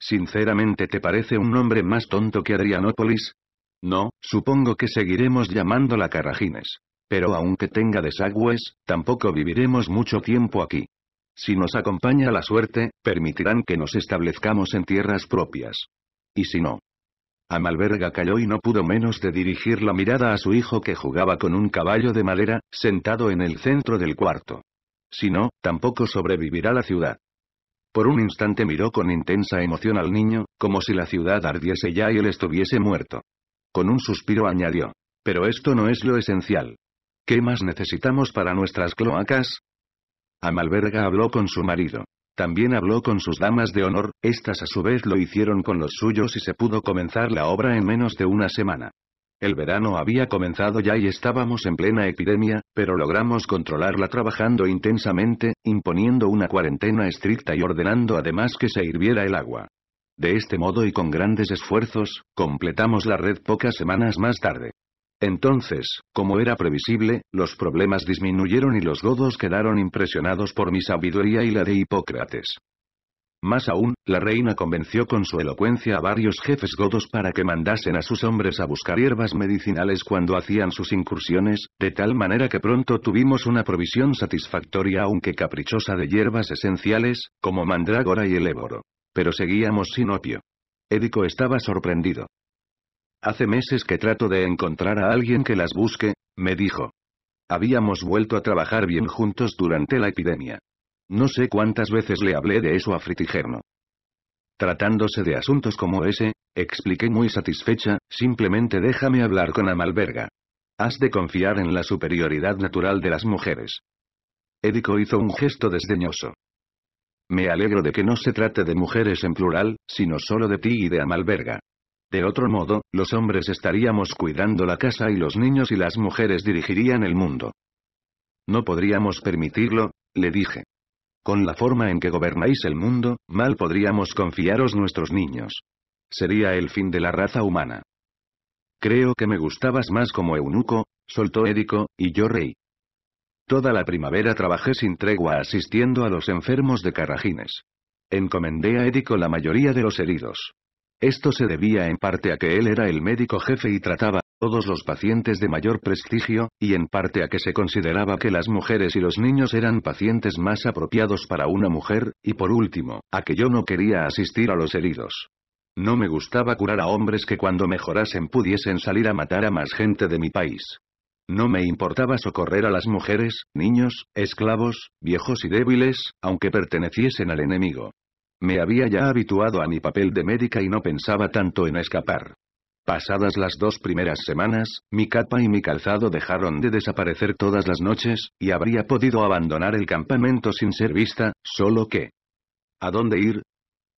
¿Sinceramente te parece un nombre más tonto que Adrianópolis? No, supongo que seguiremos llamándola Carragines. Pero aunque tenga desagües, tampoco viviremos mucho tiempo aquí. Si nos acompaña la suerte, permitirán que nos establezcamos en tierras propias. Y si no. Amalberga cayó y no pudo menos de dirigir la mirada a su hijo que jugaba con un caballo de madera, sentado en el centro del cuarto. Si no, tampoco sobrevivirá la ciudad. Por un instante miró con intensa emoción al niño, como si la ciudad ardiese ya y él estuviese muerto. Con un suspiro añadió. Pero esto no es lo esencial. ¿Qué más necesitamos para nuestras cloacas? Amalberga habló con su marido. También habló con sus damas de honor, estas a su vez lo hicieron con los suyos y se pudo comenzar la obra en menos de una semana. El verano había comenzado ya y estábamos en plena epidemia, pero logramos controlarla trabajando intensamente, imponiendo una cuarentena estricta y ordenando además que se hirviera el agua. De este modo y con grandes esfuerzos, completamos la red pocas semanas más tarde. Entonces, como era previsible, los problemas disminuyeron y los godos quedaron impresionados por mi sabiduría y la de Hipócrates. Más aún, la reina convenció con su elocuencia a varios jefes godos para que mandasen a sus hombres a buscar hierbas medicinales cuando hacían sus incursiones, de tal manera que pronto tuvimos una provisión satisfactoria aunque caprichosa de hierbas esenciales, como mandrágora y el éboro. Pero seguíamos sin opio. Édico estaba sorprendido. Hace meses que trato de encontrar a alguien que las busque, me dijo. Habíamos vuelto a trabajar bien juntos durante la epidemia. No sé cuántas veces le hablé de eso a Fritigerno. Tratándose de asuntos como ese, expliqué muy satisfecha, simplemente déjame hablar con Amalberga. Has de confiar en la superioridad natural de las mujeres. Édico hizo un gesto desdeñoso. Me alegro de que no se trate de mujeres en plural, sino solo de ti y de Amalberga. De otro modo, los hombres estaríamos cuidando la casa y los niños y las mujeres dirigirían el mundo. No podríamos permitirlo, le dije. Con la forma en que gobernáis el mundo, mal podríamos confiaros nuestros niños. Sería el fin de la raza humana. Creo que me gustabas más como eunuco, soltó Érico, y yo reí. Toda la primavera trabajé sin tregua asistiendo a los enfermos de Carrajines. Encomendé a Érico la mayoría de los heridos. Esto se debía en parte a que él era el médico jefe y trataba a todos los pacientes de mayor prestigio, y en parte a que se consideraba que las mujeres y los niños eran pacientes más apropiados para una mujer, y por último, a que yo no quería asistir a los heridos. No me gustaba curar a hombres que cuando mejorasen pudiesen salir a matar a más gente de mi país. No me importaba socorrer a las mujeres, niños, esclavos, viejos y débiles, aunque perteneciesen al enemigo. Me había ya habituado a mi papel de médica y no pensaba tanto en escapar. Pasadas las dos primeras semanas, mi capa y mi calzado dejaron de desaparecer todas las noches, y habría podido abandonar el campamento sin ser vista, solo que... ¿A dónde ir?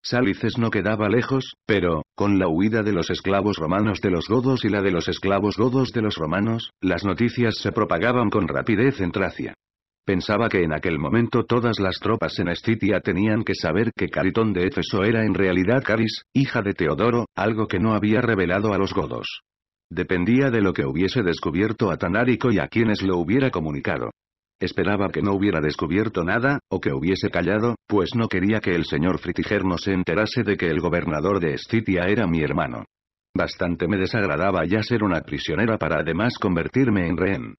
Sálices no quedaba lejos, pero, con la huida de los esclavos romanos de los godos y la de los esclavos godos de los romanos, las noticias se propagaban con rapidez en Tracia. Pensaba que en aquel momento todas las tropas en Estitia tenían que saber que Caritón de Éfeso era en realidad Caris, hija de Teodoro, algo que no había revelado a los godos. Dependía de lo que hubiese descubierto Tanárico y a quienes lo hubiera comunicado. Esperaba que no hubiera descubierto nada, o que hubiese callado, pues no quería que el señor Fritiger no se enterase de que el gobernador de Estitia era mi hermano. Bastante me desagradaba ya ser una prisionera para además convertirme en rehén.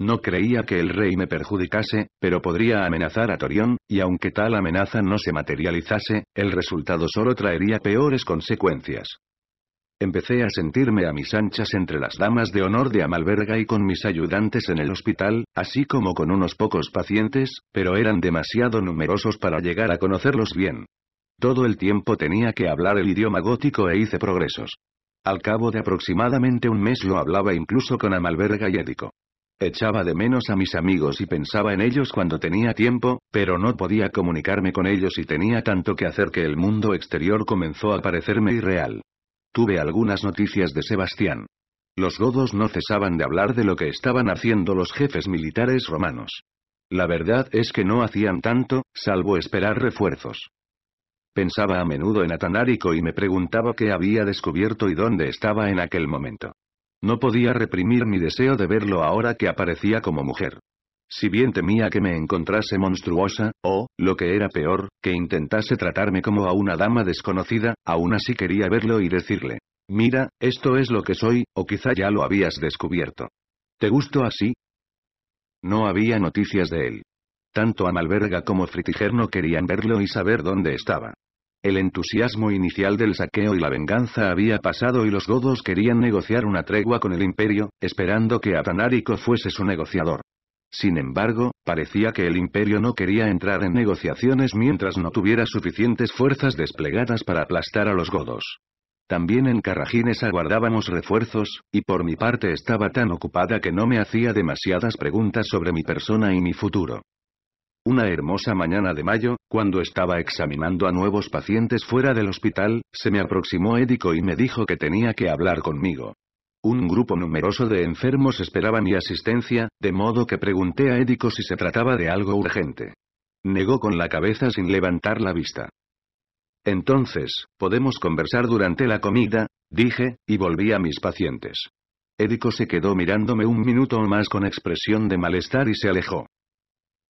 No creía que el rey me perjudicase, pero podría amenazar a Torión, y aunque tal amenaza no se materializase, el resultado solo traería peores consecuencias. Empecé a sentirme a mis anchas entre las damas de honor de Amalberga y con mis ayudantes en el hospital, así como con unos pocos pacientes, pero eran demasiado numerosos para llegar a conocerlos bien. Todo el tiempo tenía que hablar el idioma gótico e hice progresos. Al cabo de aproximadamente un mes lo hablaba incluso con Amalberga y Édico. Echaba de menos a mis amigos y pensaba en ellos cuando tenía tiempo, pero no podía comunicarme con ellos y tenía tanto que hacer que el mundo exterior comenzó a parecerme irreal. Tuve algunas noticias de Sebastián. Los godos no cesaban de hablar de lo que estaban haciendo los jefes militares romanos. La verdad es que no hacían tanto, salvo esperar refuerzos. Pensaba a menudo en Atanárico y me preguntaba qué había descubierto y dónde estaba en aquel momento. No podía reprimir mi deseo de verlo ahora que aparecía como mujer. Si bien temía que me encontrase monstruosa, o, lo que era peor, que intentase tratarme como a una dama desconocida, aún así quería verlo y decirle, mira, esto es lo que soy, o quizá ya lo habías descubierto. ¿Te gustó así? No había noticias de él. Tanto Amalberga como Fritiger no querían verlo y saber dónde estaba. El entusiasmo inicial del saqueo y la venganza había pasado y los godos querían negociar una tregua con el imperio, esperando que Atanárico fuese su negociador. Sin embargo, parecía que el imperio no quería entrar en negociaciones mientras no tuviera suficientes fuerzas desplegadas para aplastar a los godos. También en Carragines aguardábamos refuerzos, y por mi parte estaba tan ocupada que no me hacía demasiadas preguntas sobre mi persona y mi futuro. Una hermosa mañana de mayo, cuando estaba examinando a nuevos pacientes fuera del hospital, se me aproximó Édico y me dijo que tenía que hablar conmigo. Un grupo numeroso de enfermos esperaba mi asistencia, de modo que pregunté a Édico si se trataba de algo urgente. Negó con la cabeza sin levantar la vista. Entonces, ¿podemos conversar durante la comida? dije, y volví a mis pacientes. Édico se quedó mirándome un minuto o más con expresión de malestar y se alejó.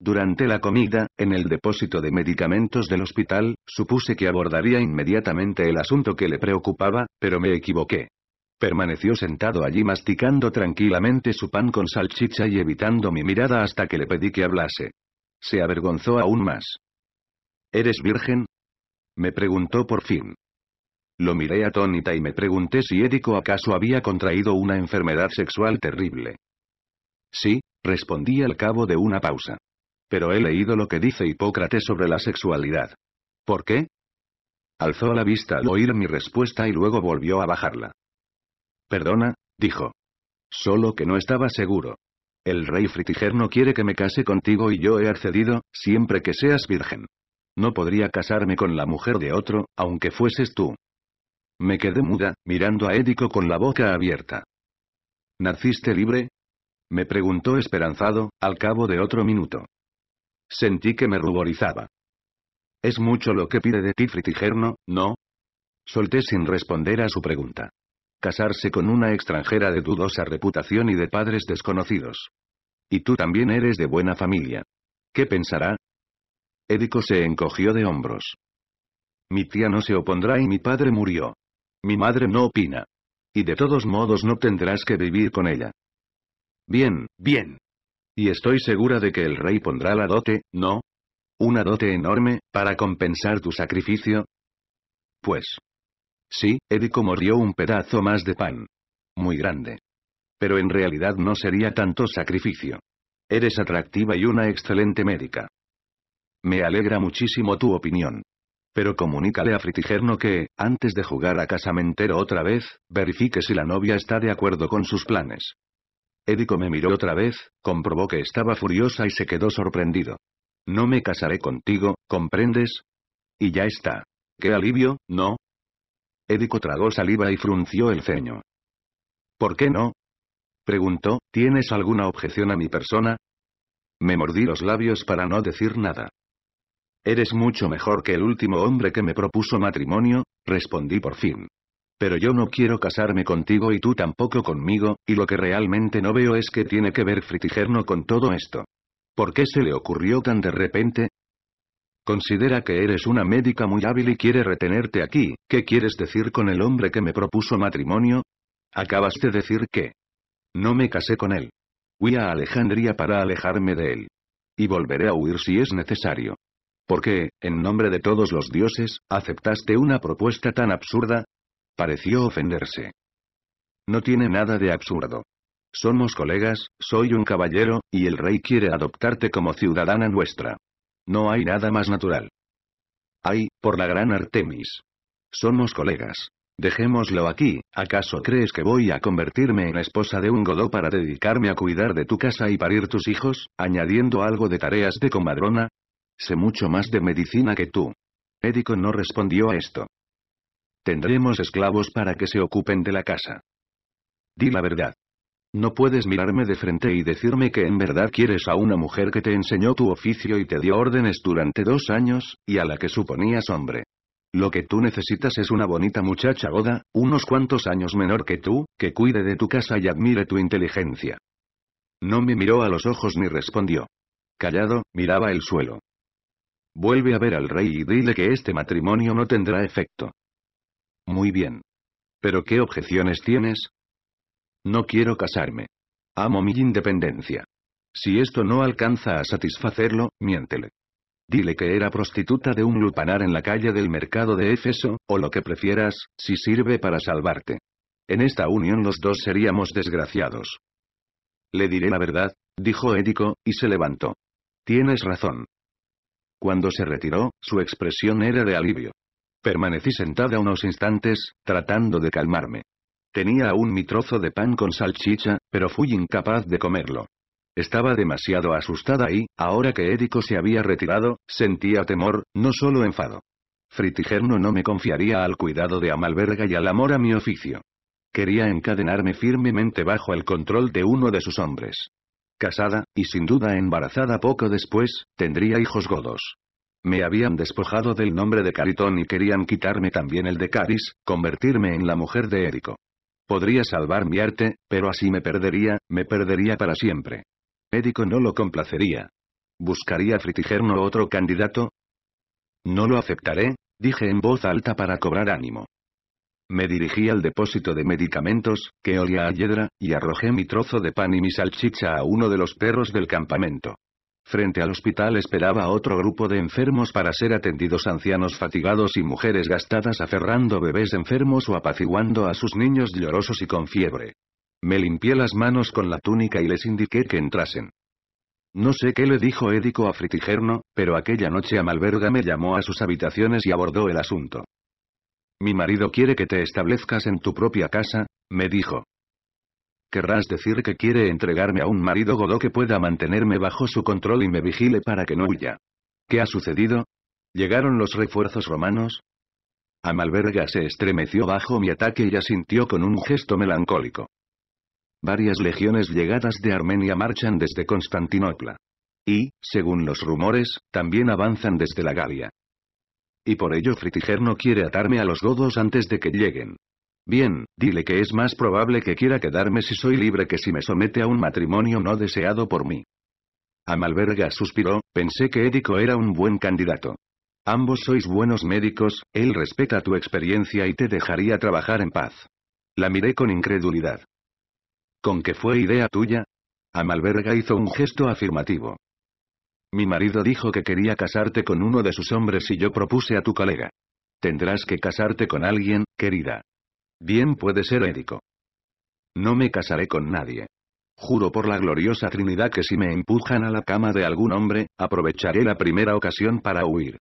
Durante la comida, en el depósito de medicamentos del hospital, supuse que abordaría inmediatamente el asunto que le preocupaba, pero me equivoqué. Permaneció sentado allí masticando tranquilamente su pan con salchicha y evitando mi mirada hasta que le pedí que hablase. Se avergonzó aún más. ¿Eres virgen? Me preguntó por fin. Lo miré atónita y me pregunté si Édico acaso había contraído una enfermedad sexual terrible. Sí, respondí al cabo de una pausa pero he leído lo que dice Hipócrates sobre la sexualidad. ¿Por qué? Alzó la vista al oír mi respuesta y luego volvió a bajarla. Perdona, dijo. Solo que no estaba seguro. El rey Fritiger no quiere que me case contigo y yo he accedido, siempre que seas virgen. No podría casarme con la mujer de otro, aunque fueses tú. Me quedé muda, mirando a Édico con la boca abierta. ¿Naciste libre? Me preguntó esperanzado, al cabo de otro minuto. Sentí que me ruborizaba. Es mucho lo que pide de ti Fritigerno, ¿no? Solté sin responder a su pregunta. Casarse con una extranjera de dudosa reputación y de padres desconocidos. Y tú también eres de buena familia. ¿Qué pensará? Édico se encogió de hombros. Mi tía no se opondrá y mi padre murió. Mi madre no opina. Y de todos modos no tendrás que vivir con ella. Bien, bien. Y estoy segura de que el rey pondrá la dote, ¿no? Una dote enorme, para compensar tu sacrificio. Pues. Sí, Edico mordió un pedazo más de pan. Muy grande. Pero en realidad no sería tanto sacrificio. Eres atractiva y una excelente médica. Me alegra muchísimo tu opinión. Pero comunícale a Fritigerno que, antes de jugar a casamentero otra vez, verifique si la novia está de acuerdo con sus planes. Édico me miró otra vez, comprobó que estaba furiosa y se quedó sorprendido. No me casaré contigo, ¿comprendes? Y ya está. ¡Qué alivio, no! Édico tragó saliva y frunció el ceño. ¿Por qué no? Preguntó, ¿tienes alguna objeción a mi persona? Me mordí los labios para no decir nada. Eres mucho mejor que el último hombre que me propuso matrimonio, respondí por fin. Pero yo no quiero casarme contigo y tú tampoco conmigo, y lo que realmente no veo es que tiene que ver Fritigerno con todo esto. ¿Por qué se le ocurrió tan de repente? Considera que eres una médica muy hábil y quiere retenerte aquí, ¿qué quieres decir con el hombre que me propuso matrimonio? ¿Acabaste de decir que... No me casé con él. Fui a Alejandría para alejarme de él. Y volveré a huir si es necesario. ¿Por qué, en nombre de todos los dioses, aceptaste una propuesta tan absurda? Pareció ofenderse. No tiene nada de absurdo. Somos colegas, soy un caballero, y el rey quiere adoptarte como ciudadana nuestra. No hay nada más natural. Ay, por la gran Artemis. Somos colegas. Dejémoslo aquí, ¿acaso crees que voy a convertirme en esposa de un godó para dedicarme a cuidar de tu casa y parir tus hijos, añadiendo algo de tareas de comadrona? Sé mucho más de medicina que tú. Médico no respondió a esto. Tendremos esclavos para que se ocupen de la casa. Di la verdad. No puedes mirarme de frente y decirme que en verdad quieres a una mujer que te enseñó tu oficio y te dio órdenes durante dos años, y a la que suponías hombre. Lo que tú necesitas es una bonita muchacha boda unos cuantos años menor que tú, que cuide de tu casa y admire tu inteligencia. No me miró a los ojos ni respondió. Callado, miraba el suelo. Vuelve a ver al rey y dile que este matrimonio no tendrá efecto. Muy bien. ¿Pero qué objeciones tienes? No quiero casarme. Amo mi independencia. Si esto no alcanza a satisfacerlo, miéntele. Dile que era prostituta de un lupanar en la calle del mercado de Éfeso, o lo que prefieras, si sirve para salvarte. En esta unión los dos seríamos desgraciados. Le diré la verdad, dijo Édico, y se levantó. Tienes razón. Cuando se retiró, su expresión era de alivio. Permanecí sentada unos instantes, tratando de calmarme. Tenía aún mi trozo de pan con salchicha, pero fui incapaz de comerlo. Estaba demasiado asustada y, ahora que Érico se había retirado, sentía temor, no solo enfado. Fritigerno no me confiaría al cuidado de Amalberga y al amor a mi oficio. Quería encadenarme firmemente bajo el control de uno de sus hombres. Casada, y sin duda embarazada poco después, tendría hijos godos. Me habían despojado del nombre de Caritón y querían quitarme también el de Caris, convertirme en la mujer de Érico. Podría salvar mi arte, pero así me perdería, me perdería para siempre. Érico no lo complacería. ¿Buscaría Fritigerno otro candidato? No lo aceptaré, dije en voz alta para cobrar ánimo. Me dirigí al depósito de medicamentos, que olía a hiedra, y arrojé mi trozo de pan y mi salchicha a uno de los perros del campamento. Frente al hospital esperaba otro grupo de enfermos para ser atendidos ancianos fatigados y mujeres gastadas aferrando bebés enfermos o apaciguando a sus niños llorosos y con fiebre. Me limpié las manos con la túnica y les indiqué que entrasen. No sé qué le dijo Édico a Fritigerno, pero aquella noche a Malverga me llamó a sus habitaciones y abordó el asunto. Mi marido quiere que te establezcas en tu propia casa, me dijo. ¿Querrás decir que quiere entregarme a un marido godo que pueda mantenerme bajo su control y me vigile para que no huya? ¿Qué ha sucedido? ¿Llegaron los refuerzos romanos? Amalberga se estremeció bajo mi ataque y asintió con un gesto melancólico. Varias legiones llegadas de Armenia marchan desde Constantinopla. Y, según los rumores, también avanzan desde la Galia. Y por ello Fritiger no quiere atarme a los godos antes de que lleguen. Bien, dile que es más probable que quiera quedarme si soy libre que si me somete a un matrimonio no deseado por mí. Amalberga suspiró, pensé que Édico era un buen candidato. Ambos sois buenos médicos, él respeta tu experiencia y te dejaría trabajar en paz. La miré con incredulidad. ¿Con qué fue idea tuya? Amalberga hizo un gesto afirmativo. Mi marido dijo que quería casarte con uno de sus hombres y yo propuse a tu colega. Tendrás que casarte con alguien, querida. Bien puede ser médico. No me casaré con nadie. Juro por la gloriosa Trinidad que si me empujan a la cama de algún hombre, aprovecharé la primera ocasión para huir.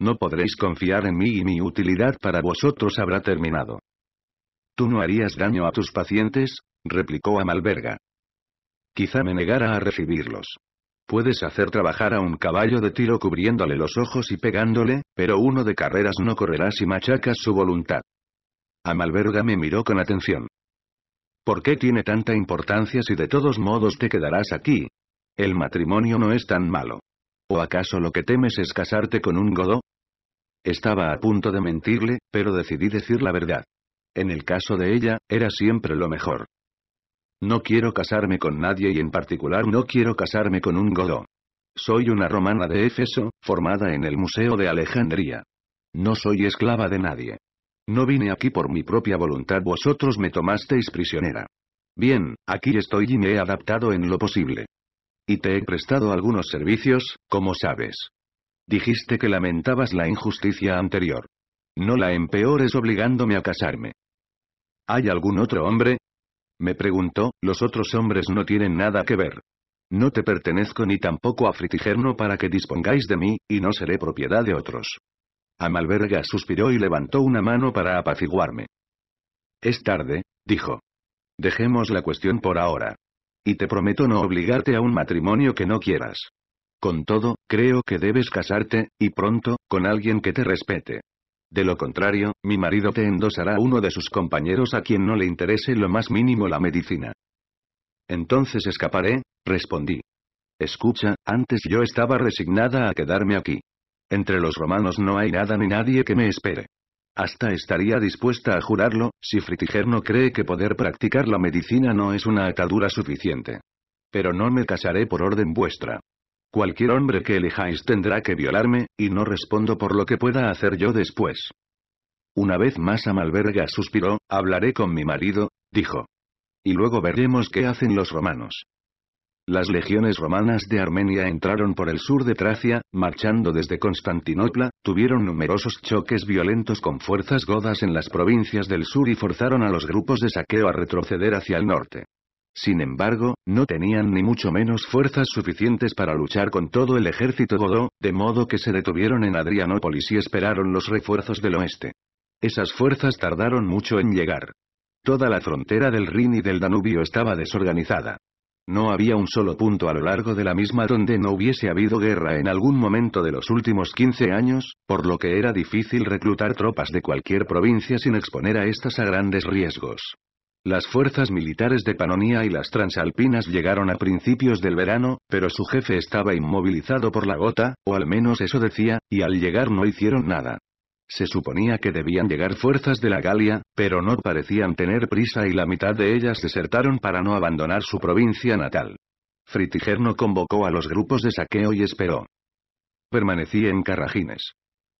No podréis confiar en mí y mi utilidad para vosotros habrá terminado. ¿Tú no harías daño a tus pacientes? replicó Amalberga. Quizá me negara a recibirlos. Puedes hacer trabajar a un caballo de tiro cubriéndole los ojos y pegándole, pero uno de carreras no correrá si machacas su voluntad. Amalberga me miró con atención. ¿Por qué tiene tanta importancia si de todos modos te quedarás aquí? El matrimonio no es tan malo. ¿O acaso lo que temes es casarte con un godó? Estaba a punto de mentirle, pero decidí decir la verdad. En el caso de ella, era siempre lo mejor. No quiero casarme con nadie y en particular no quiero casarme con un godó. Soy una romana de Éfeso, formada en el Museo de Alejandría. No soy esclava de nadie. No vine aquí por mi propia voluntad, vosotros me tomasteis prisionera. Bien, aquí estoy y me he adaptado en lo posible. Y te he prestado algunos servicios, como sabes. Dijiste que lamentabas la injusticia anterior. No la empeores obligándome a casarme. ¿Hay algún otro hombre? Me preguntó, los otros hombres no tienen nada que ver. No te pertenezco ni tampoco a Fritigerno para que dispongáis de mí, y no seré propiedad de otros. Amalberga suspiró y levantó una mano para apaciguarme. Es tarde, dijo. Dejemos la cuestión por ahora. Y te prometo no obligarte a un matrimonio que no quieras. Con todo, creo que debes casarte, y pronto, con alguien que te respete. De lo contrario, mi marido te endosará a uno de sus compañeros a quien no le interese lo más mínimo la medicina. Entonces escaparé, respondí. Escucha, antes yo estaba resignada a quedarme aquí. Entre los romanos no hay nada ni nadie que me espere. Hasta estaría dispuesta a jurarlo, si Fritigerno cree que poder practicar la medicina no es una atadura suficiente. Pero no me casaré por orden vuestra. Cualquier hombre que elijáis tendrá que violarme, y no respondo por lo que pueda hacer yo después. Una vez más Amalberga suspiró, hablaré con mi marido, dijo. Y luego veremos qué hacen los romanos. Las legiones romanas de Armenia entraron por el sur de Tracia, marchando desde Constantinopla, tuvieron numerosos choques violentos con fuerzas godas en las provincias del sur y forzaron a los grupos de saqueo a retroceder hacia el norte. Sin embargo, no tenían ni mucho menos fuerzas suficientes para luchar con todo el ejército godo, de modo que se detuvieron en Adrianópolis y esperaron los refuerzos del oeste. Esas fuerzas tardaron mucho en llegar. Toda la frontera del Rin y del Danubio estaba desorganizada. No había un solo punto a lo largo de la misma donde no hubiese habido guerra en algún momento de los últimos 15 años, por lo que era difícil reclutar tropas de cualquier provincia sin exponer a estas a grandes riesgos. Las fuerzas militares de Panonia y las transalpinas llegaron a principios del verano, pero su jefe estaba inmovilizado por la gota, o al menos eso decía, y al llegar no hicieron nada. Se suponía que debían llegar fuerzas de la Galia, pero no parecían tener prisa y la mitad de ellas desertaron para no abandonar su provincia natal. Fritigerno convocó a los grupos de saqueo y esperó. Permanecí en Carragines.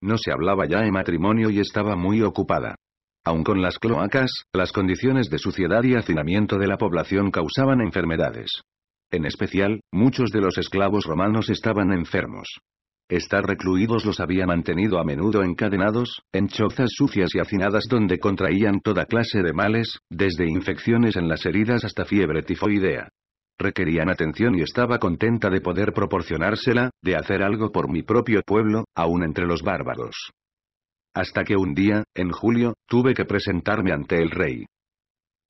No se hablaba ya de matrimonio y estaba muy ocupada. Aun con las cloacas, las condiciones de suciedad y hacinamiento de la población causaban enfermedades. En especial, muchos de los esclavos romanos estaban enfermos. Estar recluidos los había mantenido a menudo encadenados, en chozas sucias y hacinadas donde contraían toda clase de males, desde infecciones en las heridas hasta fiebre tifoidea. Requerían atención y estaba contenta de poder proporcionársela, de hacer algo por mi propio pueblo, aún entre los bárbaros. Hasta que un día, en julio, tuve que presentarme ante el rey.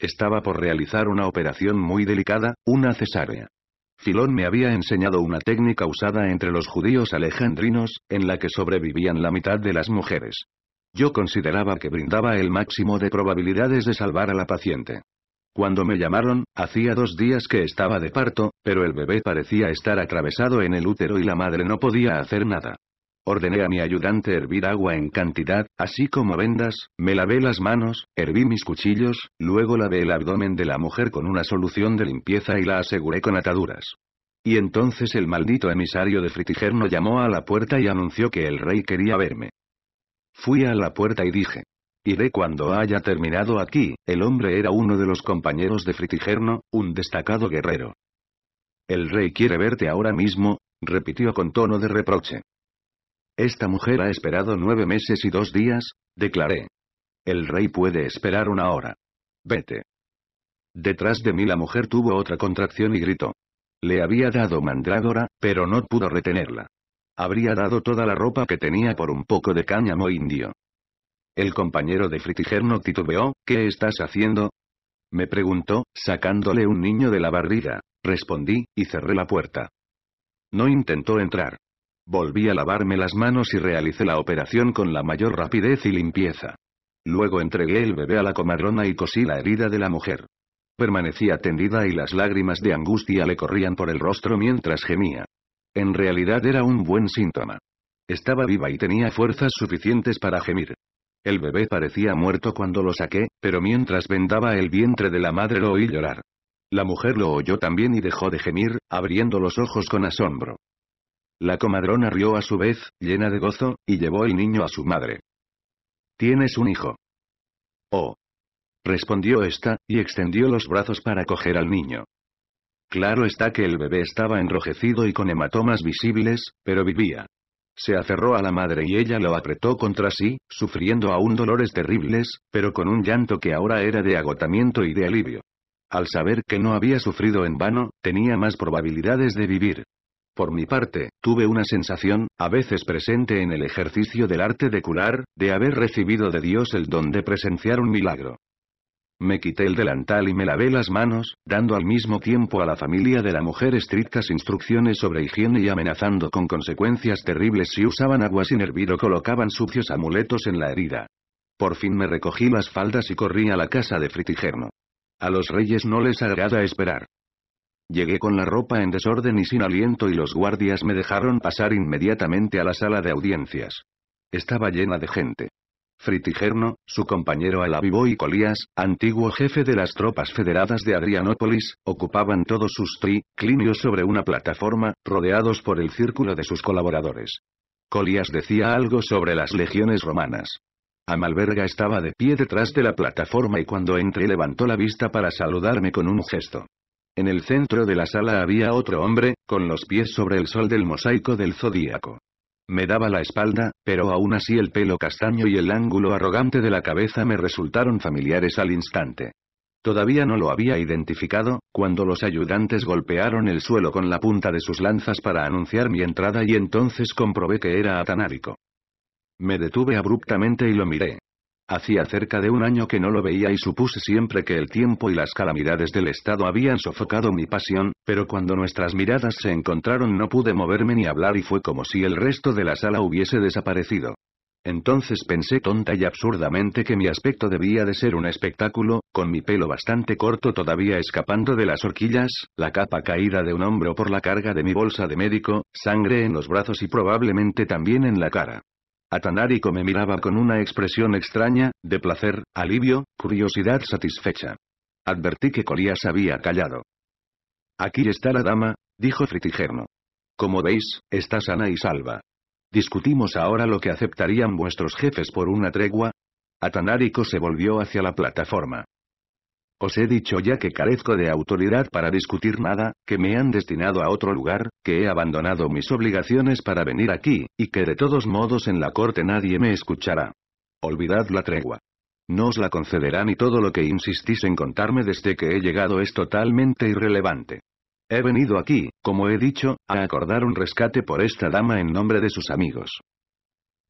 Estaba por realizar una operación muy delicada, una cesárea. Filón me había enseñado una técnica usada entre los judíos alejandrinos, en la que sobrevivían la mitad de las mujeres. Yo consideraba que brindaba el máximo de probabilidades de salvar a la paciente. Cuando me llamaron, hacía dos días que estaba de parto, pero el bebé parecía estar atravesado en el útero y la madre no podía hacer nada. Ordené a mi ayudante hervir agua en cantidad, así como vendas, me lavé las manos, herví mis cuchillos, luego lavé el abdomen de la mujer con una solución de limpieza y la aseguré con ataduras. Y entonces el maldito emisario de Fritigerno llamó a la puerta y anunció que el rey quería verme. Fui a la puerta y dije. Iré cuando haya terminado aquí, el hombre era uno de los compañeros de Fritigerno, un destacado guerrero. El rey quiere verte ahora mismo, repitió con tono de reproche. Esta mujer ha esperado nueve meses y dos días, declaré. El rey puede esperar una hora. Vete. Detrás de mí la mujer tuvo otra contracción y gritó. Le había dado mandrágora, pero no pudo retenerla. Habría dado toda la ropa que tenía por un poco de cáñamo indio. El compañero de Fritigerno titubeó, ¿qué estás haciendo? Me preguntó, sacándole un niño de la barriga, respondí, y cerré la puerta. No intentó entrar. Volví a lavarme las manos y realicé la operación con la mayor rapidez y limpieza. Luego entregué el bebé a la comadrona y cosí la herida de la mujer. Permanecía tendida y las lágrimas de angustia le corrían por el rostro mientras gemía. En realidad era un buen síntoma. Estaba viva y tenía fuerzas suficientes para gemir. El bebé parecía muerto cuando lo saqué, pero mientras vendaba el vientre de la madre lo oí llorar. La mujer lo oyó también y dejó de gemir, abriendo los ojos con asombro. La comadrona rió a su vez, llena de gozo, y llevó el niño a su madre. Tienes un hijo. Oh. Respondió esta, y extendió los brazos para coger al niño. Claro está que el bebé estaba enrojecido y con hematomas visibles, pero vivía. Se aferró a la madre y ella lo apretó contra sí, sufriendo aún dolores terribles, pero con un llanto que ahora era de agotamiento y de alivio. Al saber que no había sufrido en vano, tenía más probabilidades de vivir. Por mi parte, tuve una sensación, a veces presente en el ejercicio del arte de curar, de haber recibido de Dios el don de presenciar un milagro. Me quité el delantal y me lavé las manos, dando al mismo tiempo a la familia de la mujer estrictas instrucciones sobre higiene y amenazando con consecuencias terribles si usaban agua sin hervir o colocaban sucios amuletos en la herida. Por fin me recogí las faldas y corrí a la casa de Fritigerno. A los reyes no les agrada esperar. Llegué con la ropa en desorden y sin aliento y los guardias me dejaron pasar inmediatamente a la sala de audiencias. Estaba llena de gente. Fritigerno, su compañero Alavivo y Colías, antiguo jefe de las tropas federadas de Adrianópolis, ocupaban todos sus triclinios sobre una plataforma, rodeados por el círculo de sus colaboradores. Colías decía algo sobre las legiones romanas. Amalberga estaba de pie detrás de la plataforma y cuando entré levantó la vista para saludarme con un gesto. En el centro de la sala había otro hombre, con los pies sobre el sol del mosaico del zodíaco. Me daba la espalda, pero aún así el pelo castaño y el ángulo arrogante de la cabeza me resultaron familiares al instante. Todavía no lo había identificado, cuando los ayudantes golpearon el suelo con la punta de sus lanzas para anunciar mi entrada y entonces comprobé que era Atanárico. Me detuve abruptamente y lo miré. Hacía cerca de un año que no lo veía y supuse siempre que el tiempo y las calamidades del Estado habían sofocado mi pasión, pero cuando nuestras miradas se encontraron no pude moverme ni hablar y fue como si el resto de la sala hubiese desaparecido. Entonces pensé tonta y absurdamente que mi aspecto debía de ser un espectáculo, con mi pelo bastante corto todavía escapando de las horquillas, la capa caída de un hombro por la carga de mi bolsa de médico, sangre en los brazos y probablemente también en la cara. Atanarico me miraba con una expresión extraña, de placer, alivio, curiosidad satisfecha. Advertí que Colías había callado. Aquí está la dama, dijo Fritigerno. Como veis, está sana y salva. ¿Discutimos ahora lo que aceptarían vuestros jefes por una tregua? Atanarico se volvió hacia la plataforma. Os he dicho ya que carezco de autoridad para discutir nada, que me han destinado a otro lugar, que he abandonado mis obligaciones para venir aquí, y que de todos modos en la corte nadie me escuchará. Olvidad la tregua. No os la concederán y todo lo que insistís en contarme desde que he llegado es totalmente irrelevante. He venido aquí, como he dicho, a acordar un rescate por esta dama en nombre de sus amigos.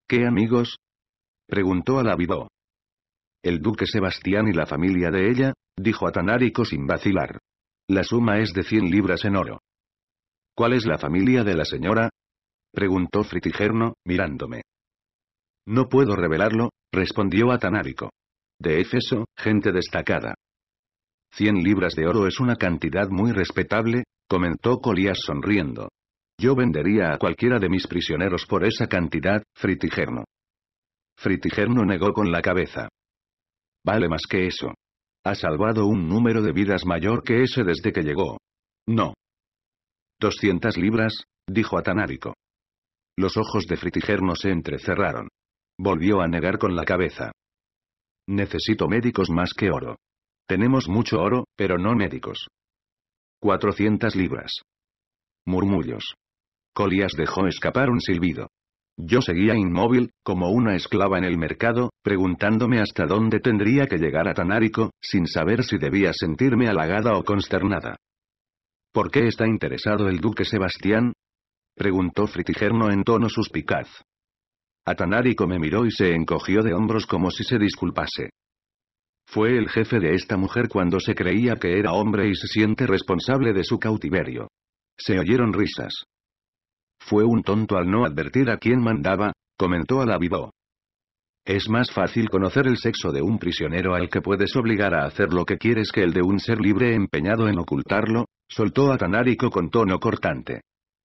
¿Qué amigos? Preguntó a la vivó el duque Sebastián y la familia de ella, dijo Atanarico sin vacilar. La suma es de 100 libras en oro. ¿Cuál es la familia de la señora? preguntó Fritigerno, mirándome. No puedo revelarlo, respondió Atanarico. De Éfeso, gente destacada. Cien libras de oro es una cantidad muy respetable, comentó Colías sonriendo. Yo vendería a cualquiera de mis prisioneros por esa cantidad, Fritigerno. Fritigerno negó con la cabeza. Vale más que eso. Ha salvado un número de vidas mayor que ese desde que llegó. No. 200 libras, dijo Atanárico. Los ojos de Fritigerno se entrecerraron. Volvió a negar con la cabeza. Necesito médicos más que oro. Tenemos mucho oro, pero no médicos. 400 libras. Murmullos. Colías dejó escapar un silbido. Yo seguía inmóvil, como una esclava en el mercado, preguntándome hasta dónde tendría que llegar a Tanárico, sin saber si debía sentirme halagada o consternada. ¿Por qué está interesado el duque Sebastián? preguntó Fritigerno en tono suspicaz. Atanárico me miró y se encogió de hombros como si se disculpase. Fue el jefe de esta mujer cuando se creía que era hombre y se siente responsable de su cautiverio. Se oyeron risas. Fue un tonto al no advertir a quién mandaba, comentó a Es más fácil conocer el sexo de un prisionero al que puedes obligar a hacer lo que quieres que el de un ser libre empeñado en ocultarlo, soltó a Tanárico con tono cortante.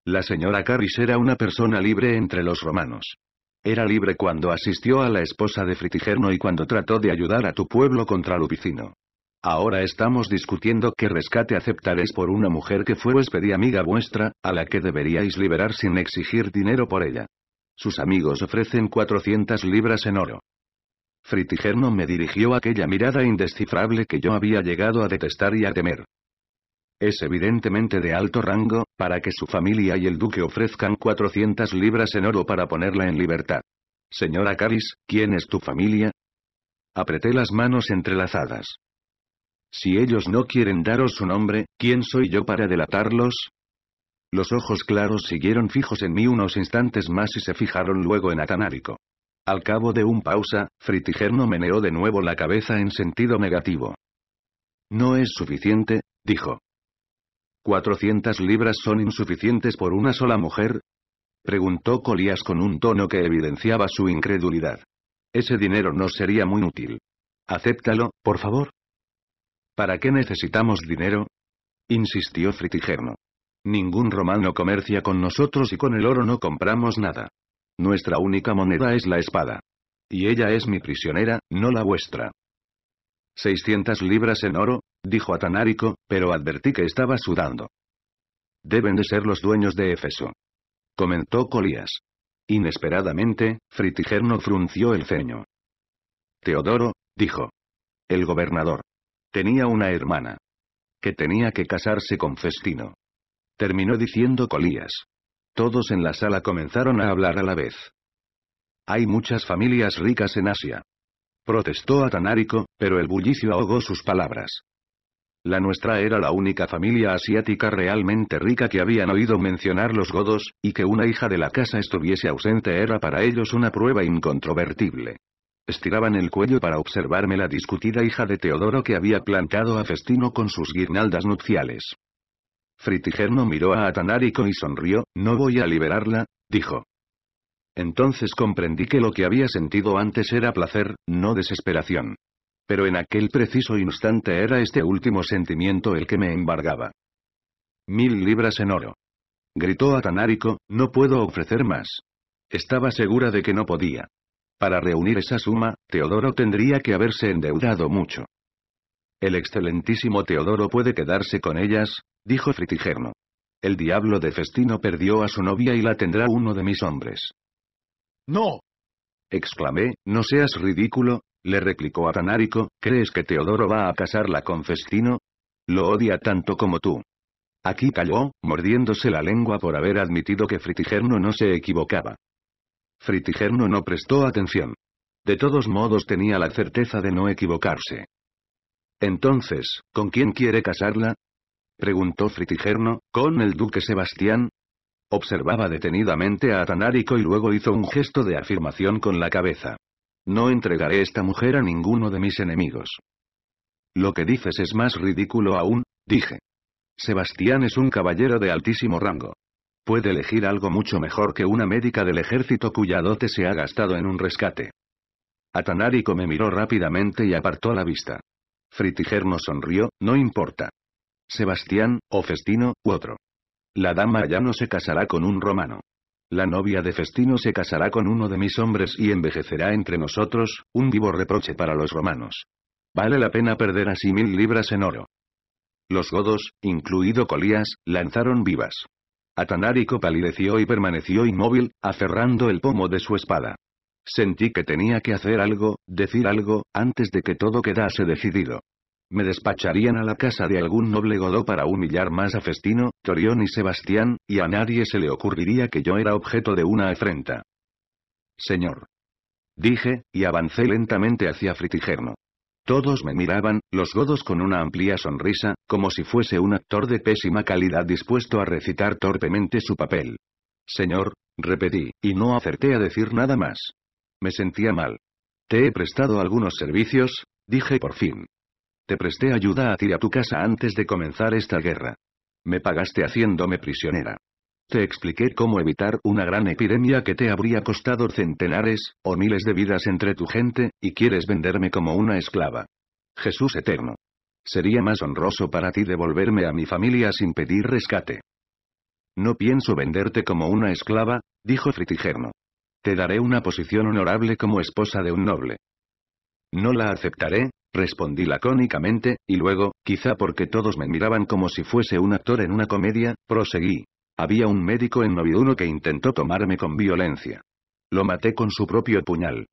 La señora Caris era una persona libre entre los romanos. Era libre cuando asistió a la esposa de Fritigerno y cuando trató de ayudar a tu pueblo contra Lupicino. Ahora estamos discutiendo qué rescate aceptaréis por una mujer que fue huésped y amiga vuestra, a la que deberíais liberar sin exigir dinero por ella. Sus amigos ofrecen 400 libras en oro. Fritigerno me dirigió aquella mirada indescifrable que yo había llegado a detestar y a temer. Es evidentemente de alto rango, para que su familia y el duque ofrezcan 400 libras en oro para ponerla en libertad. Señora Caris, ¿quién es tu familia? Apreté las manos entrelazadas. Si ellos no quieren daros su nombre, ¿quién soy yo para delatarlos? Los ojos claros siguieron fijos en mí unos instantes más y se fijaron luego en Atanárico. Al cabo de un pausa, Fritigerno meneó de nuevo la cabeza en sentido negativo. No es suficiente, dijo. ¿Cuatrocientas libras son insuficientes por una sola mujer? Preguntó Colías con un tono que evidenciaba su incredulidad. Ese dinero no sería muy útil. Acéptalo, por favor. ¿Para qué necesitamos dinero? Insistió Fritigerno. Ningún romano comercia con nosotros y con el oro no compramos nada. Nuestra única moneda es la espada. Y ella es mi prisionera, no la vuestra. 600 libras en oro, dijo Atanárico, pero advertí que estaba sudando. Deben de ser los dueños de Éfeso. Comentó Colías. Inesperadamente, Fritigerno frunció el ceño. Teodoro, dijo. El gobernador. Tenía una hermana. Que tenía que casarse con Festino. Terminó diciendo Colías. Todos en la sala comenzaron a hablar a la vez. Hay muchas familias ricas en Asia. Protestó Atanárico, pero el bullicio ahogó sus palabras. La nuestra era la única familia asiática realmente rica que habían oído mencionar los godos, y que una hija de la casa estuviese ausente era para ellos una prueba incontrovertible. Estiraban el cuello para observarme la discutida hija de Teodoro que había plantado a Festino con sus guirnaldas nupciales. Fritigerno miró a Atanarico y sonrió, no voy a liberarla, dijo. Entonces comprendí que lo que había sentido antes era placer, no desesperación. Pero en aquel preciso instante era este último sentimiento el que me embargaba. Mil libras en oro. Gritó Atanarico. no puedo ofrecer más. Estaba segura de que no podía. Para reunir esa suma, Teodoro tendría que haberse endeudado mucho. El excelentísimo Teodoro puede quedarse con ellas, dijo Fritigerno. El diablo de Festino perdió a su novia y la tendrá uno de mis hombres. ¡No! exclamé, no seas ridículo, le replicó Atanarico, ¿crees que Teodoro va a casarla con Festino? Lo odia tanto como tú. Aquí calló, mordiéndose la lengua por haber admitido que Fritigerno no se equivocaba. Fritigerno no prestó atención. De todos modos tenía la certeza de no equivocarse. Entonces, ¿con quién quiere casarla? preguntó Fritigerno, ¿con el duque Sebastián? Observaba detenidamente a Atanárico y luego hizo un gesto de afirmación con la cabeza. No entregaré esta mujer a ninguno de mis enemigos. Lo que dices es más ridículo aún, dije. Sebastián es un caballero de altísimo rango. Puede elegir algo mucho mejor que una médica del ejército cuya dote se ha gastado en un rescate. atanarico me miró rápidamente y apartó la vista. no sonrió, no importa. Sebastián, o Festino, u otro. La dama ya no se casará con un romano. La novia de Festino se casará con uno de mis hombres y envejecerá entre nosotros, un vivo reproche para los romanos. Vale la pena perder así mil libras en oro. Los godos, incluido Colías, lanzaron vivas. Atanarico palideció y permaneció inmóvil, aferrando el pomo de su espada. Sentí que tenía que hacer algo, decir algo, antes de que todo quedase decidido. Me despacharían a la casa de algún noble godó para humillar más a Festino, Torión y Sebastián, y a nadie se le ocurriría que yo era objeto de una afrenta. Señor. Dije, y avancé lentamente hacia Fritigerno. Todos me miraban, los godos con una amplia sonrisa, como si fuese un actor de pésima calidad dispuesto a recitar torpemente su papel. Señor, repetí, y no acerté a decir nada más. Me sentía mal. Te he prestado algunos servicios, dije por fin. Te presté ayuda a ti a tu casa antes de comenzar esta guerra. Me pagaste haciéndome prisionera. Te expliqué cómo evitar una gran epidemia que te habría costado centenares, o miles de vidas entre tu gente, y quieres venderme como una esclava. Jesús eterno. Sería más honroso para ti devolverme a mi familia sin pedir rescate. No pienso venderte como una esclava, dijo Fritigerno. Te daré una posición honorable como esposa de un noble. No la aceptaré, respondí lacónicamente, y luego, quizá porque todos me miraban como si fuese un actor en una comedia, proseguí. Había un médico en Noviuno que intentó tomarme con violencia. Lo maté con su propio puñal.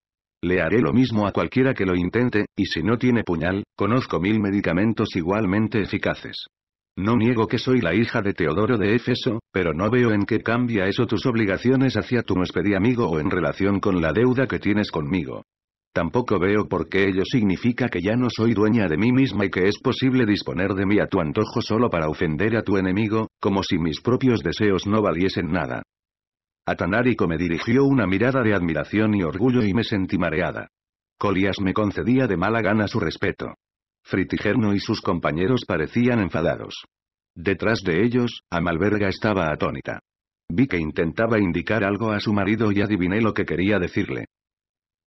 Le haré lo mismo a cualquiera que lo intente, y si no tiene puñal, conozco mil medicamentos igualmente eficaces. No niego que soy la hija de Teodoro de Éfeso, pero no veo en qué cambia eso tus obligaciones hacia tu huésped amigo o en relación con la deuda que tienes conmigo. Tampoco veo por qué ello significa que ya no soy dueña de mí misma y que es posible disponer de mí a tu antojo solo para ofender a tu enemigo, como si mis propios deseos no valiesen nada. Atanarico me dirigió una mirada de admiración y orgullo y me sentí mareada. Colias me concedía de mala gana su respeto. Fritigerno y sus compañeros parecían enfadados. Detrás de ellos, Amalberga estaba atónita. Vi que intentaba indicar algo a su marido y adiviné lo que quería decirle.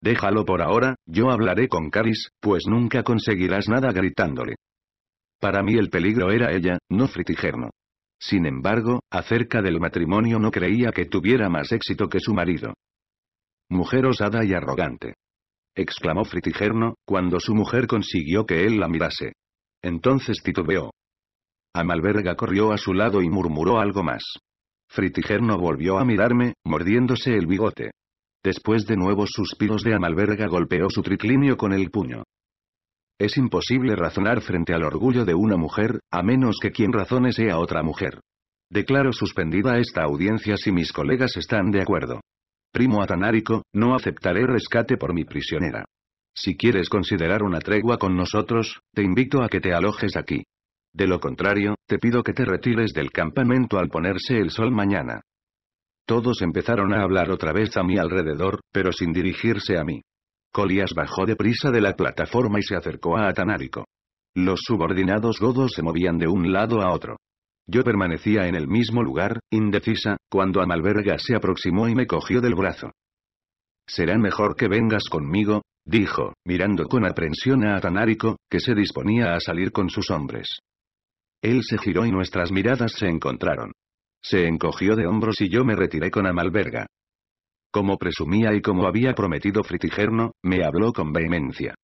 Déjalo por ahora, yo hablaré con Caris, pues nunca conseguirás nada gritándole. Para mí el peligro era ella, no Fritigerno. Sin embargo, acerca del matrimonio no creía que tuviera más éxito que su marido. Mujer osada y arrogante. Exclamó Fritigerno, cuando su mujer consiguió que él la mirase. Entonces titubeó. Amalberga corrió a su lado y murmuró algo más. Fritigerno volvió a mirarme, mordiéndose el bigote. Después de nuevos suspiros de Amalberga golpeó su triclinio con el puño. Es imposible razonar frente al orgullo de una mujer, a menos que quien razone sea otra mujer. Declaro suspendida esta audiencia si mis colegas están de acuerdo. Primo Atanárico, no aceptaré rescate por mi prisionera. Si quieres considerar una tregua con nosotros, te invito a que te alojes aquí. De lo contrario, te pido que te retires del campamento al ponerse el sol mañana. Todos empezaron a hablar otra vez a mi alrededor, pero sin dirigirse a mí. Colias bajó deprisa de la plataforma y se acercó a Atanarico. Los subordinados godos se movían de un lado a otro. Yo permanecía en el mismo lugar, indecisa, cuando Amalberga se aproximó y me cogió del brazo. Será mejor que vengas conmigo, dijo, mirando con aprensión a Atanarico, que se disponía a salir con sus hombres. Él se giró y nuestras miradas se encontraron. Se encogió de hombros y yo me retiré con amalberga. Como presumía y como había prometido Fritigerno, me habló con vehemencia.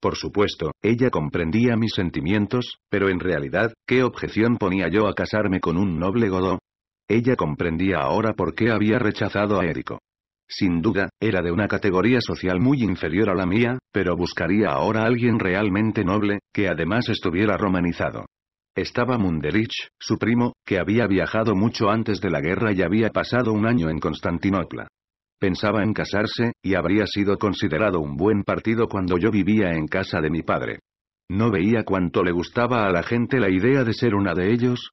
Por supuesto, ella comprendía mis sentimientos, pero en realidad, ¿qué objeción ponía yo a casarme con un noble godó? Ella comprendía ahora por qué había rechazado a Érico. Sin duda, era de una categoría social muy inferior a la mía, pero buscaría ahora a alguien realmente noble, que además estuviera romanizado. Estaba Munderich, su primo, que había viajado mucho antes de la guerra y había pasado un año en Constantinopla. Pensaba en casarse, y habría sido considerado un buen partido cuando yo vivía en casa de mi padre. ¿No veía cuánto le gustaba a la gente la idea de ser una de ellos?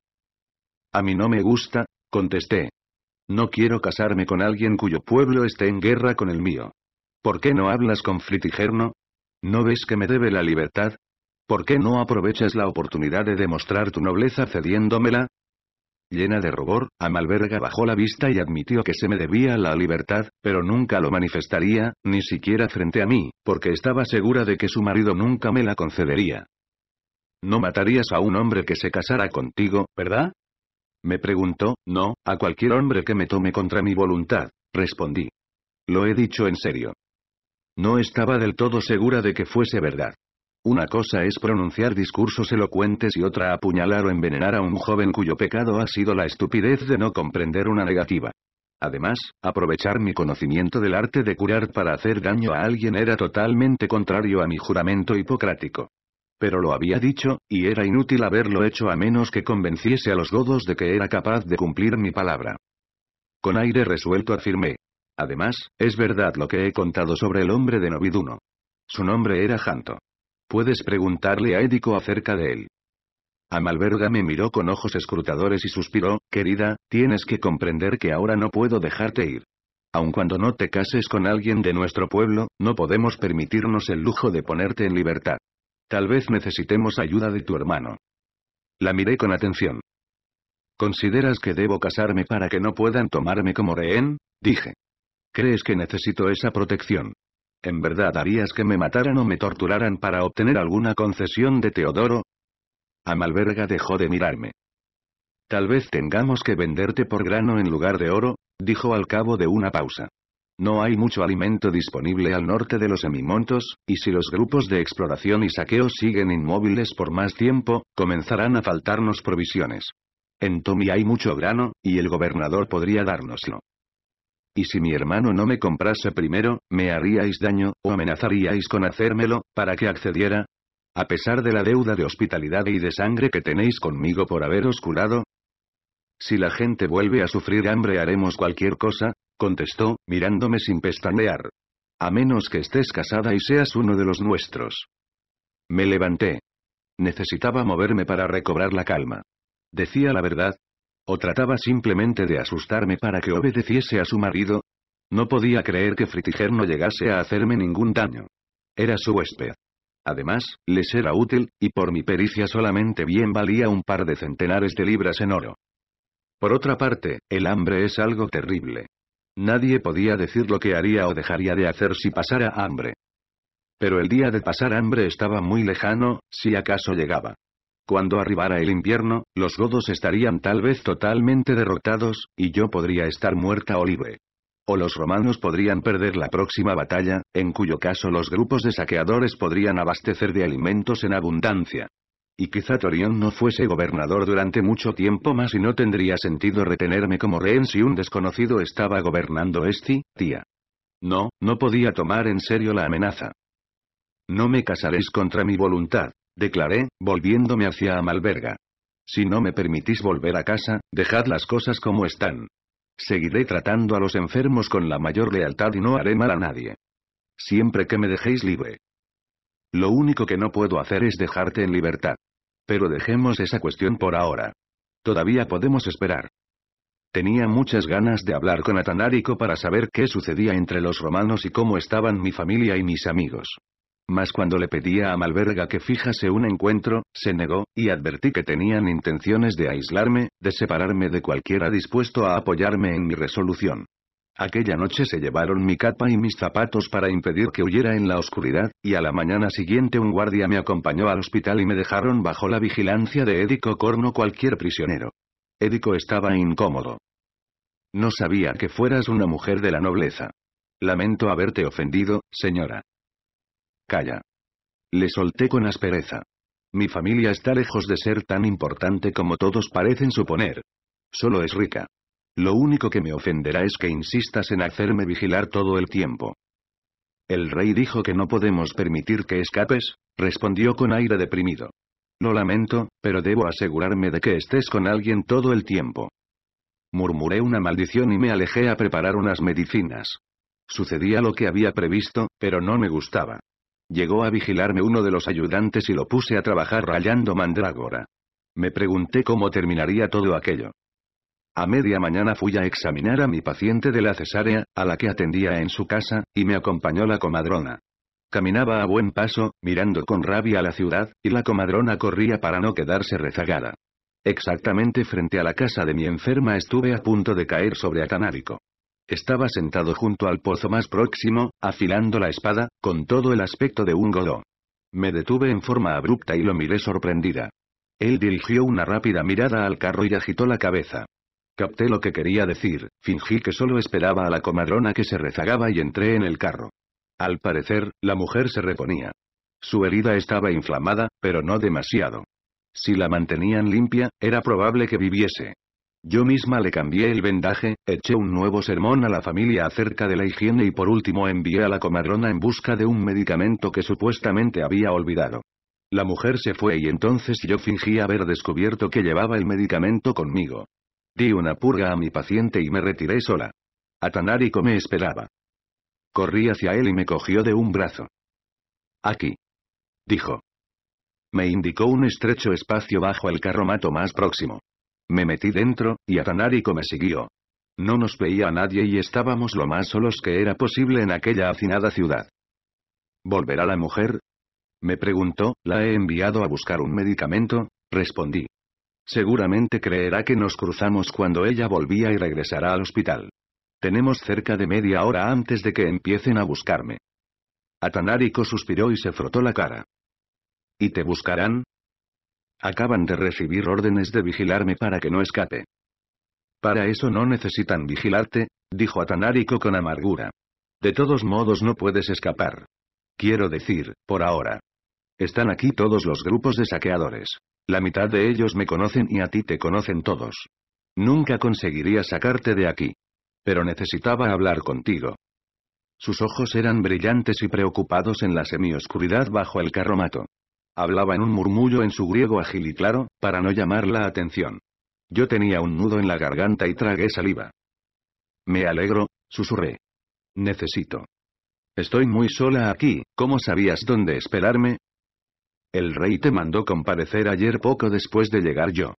A mí no me gusta, contesté. No quiero casarme con alguien cuyo pueblo esté en guerra con el mío. ¿Por qué no hablas con Fritigerno? ¿No ves que me debe la libertad? ¿Por qué no aprovechas la oportunidad de demostrar tu nobleza cediéndomela? Llena de rubor, Amalberga bajó la vista y admitió que se me debía la libertad, pero nunca lo manifestaría, ni siquiera frente a mí, porque estaba segura de que su marido nunca me la concedería. No matarías a un hombre que se casara contigo, ¿verdad? Me preguntó, no, a cualquier hombre que me tome contra mi voluntad, respondí. Lo he dicho en serio. No estaba del todo segura de que fuese verdad. Una cosa es pronunciar discursos elocuentes y otra apuñalar o envenenar a un joven cuyo pecado ha sido la estupidez de no comprender una negativa. Además, aprovechar mi conocimiento del arte de curar para hacer daño a alguien era totalmente contrario a mi juramento hipocrático. Pero lo había dicho, y era inútil haberlo hecho a menos que convenciese a los godos de que era capaz de cumplir mi palabra. Con aire resuelto afirmé. Además, es verdad lo que he contado sobre el hombre de Noviduno. Su nombre era Janto. Puedes preguntarle a Édico acerca de él. Amalberga me miró con ojos escrutadores y suspiró, querida, tienes que comprender que ahora no puedo dejarte ir. Aun cuando no te cases con alguien de nuestro pueblo, no podemos permitirnos el lujo de ponerte en libertad. Tal vez necesitemos ayuda de tu hermano. La miré con atención. ¿Consideras que debo casarme para que no puedan tomarme como rehén? dije. ¿Crees que necesito esa protección? ¿En verdad harías que me mataran o me torturaran para obtener alguna concesión de Teodoro? Amalberga dejó de mirarme. Tal vez tengamos que venderte por grano en lugar de oro, dijo al cabo de una pausa. No hay mucho alimento disponible al norte de los semimontos, y si los grupos de exploración y saqueo siguen inmóviles por más tiempo, comenzarán a faltarnos provisiones. En Tomi hay mucho grano, y el gobernador podría dárnoslo y si mi hermano no me comprase primero, me haríais daño, o amenazaríais con hacérmelo, para que accediera. A pesar de la deuda de hospitalidad y de sangre que tenéis conmigo por haberos curado. Si la gente vuelve a sufrir hambre haremos cualquier cosa, contestó, mirándome sin pestanear. A menos que estés casada y seas uno de los nuestros. Me levanté. Necesitaba moverme para recobrar la calma. Decía la verdad, ¿O trataba simplemente de asustarme para que obedeciese a su marido? No podía creer que Fritiger no llegase a hacerme ningún daño. Era su huésped. Además, les era útil, y por mi pericia solamente bien valía un par de centenares de libras en oro. Por otra parte, el hambre es algo terrible. Nadie podía decir lo que haría o dejaría de hacer si pasara hambre. Pero el día de pasar hambre estaba muy lejano, si acaso llegaba. Cuando arribara el invierno, los godos estarían tal vez totalmente derrotados, y yo podría estar muerta o libre. O los romanos podrían perder la próxima batalla, en cuyo caso los grupos de saqueadores podrían abastecer de alimentos en abundancia. Y quizá Torión no fuese gobernador durante mucho tiempo más y no tendría sentido retenerme como rehén si un desconocido estaba gobernando este, tía. No, no podía tomar en serio la amenaza. No me casaréis contra mi voluntad declaré, volviéndome hacia Amalberga. Si no me permitís volver a casa, dejad las cosas como están. Seguiré tratando a los enfermos con la mayor lealtad y no haré mal a nadie. Siempre que me dejéis libre. Lo único que no puedo hacer es dejarte en libertad. Pero dejemos esa cuestión por ahora. Todavía podemos esperar. Tenía muchas ganas de hablar con Atanárico para saber qué sucedía entre los romanos y cómo estaban mi familia y mis amigos. Mas cuando le pedía a Malverga que fijase un encuentro, se negó, y advertí que tenían intenciones de aislarme, de separarme de cualquiera dispuesto a apoyarme en mi resolución. Aquella noche se llevaron mi capa y mis zapatos para impedir que huyera en la oscuridad, y a la mañana siguiente un guardia me acompañó al hospital y me dejaron bajo la vigilancia de Édico Corno cualquier prisionero. Édico estaba incómodo. No sabía que fueras una mujer de la nobleza. Lamento haberte ofendido, señora. Calla. Le solté con aspereza. Mi familia está lejos de ser tan importante como todos parecen suponer. Solo es rica. Lo único que me ofenderá es que insistas en hacerme vigilar todo el tiempo. El rey dijo que no podemos permitir que escapes, respondió con aire deprimido. Lo lamento, pero debo asegurarme de que estés con alguien todo el tiempo. Murmuré una maldición y me alejé a preparar unas medicinas. Sucedía lo que había previsto, pero no me gustaba. Llegó a vigilarme uno de los ayudantes y lo puse a trabajar rayando mandrágora. Me pregunté cómo terminaría todo aquello. A media mañana fui a examinar a mi paciente de la cesárea, a la que atendía en su casa, y me acompañó la comadrona. Caminaba a buen paso, mirando con rabia la ciudad, y la comadrona corría para no quedarse rezagada. Exactamente frente a la casa de mi enferma estuve a punto de caer sobre Atanárico. Estaba sentado junto al pozo más próximo, afilando la espada, con todo el aspecto de un godó. Me detuve en forma abrupta y lo miré sorprendida. Él dirigió una rápida mirada al carro y agitó la cabeza. Capté lo que quería decir, fingí que solo esperaba a la comadrona que se rezagaba y entré en el carro. Al parecer, la mujer se reponía. Su herida estaba inflamada, pero no demasiado. Si la mantenían limpia, era probable que viviese. Yo misma le cambié el vendaje, eché un nuevo sermón a la familia acerca de la higiene y por último envié a la comadrona en busca de un medicamento que supuestamente había olvidado. La mujer se fue y entonces yo fingí haber descubierto que llevaba el medicamento conmigo. Di una purga a mi paciente y me retiré sola. Atanarico me esperaba. Corrí hacia él y me cogió de un brazo. Aquí. Dijo. Me indicó un estrecho espacio bajo el carromato más próximo. Me metí dentro, y Atanarico me siguió. No nos veía a nadie y estábamos lo más solos que era posible en aquella hacinada ciudad. ¿Volverá la mujer? Me preguntó, ¿la he enviado a buscar un medicamento? Respondí. Seguramente creerá que nos cruzamos cuando ella volvía y regresará al hospital. Tenemos cerca de media hora antes de que empiecen a buscarme. Atanarico suspiró y se frotó la cara. ¿Y te buscarán? Acaban de recibir órdenes de vigilarme para que no escape. Para eso no necesitan vigilarte, dijo Atanarico con amargura. De todos modos no puedes escapar. Quiero decir, por ahora. Están aquí todos los grupos de saqueadores. La mitad de ellos me conocen y a ti te conocen todos. Nunca conseguiría sacarte de aquí. Pero necesitaba hablar contigo. Sus ojos eran brillantes y preocupados en la semioscuridad bajo el carromato. Hablaba en un murmullo en su griego ágil y claro, para no llamar la atención. Yo tenía un nudo en la garganta y tragué saliva. Me alegro, susurré. Necesito. Estoy muy sola aquí, ¿cómo sabías dónde esperarme? El rey te mandó comparecer ayer poco después de llegar yo.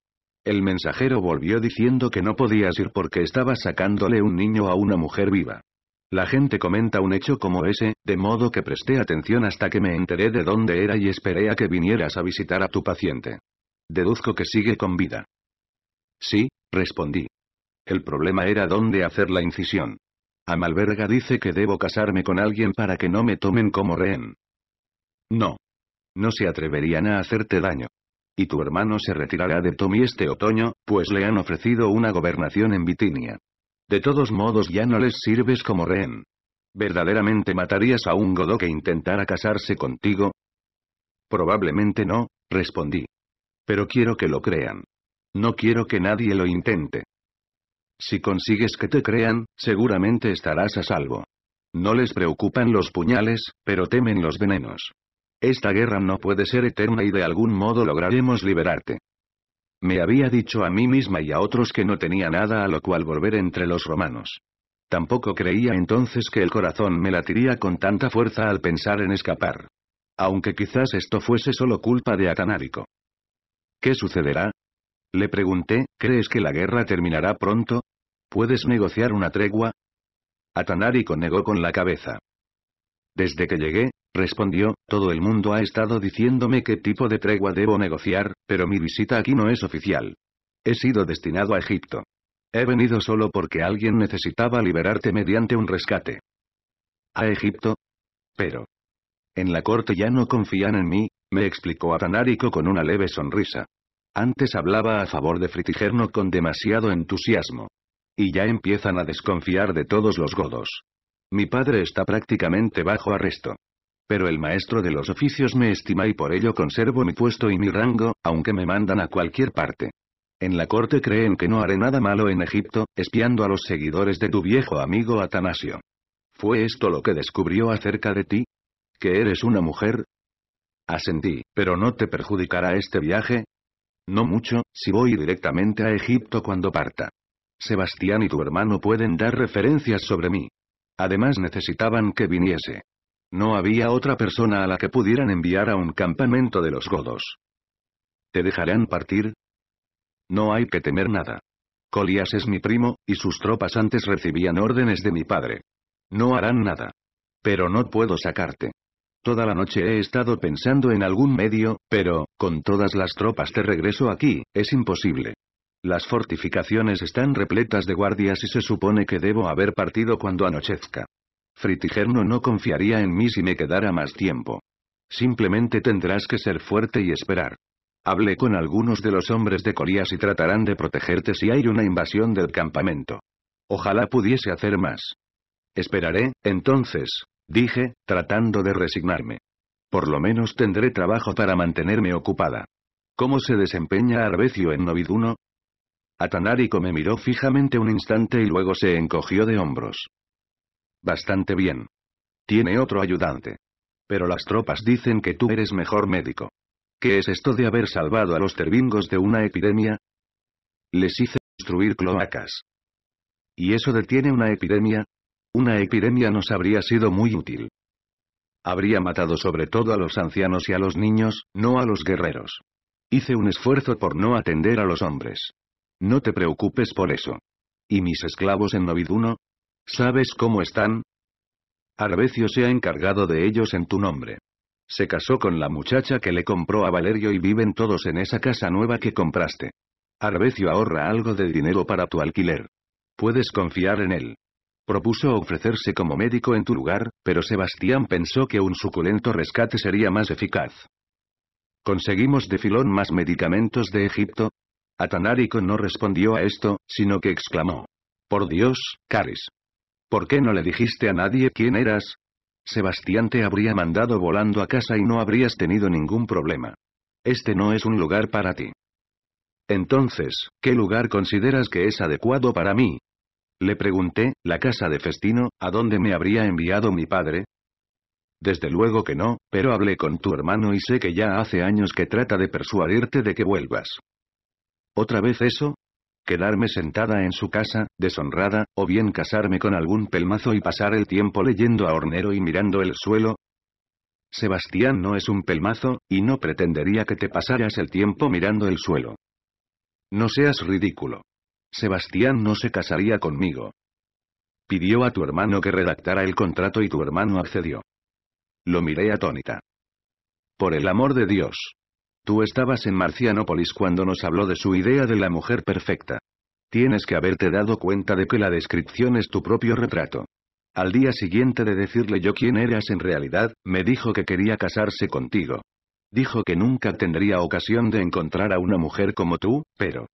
El mensajero volvió diciendo que no podías ir porque estaba sacándole un niño a una mujer viva. La gente comenta un hecho como ese, de modo que presté atención hasta que me enteré de dónde era y esperé a que vinieras a visitar a tu paciente. Deduzco que sigue con vida. Sí, respondí. El problema era dónde hacer la incisión. Amalberga dice que debo casarme con alguien para que no me tomen como rehén. No. No se atreverían a hacerte daño. Y tu hermano se retirará de Tommy este otoño, pues le han ofrecido una gobernación en Bitinia. De todos modos ya no les sirves como rehén. ¿Verdaderamente matarías a un godo que intentara casarse contigo? Probablemente no, respondí. Pero quiero que lo crean. No quiero que nadie lo intente. Si consigues que te crean, seguramente estarás a salvo. No les preocupan los puñales, pero temen los venenos. Esta guerra no puede ser eterna y de algún modo lograremos liberarte. Me había dicho a mí misma y a otros que no tenía nada a lo cual volver entre los romanos. Tampoco creía entonces que el corazón me latiría con tanta fuerza al pensar en escapar. Aunque quizás esto fuese solo culpa de Atanárico. ¿Qué sucederá? Le pregunté, ¿crees que la guerra terminará pronto? ¿Puedes negociar una tregua? Atanárico negó con la cabeza. Desde que llegué, Respondió, todo el mundo ha estado diciéndome qué tipo de tregua debo negociar, pero mi visita aquí no es oficial. He sido destinado a Egipto. He venido solo porque alguien necesitaba liberarte mediante un rescate. ¿A Egipto? Pero. En la corte ya no confían en mí, me explicó Atanárico con una leve sonrisa. Antes hablaba a favor de Fritigerno con demasiado entusiasmo. Y ya empiezan a desconfiar de todos los godos. Mi padre está prácticamente bajo arresto pero el maestro de los oficios me estima y por ello conservo mi puesto y mi rango, aunque me mandan a cualquier parte. En la corte creen que no haré nada malo en Egipto, espiando a los seguidores de tu viejo amigo Atanasio. ¿Fue esto lo que descubrió acerca de ti? ¿Que eres una mujer? Asentí, pero ¿no te perjudicará este viaje? No mucho, si voy directamente a Egipto cuando parta. Sebastián y tu hermano pueden dar referencias sobre mí. Además necesitaban que viniese. No había otra persona a la que pudieran enviar a un campamento de los godos. ¿Te dejarán partir? No hay que temer nada. Colias es mi primo, y sus tropas antes recibían órdenes de mi padre. No harán nada. Pero no puedo sacarte. Toda la noche he estado pensando en algún medio, pero, con todas las tropas de regreso aquí, es imposible. Las fortificaciones están repletas de guardias y se supone que debo haber partido cuando anochezca. Fritigerno no confiaría en mí si me quedara más tiempo. Simplemente tendrás que ser fuerte y esperar. Hablé con algunos de los hombres de Colías y tratarán de protegerte si hay una invasión del campamento. Ojalá pudiese hacer más. Esperaré, entonces, dije, tratando de resignarme. Por lo menos tendré trabajo para mantenerme ocupada. ¿Cómo se desempeña Arbecio en Noviduno? Atanarico me miró fijamente un instante y luego se encogió de hombros. Bastante bien. Tiene otro ayudante. Pero las tropas dicen que tú eres mejor médico. ¿Qué es esto de haber salvado a los tervingos de una epidemia? Les hice construir cloacas. ¿Y eso detiene una epidemia? Una epidemia nos habría sido muy útil. Habría matado sobre todo a los ancianos y a los niños, no a los guerreros. Hice un esfuerzo por no atender a los hombres. No te preocupes por eso. ¿Y mis esclavos en Noviduno? ¿Sabes cómo están? Arbecio se ha encargado de ellos en tu nombre. Se casó con la muchacha que le compró a Valerio y viven todos en esa casa nueva que compraste. Arbecio ahorra algo de dinero para tu alquiler. Puedes confiar en él. Propuso ofrecerse como médico en tu lugar, pero Sebastián pensó que un suculento rescate sería más eficaz. ¿Conseguimos de filón más medicamentos de Egipto? Atanarico no respondió a esto, sino que exclamó. Por Dios, Caris. ¿Por qué no le dijiste a nadie quién eras? Sebastián te habría mandado volando a casa y no habrías tenido ningún problema. Este no es un lugar para ti. Entonces, ¿qué lugar consideras que es adecuado para mí? Le pregunté, la casa de Festino, ¿a dónde me habría enviado mi padre? Desde luego que no, pero hablé con tu hermano y sé que ya hace años que trata de persuadirte de que vuelvas. ¿Otra vez eso? quedarme sentada en su casa, deshonrada, o bien casarme con algún pelmazo y pasar el tiempo leyendo a Hornero y mirando el suelo. Sebastián no es un pelmazo, y no pretendería que te pasaras el tiempo mirando el suelo. No seas ridículo. Sebastián no se casaría conmigo. Pidió a tu hermano que redactara el contrato y tu hermano accedió. Lo miré atónita. Por el amor de Dios. Tú estabas en Marcianópolis cuando nos habló de su idea de la mujer perfecta. Tienes que haberte dado cuenta de que la descripción es tu propio retrato. Al día siguiente de decirle yo quién eras en realidad, me dijo que quería casarse contigo. Dijo que nunca tendría ocasión de encontrar a una mujer como tú, pero...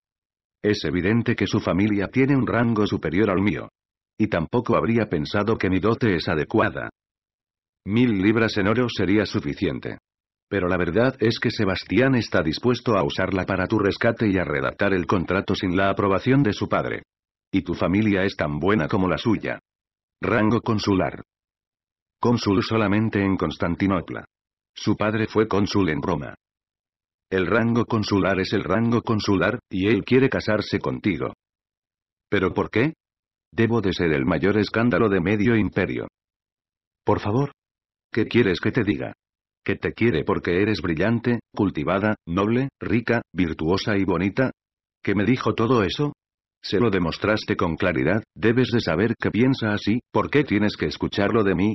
Es evidente que su familia tiene un rango superior al mío. Y tampoco habría pensado que mi dote es adecuada. Mil libras en oro sería suficiente. Pero la verdad es que Sebastián está dispuesto a usarla para tu rescate y a redactar el contrato sin la aprobación de su padre. Y tu familia es tan buena como la suya. Rango consular. Cónsul solamente en Constantinopla. Su padre fue cónsul en Roma. El rango consular es el rango consular, y él quiere casarse contigo. ¿Pero por qué? Debo de ser el mayor escándalo de medio imperio. Por favor. ¿Qué quieres que te diga? que te quiere porque eres brillante, cultivada, noble, rica, virtuosa y bonita. ¿Qué me dijo todo eso? Se lo demostraste con claridad, debes de saber que piensa así, ¿por qué tienes que escucharlo de mí?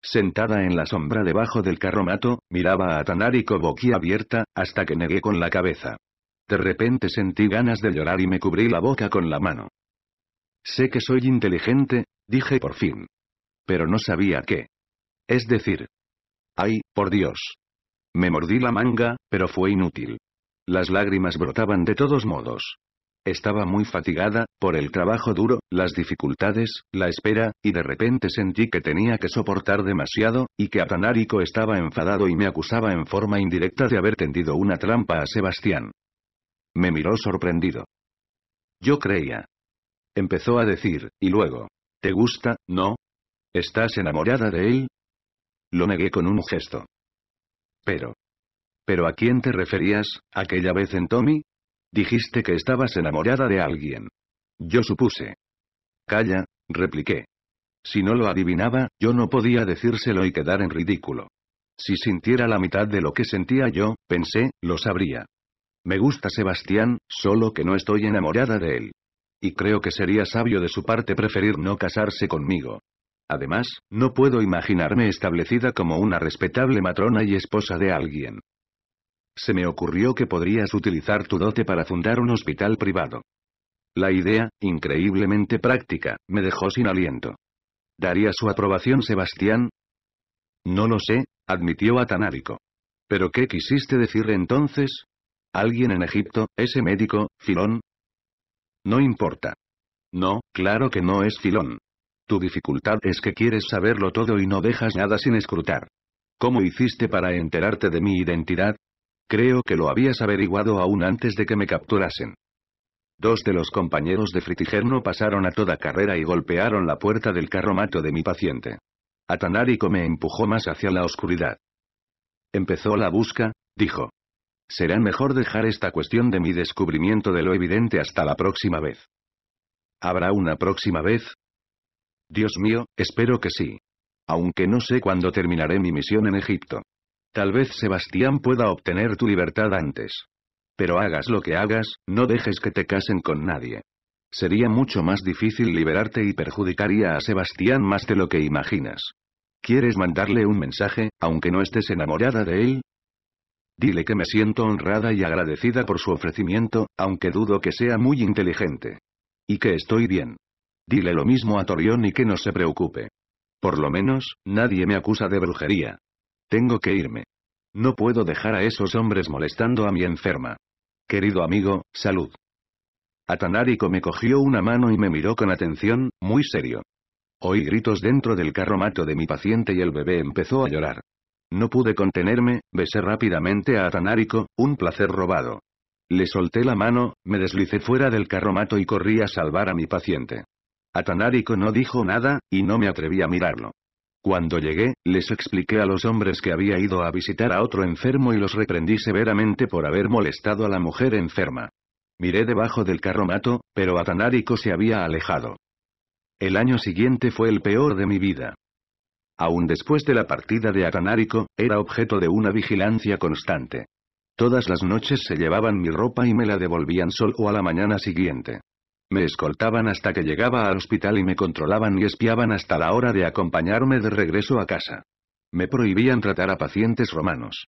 Sentada en la sombra debajo del carromato, miraba a boquía abierta, hasta que negué con la cabeza. De repente sentí ganas de llorar y me cubrí la boca con la mano. Sé que soy inteligente, dije por fin. Pero no sabía qué. Es decir, ¡Ay, por Dios! Me mordí la manga, pero fue inútil. Las lágrimas brotaban de todos modos. Estaba muy fatigada, por el trabajo duro, las dificultades, la espera, y de repente sentí que tenía que soportar demasiado, y que Atanarico estaba enfadado y me acusaba en forma indirecta de haber tendido una trampa a Sebastián. Me miró sorprendido. Yo creía. Empezó a decir, y luego. ¿Te gusta, no? ¿Estás enamorada de él? Lo negué con un gesto. Pero. ¿Pero a quién te referías, aquella vez en Tommy? Dijiste que estabas enamorada de alguien. Yo supuse. Calla, repliqué. Si no lo adivinaba, yo no podía decírselo y quedar en ridículo. Si sintiera la mitad de lo que sentía yo, pensé, lo sabría. Me gusta Sebastián, solo que no estoy enamorada de él. Y creo que sería sabio de su parte preferir no casarse conmigo. Además, no puedo imaginarme establecida como una respetable matrona y esposa de alguien. Se me ocurrió que podrías utilizar tu dote para fundar un hospital privado. La idea, increíblemente práctica, me dejó sin aliento. ¿Daría su aprobación Sebastián? No lo sé, admitió Atanárico. ¿Pero qué quisiste decir entonces? ¿Alguien en Egipto, ese médico, Filón? No importa. No, claro que no es Filón, tu dificultad es que quieres saberlo todo y no dejas nada sin escrutar. ¿Cómo hiciste para enterarte de mi identidad? Creo que lo habías averiguado aún antes de que me capturasen. Dos de los compañeros de Fritigerno pasaron a toda carrera y golpearon la puerta del carromato de mi paciente. Atanarico me empujó más hacia la oscuridad. Empezó la busca, dijo. Será mejor dejar esta cuestión de mi descubrimiento de lo evidente hasta la próxima vez. ¿Habrá una próxima vez? Dios mío, espero que sí. Aunque no sé cuándo terminaré mi misión en Egipto. Tal vez Sebastián pueda obtener tu libertad antes. Pero hagas lo que hagas, no dejes que te casen con nadie. Sería mucho más difícil liberarte y perjudicaría a Sebastián más de lo que imaginas. ¿Quieres mandarle un mensaje, aunque no estés enamorada de él? Dile que me siento honrada y agradecida por su ofrecimiento, aunque dudo que sea muy inteligente. Y que estoy bien. Dile lo mismo a Torión y que no se preocupe. Por lo menos, nadie me acusa de brujería. Tengo que irme. No puedo dejar a esos hombres molestando a mi enferma. Querido amigo, salud. Atanarico me cogió una mano y me miró con atención, muy serio. Oí gritos dentro del carromato de mi paciente y el bebé empezó a llorar. No pude contenerme, besé rápidamente a Atanarico, un placer robado. Le solté la mano, me deslicé fuera del carromato y corrí a salvar a mi paciente. Atanarico no dijo nada, y no me atreví a mirarlo. Cuando llegué, les expliqué a los hombres que había ido a visitar a otro enfermo y los reprendí severamente por haber molestado a la mujer enferma. Miré debajo del carromato, pero Atanarico se había alejado. El año siguiente fue el peor de mi vida. Aún después de la partida de Atanarico era objeto de una vigilancia constante. Todas las noches se llevaban mi ropa y me la devolvían sol o a la mañana siguiente. Me escoltaban hasta que llegaba al hospital y me controlaban y espiaban hasta la hora de acompañarme de regreso a casa. Me prohibían tratar a pacientes romanos.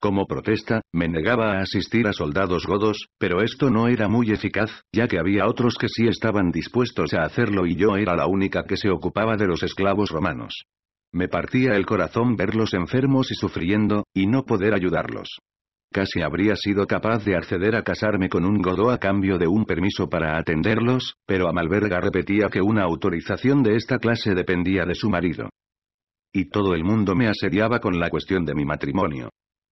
Como protesta, me negaba a asistir a soldados godos, pero esto no era muy eficaz, ya que había otros que sí estaban dispuestos a hacerlo y yo era la única que se ocupaba de los esclavos romanos. Me partía el corazón verlos enfermos y sufriendo, y no poder ayudarlos. Casi habría sido capaz de acceder a casarme con un godo a cambio de un permiso para atenderlos, pero Amalberga repetía que una autorización de esta clase dependía de su marido. Y todo el mundo me asediaba con la cuestión de mi matrimonio.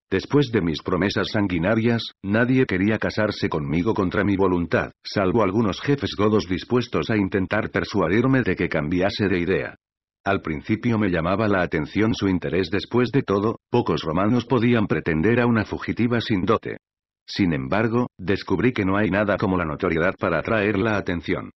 Después de mis promesas sanguinarias, nadie quería casarse conmigo contra mi voluntad, salvo algunos jefes godos dispuestos a intentar persuadirme de que cambiase de idea. Al principio me llamaba la atención su interés después de todo, pocos romanos podían pretender a una fugitiva sin dote. Sin embargo, descubrí que no hay nada como la notoriedad para atraer la atención.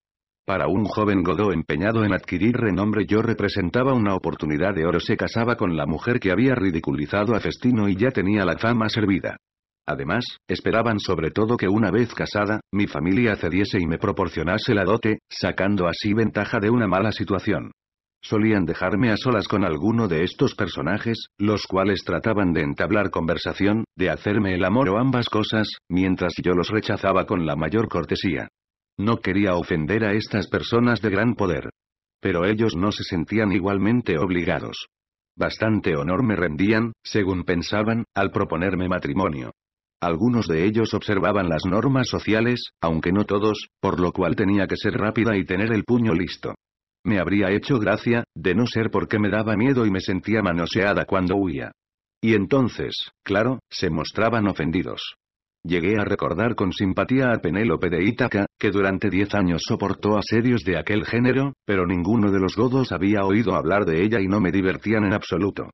Para un joven Godó empeñado en adquirir renombre yo representaba una oportunidad de oro. Se casaba con la mujer que había ridiculizado a Festino y ya tenía la fama servida. Además, esperaban sobre todo que una vez casada, mi familia cediese y me proporcionase la dote, sacando así ventaja de una mala situación solían dejarme a solas con alguno de estos personajes, los cuales trataban de entablar conversación, de hacerme el amor o ambas cosas, mientras yo los rechazaba con la mayor cortesía. No quería ofender a estas personas de gran poder. Pero ellos no se sentían igualmente obligados. Bastante honor me rendían, según pensaban, al proponerme matrimonio. Algunos de ellos observaban las normas sociales, aunque no todos, por lo cual tenía que ser rápida y tener el puño listo. Me habría hecho gracia, de no ser porque me daba miedo y me sentía manoseada cuando huía. Y entonces, claro, se mostraban ofendidos. Llegué a recordar con simpatía a Penélope de Ítaca, que durante diez años soportó asedios de aquel género, pero ninguno de los godos había oído hablar de ella y no me divertían en absoluto.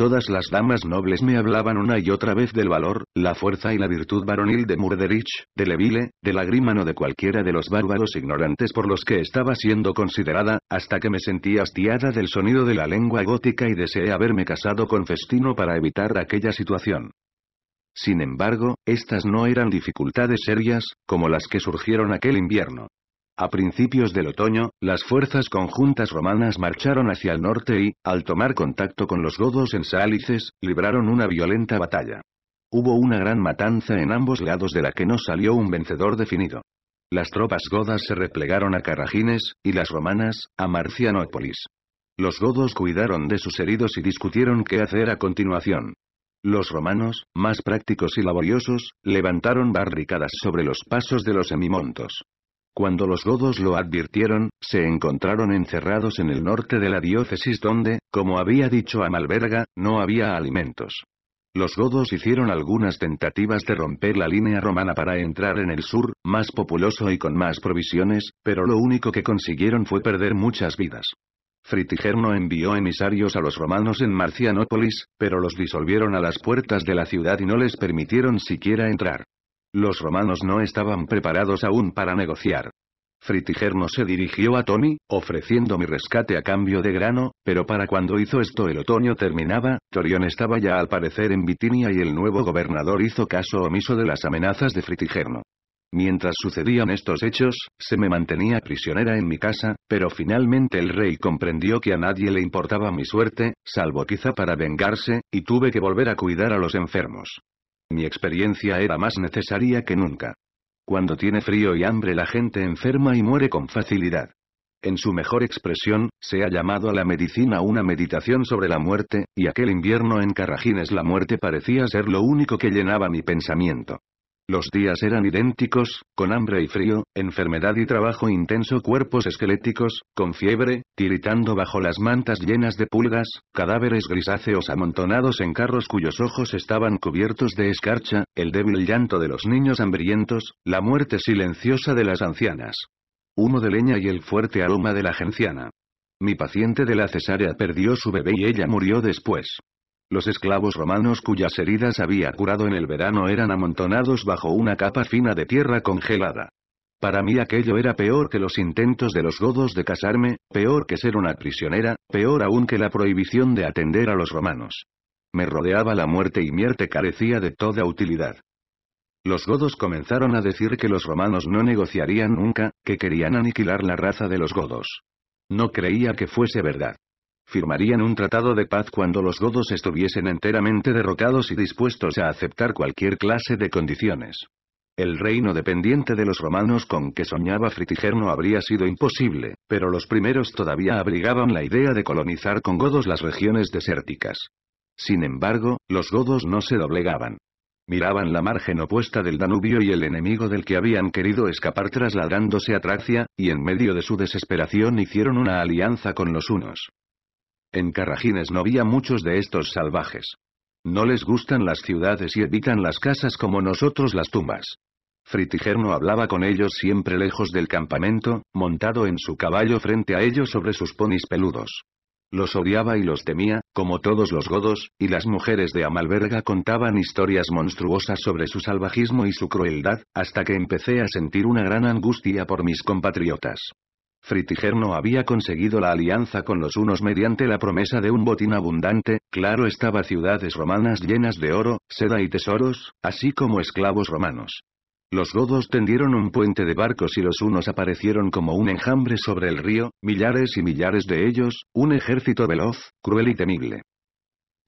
Todas las damas nobles me hablaban una y otra vez del valor, la fuerza y la virtud varonil de Murderich, de Leville, de Lagrimano de cualquiera de los bárbaros ignorantes por los que estaba siendo considerada, hasta que me sentí hastiada del sonido de la lengua gótica y deseé haberme casado con Festino para evitar aquella situación. Sin embargo, estas no eran dificultades serias, como las que surgieron aquel invierno. A principios del otoño, las fuerzas conjuntas romanas marcharon hacia el norte y, al tomar contacto con los godos en Sálices, libraron una violenta batalla. Hubo una gran matanza en ambos lados de la que no salió un vencedor definido. Las tropas godas se replegaron a Carragines, y las romanas, a Marcianópolis. Los godos cuidaron de sus heridos y discutieron qué hacer a continuación. Los romanos, más prácticos y laboriosos, levantaron barricadas sobre los pasos de los semimontos. Cuando los godos lo advirtieron, se encontraron encerrados en el norte de la diócesis donde, como había dicho Amalberga, no había alimentos. Los godos hicieron algunas tentativas de romper la línea romana para entrar en el sur, más populoso y con más provisiones, pero lo único que consiguieron fue perder muchas vidas. Fritigerno envió emisarios a los romanos en Marcianópolis, pero los disolvieron a las puertas de la ciudad y no les permitieron siquiera entrar. Los romanos no estaban preparados aún para negociar. Fritigerno se dirigió a Tony, ofreciendo mi rescate a cambio de grano, pero para cuando hizo esto el otoño terminaba, Torión estaba ya al parecer en Bitinia y el nuevo gobernador hizo caso omiso de las amenazas de Fritigerno. Mientras sucedían estos hechos, se me mantenía prisionera en mi casa, pero finalmente el rey comprendió que a nadie le importaba mi suerte, salvo quizá para vengarse, y tuve que volver a cuidar a los enfermos. Mi experiencia era más necesaria que nunca. Cuando tiene frío y hambre la gente enferma y muere con facilidad. En su mejor expresión, se ha llamado a la medicina una meditación sobre la muerte, y aquel invierno en Carragines la muerte parecía ser lo único que llenaba mi pensamiento. Los días eran idénticos, con hambre y frío, enfermedad y trabajo intenso cuerpos esqueléticos, con fiebre, tiritando bajo las mantas llenas de pulgas, cadáveres grisáceos amontonados en carros cuyos ojos estaban cubiertos de escarcha, el débil llanto de los niños hambrientos, la muerte silenciosa de las ancianas. Humo de leña y el fuerte aroma de la genciana. Mi paciente de la cesárea perdió su bebé y ella murió después. Los esclavos romanos cuyas heridas había curado en el verano eran amontonados bajo una capa fina de tierra congelada. Para mí aquello era peor que los intentos de los godos de casarme, peor que ser una prisionera, peor aún que la prohibición de atender a los romanos. Me rodeaba la muerte y mierte carecía de toda utilidad. Los godos comenzaron a decir que los romanos no negociarían nunca, que querían aniquilar la raza de los godos. No creía que fuese verdad firmarían un tratado de paz cuando los godos estuviesen enteramente derrocados y dispuestos a aceptar cualquier clase de condiciones. El reino dependiente de los romanos con que soñaba Fritigerno habría sido imposible, pero los primeros todavía abrigaban la idea de colonizar con godos las regiones desérticas. Sin embargo, los godos no se doblegaban. Miraban la margen opuesta del Danubio y el enemigo del que habían querido escapar trasladándose a Tracia, y en medio de su desesperación hicieron una alianza con los unos. En Carragines no había muchos de estos salvajes. No les gustan las ciudades y evitan las casas como nosotros las tumbas. Fritigerno hablaba con ellos siempre lejos del campamento, montado en su caballo frente a ellos sobre sus ponis peludos. Los odiaba y los temía, como todos los godos, y las mujeres de Amalberga contaban historias monstruosas sobre su salvajismo y su crueldad, hasta que empecé a sentir una gran angustia por mis compatriotas. Fritigerno había conseguido la alianza con los unos mediante la promesa de un botín abundante, claro estaba ciudades romanas llenas de oro, seda y tesoros, así como esclavos romanos. Los godos tendieron un puente de barcos y los unos aparecieron como un enjambre sobre el río, millares y millares de ellos, un ejército veloz, cruel y temible.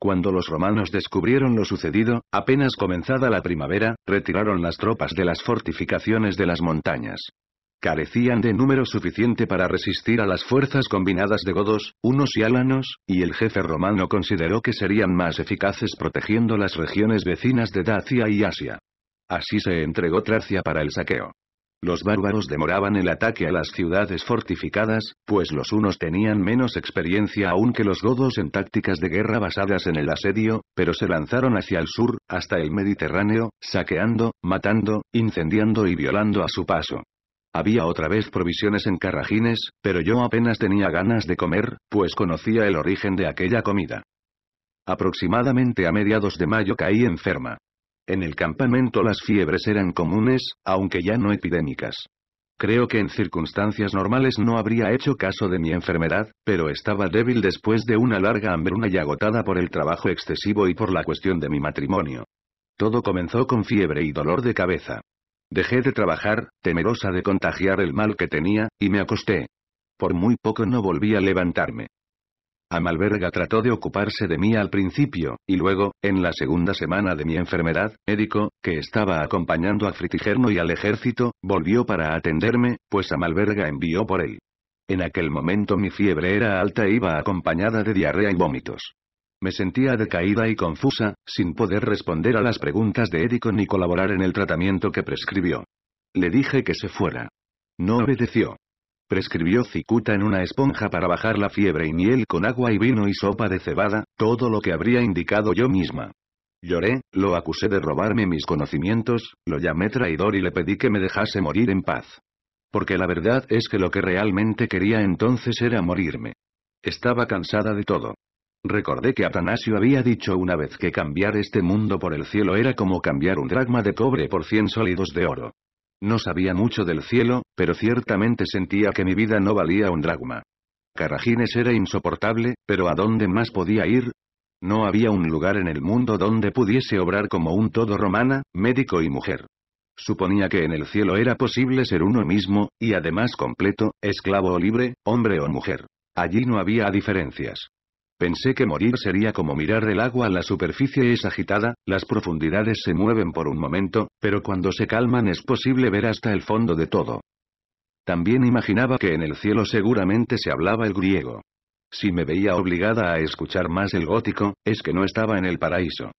Cuando los romanos descubrieron lo sucedido, apenas comenzada la primavera, retiraron las tropas de las fortificaciones de las montañas carecían de número suficiente para resistir a las fuerzas combinadas de godos, unos y alanos, y el jefe romano consideró que serían más eficaces protegiendo las regiones vecinas de Dacia y Asia. Así se entregó Tracia para el saqueo. Los bárbaros demoraban el ataque a las ciudades fortificadas, pues los unos tenían menos experiencia aún que los godos en tácticas de guerra basadas en el asedio, pero se lanzaron hacia el sur, hasta el Mediterráneo, saqueando, matando, incendiando y violando a su paso. Había otra vez provisiones en carrajines, pero yo apenas tenía ganas de comer, pues conocía el origen de aquella comida. Aproximadamente a mediados de mayo caí enferma. En el campamento las fiebres eran comunes, aunque ya no epidémicas. Creo que en circunstancias normales no habría hecho caso de mi enfermedad, pero estaba débil después de una larga hambruna y agotada por el trabajo excesivo y por la cuestión de mi matrimonio. Todo comenzó con fiebre y dolor de cabeza. Dejé de trabajar, temerosa de contagiar el mal que tenía, y me acosté. Por muy poco no volví a levantarme. Amalberga trató de ocuparse de mí al principio, y luego, en la segunda semana de mi enfermedad, médico, que estaba acompañando a Fritigerno y al ejército, volvió para atenderme, pues Amalberga envió por él. En aquel momento mi fiebre era alta e iba acompañada de diarrea y vómitos. Me sentía decaída y confusa, sin poder responder a las preguntas de Édico ni colaborar en el tratamiento que prescribió. Le dije que se fuera. No obedeció. Prescribió cicuta en una esponja para bajar la fiebre y miel con agua y vino y sopa de cebada, todo lo que habría indicado yo misma. Lloré, lo acusé de robarme mis conocimientos, lo llamé traidor y le pedí que me dejase morir en paz. Porque la verdad es que lo que realmente quería entonces era morirme. Estaba cansada de todo. Recordé que Atanasio había dicho una vez que cambiar este mundo por el cielo era como cambiar un dracma de cobre por cien sólidos de oro. No sabía mucho del cielo, pero ciertamente sentía que mi vida no valía un dracma. Carajines era insoportable, pero ¿a dónde más podía ir? No había un lugar en el mundo donde pudiese obrar como un todo romana, médico y mujer. Suponía que en el cielo era posible ser uno mismo, y además completo, esclavo o libre, hombre o mujer. Allí no había diferencias. Pensé que morir sería como mirar el agua. La superficie es agitada, las profundidades se mueven por un momento, pero cuando se calman es posible ver hasta el fondo de todo. También imaginaba que en el cielo seguramente se hablaba el griego. Si me veía obligada a escuchar más el gótico, es que no estaba en el paraíso.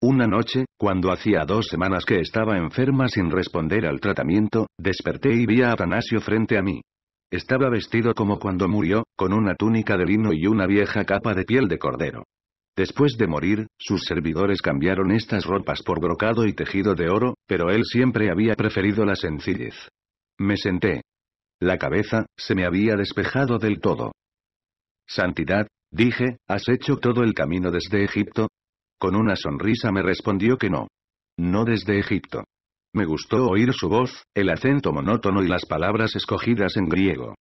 Una noche, cuando hacía dos semanas que estaba enferma sin responder al tratamiento, desperté y vi a Atanasio frente a mí. Estaba vestido como cuando murió, con una túnica de lino y una vieja capa de piel de cordero. Después de morir, sus servidores cambiaron estas ropas por brocado y tejido de oro, pero él siempre había preferido la sencillez. Me senté. La cabeza, se me había despejado del todo. Santidad, dije, ¿has hecho todo el camino desde Egipto? Con una sonrisa me respondió que no. No desde Egipto. Me gustó oír su voz, el acento monótono y las palabras escogidas en griego.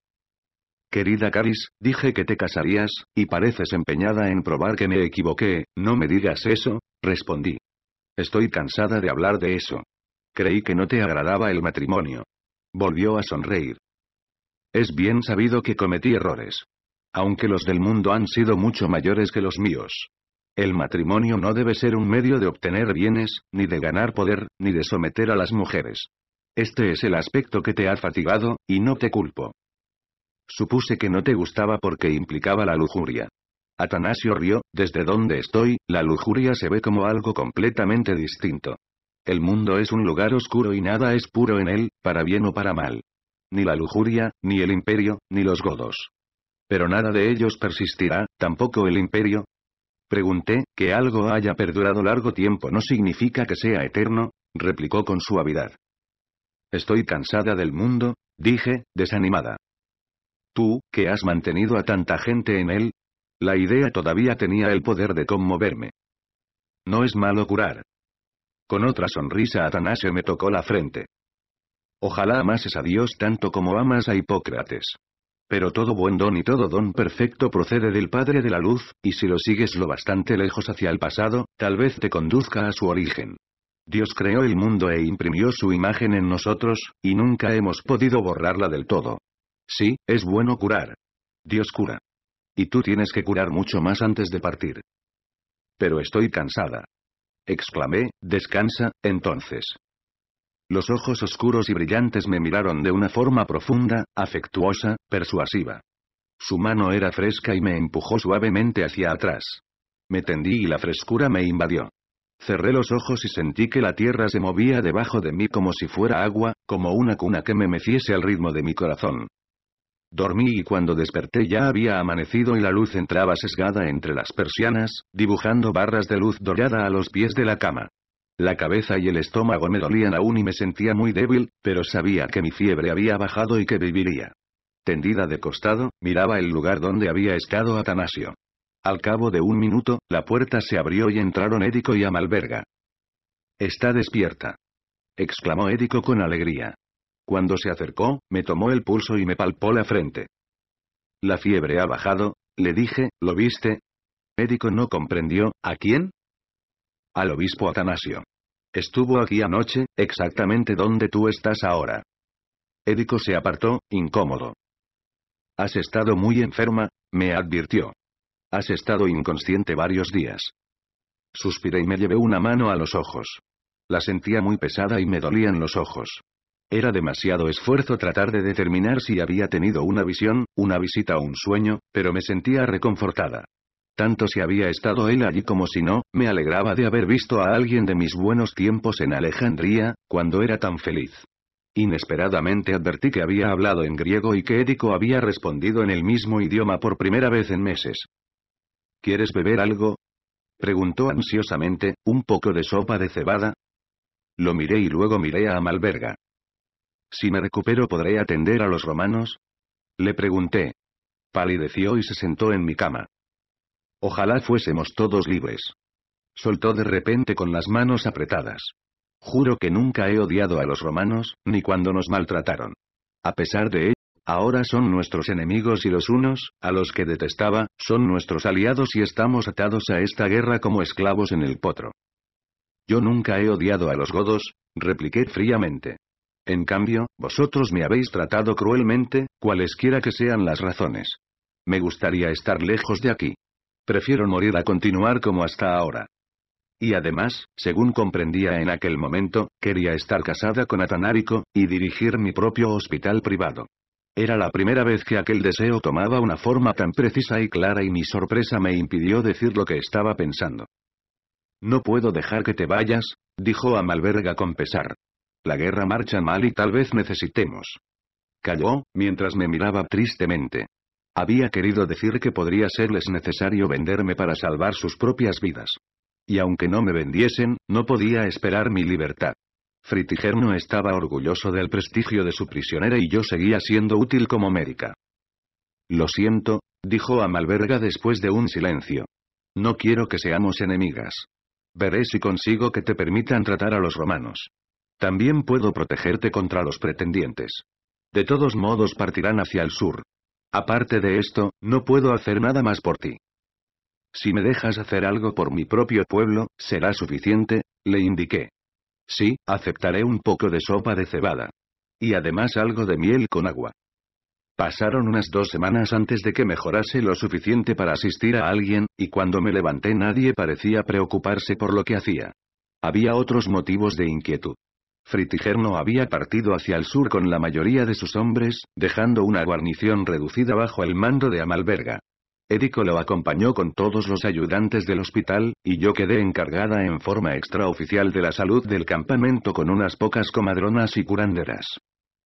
Querida Caris, dije que te casarías, y pareces empeñada en probar que me equivoqué, no me digas eso, respondí. Estoy cansada de hablar de eso. Creí que no te agradaba el matrimonio. Volvió a sonreír. Es bien sabido que cometí errores. Aunque los del mundo han sido mucho mayores que los míos. El matrimonio no debe ser un medio de obtener bienes, ni de ganar poder, ni de someter a las mujeres. Este es el aspecto que te ha fatigado, y no te culpo. Supuse que no te gustaba porque implicaba la lujuria. Atanasio rió, desde donde estoy, la lujuria se ve como algo completamente distinto. El mundo es un lugar oscuro y nada es puro en él, para bien o para mal. Ni la lujuria, ni el imperio, ni los godos. Pero nada de ellos persistirá, tampoco el imperio, Pregunté, que algo haya perdurado largo tiempo no significa que sea eterno, replicó con suavidad. Estoy cansada del mundo, dije, desanimada. Tú, que has mantenido a tanta gente en él. La idea todavía tenía el poder de conmoverme. No es malo curar. Con otra sonrisa Atanasio me tocó la frente. Ojalá amases a Dios tanto como amas a Hipócrates. Pero todo buen don y todo don perfecto procede del Padre de la Luz, y si lo sigues lo bastante lejos hacia el pasado, tal vez te conduzca a su origen. Dios creó el mundo e imprimió su imagen en nosotros, y nunca hemos podido borrarla del todo. Sí, es bueno curar. Dios cura. Y tú tienes que curar mucho más antes de partir. Pero estoy cansada. Exclamé, descansa, entonces. Los ojos oscuros y brillantes me miraron de una forma profunda, afectuosa, persuasiva. Su mano era fresca y me empujó suavemente hacia atrás. Me tendí y la frescura me invadió. Cerré los ojos y sentí que la tierra se movía debajo de mí como si fuera agua, como una cuna que me meciese al ritmo de mi corazón. Dormí y cuando desperté ya había amanecido y la luz entraba sesgada entre las persianas, dibujando barras de luz dorada a los pies de la cama. La cabeza y el estómago me dolían aún y me sentía muy débil, pero sabía que mi fiebre había bajado y que viviría. Tendida de costado, miraba el lugar donde había estado Atanasio. Al cabo de un minuto, la puerta se abrió y entraron Édico y Amalberga. Está despierta. exclamó Édico con alegría. Cuando se acercó, me tomó el pulso y me palpó la frente. La fiebre ha bajado, le dije, ¿lo viste? Médico no comprendió, ¿a quién? al obispo Atanasio. Estuvo aquí anoche, exactamente donde tú estás ahora. Édico se apartó, incómodo. Has estado muy enferma, me advirtió. Has estado inconsciente varios días. Suspiré y me llevé una mano a los ojos. La sentía muy pesada y me dolían los ojos. Era demasiado esfuerzo tratar de determinar si había tenido una visión, una visita o un sueño, pero me sentía reconfortada. Tanto si había estado él allí como si no, me alegraba de haber visto a alguien de mis buenos tiempos en Alejandría, cuando era tan feliz. Inesperadamente advertí que había hablado en griego y que Édico había respondido en el mismo idioma por primera vez en meses. ¿Quieres beber algo? Preguntó ansiosamente, un poco de sopa de cebada. Lo miré y luego miré a Amalberga. Si me recupero podré atender a los romanos, le pregunté. Palideció y se sentó en mi cama. Ojalá fuésemos todos libres. Soltó de repente con las manos apretadas. Juro que nunca he odiado a los romanos, ni cuando nos maltrataron. A pesar de ello, ahora son nuestros enemigos y los unos, a los que detestaba, son nuestros aliados y estamos atados a esta guerra como esclavos en el potro. Yo nunca he odiado a los godos, repliqué fríamente. En cambio, vosotros me habéis tratado cruelmente, cualesquiera que sean las razones. Me gustaría estar lejos de aquí. Prefiero morir a continuar como hasta ahora. Y además, según comprendía en aquel momento, quería estar casada con Atanarico, y dirigir mi propio hospital privado. Era la primera vez que aquel deseo tomaba una forma tan precisa y clara y mi sorpresa me impidió decir lo que estaba pensando. No puedo dejar que te vayas, dijo Amalberga con pesar. La guerra marcha mal y tal vez necesitemos. Calló, mientras me miraba tristemente. Había querido decir que podría serles necesario venderme para salvar sus propias vidas. Y aunque no me vendiesen, no podía esperar mi libertad. Fritiger no estaba orgulloso del prestigio de su prisionera y yo seguía siendo útil como médica. Lo siento, dijo a Malverga después de un silencio. No quiero que seamos enemigas. Veré si consigo que te permitan tratar a los romanos. También puedo protegerte contra los pretendientes. De todos modos partirán hacia el sur, Aparte de esto, no puedo hacer nada más por ti. Si me dejas hacer algo por mi propio pueblo, será suficiente, le indiqué. Sí, aceptaré un poco de sopa de cebada. Y además algo de miel con agua. Pasaron unas dos semanas antes de que mejorase lo suficiente para asistir a alguien, y cuando me levanté nadie parecía preocuparse por lo que hacía. Había otros motivos de inquietud. Fritigerno había partido hacia el sur con la mayoría de sus hombres, dejando una guarnición reducida bajo el mando de Amalberga. Édico lo acompañó con todos los ayudantes del hospital, y yo quedé encargada en forma extraoficial de la salud del campamento con unas pocas comadronas y curanderas.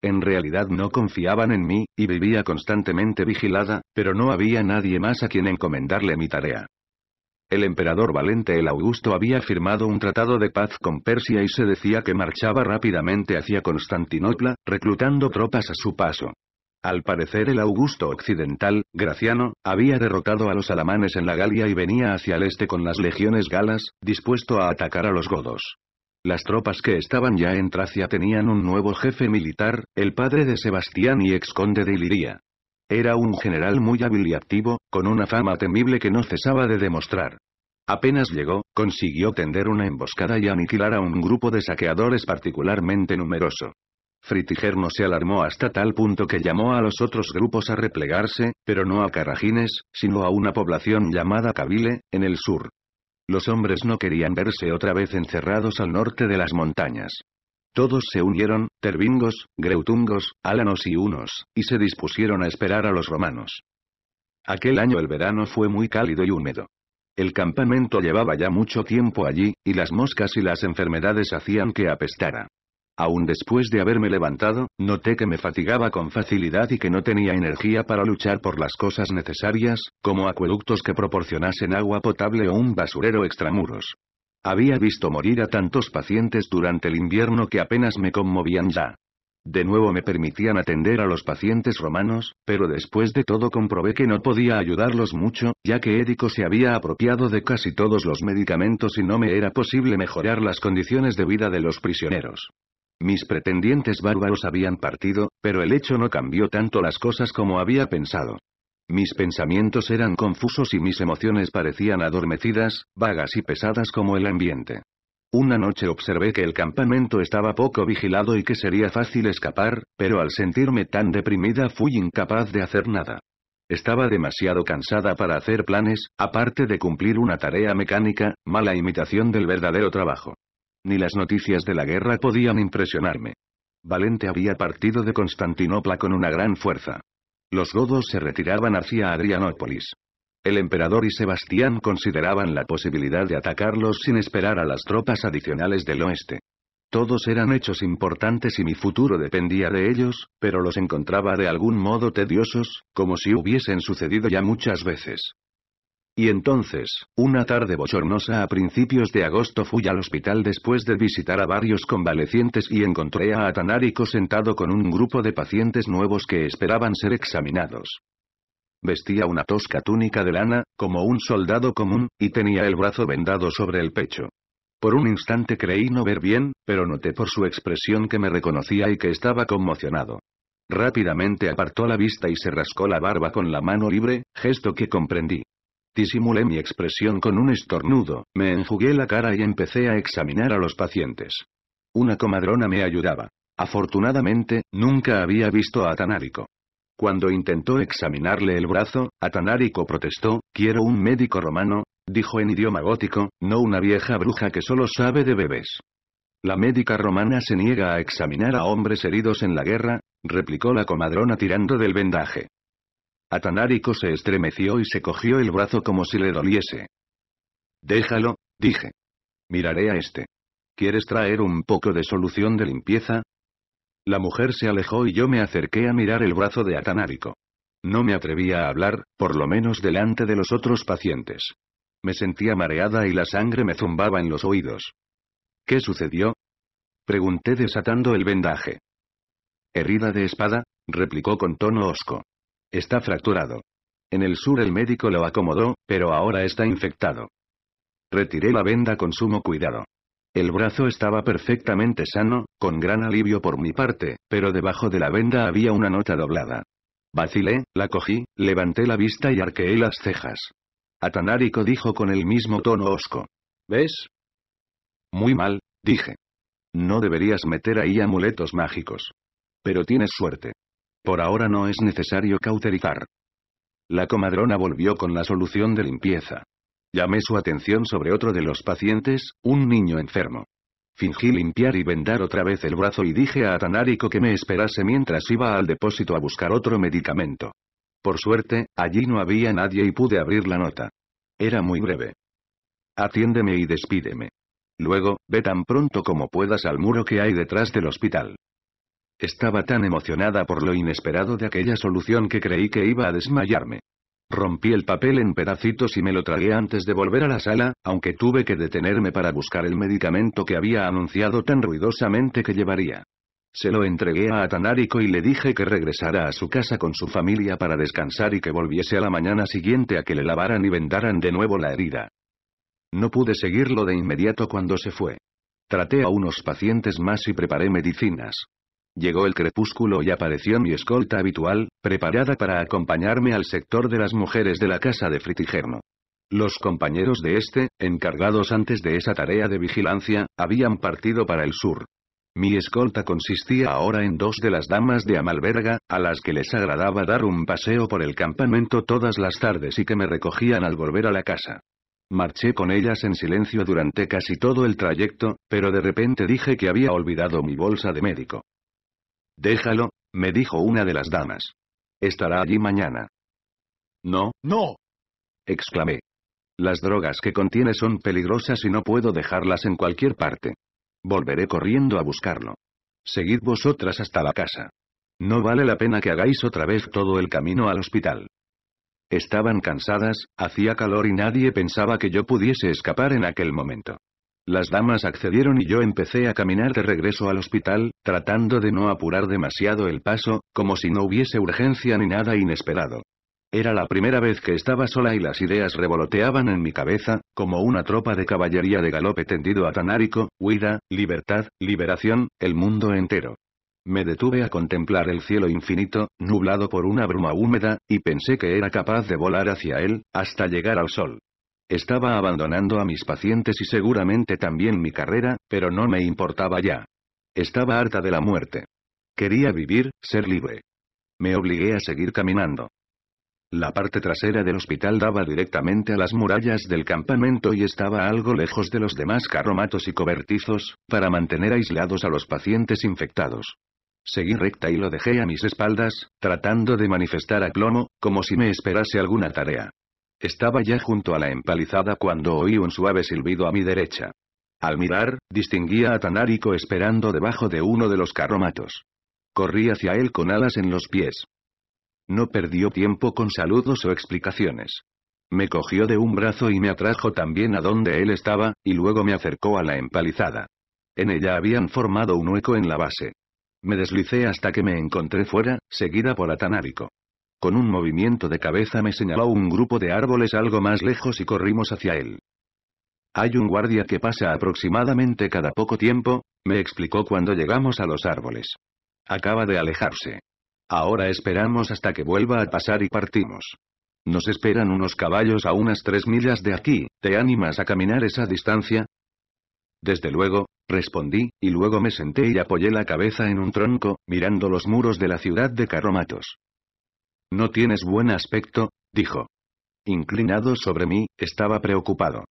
En realidad no confiaban en mí, y vivía constantemente vigilada, pero no había nadie más a quien encomendarle mi tarea. El emperador valente el Augusto había firmado un tratado de paz con Persia y se decía que marchaba rápidamente hacia Constantinopla, reclutando tropas a su paso. Al parecer el Augusto occidental, Graciano, había derrotado a los alamanes en la Galia y venía hacia el este con las legiones galas, dispuesto a atacar a los godos. Las tropas que estaban ya en Tracia tenían un nuevo jefe militar, el padre de Sebastián y exconde de Iliria. Era un general muy hábil y activo, con una fama temible que no cesaba de demostrar. Apenas llegó, consiguió tender una emboscada y aniquilar a un grupo de saqueadores particularmente numeroso. Fritigerno se alarmó hasta tal punto que llamó a los otros grupos a replegarse, pero no a Carragines, sino a una población llamada Cabile, en el sur. Los hombres no querían verse otra vez encerrados al norte de las montañas. Todos se unieron, Tervingos, greutungos, álanos y unos, y se dispusieron a esperar a los romanos. Aquel año el verano fue muy cálido y húmedo. El campamento llevaba ya mucho tiempo allí, y las moscas y las enfermedades hacían que apestara. Aún después de haberme levantado, noté que me fatigaba con facilidad y que no tenía energía para luchar por las cosas necesarias, como acueductos que proporcionasen agua potable o un basurero extramuros. Había visto morir a tantos pacientes durante el invierno que apenas me conmovían ya. De nuevo me permitían atender a los pacientes romanos, pero después de todo comprobé que no podía ayudarlos mucho, ya que Édico se había apropiado de casi todos los medicamentos y no me era posible mejorar las condiciones de vida de los prisioneros. Mis pretendientes bárbaros habían partido, pero el hecho no cambió tanto las cosas como había pensado. Mis pensamientos eran confusos y mis emociones parecían adormecidas, vagas y pesadas como el ambiente. Una noche observé que el campamento estaba poco vigilado y que sería fácil escapar, pero al sentirme tan deprimida fui incapaz de hacer nada. Estaba demasiado cansada para hacer planes, aparte de cumplir una tarea mecánica, mala imitación del verdadero trabajo. Ni las noticias de la guerra podían impresionarme. Valente había partido de Constantinopla con una gran fuerza. Los godos se retiraban hacia Adrianópolis. El emperador y Sebastián consideraban la posibilidad de atacarlos sin esperar a las tropas adicionales del oeste. Todos eran hechos importantes y mi futuro dependía de ellos, pero los encontraba de algún modo tediosos, como si hubiesen sucedido ya muchas veces. Y entonces, una tarde bochornosa a principios de agosto fui al hospital después de visitar a varios convalecientes y encontré a Atanárico sentado con un grupo de pacientes nuevos que esperaban ser examinados. Vestía una tosca túnica de lana, como un soldado común, y tenía el brazo vendado sobre el pecho. Por un instante creí no ver bien, pero noté por su expresión que me reconocía y que estaba conmocionado. Rápidamente apartó la vista y se rascó la barba con la mano libre, gesto que comprendí. Disimulé mi expresión con un estornudo, me enjugué la cara y empecé a examinar a los pacientes. Una comadrona me ayudaba. Afortunadamente, nunca había visto a Atanárico. Cuando intentó examinarle el brazo, Atanárico protestó, quiero un médico romano, dijo en idioma gótico, no una vieja bruja que solo sabe de bebés. La médica romana se niega a examinar a hombres heridos en la guerra, replicó la comadrona tirando del vendaje. Atanarico se estremeció y se cogió el brazo como si le doliese. Déjalo, dije. Miraré a este. ¿Quieres traer un poco de solución de limpieza? La mujer se alejó y yo me acerqué a mirar el brazo de Atanarico. No me atrevía a hablar, por lo menos delante de los otros pacientes. Me sentía mareada y la sangre me zumbaba en los oídos. ¿Qué sucedió? Pregunté desatando el vendaje. Herida de espada, replicó con tono hosco. Está fracturado. En el sur el médico lo acomodó, pero ahora está infectado. Retiré la venda con sumo cuidado. El brazo estaba perfectamente sano, con gran alivio por mi parte, pero debajo de la venda había una nota doblada. Vacilé, la cogí, levanté la vista y arqueé las cejas. Atanarico dijo con el mismo tono osco. ¿Ves? Muy mal, dije. No deberías meter ahí amuletos mágicos. Pero tienes suerte. Por ahora no es necesario cauterizar. La comadrona volvió con la solución de limpieza. Llamé su atención sobre otro de los pacientes, un niño enfermo. Fingí limpiar y vendar otra vez el brazo y dije a Atanarico que me esperase mientras iba al depósito a buscar otro medicamento. Por suerte, allí no había nadie y pude abrir la nota. Era muy breve. Atiéndeme y despídeme. Luego, ve tan pronto como puedas al muro que hay detrás del hospital. Estaba tan emocionada por lo inesperado de aquella solución que creí que iba a desmayarme. Rompí el papel en pedacitos y me lo tragué antes de volver a la sala, aunque tuve que detenerme para buscar el medicamento que había anunciado tan ruidosamente que llevaría. Se lo entregué a Atanarico y le dije que regresara a su casa con su familia para descansar y que volviese a la mañana siguiente a que le lavaran y vendaran de nuevo la herida. No pude seguirlo de inmediato cuando se fue. Traté a unos pacientes más y preparé medicinas. Llegó el crepúsculo y apareció mi escolta habitual, preparada para acompañarme al sector de las mujeres de la casa de Fritigerno. Los compañeros de este, encargados antes de esa tarea de vigilancia, habían partido para el sur. Mi escolta consistía ahora en dos de las damas de Amalberga, a las que les agradaba dar un paseo por el campamento todas las tardes y que me recogían al volver a la casa. Marché con ellas en silencio durante casi todo el trayecto, pero de repente dije que había olvidado mi bolsa de médico. Déjalo, me dijo una de las damas. Estará allí mañana. No, no. exclamé. Las drogas que contiene son peligrosas y no puedo dejarlas en cualquier parte. Volveré corriendo a buscarlo. Seguid vosotras hasta la casa. No vale la pena que hagáis otra vez todo el camino al hospital. Estaban cansadas, hacía calor y nadie pensaba que yo pudiese escapar en aquel momento. Las damas accedieron y yo empecé a caminar de regreso al hospital, tratando de no apurar demasiado el paso, como si no hubiese urgencia ni nada inesperado. Era la primera vez que estaba sola y las ideas revoloteaban en mi cabeza, como una tropa de caballería de galope tendido a Tanárico, huida, libertad, liberación, el mundo entero. Me detuve a contemplar el cielo infinito, nublado por una bruma húmeda, y pensé que era capaz de volar hacia él, hasta llegar al sol. Estaba abandonando a mis pacientes y seguramente también mi carrera, pero no me importaba ya. Estaba harta de la muerte. Quería vivir, ser libre. Me obligué a seguir caminando. La parte trasera del hospital daba directamente a las murallas del campamento y estaba algo lejos de los demás carromatos y cobertizos, para mantener aislados a los pacientes infectados. Seguí recta y lo dejé a mis espaldas, tratando de manifestar a aplomo, como si me esperase alguna tarea. Estaba ya junto a la empalizada cuando oí un suave silbido a mi derecha. Al mirar, distinguía a Tanárico esperando debajo de uno de los carromatos. Corrí hacia él con alas en los pies. No perdió tiempo con saludos o explicaciones. Me cogió de un brazo y me atrajo también a donde él estaba, y luego me acercó a la empalizada. En ella habían formado un hueco en la base. Me deslicé hasta que me encontré fuera, seguida por Atanárico. Con un movimiento de cabeza me señaló un grupo de árboles algo más lejos y corrimos hacia él. Hay un guardia que pasa aproximadamente cada poco tiempo, me explicó cuando llegamos a los árboles. Acaba de alejarse. Ahora esperamos hasta que vuelva a pasar y partimos. Nos esperan unos caballos a unas tres millas de aquí, ¿te animas a caminar esa distancia? Desde luego, respondí, y luego me senté y apoyé la cabeza en un tronco, mirando los muros de la ciudad de Carromatos. No tienes buen aspecto, dijo. Inclinado sobre mí, estaba preocupado.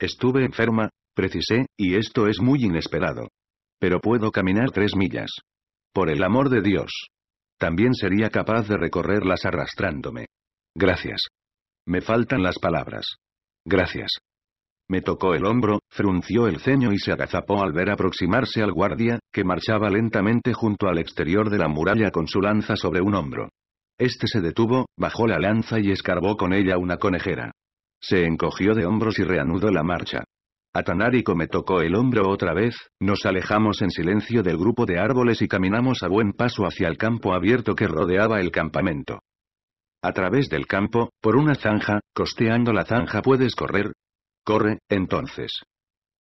Estuve enferma, precisé, y esto es muy inesperado. Pero puedo caminar tres millas. Por el amor de Dios. También sería capaz de recorrerlas arrastrándome. Gracias. Me faltan las palabras. Gracias. Me tocó el hombro, frunció el ceño y se agazapó al ver aproximarse al guardia, que marchaba lentamente junto al exterior de la muralla con su lanza sobre un hombro. Este se detuvo, bajó la lanza y escarbó con ella una conejera. Se encogió de hombros y reanudó la marcha. Atanarico me tocó el hombro otra vez, nos alejamos en silencio del grupo de árboles y caminamos a buen paso hacia el campo abierto que rodeaba el campamento. A través del campo, por una zanja, costeando la zanja puedes correr. Corre, entonces.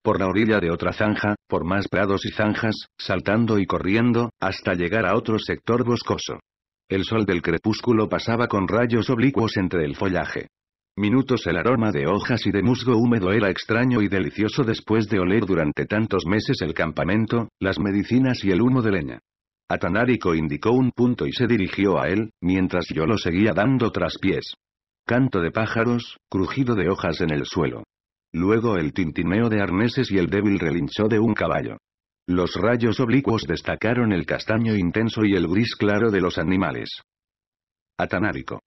Por la orilla de otra zanja, por más prados y zanjas, saltando y corriendo, hasta llegar a otro sector boscoso. El sol del crepúsculo pasaba con rayos oblicuos entre el follaje. Minutos el aroma de hojas y de musgo húmedo era extraño y delicioso después de oler durante tantos meses el campamento, las medicinas y el humo de leña. Atanarico indicó un punto y se dirigió a él, mientras yo lo seguía dando traspiés. Canto de pájaros, crujido de hojas en el suelo. Luego el tintineo de arneses y el débil relinchó de un caballo. Los rayos oblicuos destacaron el castaño intenso y el gris claro de los animales. Atanárico.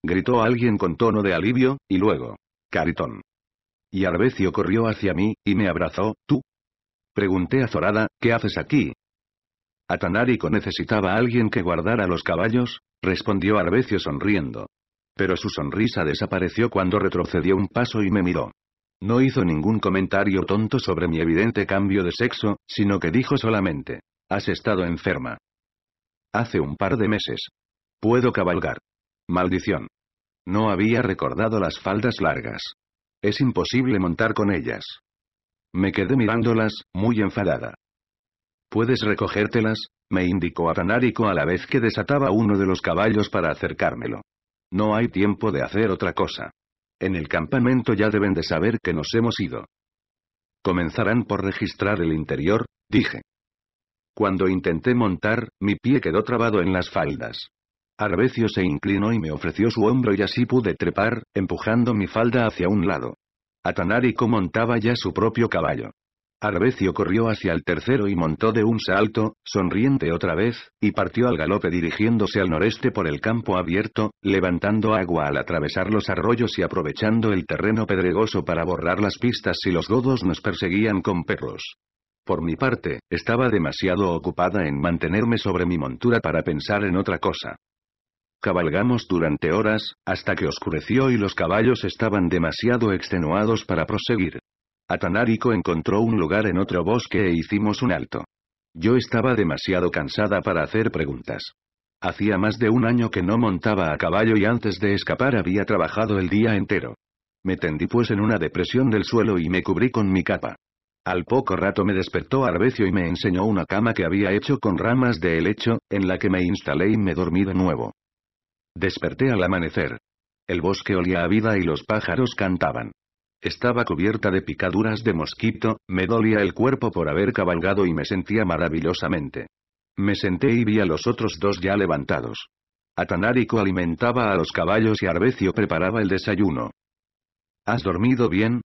Gritó alguien con tono de alivio, y luego. Caritón. Y Arbecio corrió hacia mí, y me abrazó, ¿tú? Pregunté Zorada, ¿qué haces aquí? Atanárico necesitaba a alguien que guardara los caballos, respondió Arbecio sonriendo. Pero su sonrisa desapareció cuando retrocedió un paso y me miró. No hizo ningún comentario tonto sobre mi evidente cambio de sexo, sino que dijo solamente, has estado enferma. Hace un par de meses. Puedo cabalgar. Maldición. No había recordado las faldas largas. Es imposible montar con ellas. Me quedé mirándolas, muy enfadada. ¿Puedes recogértelas? me indicó a a la vez que desataba uno de los caballos para acercármelo. No hay tiempo de hacer otra cosa. En el campamento ya deben de saber que nos hemos ido. Comenzarán por registrar el interior, dije. Cuando intenté montar, mi pie quedó trabado en las faldas. Arbecio se inclinó y me ofreció su hombro y así pude trepar, empujando mi falda hacia un lado. Atanarico montaba ya su propio caballo. Arbecio corrió hacia el tercero y montó de un salto, sonriente otra vez, y partió al galope dirigiéndose al noreste por el campo abierto, levantando agua al atravesar los arroyos y aprovechando el terreno pedregoso para borrar las pistas si los godos nos perseguían con perros. Por mi parte, estaba demasiado ocupada en mantenerme sobre mi montura para pensar en otra cosa. Cabalgamos durante horas, hasta que oscureció y los caballos estaban demasiado extenuados para proseguir. Atanarico encontró un lugar en otro bosque e hicimos un alto. Yo estaba demasiado cansada para hacer preguntas. Hacía más de un año que no montaba a caballo y antes de escapar había trabajado el día entero. Me tendí pues en una depresión del suelo y me cubrí con mi capa. Al poco rato me despertó Arbecio y me enseñó una cama que había hecho con ramas de helecho, en la que me instalé y me dormí de nuevo. Desperté al amanecer. El bosque olía a vida y los pájaros cantaban. Estaba cubierta de picaduras de mosquito, me dolía el cuerpo por haber cabalgado y me sentía maravillosamente. Me senté y vi a los otros dos ya levantados. Atanarico alimentaba a los caballos y Arbecio preparaba el desayuno. ¿Has dormido bien?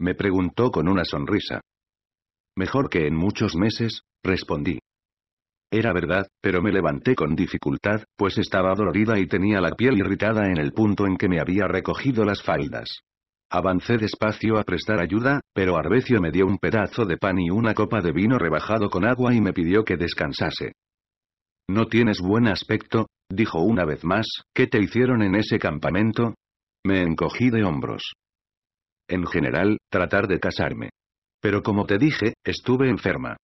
Me preguntó con una sonrisa. Mejor que en muchos meses, respondí. Era verdad, pero me levanté con dificultad, pues estaba dolorida y tenía la piel irritada en el punto en que me había recogido las faldas. Avancé despacio a prestar ayuda, pero Arbecio me dio un pedazo de pan y una copa de vino rebajado con agua y me pidió que descansase. No tienes buen aspecto, dijo una vez más, ¿qué te hicieron en ese campamento? Me encogí de hombros. En general, tratar de casarme. Pero como te dije, estuve enferma.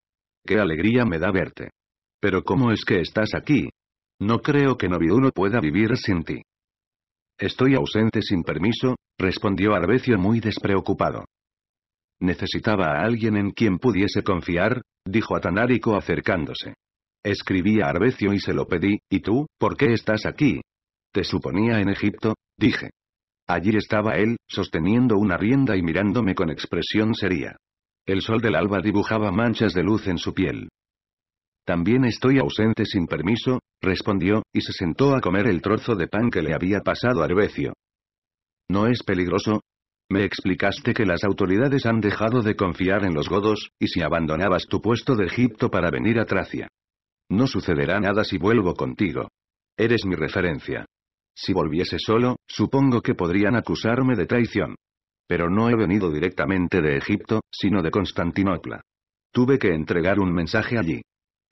Qué alegría me da verte. Pero ¿cómo es que estás aquí? No creo que uno pueda vivir sin ti. Estoy ausente sin permiso, respondió Arbecio muy despreocupado. Necesitaba a alguien en quien pudiese confiar, dijo Atanárico acercándose. Escribí a Arbecio y se lo pedí, ¿y tú, por qué estás aquí? Te suponía en Egipto, dije. Allí estaba él, sosteniendo una rienda y mirándome con expresión seria. El sol del alba dibujaba manchas de luz en su piel. También estoy ausente sin permiso, respondió, y se sentó a comer el trozo de pan que le había pasado a Arbecio. ¿No es peligroso? Me explicaste que las autoridades han dejado de confiar en los godos, y si abandonabas tu puesto de Egipto para venir a Tracia. No sucederá nada si vuelvo contigo. Eres mi referencia. Si volviese solo, supongo que podrían acusarme de traición. Pero no he venido directamente de Egipto, sino de Constantinopla. Tuve que entregar un mensaje allí.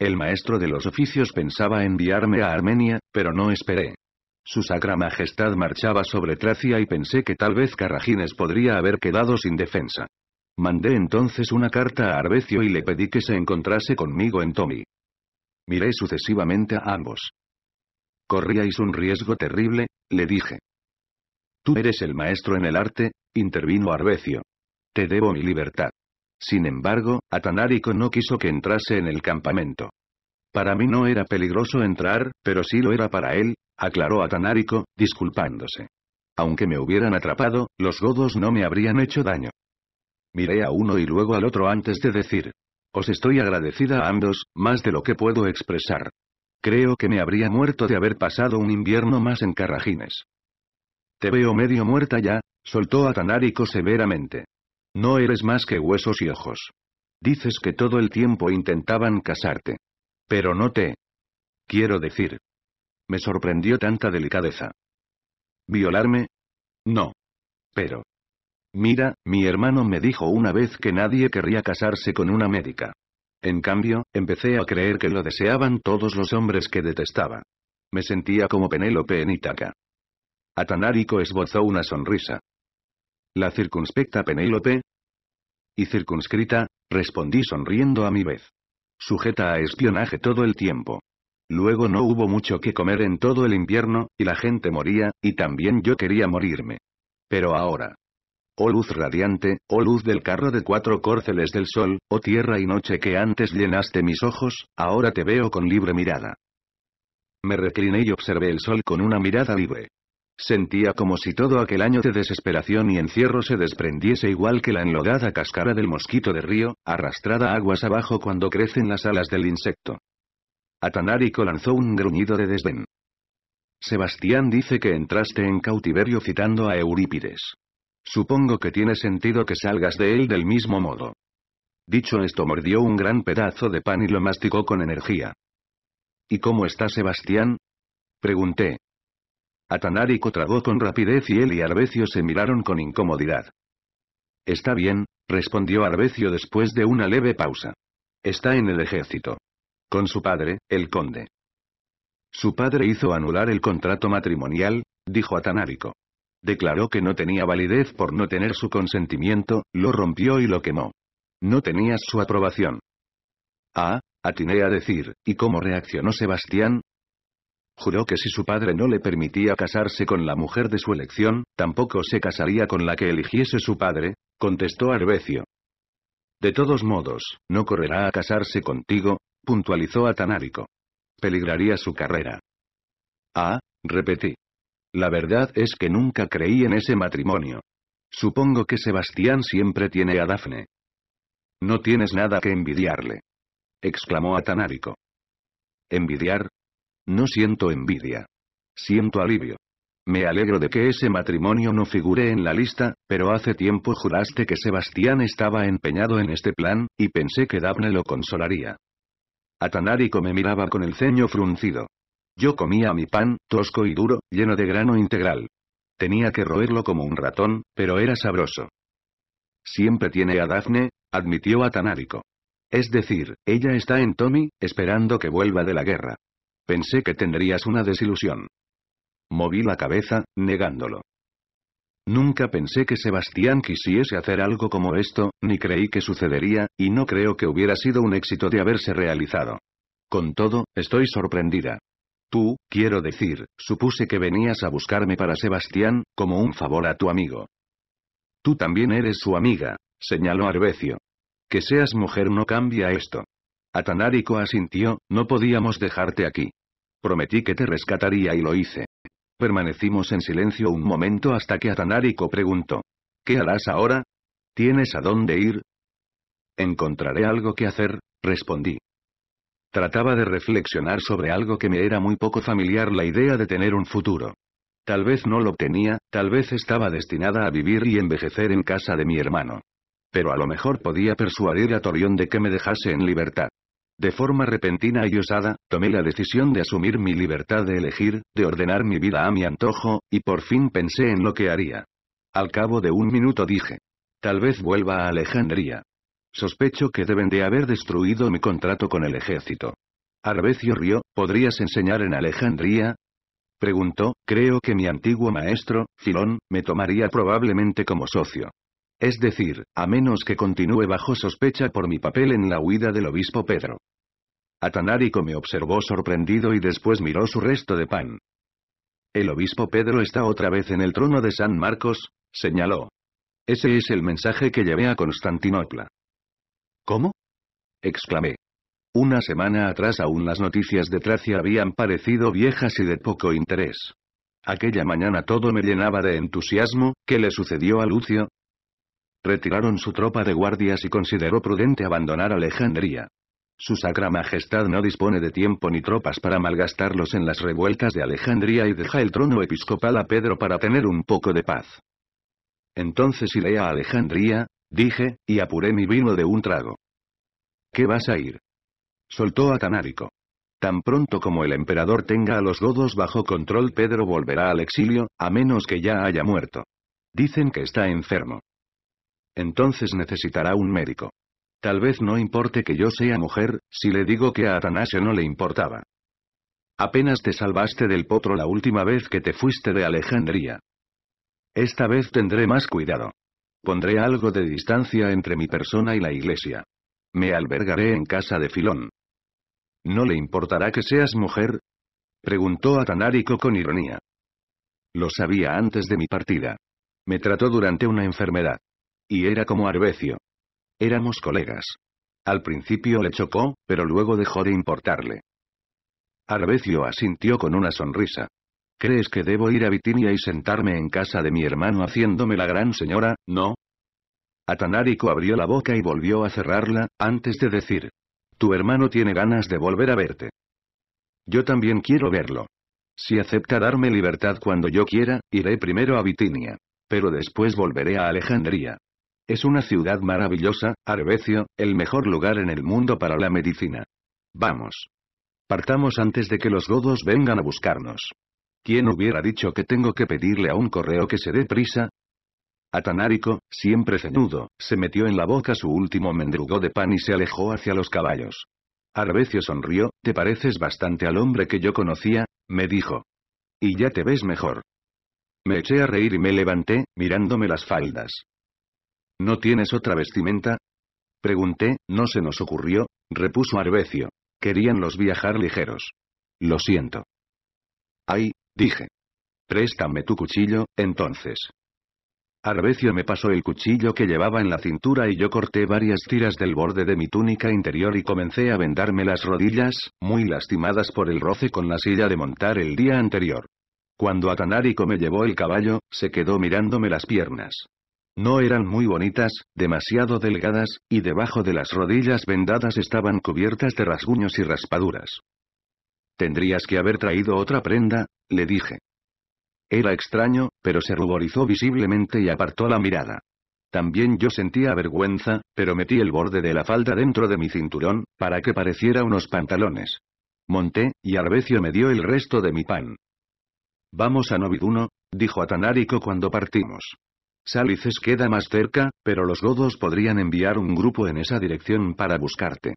El maestro de los oficios pensaba enviarme a Armenia, pero no esperé. Su Sacra Majestad marchaba sobre Tracia y pensé que tal vez Carragines podría haber quedado sin defensa. Mandé entonces una carta a Arbecio y le pedí que se encontrase conmigo en Tommy. Miré sucesivamente a ambos. Corríais un riesgo terrible, le dije. Tú eres el maestro en el arte, intervino Arbecio. Te debo mi libertad. Sin embargo, Atanarico no quiso que entrase en el campamento. Para mí no era peligroso entrar, pero sí lo era para él, aclaró Atanarico, disculpándose. Aunque me hubieran atrapado, los godos no me habrían hecho daño. Miré a uno y luego al otro antes de decir. Os estoy agradecida a ambos, más de lo que puedo expresar. Creo que me habría muerto de haber pasado un invierno más en Carrajines. Te veo medio muerta ya, soltó Atanarico severamente. No eres más que huesos y ojos. Dices que todo el tiempo intentaban casarte. Pero no te... Quiero decir. Me sorprendió tanta delicadeza. ¿Violarme? No. Pero. Mira, mi hermano me dijo una vez que nadie querría casarse con una médica. En cambio, empecé a creer que lo deseaban todos los hombres que detestaba. Me sentía como Penélope en Ítaca. Atanárico esbozó una sonrisa. La circunspecta Penélope. Y circunscrita, respondí sonriendo a mi vez. Sujeta a espionaje todo el tiempo. Luego no hubo mucho que comer en todo el invierno, y la gente moría, y también yo quería morirme. Pero ahora. Oh luz radiante, oh luz del carro de cuatro córceles del sol, oh tierra y noche que antes llenaste mis ojos, ahora te veo con libre mirada. Me recliné y observé el sol con una mirada libre. Sentía como si todo aquel año de desesperación y encierro se desprendiese igual que la enlodada cáscara del mosquito de río, arrastrada aguas abajo cuando crecen las alas del insecto. Atanarico lanzó un gruñido de desdén. Sebastián dice que entraste en cautiverio citando a Eurípides. Supongo que tiene sentido que salgas de él del mismo modo. Dicho esto mordió un gran pedazo de pan y lo masticó con energía. ¿Y cómo está Sebastián? Pregunté, Atanarico tragó con rapidez y él y Arbecio se miraron con incomodidad. Está bien, respondió Arbecio después de una leve pausa. Está en el ejército. Con su padre, el conde. Su padre hizo anular el contrato matrimonial, dijo Atanarico. Declaró que no tenía validez por no tener su consentimiento, lo rompió y lo quemó. No tenías su aprobación. Ah, atiné a decir, ¿y cómo reaccionó Sebastián? Juró que si su padre no le permitía casarse con la mujer de su elección, tampoco se casaría con la que eligiese su padre, contestó Arbecio. De todos modos, no correrá a casarse contigo, puntualizó Atanárico. Peligraría su carrera. Ah, repetí. La verdad es que nunca creí en ese matrimonio. Supongo que Sebastián siempre tiene a Dafne. No tienes nada que envidiarle. Exclamó Atanárico. ¿Envidiar? No siento envidia. Siento alivio. Me alegro de que ese matrimonio no figure en la lista, pero hace tiempo juraste que Sebastián estaba empeñado en este plan, y pensé que Daphne lo consolaría. Atanarico me miraba con el ceño fruncido. Yo comía mi pan, tosco y duro, lleno de grano integral. Tenía que roerlo como un ratón, pero era sabroso. Siempre tiene a Daphne, admitió Atanarico. Es decir, ella está en Tommy, esperando que vuelva de la guerra. Pensé que tendrías una desilusión. Moví la cabeza, negándolo. Nunca pensé que Sebastián quisiese hacer algo como esto, ni creí que sucedería, y no creo que hubiera sido un éxito de haberse realizado. Con todo, estoy sorprendida. Tú, quiero decir, supuse que venías a buscarme para Sebastián, como un favor a tu amigo. Tú también eres su amiga, señaló Arbecio. Que seas mujer no cambia esto. Atanárico asintió, no podíamos dejarte aquí. Prometí que te rescataría y lo hice. Permanecimos en silencio un momento hasta que Atanarico preguntó. ¿Qué harás ahora? ¿Tienes a dónde ir? Encontraré algo que hacer, respondí. Trataba de reflexionar sobre algo que me era muy poco familiar la idea de tener un futuro. Tal vez no lo tenía, tal vez estaba destinada a vivir y envejecer en casa de mi hermano. Pero a lo mejor podía persuadir a Torión de que me dejase en libertad. De forma repentina y osada, tomé la decisión de asumir mi libertad de elegir, de ordenar mi vida a mi antojo, y por fin pensé en lo que haría. Al cabo de un minuto dije. Tal vez vuelva a Alejandría. Sospecho que deben de haber destruido mi contrato con el ejército. Arbecio rió, ¿podrías enseñar en Alejandría? Preguntó, creo que mi antiguo maestro, Filón, me tomaría probablemente como socio. Es decir, a menos que continúe bajo sospecha por mi papel en la huida del obispo Pedro. Atanarico me observó sorprendido y después miró su resto de pan. El obispo Pedro está otra vez en el trono de San Marcos, señaló. Ese es el mensaje que llevé a Constantinopla. ¿Cómo? exclamé. Una semana atrás aún las noticias de Tracia habían parecido viejas y de poco interés. Aquella mañana todo me llenaba de entusiasmo, ¿qué le sucedió a Lucio? retiraron su tropa de guardias y consideró prudente abandonar Alejandría. Su Sacra Majestad no dispone de tiempo ni tropas para malgastarlos en las revueltas de Alejandría y deja el trono episcopal a Pedro para tener un poco de paz. Entonces iré a Alejandría, dije, y apuré mi vino de un trago. ¿Qué vas a ir? Soltó a Canárico. Tan pronto como el emperador tenga a los godos bajo control Pedro volverá al exilio, a menos que ya haya muerto. Dicen que está enfermo. Entonces necesitará un médico. Tal vez no importe que yo sea mujer, si le digo que a Atanasio no le importaba. Apenas te salvaste del potro la última vez que te fuiste de Alejandría. Esta vez tendré más cuidado. Pondré algo de distancia entre mi persona y la iglesia. Me albergaré en casa de Filón. ¿No le importará que seas mujer? Preguntó atanarico con ironía. Lo sabía antes de mi partida. Me trató durante una enfermedad. Y era como Arbecio. Éramos colegas. Al principio le chocó, pero luego dejó de importarle. Arbecio asintió con una sonrisa. ¿Crees que debo ir a Bitinia y sentarme en casa de mi hermano haciéndome la gran señora, no? atanarico abrió la boca y volvió a cerrarla, antes de decir. Tu hermano tiene ganas de volver a verte. Yo también quiero verlo. Si acepta darme libertad cuando yo quiera, iré primero a Bitinia. Pero después volveré a Alejandría. Es una ciudad maravillosa, Arbecio, el mejor lugar en el mundo para la medicina. Vamos. Partamos antes de que los godos vengan a buscarnos. ¿Quién hubiera dicho que tengo que pedirle a un correo que se dé prisa? Atanárico, siempre cenudo, se metió en la boca su último mendrugo de pan y se alejó hacia los caballos. Arbecio sonrió, te pareces bastante al hombre que yo conocía, me dijo. Y ya te ves mejor. Me eché a reír y me levanté, mirándome las faldas. ¿No tienes otra vestimenta? Pregunté, no se nos ocurrió, repuso Arbecio. Querían los viajar ligeros. Lo siento. Ay, dije. Préstame tu cuchillo, entonces. Arbecio me pasó el cuchillo que llevaba en la cintura y yo corté varias tiras del borde de mi túnica interior y comencé a vendarme las rodillas, muy lastimadas por el roce con la silla de montar el día anterior. Cuando Atanarico me llevó el caballo, se quedó mirándome las piernas. No eran muy bonitas, demasiado delgadas, y debajo de las rodillas vendadas estaban cubiertas de rasguños y raspaduras. Tendrías que haber traído otra prenda, le dije. Era extraño, pero se ruborizó visiblemente y apartó la mirada. También yo sentía vergüenza, pero metí el borde de la falda dentro de mi cinturón, para que pareciera unos pantalones. Monté, y Arbecio me dio el resto de mi pan. Vamos a Noviduno, dijo Atanárico cuando partimos. Sálices queda más cerca, pero los godos podrían enviar un grupo en esa dirección para buscarte.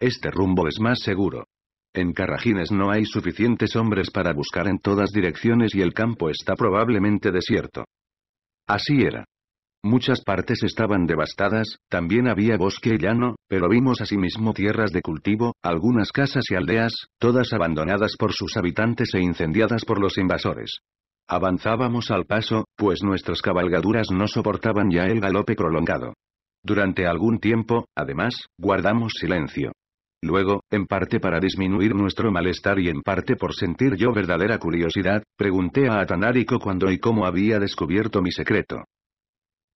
Este rumbo es más seguro. En Carragines no hay suficientes hombres para buscar en todas direcciones y el campo está probablemente desierto. Así era. Muchas partes estaban devastadas, también había bosque y llano, pero vimos asimismo tierras de cultivo, algunas casas y aldeas, todas abandonadas por sus habitantes e incendiadas por los invasores. Avanzábamos al paso, pues nuestras cabalgaduras no soportaban ya el galope prolongado. Durante algún tiempo, además, guardamos silencio. Luego, en parte para disminuir nuestro malestar y en parte por sentir yo verdadera curiosidad, pregunté a atanarico cuándo y cómo había descubierto mi secreto.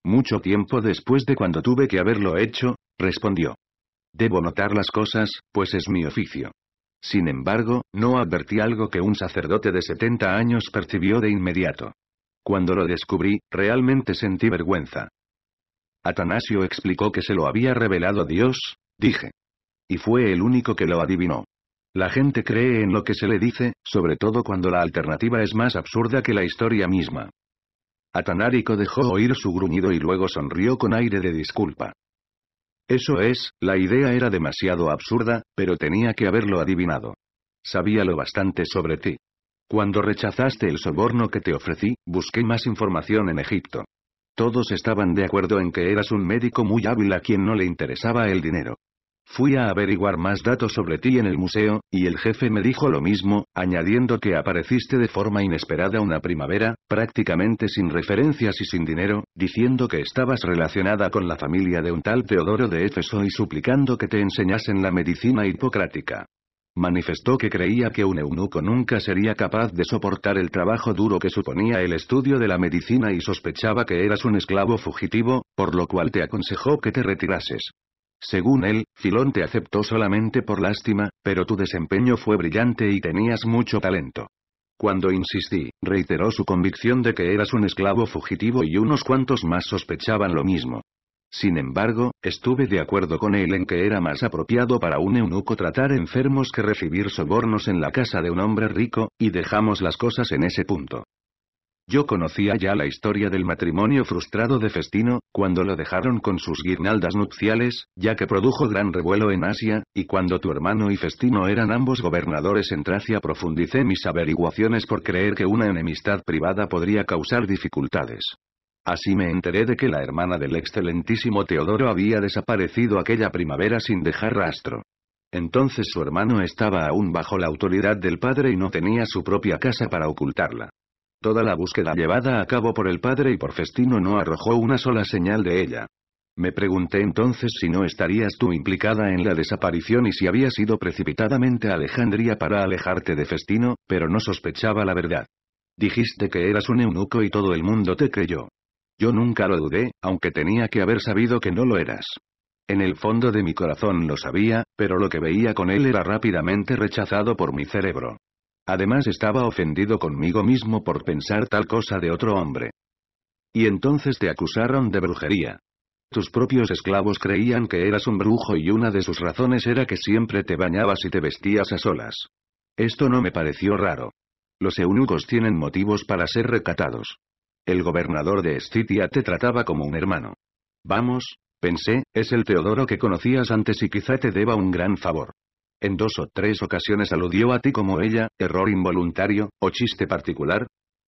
Mucho tiempo después de cuando tuve que haberlo hecho, respondió. Debo notar las cosas, pues es mi oficio. Sin embargo, no advertí algo que un sacerdote de 70 años percibió de inmediato. Cuando lo descubrí, realmente sentí vergüenza. Atanasio explicó que se lo había revelado Dios, dije. Y fue el único que lo adivinó. La gente cree en lo que se le dice, sobre todo cuando la alternativa es más absurda que la historia misma. Atanárico dejó oír su gruñido y luego sonrió con aire de disculpa. Eso es, la idea era demasiado absurda, pero tenía que haberlo adivinado. Sabía lo bastante sobre ti. Cuando rechazaste el soborno que te ofrecí, busqué más información en Egipto. Todos estaban de acuerdo en que eras un médico muy hábil a quien no le interesaba el dinero. Fui a averiguar más datos sobre ti en el museo, y el jefe me dijo lo mismo, añadiendo que apareciste de forma inesperada una primavera, prácticamente sin referencias y sin dinero, diciendo que estabas relacionada con la familia de un tal Teodoro de Éfeso y suplicando que te enseñasen la medicina hipocrática. Manifestó que creía que un eunuco nunca sería capaz de soportar el trabajo duro que suponía el estudio de la medicina y sospechaba que eras un esclavo fugitivo, por lo cual te aconsejó que te retirases. Según él, Filón te aceptó solamente por lástima, pero tu desempeño fue brillante y tenías mucho talento. Cuando insistí, reiteró su convicción de que eras un esclavo fugitivo y unos cuantos más sospechaban lo mismo. Sin embargo, estuve de acuerdo con él en que era más apropiado para un eunuco tratar enfermos que recibir sobornos en la casa de un hombre rico, y dejamos las cosas en ese punto. Yo conocía ya la historia del matrimonio frustrado de Festino, cuando lo dejaron con sus guirnaldas nupciales, ya que produjo gran revuelo en Asia, y cuando tu hermano y Festino eran ambos gobernadores en Tracia profundicé mis averiguaciones por creer que una enemistad privada podría causar dificultades. Así me enteré de que la hermana del excelentísimo Teodoro había desaparecido aquella primavera sin dejar rastro. Entonces su hermano estaba aún bajo la autoridad del padre y no tenía su propia casa para ocultarla. Toda la búsqueda llevada a cabo por el padre y por Festino no arrojó una sola señal de ella. Me pregunté entonces si no estarías tú implicada en la desaparición y si habías ido precipitadamente a Alejandría para alejarte de Festino, pero no sospechaba la verdad. Dijiste que eras un eunuco y todo el mundo te creyó. Yo nunca lo dudé, aunque tenía que haber sabido que no lo eras. En el fondo de mi corazón lo sabía, pero lo que veía con él era rápidamente rechazado por mi cerebro. Además estaba ofendido conmigo mismo por pensar tal cosa de otro hombre. Y entonces te acusaron de brujería. Tus propios esclavos creían que eras un brujo y una de sus razones era que siempre te bañabas y te vestías a solas. Esto no me pareció raro. Los eunucos tienen motivos para ser recatados. El gobernador de Escitia te trataba como un hermano. Vamos, pensé, es el Teodoro que conocías antes y quizá te deba un gran favor. En dos o tres ocasiones aludió a ti como ella, error involuntario, o chiste particular.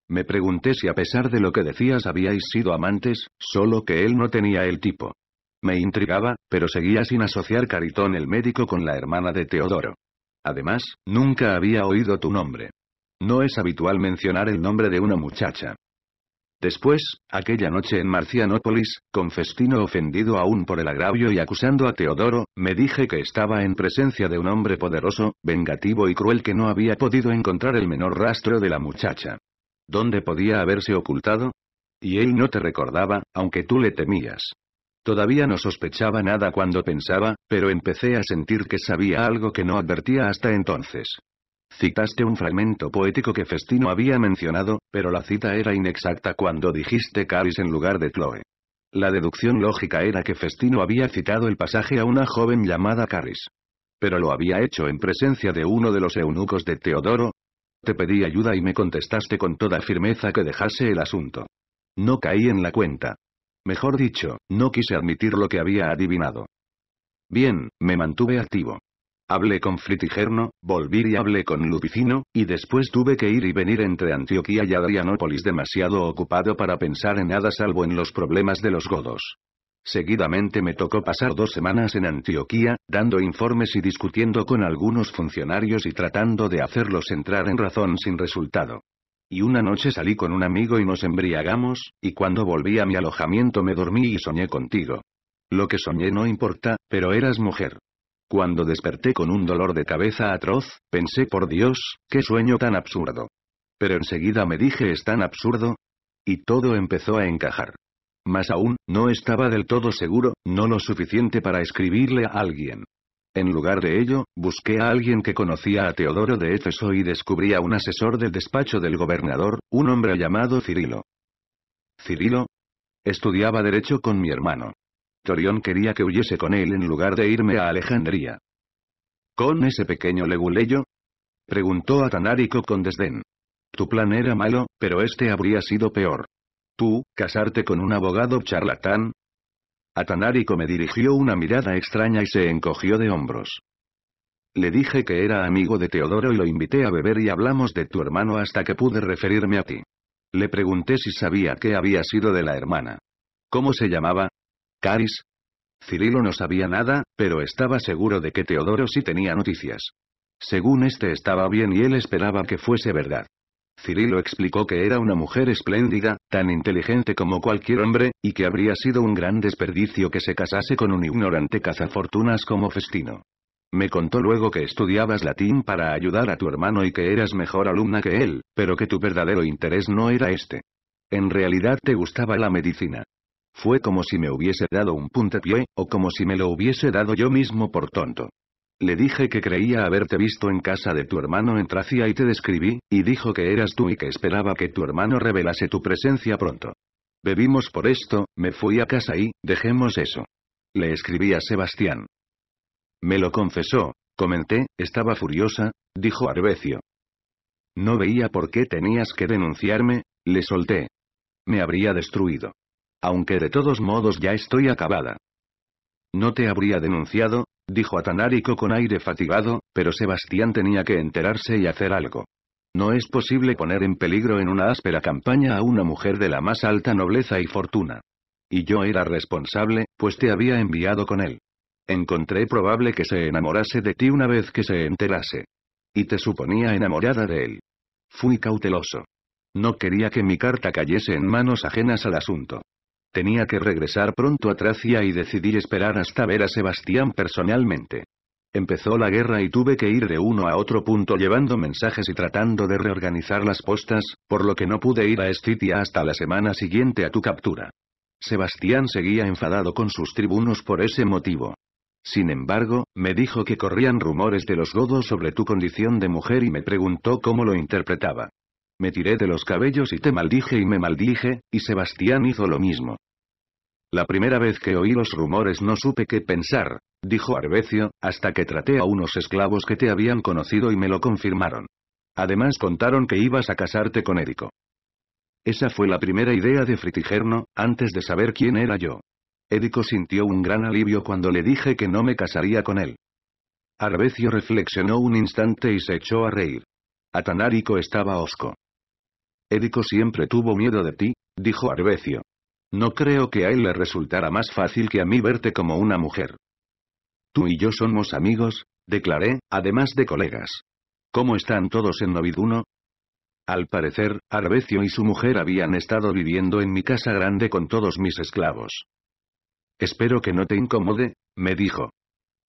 Me pregunté si a pesar de lo que decías habíais sido amantes, solo que él no tenía el tipo. Me intrigaba, pero seguía sin asociar Caritón el médico con la hermana de Teodoro. Además, nunca había oído tu nombre. No es habitual mencionar el nombre de una muchacha. Después, aquella noche en Marcianópolis, con Festino ofendido aún por el agravio y acusando a Teodoro, me dije que estaba en presencia de un hombre poderoso, vengativo y cruel que no había podido encontrar el menor rastro de la muchacha. ¿Dónde podía haberse ocultado? Y él no te recordaba, aunque tú le temías. Todavía no sospechaba nada cuando pensaba, pero empecé a sentir que sabía algo que no advertía hasta entonces. Citaste un fragmento poético que Festino había mencionado, pero la cita era inexacta cuando dijiste Caris en lugar de Chloe. La deducción lógica era que Festino había citado el pasaje a una joven llamada Caris. Pero lo había hecho en presencia de uno de los eunucos de Teodoro. Te pedí ayuda y me contestaste con toda firmeza que dejase el asunto. No caí en la cuenta. Mejor dicho, no quise admitir lo que había adivinado. Bien, me mantuve activo. Hablé con Fritigerno, volví y hablé con Lupicino, y después tuve que ir y venir entre Antioquía y Adrianópolis demasiado ocupado para pensar en nada salvo en los problemas de los godos. Seguidamente me tocó pasar dos semanas en Antioquía, dando informes y discutiendo con algunos funcionarios y tratando de hacerlos entrar en razón sin resultado. Y una noche salí con un amigo y nos embriagamos, y cuando volví a mi alojamiento me dormí y soñé contigo. Lo que soñé no importa, pero eras mujer. Cuando desperté con un dolor de cabeza atroz, pensé por Dios, qué sueño tan absurdo. Pero enseguida me dije es tan absurdo. Y todo empezó a encajar. Más aún, no estaba del todo seguro, no lo suficiente para escribirle a alguien. En lugar de ello, busqué a alguien que conocía a Teodoro de Éfeso y descubrí a un asesor del despacho del gobernador, un hombre llamado Cirilo. ¿Cirilo? Estudiaba derecho con mi hermano. Torión quería que huyese con él en lugar de irme a Alejandría. ¿Con ese pequeño leguleyo? Preguntó Atanarico con desdén. Tu plan era malo, pero este habría sido peor. ¿Tú, casarte con un abogado charlatán? Atanarico me dirigió una mirada extraña y se encogió de hombros. Le dije que era amigo de Teodoro y lo invité a beber y hablamos de tu hermano hasta que pude referirme a ti. Le pregunté si sabía qué había sido de la hermana. ¿Cómo se llamaba? Caris. Cirilo no sabía nada, pero estaba seguro de que Teodoro sí tenía noticias. Según este estaba bien y él esperaba que fuese verdad. Cirilo explicó que era una mujer espléndida, tan inteligente como cualquier hombre, y que habría sido un gran desperdicio que se casase con un ignorante cazafortunas como Festino. Me contó luego que estudiabas latín para ayudar a tu hermano y que eras mejor alumna que él, pero que tu verdadero interés no era este. En realidad te gustaba la medicina. Fue como si me hubiese dado un puntapié, o como si me lo hubiese dado yo mismo por tonto. Le dije que creía haberte visto en casa de tu hermano en Tracia y te describí, y dijo que eras tú y que esperaba que tu hermano revelase tu presencia pronto. Bebimos por esto, me fui a casa y, dejemos eso. Le escribí a Sebastián. Me lo confesó, comenté, estaba furiosa, dijo Arbecio. No veía por qué tenías que denunciarme, le solté. Me habría destruido. Aunque de todos modos ya estoy acabada. No te habría denunciado, dijo Atanarico con aire fatigado, pero Sebastián tenía que enterarse y hacer algo. No es posible poner en peligro en una áspera campaña a una mujer de la más alta nobleza y fortuna. Y yo era responsable, pues te había enviado con él. Encontré probable que se enamorase de ti una vez que se enterase. Y te suponía enamorada de él. Fui cauteloso. No quería que mi carta cayese en manos ajenas al asunto. Tenía que regresar pronto a Tracia y decidí esperar hasta ver a Sebastián personalmente. Empezó la guerra y tuve que ir de uno a otro punto llevando mensajes y tratando de reorganizar las postas, por lo que no pude ir a Estitia hasta la semana siguiente a tu captura. Sebastián seguía enfadado con sus tribunos por ese motivo. Sin embargo, me dijo que corrían rumores de los godos sobre tu condición de mujer y me preguntó cómo lo interpretaba me tiré de los cabellos y te maldije y me maldije, y Sebastián hizo lo mismo. La primera vez que oí los rumores no supe qué pensar, dijo Arbecio, hasta que traté a unos esclavos que te habían conocido y me lo confirmaron. Además contaron que ibas a casarte con Érico. Esa fue la primera idea de Fritigerno, antes de saber quién era yo. Édico sintió un gran alivio cuando le dije que no me casaría con él. Arbecio reflexionó un instante y se echó a reír. Atanárico estaba osco. Érico siempre tuvo miedo de ti, dijo Arbecio. No creo que a él le resultara más fácil que a mí verte como una mujer. Tú y yo somos amigos, declaré, además de colegas. ¿Cómo están todos en Noviduno? Al parecer, Arbecio y su mujer habían estado viviendo en mi casa grande con todos mis esclavos. Espero que no te incomode, me dijo.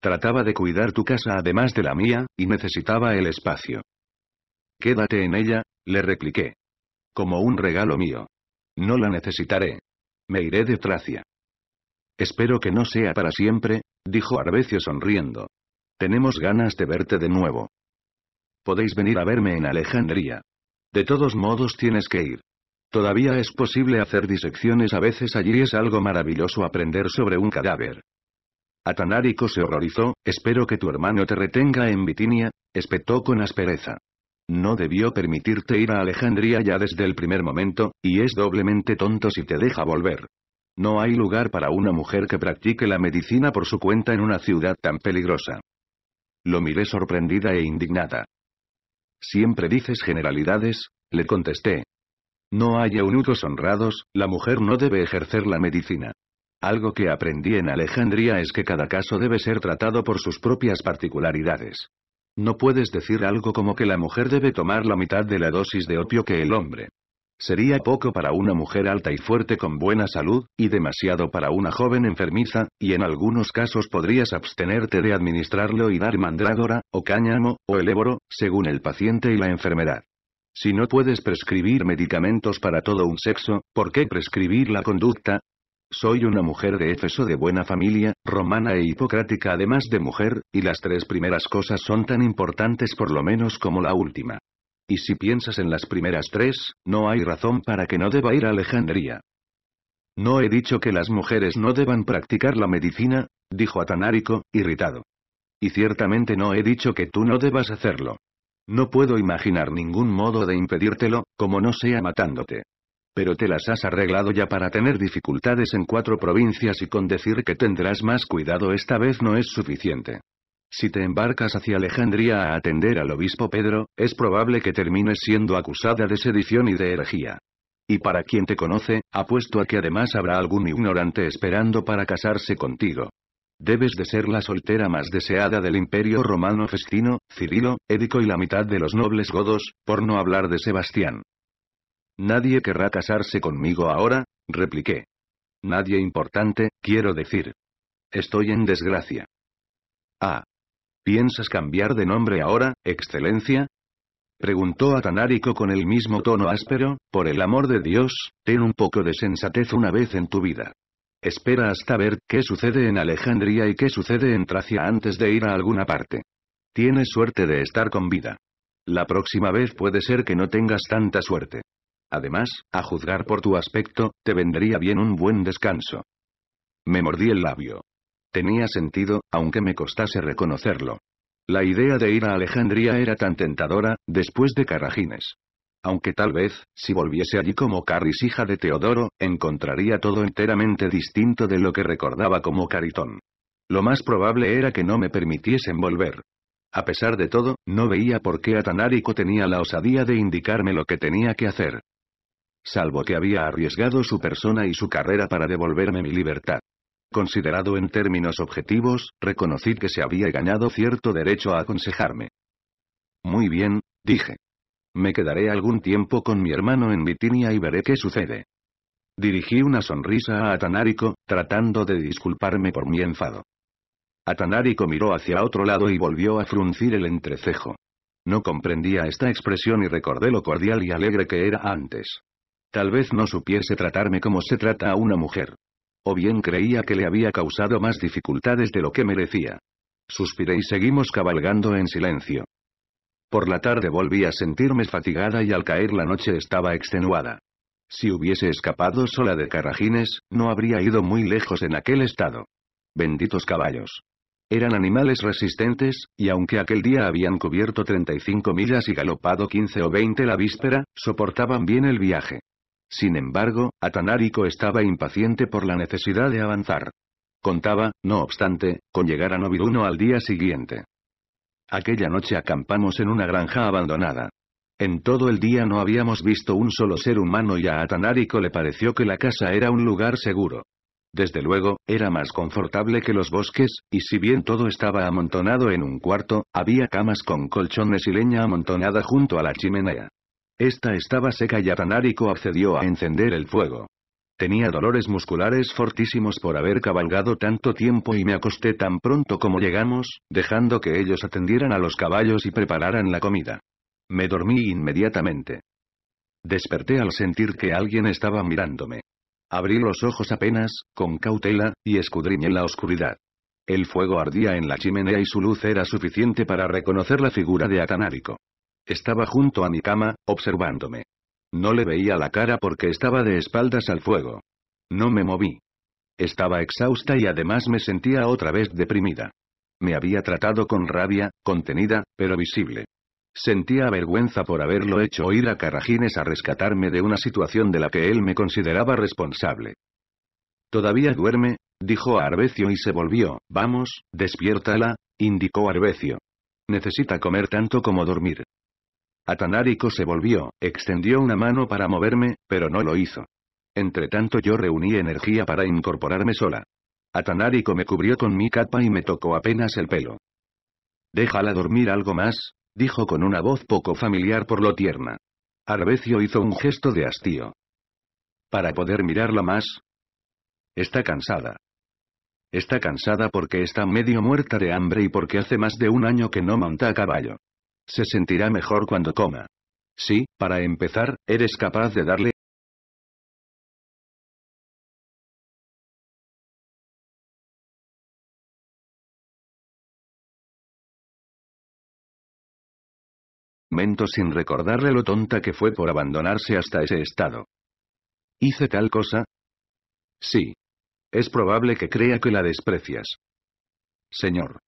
Trataba de cuidar tu casa además de la mía, y necesitaba el espacio. Quédate en ella, le repliqué. Como un regalo mío. No la necesitaré. Me iré de Tracia. Espero que no sea para siempre, dijo Arbecio sonriendo. Tenemos ganas de verte de nuevo. Podéis venir a verme en Alejandría. De todos modos tienes que ir. Todavía es posible hacer disecciones a veces allí es algo maravilloso aprender sobre un cadáver. Atanárico se horrorizó, espero que tu hermano te retenga en Bitinia, espetó con aspereza. No debió permitirte ir a Alejandría ya desde el primer momento, y es doblemente tonto si te deja volver. No hay lugar para una mujer que practique la medicina por su cuenta en una ciudad tan peligrosa. Lo miré sorprendida e indignada. Siempre dices generalidades, le contesté. No hay eunucos honrados, la mujer no debe ejercer la medicina. Algo que aprendí en Alejandría es que cada caso debe ser tratado por sus propias particularidades. No puedes decir algo como que la mujer debe tomar la mitad de la dosis de opio que el hombre. Sería poco para una mujer alta y fuerte con buena salud, y demasiado para una joven enfermiza, y en algunos casos podrías abstenerte de administrarlo y dar mandrágora, o cáñamo, o el éboro, según el paciente y la enfermedad. Si no puedes prescribir medicamentos para todo un sexo, ¿por qué prescribir la conducta? Soy una mujer de Éfeso de buena familia, romana e hipocrática además de mujer, y las tres primeras cosas son tan importantes por lo menos como la última. Y si piensas en las primeras tres, no hay razón para que no deba ir a Alejandría. No he dicho que las mujeres no deban practicar la medicina, dijo Atanárico, irritado. Y ciertamente no he dicho que tú no debas hacerlo. No puedo imaginar ningún modo de impedírtelo, como no sea matándote. Pero te las has arreglado ya para tener dificultades en cuatro provincias y con decir que tendrás más cuidado esta vez no es suficiente. Si te embarcas hacia Alejandría a atender al obispo Pedro, es probable que termines siendo acusada de sedición y de herejía. Y para quien te conoce, apuesto a que además habrá algún ignorante esperando para casarse contigo. Debes de ser la soltera más deseada del imperio romano Festino, Cirilo, Édico y la mitad de los nobles godos, por no hablar de Sebastián. Nadie querrá casarse conmigo ahora, repliqué. Nadie importante, quiero decir. Estoy en desgracia. Ah. ¿Piensas cambiar de nombre ahora, Excelencia? Preguntó Atanárico con el mismo tono áspero, por el amor de Dios, ten un poco de sensatez una vez en tu vida. Espera hasta ver qué sucede en Alejandría y qué sucede en Tracia antes de ir a alguna parte. Tienes suerte de estar con vida. La próxima vez puede ser que no tengas tanta suerte. Además, a juzgar por tu aspecto, te vendría bien un buen descanso. Me mordí el labio. Tenía sentido, aunque me costase reconocerlo. La idea de ir a Alejandría era tan tentadora, después de Carragines. Aunque tal vez, si volviese allí como Carris hija de Teodoro, encontraría todo enteramente distinto de lo que recordaba como Caritón. Lo más probable era que no me permitiesen volver. A pesar de todo, no veía por qué Atanárico tenía la osadía de indicarme lo que tenía que hacer salvo que había arriesgado su persona y su carrera para devolverme mi libertad. Considerado en términos objetivos, reconocí que se había ganado cierto derecho a aconsejarme. Muy bien, dije. Me quedaré algún tiempo con mi hermano en Bitinia y veré qué sucede. Dirigí una sonrisa a Atanarico, tratando de disculparme por mi enfado. Atanarico miró hacia otro lado y volvió a fruncir el entrecejo. No comprendía esta expresión y recordé lo cordial y alegre que era antes. Tal vez no supiese tratarme como se trata a una mujer. O bien creía que le había causado más dificultades de lo que merecía. Suspiré y seguimos cabalgando en silencio. Por la tarde volví a sentirme fatigada y al caer la noche estaba extenuada. Si hubiese escapado sola de carrajines, no habría ido muy lejos en aquel estado. Benditos caballos. Eran animales resistentes, y aunque aquel día habían cubierto 35 millas y galopado 15 o 20 la víspera, soportaban bien el viaje. Sin embargo, Atanárico estaba impaciente por la necesidad de avanzar. Contaba, no obstante, con llegar a Noviruno al día siguiente. Aquella noche acampamos en una granja abandonada. En todo el día no habíamos visto un solo ser humano y a Atanárico le pareció que la casa era un lugar seguro. Desde luego, era más confortable que los bosques, y si bien todo estaba amontonado en un cuarto, había camas con colchones y leña amontonada junto a la chimenea. Esta estaba seca y Atanarico accedió a encender el fuego. Tenía dolores musculares fortísimos por haber cabalgado tanto tiempo y me acosté tan pronto como llegamos, dejando que ellos atendieran a los caballos y prepararan la comida. Me dormí inmediatamente. Desperté al sentir que alguien estaba mirándome. Abrí los ojos apenas, con cautela, y escudriñé la oscuridad. El fuego ardía en la chimenea y su luz era suficiente para reconocer la figura de Atanárico. Estaba junto a mi cama, observándome. No le veía la cara porque estaba de espaldas al fuego. No me moví. Estaba exhausta y además me sentía otra vez deprimida. Me había tratado con rabia, contenida, pero visible. Sentía vergüenza por haberlo hecho ir a Carragines a rescatarme de una situación de la que él me consideraba responsable. ¿Todavía duerme? dijo a Arbecio y se volvió. Vamos, despiértala, indicó Arbecio. Necesita comer tanto como dormir. Atanarico se volvió, extendió una mano para moverme, pero no lo hizo. Entretanto yo reuní energía para incorporarme sola. Atanarico me cubrió con mi capa y me tocó apenas el pelo. Déjala dormir algo más, dijo con una voz poco familiar por lo tierna. Arbecio hizo un gesto de hastío. Para poder mirarla más. Está cansada. Está cansada porque está medio muerta de hambre y porque hace más de un año que no monta a caballo. Se sentirá mejor cuando coma. Sí, para empezar, eres capaz de darle Mento sin recordarle lo tonta que fue por abandonarse hasta ese estado. ¿Hice tal cosa? Sí. Es probable que crea que la desprecias. Señor.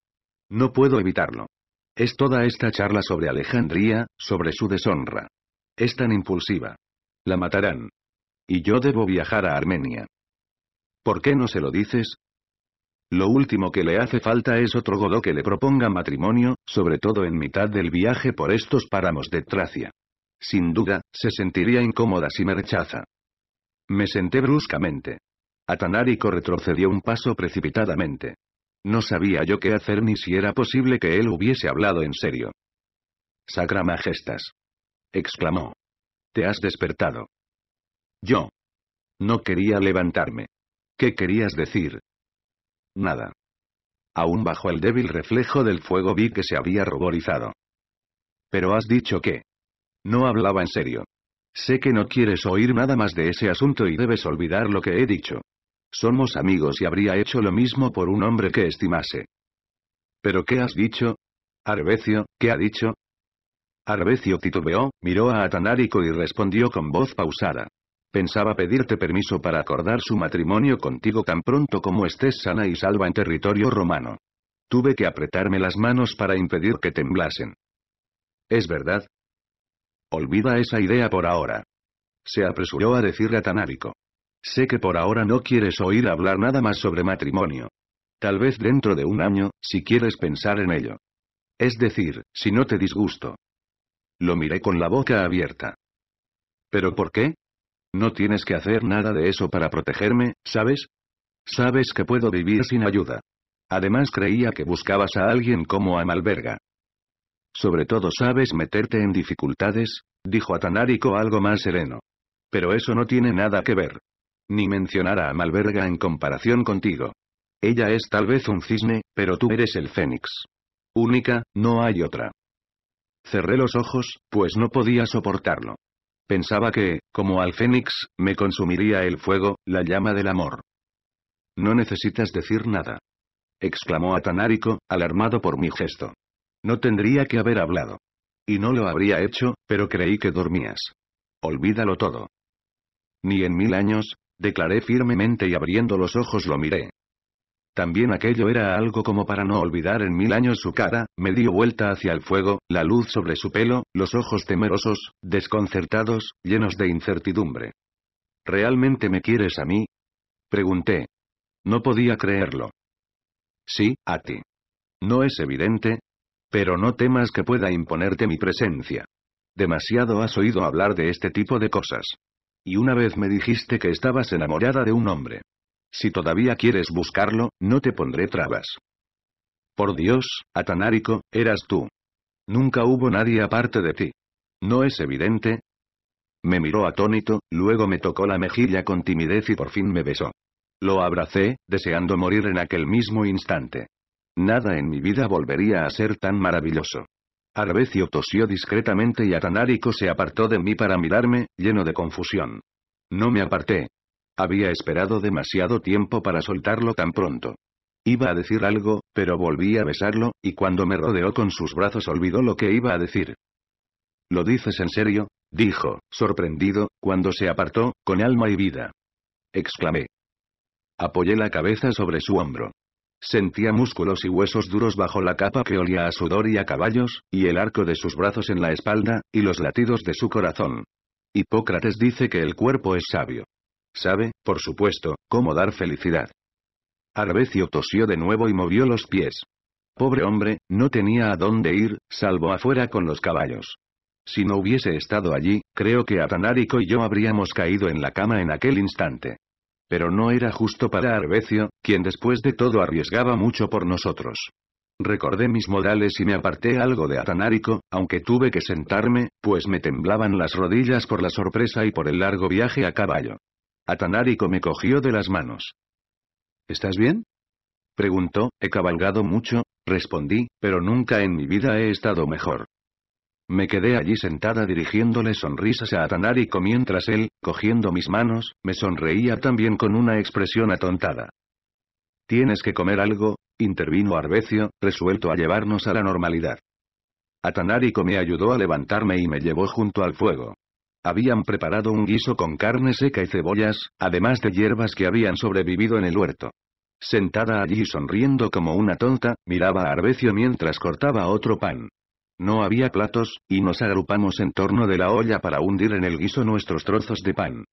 No puedo evitarlo. Es toda esta charla sobre Alejandría, sobre su deshonra. Es tan impulsiva. La matarán. Y yo debo viajar a Armenia. ¿Por qué no se lo dices? Lo último que le hace falta es otro godo que le proponga matrimonio, sobre todo en mitad del viaje por estos páramos de Tracia. Sin duda, se sentiría incómoda si me rechaza. Me senté bruscamente. Atanarico retrocedió un paso precipitadamente. No sabía yo qué hacer ni si era posible que él hubiese hablado en serio. Sacra Majestas. exclamó. Te has despertado. Yo. No quería levantarme. ¿Qué querías decir? Nada. Aún bajo el débil reflejo del fuego vi que se había ruborizado. Pero has dicho que... No hablaba en serio. Sé que no quieres oír nada más de ese asunto y debes olvidar lo que he dicho. Somos amigos y habría hecho lo mismo por un hombre que estimase. ¿Pero qué has dicho? Arbecio, ¿qué ha dicho? Arbecio titubeó, miró a Atanarico y respondió con voz pausada. Pensaba pedirte permiso para acordar su matrimonio contigo tan pronto como estés sana y salva en territorio romano. Tuve que apretarme las manos para impedir que temblasen. ¿Es verdad? Olvida esa idea por ahora. Se apresuró a decir Atanárico. Sé que por ahora no quieres oír hablar nada más sobre matrimonio. Tal vez dentro de un año, si quieres pensar en ello. Es decir, si no te disgusto. Lo miré con la boca abierta. ¿Pero por qué? No tienes que hacer nada de eso para protegerme, ¿sabes? Sabes que puedo vivir sin ayuda. Además creía que buscabas a alguien como a Malverga. Sobre todo sabes meterte en dificultades, dijo Atanarico algo más sereno. Pero eso no tiene nada que ver. Ni mencionar a Malverga en comparación contigo. Ella es tal vez un cisne, pero tú eres el fénix. Única, no hay otra. Cerré los ojos, pues no podía soportarlo. Pensaba que, como al fénix, me consumiría el fuego, la llama del amor. No necesitas decir nada. Exclamó Atanárico, alarmado por mi gesto. No tendría que haber hablado. Y no lo habría hecho, pero creí que dormías. Olvídalo todo. Ni en mil años, Declaré firmemente y abriendo los ojos lo miré. También aquello era algo como para no olvidar en mil años su cara, me dio vuelta hacia el fuego, la luz sobre su pelo, los ojos temerosos, desconcertados, llenos de incertidumbre. ¿Realmente me quieres a mí? Pregunté. No podía creerlo. Sí, a ti. No es evidente. Pero no temas que pueda imponerte mi presencia. Demasiado has oído hablar de este tipo de cosas. Y una vez me dijiste que estabas enamorada de un hombre. Si todavía quieres buscarlo, no te pondré trabas. Por Dios, Atanárico, eras tú. Nunca hubo nadie aparte de ti. ¿No es evidente? Me miró atónito, luego me tocó la mejilla con timidez y por fin me besó. Lo abracé, deseando morir en aquel mismo instante. Nada en mi vida volvería a ser tan maravilloso. Arbecio tosió discretamente y Atanárico se apartó de mí para mirarme, lleno de confusión. No me aparté. Había esperado demasiado tiempo para soltarlo tan pronto. Iba a decir algo, pero volví a besarlo, y cuando me rodeó con sus brazos olvidó lo que iba a decir. ¿Lo dices en serio? dijo, sorprendido, cuando se apartó, con alma y vida. Exclamé. Apoyé la cabeza sobre su hombro. Sentía músculos y huesos duros bajo la capa que olía a sudor y a caballos, y el arco de sus brazos en la espalda, y los latidos de su corazón. Hipócrates dice que el cuerpo es sabio. Sabe, por supuesto, cómo dar felicidad. Arbecio tosió de nuevo y movió los pies. Pobre hombre, no tenía a dónde ir, salvo afuera con los caballos. Si no hubiese estado allí, creo que Atanárico y yo habríamos caído en la cama en aquel instante. Pero no era justo para Arbecio, quien después de todo arriesgaba mucho por nosotros. Recordé mis modales y me aparté algo de Atanarico, aunque tuve que sentarme, pues me temblaban las rodillas por la sorpresa y por el largo viaje a caballo. Atanarico me cogió de las manos. ¿Estás bien? Preguntó, he cabalgado mucho, respondí, pero nunca en mi vida he estado mejor. Me quedé allí sentada dirigiéndole sonrisas a Atanarico mientras él, cogiendo mis manos, me sonreía también con una expresión atontada. Tienes que comer algo, intervino Arbecio, resuelto a llevarnos a la normalidad. Atanarico me ayudó a levantarme y me llevó junto al fuego. Habían preparado un guiso con carne seca y cebollas, además de hierbas que habían sobrevivido en el huerto. Sentada allí sonriendo como una tonta, miraba a Arbecio mientras cortaba otro pan. No había platos, y nos agrupamos en torno de la olla para hundir en el guiso nuestros trozos de pan.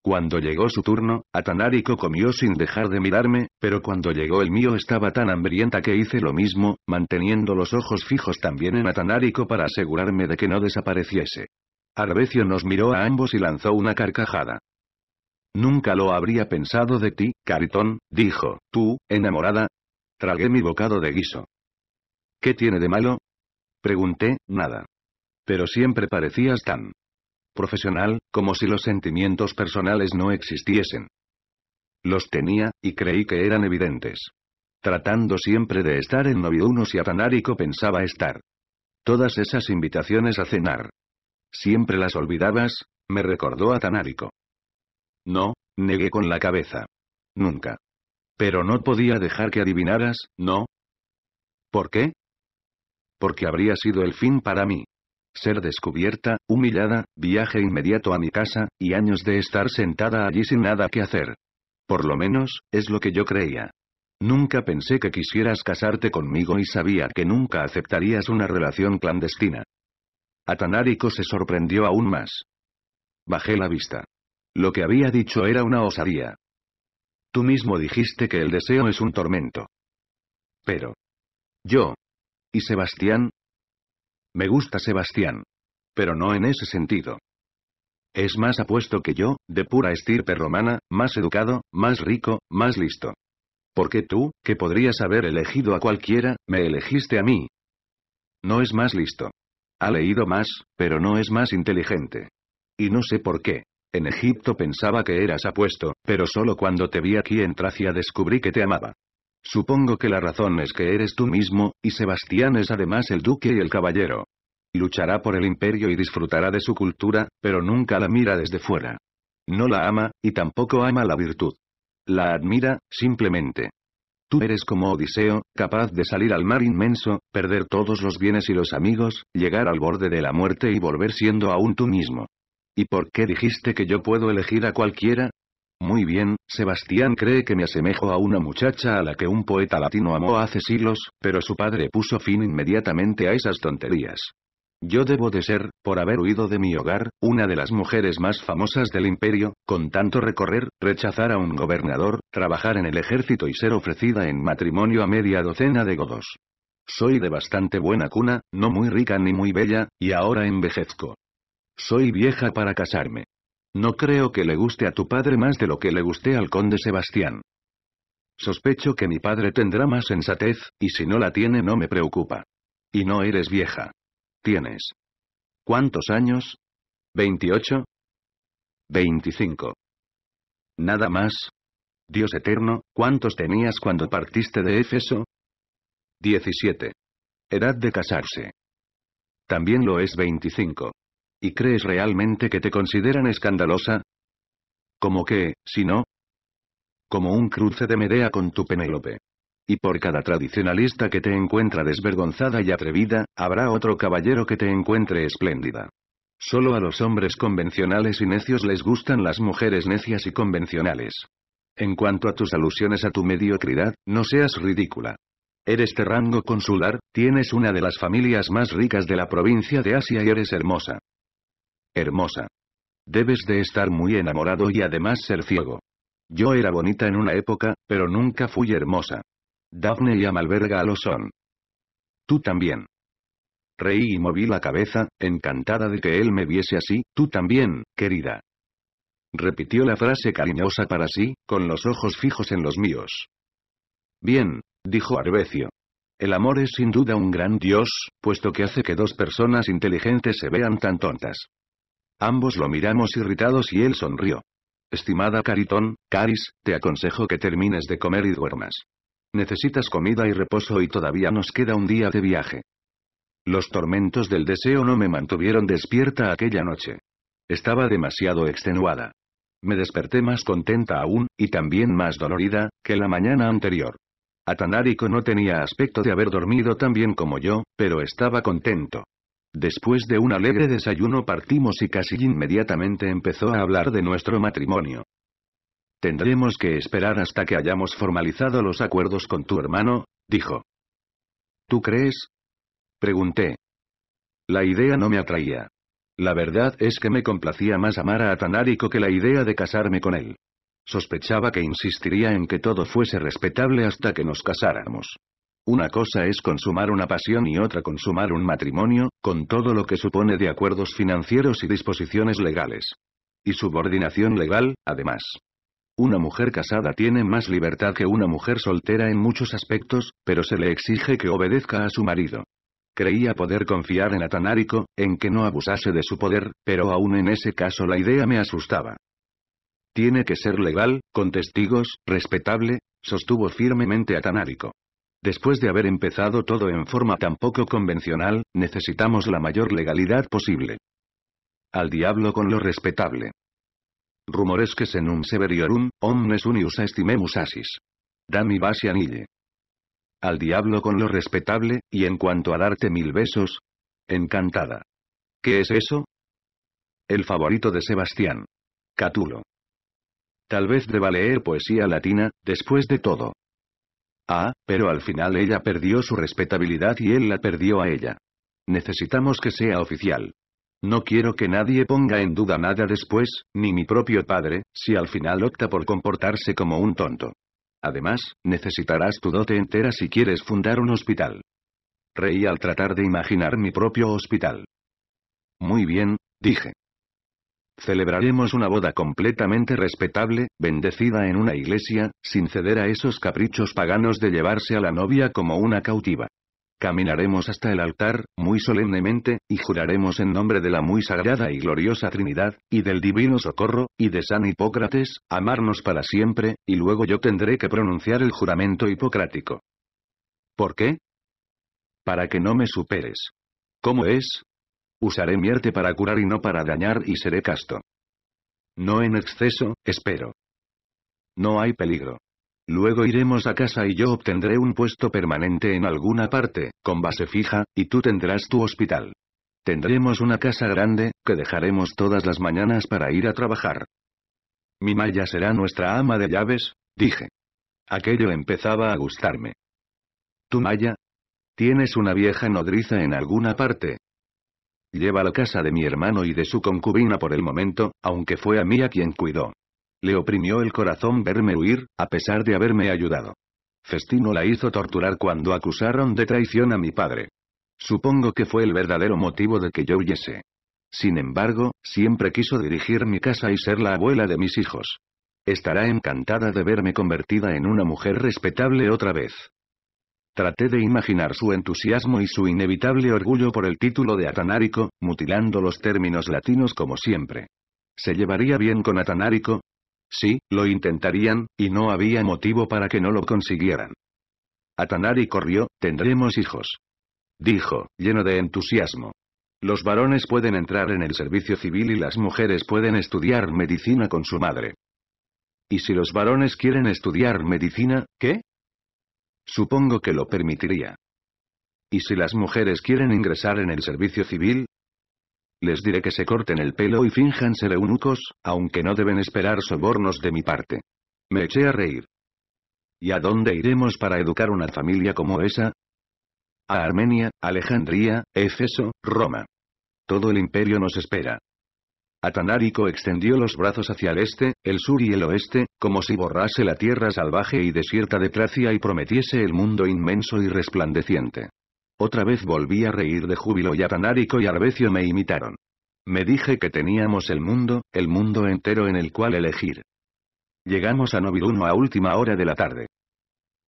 Cuando llegó su turno, Atanárico comió sin dejar de mirarme, pero cuando llegó el mío estaba tan hambrienta que hice lo mismo, manteniendo los ojos fijos también en Atanárico para asegurarme de que no desapareciese. Arbecio nos miró a ambos y lanzó una carcajada. Nunca lo habría pensado de ti, Caritón, dijo, tú, enamorada. Tragué mi bocado de guiso. ¿Qué tiene de malo? Pregunté, nada. Pero siempre parecías tan profesional, como si los sentimientos personales no existiesen. Los tenía, y creí que eran evidentes. Tratando siempre de estar en uno y atanárico pensaba estar. Todas esas invitaciones a cenar. Siempre las olvidabas, me recordó atanárico. No, negué con la cabeza. Nunca. Pero no podía dejar que adivinaras, ¿no? ¿Por qué? porque habría sido el fin para mí. Ser descubierta, humillada, viaje inmediato a mi casa, y años de estar sentada allí sin nada que hacer. Por lo menos, es lo que yo creía. Nunca pensé que quisieras casarte conmigo y sabía que nunca aceptarías una relación clandestina. Atanarico se sorprendió aún más. Bajé la vista. Lo que había dicho era una osadía. Tú mismo dijiste que el deseo es un tormento. Pero. Yo. ¿Y Sebastián? Me gusta Sebastián. Pero no en ese sentido. Es más apuesto que yo, de pura estirpe romana, más educado, más rico, más listo. Porque tú, que podrías haber elegido a cualquiera, me elegiste a mí. No es más listo. Ha leído más, pero no es más inteligente. Y no sé por qué. En Egipto pensaba que eras apuesto, pero solo cuando te vi aquí en Tracia descubrí que te amaba. Supongo que la razón es que eres tú mismo, y Sebastián es además el duque y el caballero. Luchará por el imperio y disfrutará de su cultura, pero nunca la mira desde fuera. No la ama, y tampoco ama la virtud. La admira, simplemente. Tú eres como Odiseo, capaz de salir al mar inmenso, perder todos los bienes y los amigos, llegar al borde de la muerte y volver siendo aún tú mismo. ¿Y por qué dijiste que yo puedo elegir a cualquiera? Muy bien, Sebastián cree que me asemejo a una muchacha a la que un poeta latino amó hace siglos, pero su padre puso fin inmediatamente a esas tonterías. Yo debo de ser, por haber huido de mi hogar, una de las mujeres más famosas del imperio, con tanto recorrer, rechazar a un gobernador, trabajar en el ejército y ser ofrecida en matrimonio a media docena de godos. Soy de bastante buena cuna, no muy rica ni muy bella, y ahora envejezco. Soy vieja para casarme. No creo que le guste a tu padre más de lo que le guste al conde Sebastián. Sospecho que mi padre tendrá más sensatez, y si no la tiene no me preocupa. Y no eres vieja. Tienes. ¿Cuántos años? ¿28? 25. Nada más. Dios eterno, ¿cuántos tenías cuando partiste de Éfeso? 17. Edad de casarse. También lo es 25. ¿Y crees realmente que te consideran escandalosa? Como que, si no? Como un cruce de Medea con tu Penélope. Y por cada tradicionalista que te encuentra desvergonzada y atrevida, habrá otro caballero que te encuentre espléndida. Solo a los hombres convencionales y necios les gustan las mujeres necias y convencionales. En cuanto a tus alusiones a tu mediocridad, no seas ridícula. Eres de rango consular, tienes una de las familias más ricas de la provincia de Asia y eres hermosa. Hermosa. Debes de estar muy enamorado y además ser ciego. Yo era bonita en una época, pero nunca fui hermosa. Daphne y Amalberga lo son. Tú también. Reí y moví la cabeza, encantada de que él me viese así, tú también, querida. Repitió la frase cariñosa para sí, con los ojos fijos en los míos. Bien, dijo Arbecio. El amor es sin duda un gran dios, puesto que hace que dos personas inteligentes se vean tan tontas. Ambos lo miramos irritados y él sonrió. Estimada Caritón, Caris, te aconsejo que termines de comer y duermas. Necesitas comida y reposo y todavía nos queda un día de viaje. Los tormentos del deseo no me mantuvieron despierta aquella noche. Estaba demasiado extenuada. Me desperté más contenta aún, y también más dolorida, que la mañana anterior. Atanarico no tenía aspecto de haber dormido tan bien como yo, pero estaba contento. Después de un alegre desayuno partimos y casi inmediatamente empezó a hablar de nuestro matrimonio. Tendremos que esperar hasta que hayamos formalizado los acuerdos con tu hermano, dijo. ¿Tú crees? Pregunté. La idea no me atraía. La verdad es que me complacía más amar a Atanárico que la idea de casarme con él. Sospechaba que insistiría en que todo fuese respetable hasta que nos casáramos. Una cosa es consumar una pasión y otra consumar un matrimonio, con todo lo que supone de acuerdos financieros y disposiciones legales. Y subordinación legal, además. Una mujer casada tiene más libertad que una mujer soltera en muchos aspectos, pero se le exige que obedezca a su marido. Creía poder confiar en Atanárico, en que no abusase de su poder, pero aún en ese caso la idea me asustaba. Tiene que ser legal, con testigos, respetable, sostuvo firmemente Atanárico. Después de haber empezado todo en forma tan poco convencional, necesitamos la mayor legalidad posible. Al diablo con lo respetable. Rumores que senum severiorum, omnes unius estimemus asis. Dami basianille. anille. Al diablo con lo respetable, y en cuanto a darte mil besos. Encantada. ¿Qué es eso? El favorito de Sebastián. Catulo. Tal vez deba leer poesía latina, después de todo. Ah, pero al final ella perdió su respetabilidad y él la perdió a ella. Necesitamos que sea oficial. No quiero que nadie ponga en duda nada después, ni mi propio padre, si al final opta por comportarse como un tonto. Además, necesitarás tu dote entera si quieres fundar un hospital. Reí al tratar de imaginar mi propio hospital. Muy bien, dije. Celebraremos una boda completamente respetable, bendecida en una iglesia, sin ceder a esos caprichos paganos de llevarse a la novia como una cautiva. Caminaremos hasta el altar, muy solemnemente, y juraremos en nombre de la muy sagrada y gloriosa Trinidad, y del divino socorro, y de San Hipócrates, amarnos para siempre, y luego yo tendré que pronunciar el juramento hipocrático. ¿Por qué? Para que no me superes. ¿Cómo es? Usaré mierte para curar y no para dañar y seré casto. No en exceso, espero. No hay peligro. Luego iremos a casa y yo obtendré un puesto permanente en alguna parte, con base fija, y tú tendrás tu hospital. Tendremos una casa grande, que dejaremos todas las mañanas para ir a trabajar. Mi Maya será nuestra ama de llaves, dije. Aquello empezaba a gustarme. ¿Tu Maya? ¿Tienes una vieja nodriza en alguna parte? Lleva la casa de mi hermano y de su concubina por el momento, aunque fue a mí a quien cuidó. Le oprimió el corazón verme huir, a pesar de haberme ayudado. Festino la hizo torturar cuando acusaron de traición a mi padre. Supongo que fue el verdadero motivo de que yo huyese. Sin embargo, siempre quiso dirigir mi casa y ser la abuela de mis hijos. Estará encantada de verme convertida en una mujer respetable otra vez. Traté de imaginar su entusiasmo y su inevitable orgullo por el título de Atanárico, mutilando los términos latinos como siempre. ¿Se llevaría bien con Atanárico? Sí, lo intentarían, y no había motivo para que no lo consiguieran. Atanari corrió, tendremos hijos. Dijo, lleno de entusiasmo. Los varones pueden entrar en el servicio civil y las mujeres pueden estudiar medicina con su madre. ¿Y si los varones quieren estudiar medicina, qué? Supongo que lo permitiría. ¿Y si las mujeres quieren ingresar en el servicio civil? Les diré que se corten el pelo y finjan ser eunucos, aunque no deben esperar sobornos de mi parte. Me eché a reír. ¿Y a dónde iremos para educar una familia como esa? A Armenia, Alejandría, Éfeso, Roma. Todo el imperio nos espera. Atanarico extendió los brazos hacia el este, el sur y el oeste, como si borrase la tierra salvaje y desierta de Tracia y prometiese el mundo inmenso y resplandeciente. Otra vez volví a reír de júbilo y Atanarico y Arbecio me imitaron. Me dije que teníamos el mundo, el mundo entero en el cual elegir. Llegamos a Noviruno a última hora de la tarde.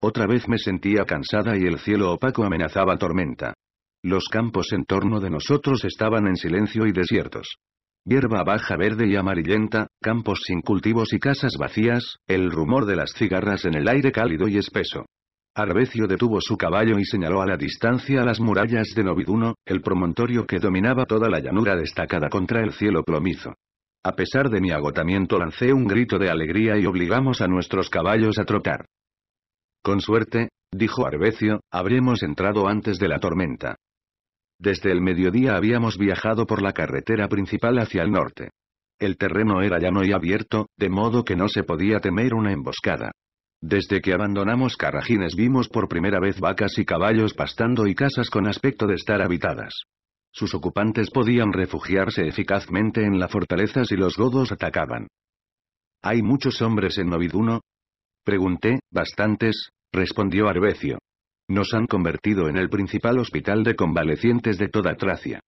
Otra vez me sentía cansada y el cielo opaco amenazaba tormenta. Los campos en torno de nosotros estaban en silencio y desiertos. Hierba baja verde y amarillenta, campos sin cultivos y casas vacías, el rumor de las cigarras en el aire cálido y espeso. Arbecio detuvo su caballo y señaló a la distancia las murallas de Noviduno, el promontorio que dominaba toda la llanura destacada contra el cielo plomizo. A pesar de mi agotamiento lancé un grito de alegría y obligamos a nuestros caballos a trotar. Con suerte, dijo Arbecio, habremos entrado antes de la tormenta. Desde el mediodía habíamos viajado por la carretera principal hacia el norte. El terreno era llano y abierto, de modo que no se podía temer una emboscada. Desde que abandonamos Carragines vimos por primera vez vacas y caballos pastando y casas con aspecto de estar habitadas. Sus ocupantes podían refugiarse eficazmente en la fortaleza si los godos atacaban. ¿Hay muchos hombres en Noviduno? Pregunté, bastantes, respondió Arbecio. Nos han convertido en el principal hospital de convalecientes de toda Tracia.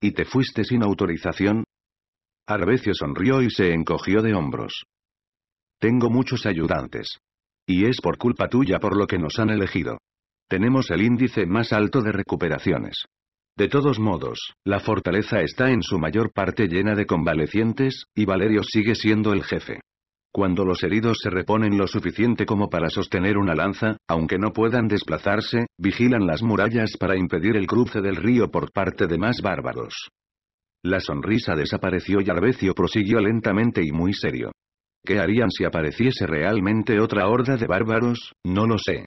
¿Y te fuiste sin autorización? Arbecio sonrió y se encogió de hombros. Tengo muchos ayudantes. Y es por culpa tuya por lo que nos han elegido. Tenemos el índice más alto de recuperaciones. De todos modos, la fortaleza está en su mayor parte llena de convalecientes, y Valerio sigue siendo el jefe. Cuando los heridos se reponen lo suficiente como para sostener una lanza, aunque no puedan desplazarse, vigilan las murallas para impedir el cruce del río por parte de más bárbaros. La sonrisa desapareció y Arbecio prosiguió lentamente y muy serio. ¿Qué harían si apareciese realmente otra horda de bárbaros? No lo sé.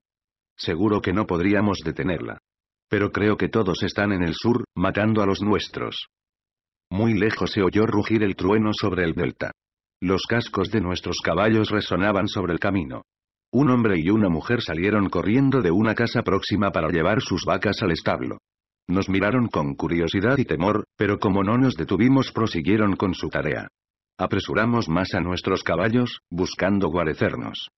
Seguro que no podríamos detenerla. Pero creo que todos están en el sur, matando a los nuestros. Muy lejos se oyó rugir el trueno sobre el delta. Los cascos de nuestros caballos resonaban sobre el camino. Un hombre y una mujer salieron corriendo de una casa próxima para llevar sus vacas al establo. Nos miraron con curiosidad y temor, pero como no nos detuvimos prosiguieron con su tarea. Apresuramos más a nuestros caballos, buscando guarecernos.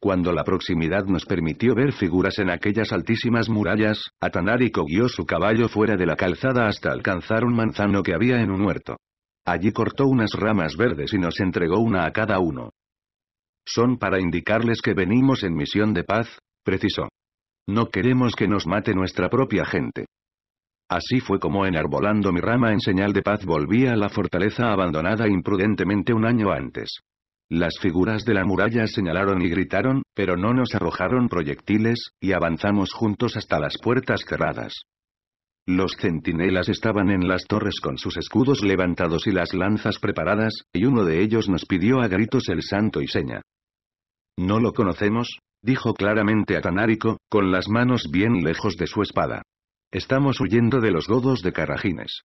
Cuando la proximidad nos permitió ver figuras en aquellas altísimas murallas, Atanari cogió su caballo fuera de la calzada hasta alcanzar un manzano que había en un huerto. Allí cortó unas ramas verdes y nos entregó una a cada uno. Son para indicarles que venimos en misión de paz, precisó. No queremos que nos mate nuestra propia gente. Así fue como enarbolando mi rama en señal de paz volví a la fortaleza abandonada imprudentemente un año antes. Las figuras de la muralla señalaron y gritaron, pero no nos arrojaron proyectiles, y avanzamos juntos hasta las puertas cerradas. Los centinelas estaban en las torres con sus escudos levantados y las lanzas preparadas, y uno de ellos nos pidió a gritos el santo y seña. No lo conocemos, dijo claramente Atanárico, con las manos bien lejos de su espada. Estamos huyendo de los godos de Carragines.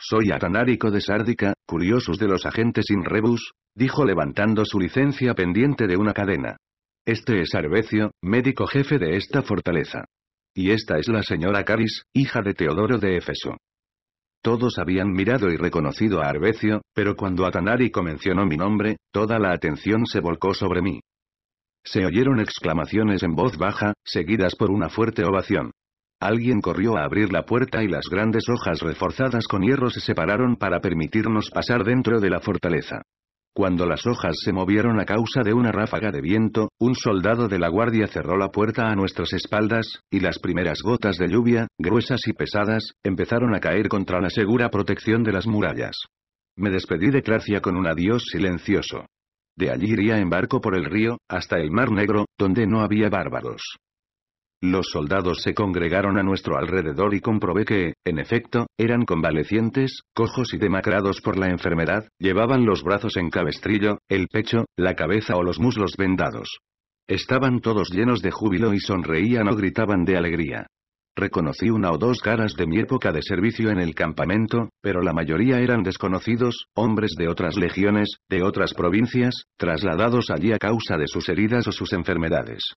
Soy Atanárico de Sárdica, curiosos de los agentes sin rebus, dijo levantando su licencia pendiente de una cadena. Este es Arbecio, médico jefe de esta fortaleza y esta es la señora Caris, hija de Teodoro de Éfeso. Todos habían mirado y reconocido a Arbecio, pero cuando Atanari mencionó mi nombre, toda la atención se volcó sobre mí. Se oyeron exclamaciones en voz baja, seguidas por una fuerte ovación. Alguien corrió a abrir la puerta y las grandes hojas reforzadas con hierro se separaron para permitirnos pasar dentro de la fortaleza. Cuando las hojas se movieron a causa de una ráfaga de viento, un soldado de la guardia cerró la puerta a nuestras espaldas, y las primeras gotas de lluvia, gruesas y pesadas, empezaron a caer contra la segura protección de las murallas. Me despedí de Gracia con un adiós silencioso. De allí iría en barco por el río, hasta el Mar Negro, donde no había bárbaros. Los soldados se congregaron a nuestro alrededor y comprobé que, en efecto, eran convalecientes, cojos y demacrados por la enfermedad, llevaban los brazos en cabestrillo, el pecho, la cabeza o los muslos vendados. Estaban todos llenos de júbilo y sonreían o gritaban de alegría. Reconocí una o dos caras de mi época de servicio en el campamento, pero la mayoría eran desconocidos, hombres de otras legiones, de otras provincias, trasladados allí a causa de sus heridas o sus enfermedades.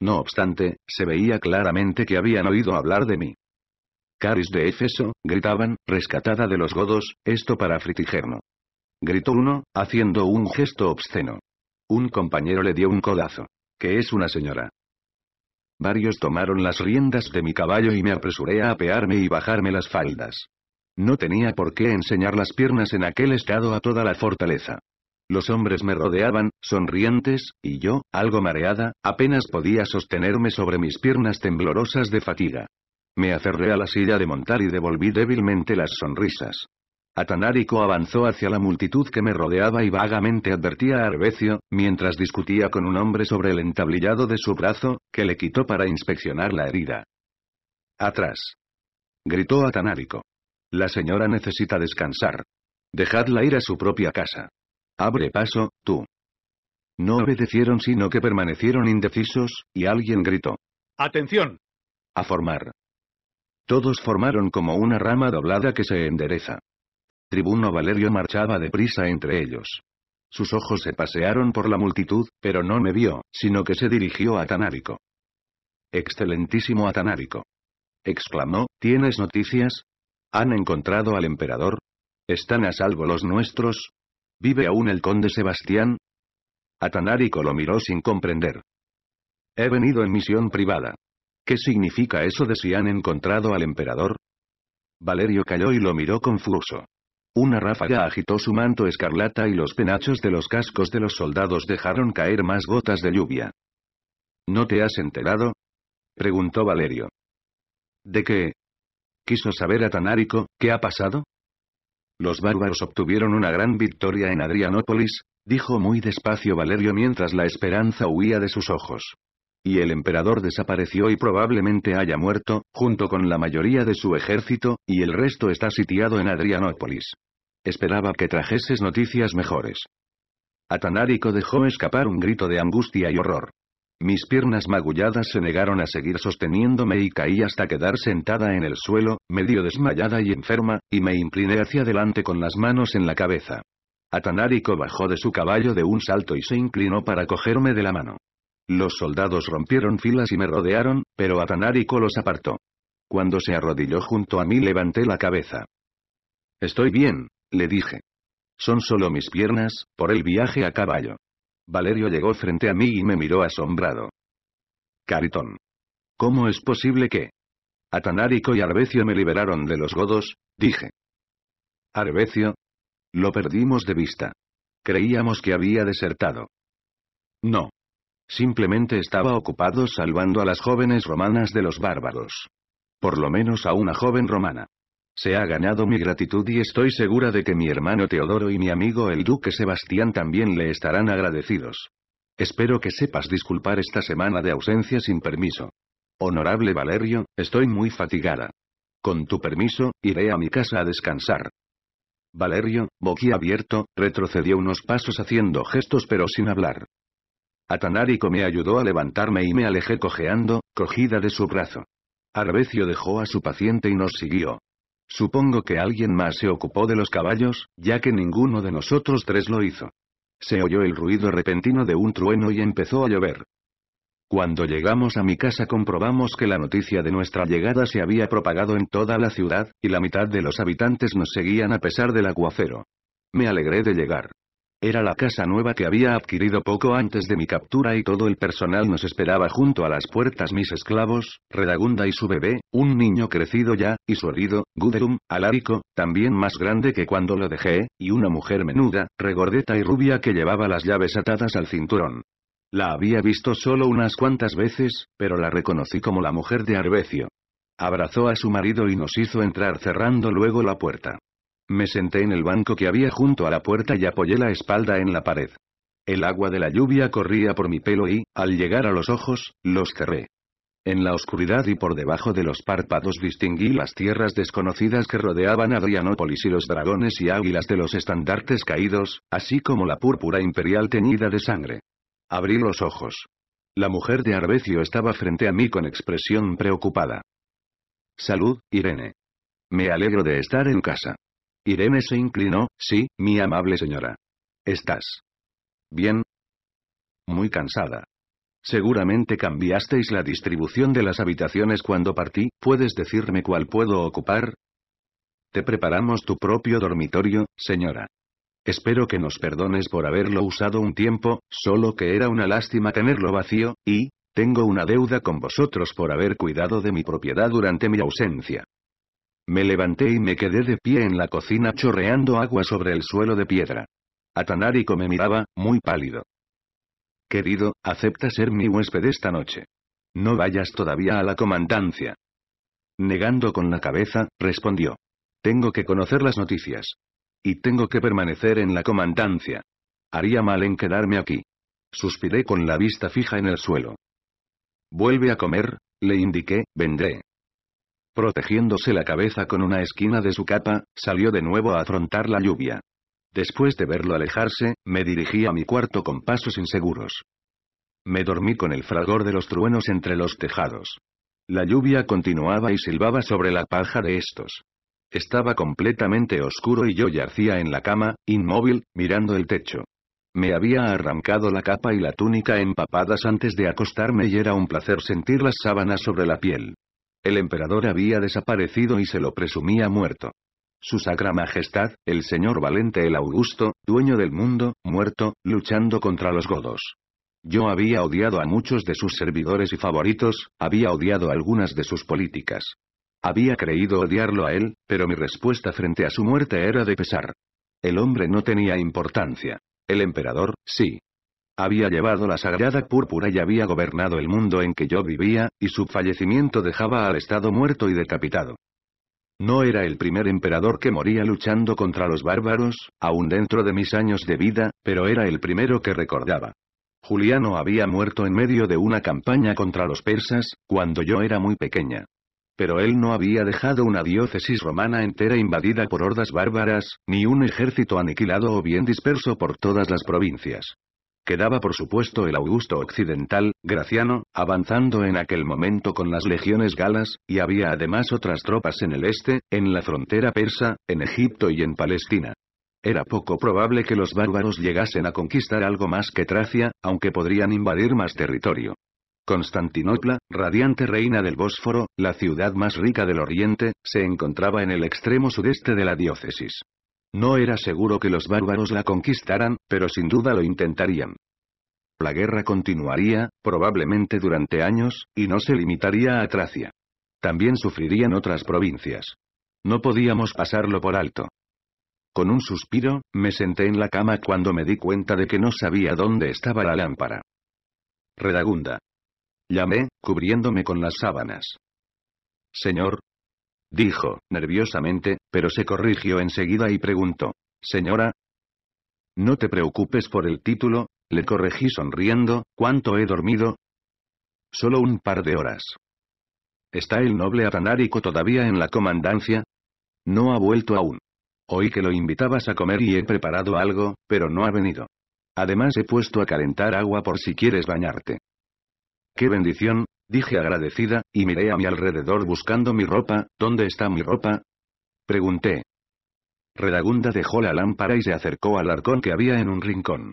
No obstante, se veía claramente que habían oído hablar de mí. Caris de Éfeso, gritaban, rescatada de los godos, esto para Fritigerno. Gritó uno, haciendo un gesto obsceno. Un compañero le dio un codazo. Que es una señora. Varios tomaron las riendas de mi caballo y me apresuré a apearme y bajarme las faldas. No tenía por qué enseñar las piernas en aquel estado a toda la fortaleza. Los hombres me rodeaban, sonrientes, y yo, algo mareada, apenas podía sostenerme sobre mis piernas temblorosas de fatiga. Me aferré a la silla de montar y devolví débilmente las sonrisas. Atanárico avanzó hacia la multitud que me rodeaba y vagamente advertía a Arbecio, mientras discutía con un hombre sobre el entablillado de su brazo, que le quitó para inspeccionar la herida. Atrás. Gritó Atanárico. La señora necesita descansar. Dejadla ir a su propia casa. Abre paso, tú. No obedecieron sino que permanecieron indecisos, y alguien gritó. ¡Atención! A formar. Todos formaron como una rama doblada que se endereza. Tribuno Valerio marchaba deprisa entre ellos. Sus ojos se pasearon por la multitud, pero no me vio, sino que se dirigió a Tanárico. Excelentísimo Atanárico. Exclamó, ¿tienes noticias? ¿Han encontrado al emperador? ¿Están a salvo los nuestros? ¿Vive aún el conde Sebastián? Atanarico lo miró sin comprender. He venido en misión privada. ¿Qué significa eso de si han encontrado al emperador? Valerio calló y lo miró confuso. Una ráfaga agitó su manto escarlata y los penachos de los cascos de los soldados dejaron caer más gotas de lluvia. ¿No te has enterado? preguntó Valerio. ¿De qué? Quiso saber Atanarico. ¿qué ha pasado? Los bárbaros obtuvieron una gran victoria en Adrianópolis, dijo muy despacio Valerio mientras la esperanza huía de sus ojos. Y el emperador desapareció y probablemente haya muerto, junto con la mayoría de su ejército, y el resto está sitiado en Adrianópolis. Esperaba que trajeses noticias mejores. Atanarico dejó escapar un grito de angustia y horror. Mis piernas magulladas se negaron a seguir sosteniéndome y caí hasta quedar sentada en el suelo, medio desmayada y enferma, y me incliné hacia adelante con las manos en la cabeza. Atanarico bajó de su caballo de un salto y se inclinó para cogerme de la mano. Los soldados rompieron filas y me rodearon, pero Atanarico los apartó. Cuando se arrodilló junto a mí levanté la cabeza. Estoy bien, le dije. Son solo mis piernas, por el viaje a caballo. Valerio llegó frente a mí y me miró asombrado. Caritón. ¿Cómo es posible que? Atanarico y Arbecio me liberaron de los godos, dije. Arbecio. Lo perdimos de vista. Creíamos que había desertado. No. Simplemente estaba ocupado salvando a las jóvenes romanas de los bárbaros. Por lo menos a una joven romana. Se ha ganado mi gratitud y estoy segura de que mi hermano Teodoro y mi amigo el duque Sebastián también le estarán agradecidos. Espero que sepas disculpar esta semana de ausencia sin permiso. Honorable Valerio, estoy muy fatigada. Con tu permiso, iré a mi casa a descansar. Valerio, boquiabierto, retrocedió unos pasos haciendo gestos pero sin hablar. Atanarico me ayudó a levantarme y me alejé cojeando, cogida de su brazo. Arbecio dejó a su paciente y nos siguió. Supongo que alguien más se ocupó de los caballos, ya que ninguno de nosotros tres lo hizo. Se oyó el ruido repentino de un trueno y empezó a llover. Cuando llegamos a mi casa comprobamos que la noticia de nuestra llegada se había propagado en toda la ciudad, y la mitad de los habitantes nos seguían a pesar del aguacero. Me alegré de llegar. Era la casa nueva que había adquirido poco antes de mi captura y todo el personal nos esperaba junto a las puertas mis esclavos, Redagunda y su bebé, un niño crecido ya, y su herido, Guderum, alárico, también más grande que cuando lo dejé, y una mujer menuda, regordeta y rubia que llevaba las llaves atadas al cinturón. La había visto solo unas cuantas veces, pero la reconocí como la mujer de Arbecio. Abrazó a su marido y nos hizo entrar cerrando luego la puerta. Me senté en el banco que había junto a la puerta y apoyé la espalda en la pared. El agua de la lluvia corría por mi pelo y, al llegar a los ojos, los cerré. En la oscuridad y por debajo de los párpados distinguí las tierras desconocidas que rodeaban Adrianópolis y los dragones y águilas de los estandartes caídos, así como la púrpura imperial teñida de sangre. Abrí los ojos. La mujer de Arbecio estaba frente a mí con expresión preocupada. Salud, Irene. Me alegro de estar en casa. Irene se inclinó, sí, mi amable señora. ¿Estás bien? Muy cansada. Seguramente cambiasteis la distribución de las habitaciones cuando partí, ¿puedes decirme cuál puedo ocupar? Te preparamos tu propio dormitorio, señora. Espero que nos perdones por haberlo usado un tiempo, solo que era una lástima tenerlo vacío, y, tengo una deuda con vosotros por haber cuidado de mi propiedad durante mi ausencia. Me levanté y me quedé de pie en la cocina chorreando agua sobre el suelo de piedra. Atanarico me miraba, muy pálido. Querido, acepta ser mi huésped esta noche. No vayas todavía a la comandancia. Negando con la cabeza, respondió. Tengo que conocer las noticias. Y tengo que permanecer en la comandancia. Haría mal en quedarme aquí. Suspiré con la vista fija en el suelo. Vuelve a comer, le indiqué, vendré. Protegiéndose la cabeza con una esquina de su capa, salió de nuevo a afrontar la lluvia. Después de verlo alejarse, me dirigí a mi cuarto con pasos inseguros. Me dormí con el fragor de los truenos entre los tejados. La lluvia continuaba y silbaba sobre la paja de estos. Estaba completamente oscuro y yo yacía en la cama, inmóvil, mirando el techo. Me había arrancado la capa y la túnica empapadas antes de acostarme y era un placer sentir las sábanas sobre la piel. El emperador había desaparecido y se lo presumía muerto. Su Sacra Majestad, el señor Valente el Augusto, dueño del mundo, muerto, luchando contra los godos. Yo había odiado a muchos de sus servidores y favoritos, había odiado algunas de sus políticas. Había creído odiarlo a él, pero mi respuesta frente a su muerte era de pesar. El hombre no tenía importancia. El emperador, sí. Había llevado la sagrada púrpura y había gobernado el mundo en que yo vivía, y su fallecimiento dejaba al Estado muerto y decapitado. No era el primer emperador que moría luchando contra los bárbaros, aún dentro de mis años de vida, pero era el primero que recordaba. Juliano había muerto en medio de una campaña contra los persas, cuando yo era muy pequeña. Pero él no había dejado una diócesis romana entera invadida por hordas bárbaras, ni un ejército aniquilado o bien disperso por todas las provincias. Quedaba por supuesto el Augusto Occidental, Graciano, avanzando en aquel momento con las legiones galas, y había además otras tropas en el este, en la frontera persa, en Egipto y en Palestina. Era poco probable que los bárbaros llegasen a conquistar algo más que Tracia, aunque podrían invadir más territorio. Constantinopla, radiante reina del Bósforo, la ciudad más rica del Oriente, se encontraba en el extremo sudeste de la diócesis. No era seguro que los bárbaros la conquistaran, pero sin duda lo intentarían. La guerra continuaría, probablemente durante años, y no se limitaría a Tracia. También sufrirían otras provincias. No podíamos pasarlo por alto. Con un suspiro, me senté en la cama cuando me di cuenta de que no sabía dónde estaba la lámpara. Redagunda. Llamé, cubriéndome con las sábanas. Señor, Dijo, nerviosamente, pero se corrigió enseguida y preguntó. Señora. No te preocupes por el título, le corregí sonriendo, ¿cuánto he dormido? Solo un par de horas. ¿Está el noble Atanárico todavía en la comandancia? No ha vuelto aún. Oí que lo invitabas a comer y he preparado algo, pero no ha venido. Además he puesto a calentar agua por si quieres bañarte. ¡Qué bendición! Dije agradecida, y miré a mi alrededor buscando mi ropa, ¿dónde está mi ropa? Pregunté. Redagunda dejó la lámpara y se acercó al arcón que había en un rincón.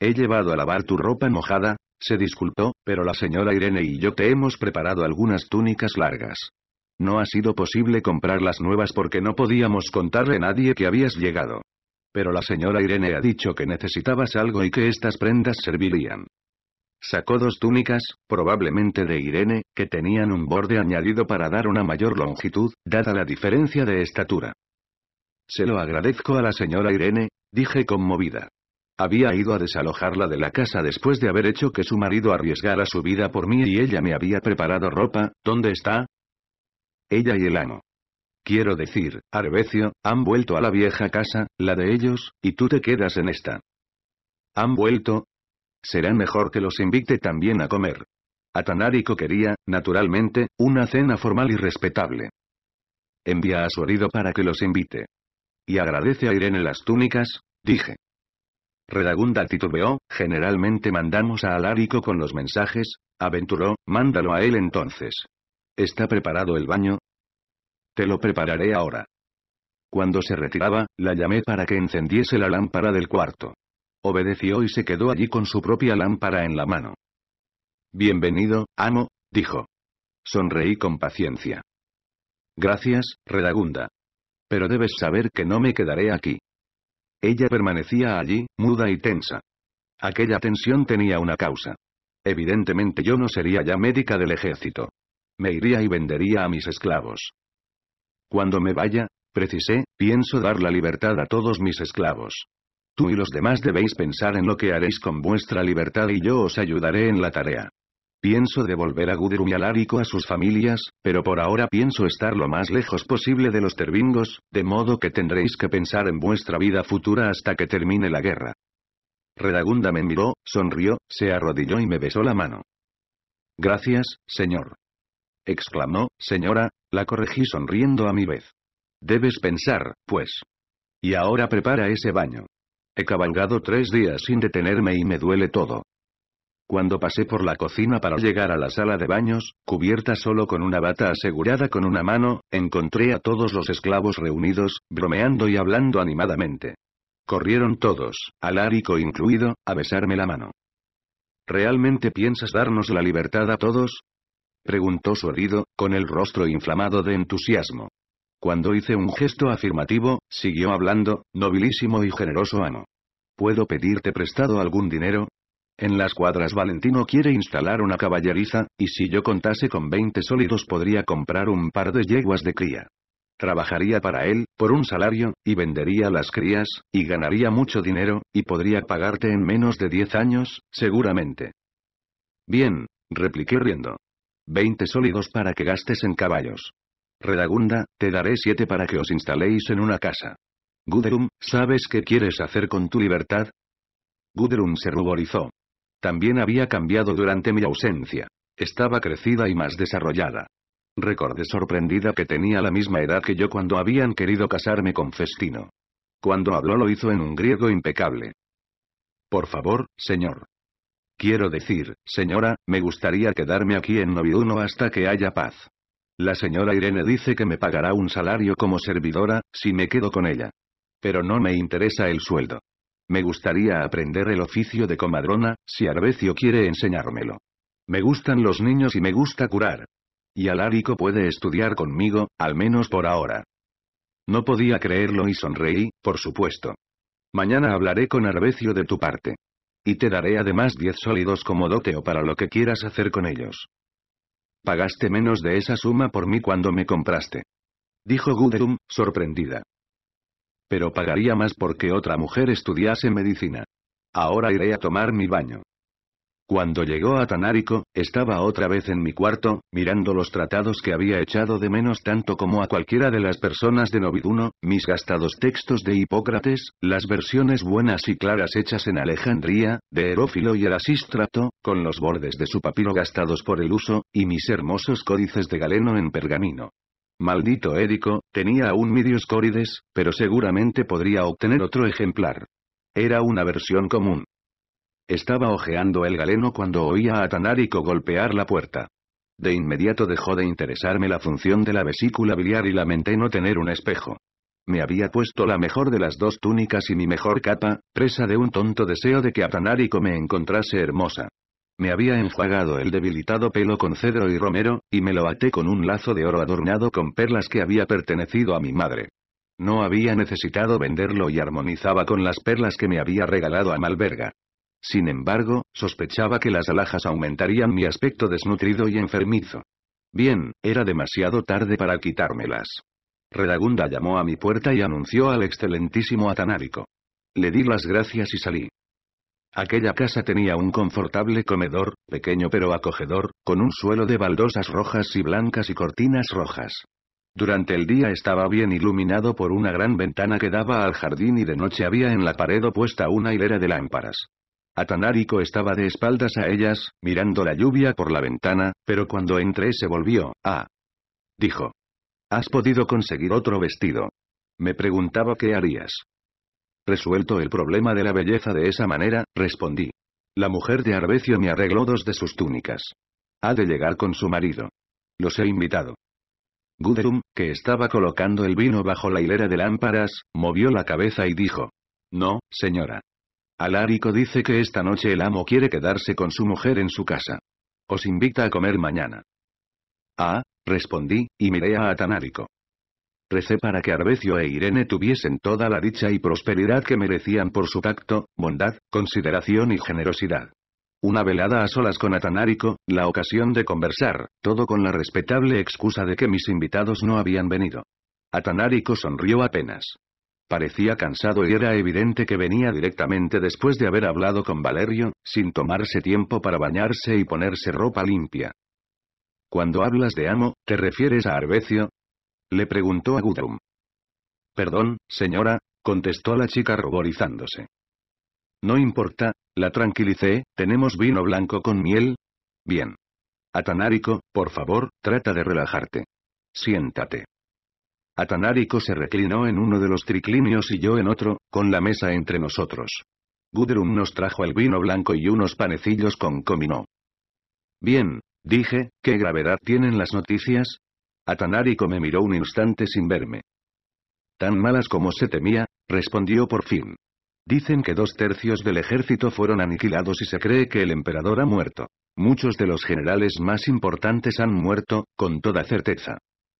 He llevado a lavar tu ropa mojada, se disculpó, pero la señora Irene y yo te hemos preparado algunas túnicas largas. No ha sido posible comprar las nuevas porque no podíamos contarle a nadie que habías llegado. Pero la señora Irene ha dicho que necesitabas algo y que estas prendas servirían. Sacó dos túnicas, probablemente de Irene, que tenían un borde añadido para dar una mayor longitud, dada la diferencia de estatura. Se lo agradezco a la señora Irene, dije conmovida. Había ido a desalojarla de la casa después de haber hecho que su marido arriesgara su vida por mí y ella me había preparado ropa, ¿dónde está? Ella y el amo. Quiero decir, Arbecio, han vuelto a la vieja casa, la de ellos, y tú te quedas en esta. ¿Han vuelto? Será mejor que los invite también a comer. Atanarico quería, naturalmente, una cena formal y respetable. Envía a su herido para que los invite. Y agradece a Irene las túnicas, dije. Redagunda titubeó, generalmente mandamos a Alarico con los mensajes, aventuró, mándalo a él entonces. ¿Está preparado el baño? Te lo prepararé ahora. Cuando se retiraba, la llamé para que encendiese la lámpara del cuarto. Obedeció y se quedó allí con su propia lámpara en la mano. Bienvenido, amo, dijo. Sonreí con paciencia. Gracias, Redagunda. Pero debes saber que no me quedaré aquí. Ella permanecía allí, muda y tensa. Aquella tensión tenía una causa. Evidentemente yo no sería ya médica del ejército. Me iría y vendería a mis esclavos. Cuando me vaya, precisé, pienso dar la libertad a todos mis esclavos. Tú y los demás debéis pensar en lo que haréis con vuestra libertad y yo os ayudaré en la tarea. Pienso devolver a Gudrun y a a sus familias, pero por ahora pienso estar lo más lejos posible de los Tervingos, de modo que tendréis que pensar en vuestra vida futura hasta que termine la guerra. Redagunda me miró, sonrió, se arrodilló y me besó la mano. Gracias, señor. Exclamó, señora, la corregí sonriendo a mi vez. Debes pensar, pues. Y ahora prepara ese baño. He cabalgado tres días sin detenerme y me duele todo. Cuando pasé por la cocina para llegar a la sala de baños, cubierta solo con una bata asegurada con una mano, encontré a todos los esclavos reunidos, bromeando y hablando animadamente. Corrieron todos, alárico incluido, a besarme la mano. ¿Realmente piensas darnos la libertad a todos? preguntó su herido, con el rostro inflamado de entusiasmo. Cuando hice un gesto afirmativo, siguió hablando, nobilísimo y generoso amo. ¿Puedo pedirte prestado algún dinero? En las cuadras Valentino quiere instalar una caballeriza, y si yo contase con 20 sólidos podría comprar un par de yeguas de cría. Trabajaría para él, por un salario, y vendería las crías, y ganaría mucho dinero, y podría pagarte en menos de 10 años, seguramente. Bien, repliqué riendo. 20 sólidos para que gastes en caballos. Redagunda, te daré siete para que os instaléis en una casa. Guderum, ¿sabes qué quieres hacer con tu libertad? Guderum se ruborizó. También había cambiado durante mi ausencia. Estaba crecida y más desarrollada. Recordé sorprendida que tenía la misma edad que yo cuando habían querido casarme con Festino. Cuando habló lo hizo en un griego impecable. Por favor, señor. Quiero decir, señora, me gustaría quedarme aquí en Noviuno hasta que haya paz. La señora Irene dice que me pagará un salario como servidora, si me quedo con ella. Pero no me interesa el sueldo. Me gustaría aprender el oficio de comadrona, si Arbecio quiere enseñármelo. Me gustan los niños y me gusta curar. Y Alarico puede estudiar conmigo, al menos por ahora. No podía creerlo y sonreí, por supuesto. Mañana hablaré con Arbecio de tu parte. Y te daré además 10 sólidos como dote o para lo que quieras hacer con ellos. Pagaste menos de esa suma por mí cuando me compraste. Dijo Guderum, sorprendida. Pero pagaría más porque otra mujer estudiase medicina. Ahora iré a tomar mi baño. Cuando llegó a Tanárico, estaba otra vez en mi cuarto, mirando los tratados que había echado de menos tanto como a cualquiera de las personas de Noviduno, mis gastados textos de Hipócrates, las versiones buenas y claras hechas en Alejandría, de Herófilo y Erasístrato, con los bordes de su papiro gastados por el uso, y mis hermosos códices de Galeno en pergamino. Maldito Érico, tenía aún Midios Córides, pero seguramente podría obtener otro ejemplar. Era una versión común, estaba ojeando el galeno cuando oía a Atanarico golpear la puerta. De inmediato dejó de interesarme la función de la vesícula biliar y lamenté no tener un espejo. Me había puesto la mejor de las dos túnicas y mi mejor capa, presa de un tonto deseo de que Atanarico me encontrase hermosa. Me había enjuagado el debilitado pelo con cedro y romero, y me lo até con un lazo de oro adornado con perlas que había pertenecido a mi madre. No había necesitado venderlo y armonizaba con las perlas que me había regalado a Malverga. Sin embargo, sospechaba que las alhajas aumentarían mi aspecto desnutrido y enfermizo. Bien, era demasiado tarde para quitármelas. Redagunda llamó a mi puerta y anunció al excelentísimo Atanárico. Le di las gracias y salí. Aquella casa tenía un confortable comedor, pequeño pero acogedor, con un suelo de baldosas rojas y blancas y cortinas rojas. Durante el día estaba bien iluminado por una gran ventana que daba al jardín y de noche había en la pared opuesta una hilera de lámparas. Atanarico estaba de espaldas a ellas, mirando la lluvia por la ventana, pero cuando entré se volvió, ah. Dijo. Has podido conseguir otro vestido. Me preguntaba qué harías. Resuelto el problema de la belleza de esa manera, respondí. La mujer de Arbecio me arregló dos de sus túnicas. Ha de llegar con su marido. Los he invitado. Guderum, que estaba colocando el vino bajo la hilera de lámparas, movió la cabeza y dijo. No, señora. Alarico dice que esta noche el amo quiere quedarse con su mujer en su casa. Os invita a comer mañana. Ah, respondí, y miré a Atanarico Recé para que Arbecio e Irene tuviesen toda la dicha y prosperidad que merecían por su tacto, bondad, consideración y generosidad. Una velada a solas con Atanarico la ocasión de conversar, todo con la respetable excusa de que mis invitados no habían venido. Atanárico sonrió apenas. Parecía cansado y era evidente que venía directamente después de haber hablado con Valerio, sin tomarse tiempo para bañarse y ponerse ropa limpia. Cuando hablas de amo, ¿te refieres a Arbecio? Le preguntó a Gudrum. Perdón, señora, contestó la chica ruborizándose. No importa, la tranquilicé, tenemos vino blanco con miel. Bien. Atanárico, por favor, trata de relajarte. Siéntate. Atanarico se reclinó en uno de los triclinios y yo en otro, con la mesa entre nosotros. Gudrun nos trajo el vino blanco y unos panecillos con comino. Bien, dije, ¿qué gravedad tienen las noticias? Atanarico me miró un instante sin verme. Tan malas como se temía, respondió por fin. Dicen que dos tercios del ejército fueron aniquilados y se cree que el emperador ha muerto. Muchos de los generales más importantes han muerto, con toda certeza.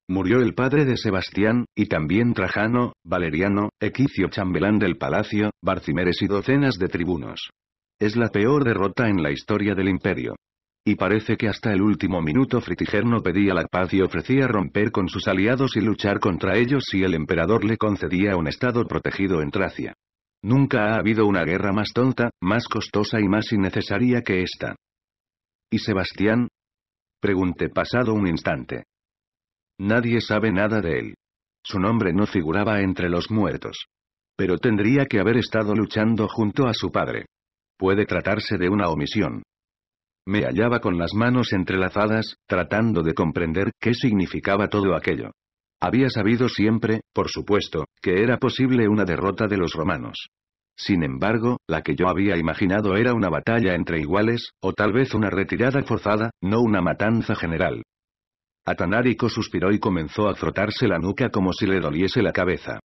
Murió el padre de Sebastián, y también Trajano, Valeriano, Equicio Chambelán del Palacio, Barcimeres y docenas de tribunos. Es la peor derrota en la historia del imperio. Y parece que hasta el último minuto Fritigerno pedía la paz y ofrecía romper con sus aliados y luchar contra ellos si el emperador le concedía un estado protegido en Tracia. Nunca ha habido una guerra más tonta, más costosa y más innecesaria que esta. ¿Y Sebastián? Pregunté pasado un instante. Nadie sabe nada de él. Su nombre no figuraba entre los muertos. Pero tendría que haber estado luchando junto a su padre. Puede tratarse de una omisión. Me hallaba con las manos entrelazadas, tratando de comprender qué significaba todo aquello. Había sabido siempre, por supuesto, que era posible una derrota de los romanos. Sin embargo, la que yo había imaginado era una batalla entre iguales, o tal vez una retirada forzada, no una matanza general. Atanarico suspiró y comenzó a frotarse la nuca como si le doliese la cabeza.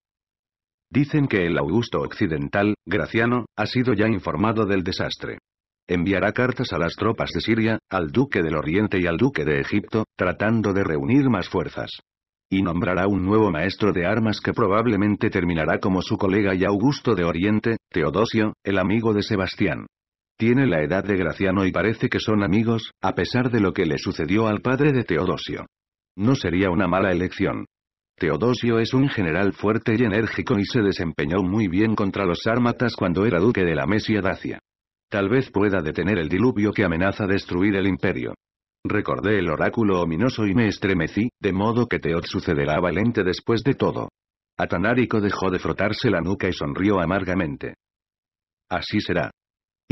Dicen que el Augusto Occidental, Graciano, ha sido ya informado del desastre. Enviará cartas a las tropas de Siria, al Duque del Oriente y al Duque de Egipto, tratando de reunir más fuerzas. Y nombrará un nuevo maestro de armas que probablemente terminará como su colega y Augusto de Oriente, Teodosio, el amigo de Sebastián. Tiene la edad de Graciano y parece que son amigos, a pesar de lo que le sucedió al padre de Teodosio. No sería una mala elección. Teodosio es un general fuerte y enérgico y se desempeñó muy bien contra los sármatas cuando era duque de la Mesia Dacia. Tal vez pueda detener el diluvio que amenaza destruir el imperio. Recordé el oráculo ominoso y me estremecí, de modo que Teod sucederá valente después de todo. Atanárico dejó de frotarse la nuca y sonrió amargamente. Así será.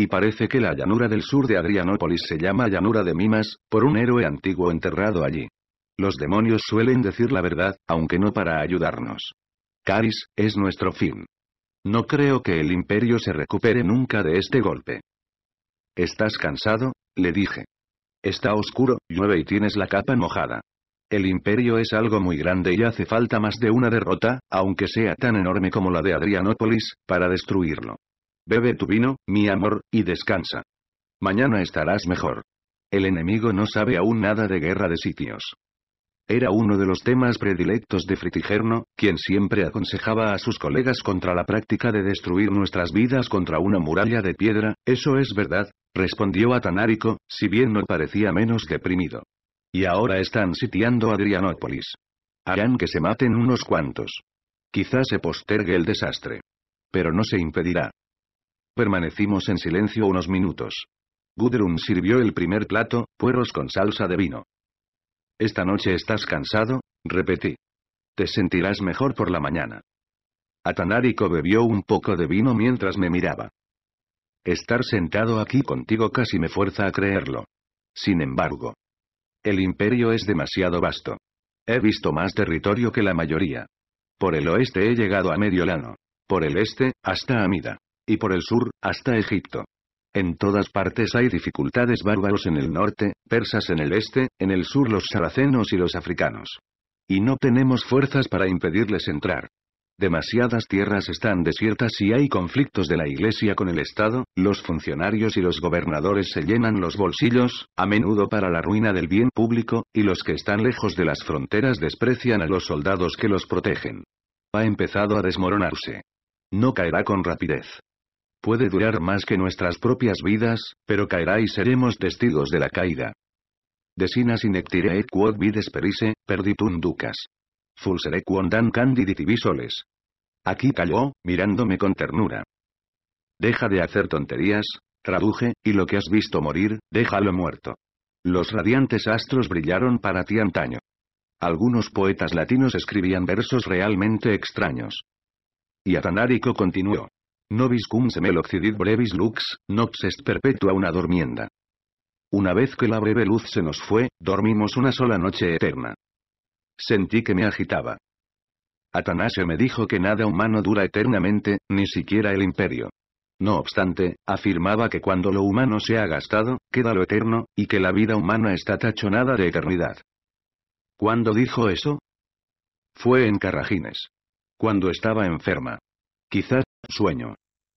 Y parece que la llanura del sur de Adrianópolis se llama llanura de Mimas, por un héroe antiguo enterrado allí. Los demonios suelen decir la verdad, aunque no para ayudarnos. Caris, es nuestro fin. No creo que el imperio se recupere nunca de este golpe. ¿Estás cansado? le dije. Está oscuro, llueve y tienes la capa mojada. El imperio es algo muy grande y hace falta más de una derrota, aunque sea tan enorme como la de Adrianópolis, para destruirlo. Bebe tu vino, mi amor, y descansa. Mañana estarás mejor. El enemigo no sabe aún nada de guerra de sitios. Era uno de los temas predilectos de Fritigerno, quien siempre aconsejaba a sus colegas contra la práctica de destruir nuestras vidas contra una muralla de piedra, eso es verdad, respondió Atanárico, si bien no parecía menos deprimido. Y ahora están sitiando Adrianópolis. Harán que se maten unos cuantos. Quizá se postergue el desastre. Pero no se impedirá. Permanecimos en silencio unos minutos. Gudrun sirvió el primer plato, puerros con salsa de vino. Esta noche estás cansado, repetí. Te sentirás mejor por la mañana. Atanarico bebió un poco de vino mientras me miraba. Estar sentado aquí contigo casi me fuerza a creerlo. Sin embargo, el imperio es demasiado vasto. He visto más territorio que la mayoría. Por el oeste he llegado a Mediolano. Por el este, hasta Amida y por el sur, hasta Egipto. En todas partes hay dificultades bárbaros en el norte, persas en el este, en el sur los saracenos y los africanos. Y no tenemos fuerzas para impedirles entrar. Demasiadas tierras están desiertas y hay conflictos de la iglesia con el Estado, los funcionarios y los gobernadores se llenan los bolsillos, a menudo para la ruina del bien público, y los que están lejos de las fronteras desprecian a los soldados que los protegen. Ha empezado a desmoronarse. No caerá con rapidez. Puede durar más que nuestras propias vidas, pero caerá y seremos testigos de la caída. Desinas inectire et quod vides perise, perditum ducas. Fulsere quondam candidit visoles. Aquí calló, mirándome con ternura. Deja de hacer tonterías, traduje, y lo que has visto morir, déjalo muerto. Los radiantes astros brillaron para ti antaño. Algunos poetas latinos escribían versos realmente extraños. Y atanarico continuó. Nobis cum semel occidit brevis lux, nox est perpetua una dormienda. Una vez que la breve luz se nos fue, dormimos una sola noche eterna. Sentí que me agitaba. Atanasio me dijo que nada humano dura eternamente, ni siquiera el imperio. No obstante, afirmaba que cuando lo humano se ha gastado, queda lo eterno, y que la vida humana está tachonada de eternidad. ¿Cuándo dijo eso? Fue en Carragines. Cuando estaba enferma. Quizás, sueño.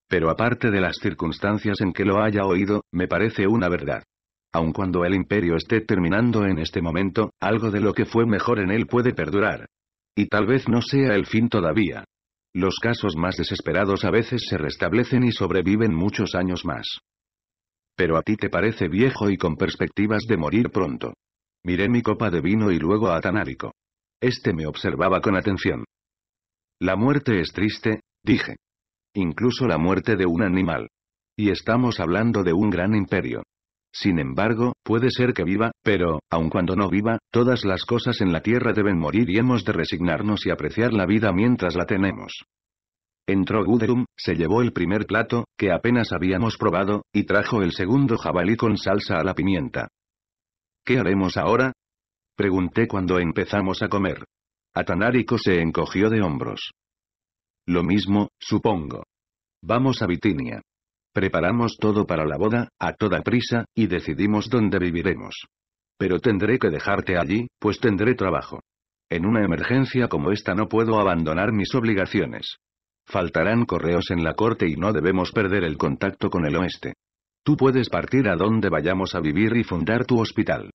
Pero aparte de las circunstancias en que lo haya oído, me parece una verdad. Aun cuando el imperio esté terminando en este momento, algo de lo que fue mejor en él puede perdurar. Y tal vez no sea el fin todavía. Los casos más desesperados a veces se restablecen y sobreviven muchos años más. Pero a ti te parece viejo y con perspectivas de morir pronto. Miré mi copa de vino y luego a Tanárico. Este me observaba con atención. La muerte es triste, Dije. Incluso la muerte de un animal. Y estamos hablando de un gran imperio. Sin embargo, puede ser que viva, pero, aun cuando no viva, todas las cosas en la Tierra deben morir y hemos de resignarnos y apreciar la vida mientras la tenemos. Entró Guderum, se llevó el primer plato, que apenas habíamos probado, y trajo el segundo jabalí con salsa a la pimienta. ¿Qué haremos ahora? Pregunté cuando empezamos a comer. Atanarico se encogió de hombros. Lo mismo, supongo. Vamos a Bitinia. Preparamos todo para la boda, a toda prisa, y decidimos dónde viviremos. Pero tendré que dejarte allí, pues tendré trabajo. En una emergencia como esta no puedo abandonar mis obligaciones. Faltarán correos en la corte y no debemos perder el contacto con el oeste. Tú puedes partir a donde vayamos a vivir y fundar tu hospital.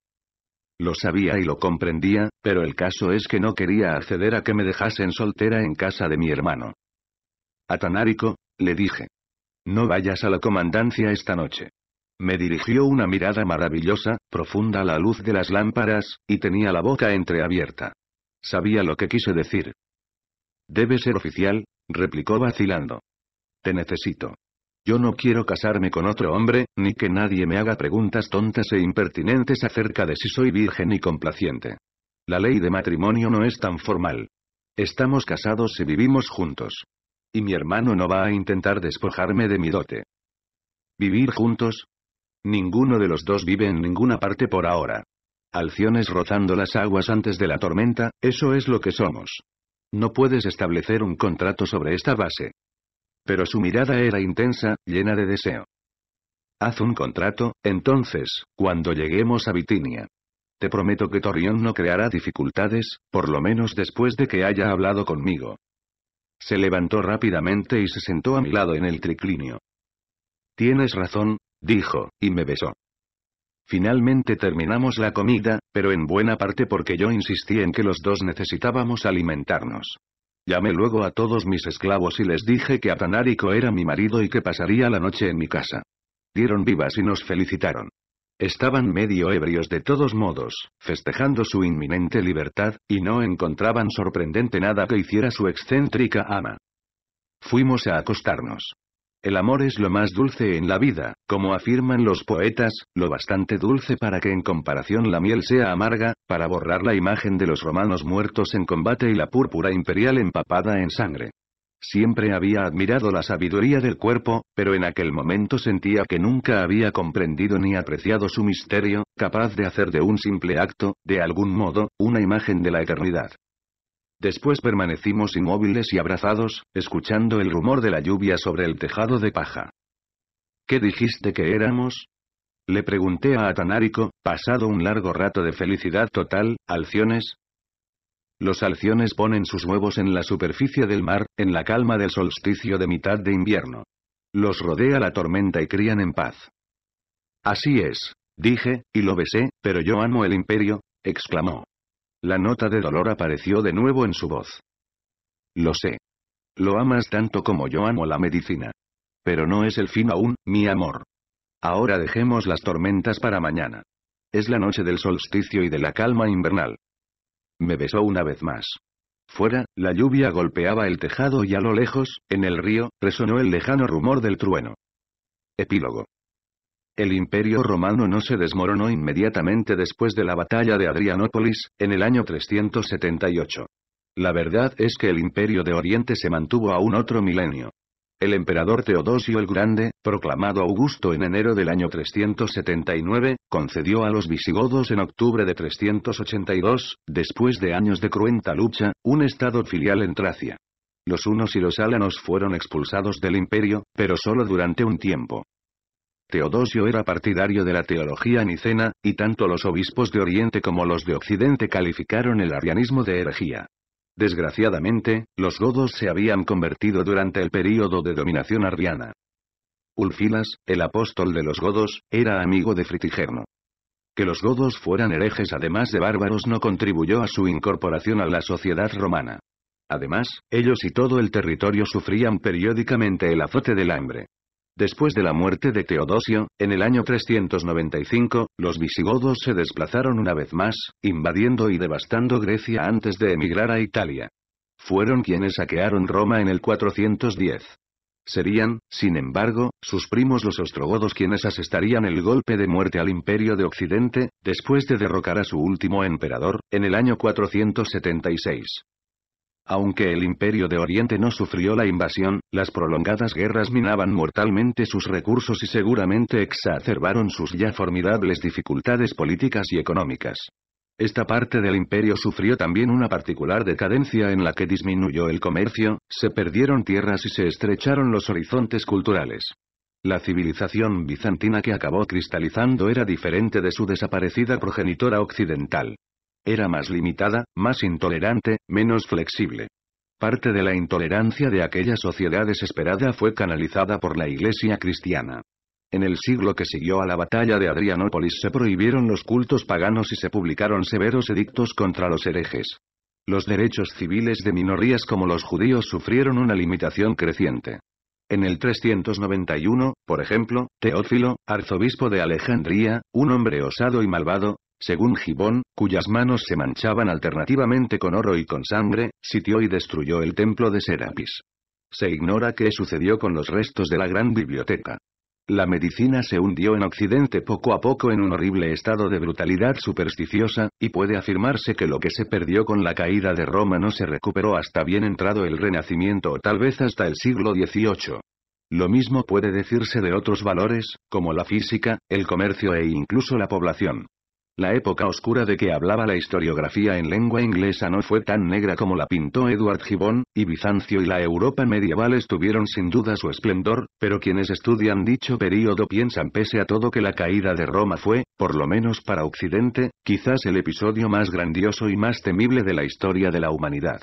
Lo sabía y lo comprendía, pero el caso es que no quería acceder a que me dejasen soltera en casa de mi hermano. Atanárico, le dije. No vayas a la comandancia esta noche. Me dirigió una mirada maravillosa, profunda a la luz de las lámparas, y tenía la boca entreabierta. Sabía lo que quise decir. Debe ser oficial, replicó vacilando. Te necesito. Yo no quiero casarme con otro hombre, ni que nadie me haga preguntas tontas e impertinentes acerca de si soy virgen y complaciente. La ley de matrimonio no es tan formal. Estamos casados si vivimos juntos. Y mi hermano no va a intentar despojarme de mi dote. ¿Vivir juntos? Ninguno de los dos vive en ninguna parte por ahora. Alciones rozando las aguas antes de la tormenta, eso es lo que somos. No puedes establecer un contrato sobre esta base. Pero su mirada era intensa, llena de deseo. Haz un contrato, entonces, cuando lleguemos a Bitinia. Te prometo que Torrión no creará dificultades, por lo menos después de que haya hablado conmigo. Se levantó rápidamente y se sentó a mi lado en el triclinio. Tienes razón, dijo, y me besó. Finalmente terminamos la comida, pero en buena parte porque yo insistí en que los dos necesitábamos alimentarnos. Llamé luego a todos mis esclavos y les dije que Atanarico era mi marido y que pasaría la noche en mi casa. Dieron vivas y nos felicitaron. Estaban medio ebrios de todos modos, festejando su inminente libertad, y no encontraban sorprendente nada que hiciera su excéntrica ama. Fuimos a acostarnos. El amor es lo más dulce en la vida, como afirman los poetas, lo bastante dulce para que en comparación la miel sea amarga, para borrar la imagen de los romanos muertos en combate y la púrpura imperial empapada en sangre. Siempre había admirado la sabiduría del cuerpo, pero en aquel momento sentía que nunca había comprendido ni apreciado su misterio, capaz de hacer de un simple acto, de algún modo, una imagen de la eternidad. Después permanecimos inmóviles y abrazados, escuchando el rumor de la lluvia sobre el tejado de paja. ¿Qué dijiste que éramos? Le pregunté a Atanárico, pasado un largo rato de felicidad total, ¿alciones? Los alciones ponen sus huevos en la superficie del mar, en la calma del solsticio de mitad de invierno. Los rodea la tormenta y crían en paz. Así es, dije, y lo besé, pero yo amo el imperio, exclamó. La nota de dolor apareció de nuevo en su voz. Lo sé. Lo amas tanto como yo amo la medicina. Pero no es el fin aún, mi amor. Ahora dejemos las tormentas para mañana. Es la noche del solsticio y de la calma invernal. Me besó una vez más. Fuera, la lluvia golpeaba el tejado y a lo lejos, en el río, resonó el lejano rumor del trueno. Epílogo. El imperio romano no se desmoronó inmediatamente después de la batalla de Adrianópolis, en el año 378. La verdad es que el imperio de Oriente se mantuvo aún otro milenio. El emperador Teodosio el Grande, proclamado Augusto en enero del año 379, concedió a los visigodos en octubre de 382, después de años de cruenta lucha, un estado filial en Tracia. Los unos y los álanos fueron expulsados del imperio, pero solo durante un tiempo. Teodosio era partidario de la teología nicena, y tanto los obispos de Oriente como los de Occidente calificaron el arianismo de herejía. Desgraciadamente, los godos se habían convertido durante el período de dominación arriana. Ulfilas, el apóstol de los godos, era amigo de Fritigerno. Que los godos fueran herejes además de bárbaros no contribuyó a su incorporación a la sociedad romana. Además, ellos y todo el territorio sufrían periódicamente el azote del hambre. Después de la muerte de Teodosio, en el año 395, los visigodos se desplazaron una vez más, invadiendo y devastando Grecia antes de emigrar a Italia. Fueron quienes saquearon Roma en el 410. Serían, sin embargo, sus primos los ostrogodos quienes asestarían el golpe de muerte al imperio de Occidente, después de derrocar a su último emperador, en el año 476. Aunque el Imperio de Oriente no sufrió la invasión, las prolongadas guerras minaban mortalmente sus recursos y seguramente exacerbaron sus ya formidables dificultades políticas y económicas. Esta parte del imperio sufrió también una particular decadencia en la que disminuyó el comercio, se perdieron tierras y se estrecharon los horizontes culturales. La civilización bizantina que acabó cristalizando era diferente de su desaparecida progenitora occidental. Era más limitada, más intolerante, menos flexible. Parte de la intolerancia de aquella sociedad desesperada fue canalizada por la Iglesia cristiana. En el siglo que siguió a la batalla de Adrianópolis se prohibieron los cultos paganos y se publicaron severos edictos contra los herejes. Los derechos civiles de minorías como los judíos sufrieron una limitación creciente. En el 391, por ejemplo, Teófilo, arzobispo de Alejandría, un hombre osado y malvado, según Gibón, cuyas manos se manchaban alternativamente con oro y con sangre, sitió y destruyó el templo de Serapis. Se ignora qué sucedió con los restos de la gran biblioteca. La medicina se hundió en Occidente poco a poco en un horrible estado de brutalidad supersticiosa, y puede afirmarse que lo que se perdió con la caída de Roma no se recuperó hasta bien entrado el Renacimiento o tal vez hasta el siglo XVIII. Lo mismo puede decirse de otros valores, como la física, el comercio e incluso la población. La época oscura de que hablaba la historiografía en lengua inglesa no fue tan negra como la pintó Edward Gibbon, y Bizancio y la Europa medieval estuvieron sin duda su esplendor, pero quienes estudian dicho período piensan pese a todo que la caída de Roma fue, por lo menos para Occidente, quizás el episodio más grandioso y más temible de la historia de la humanidad.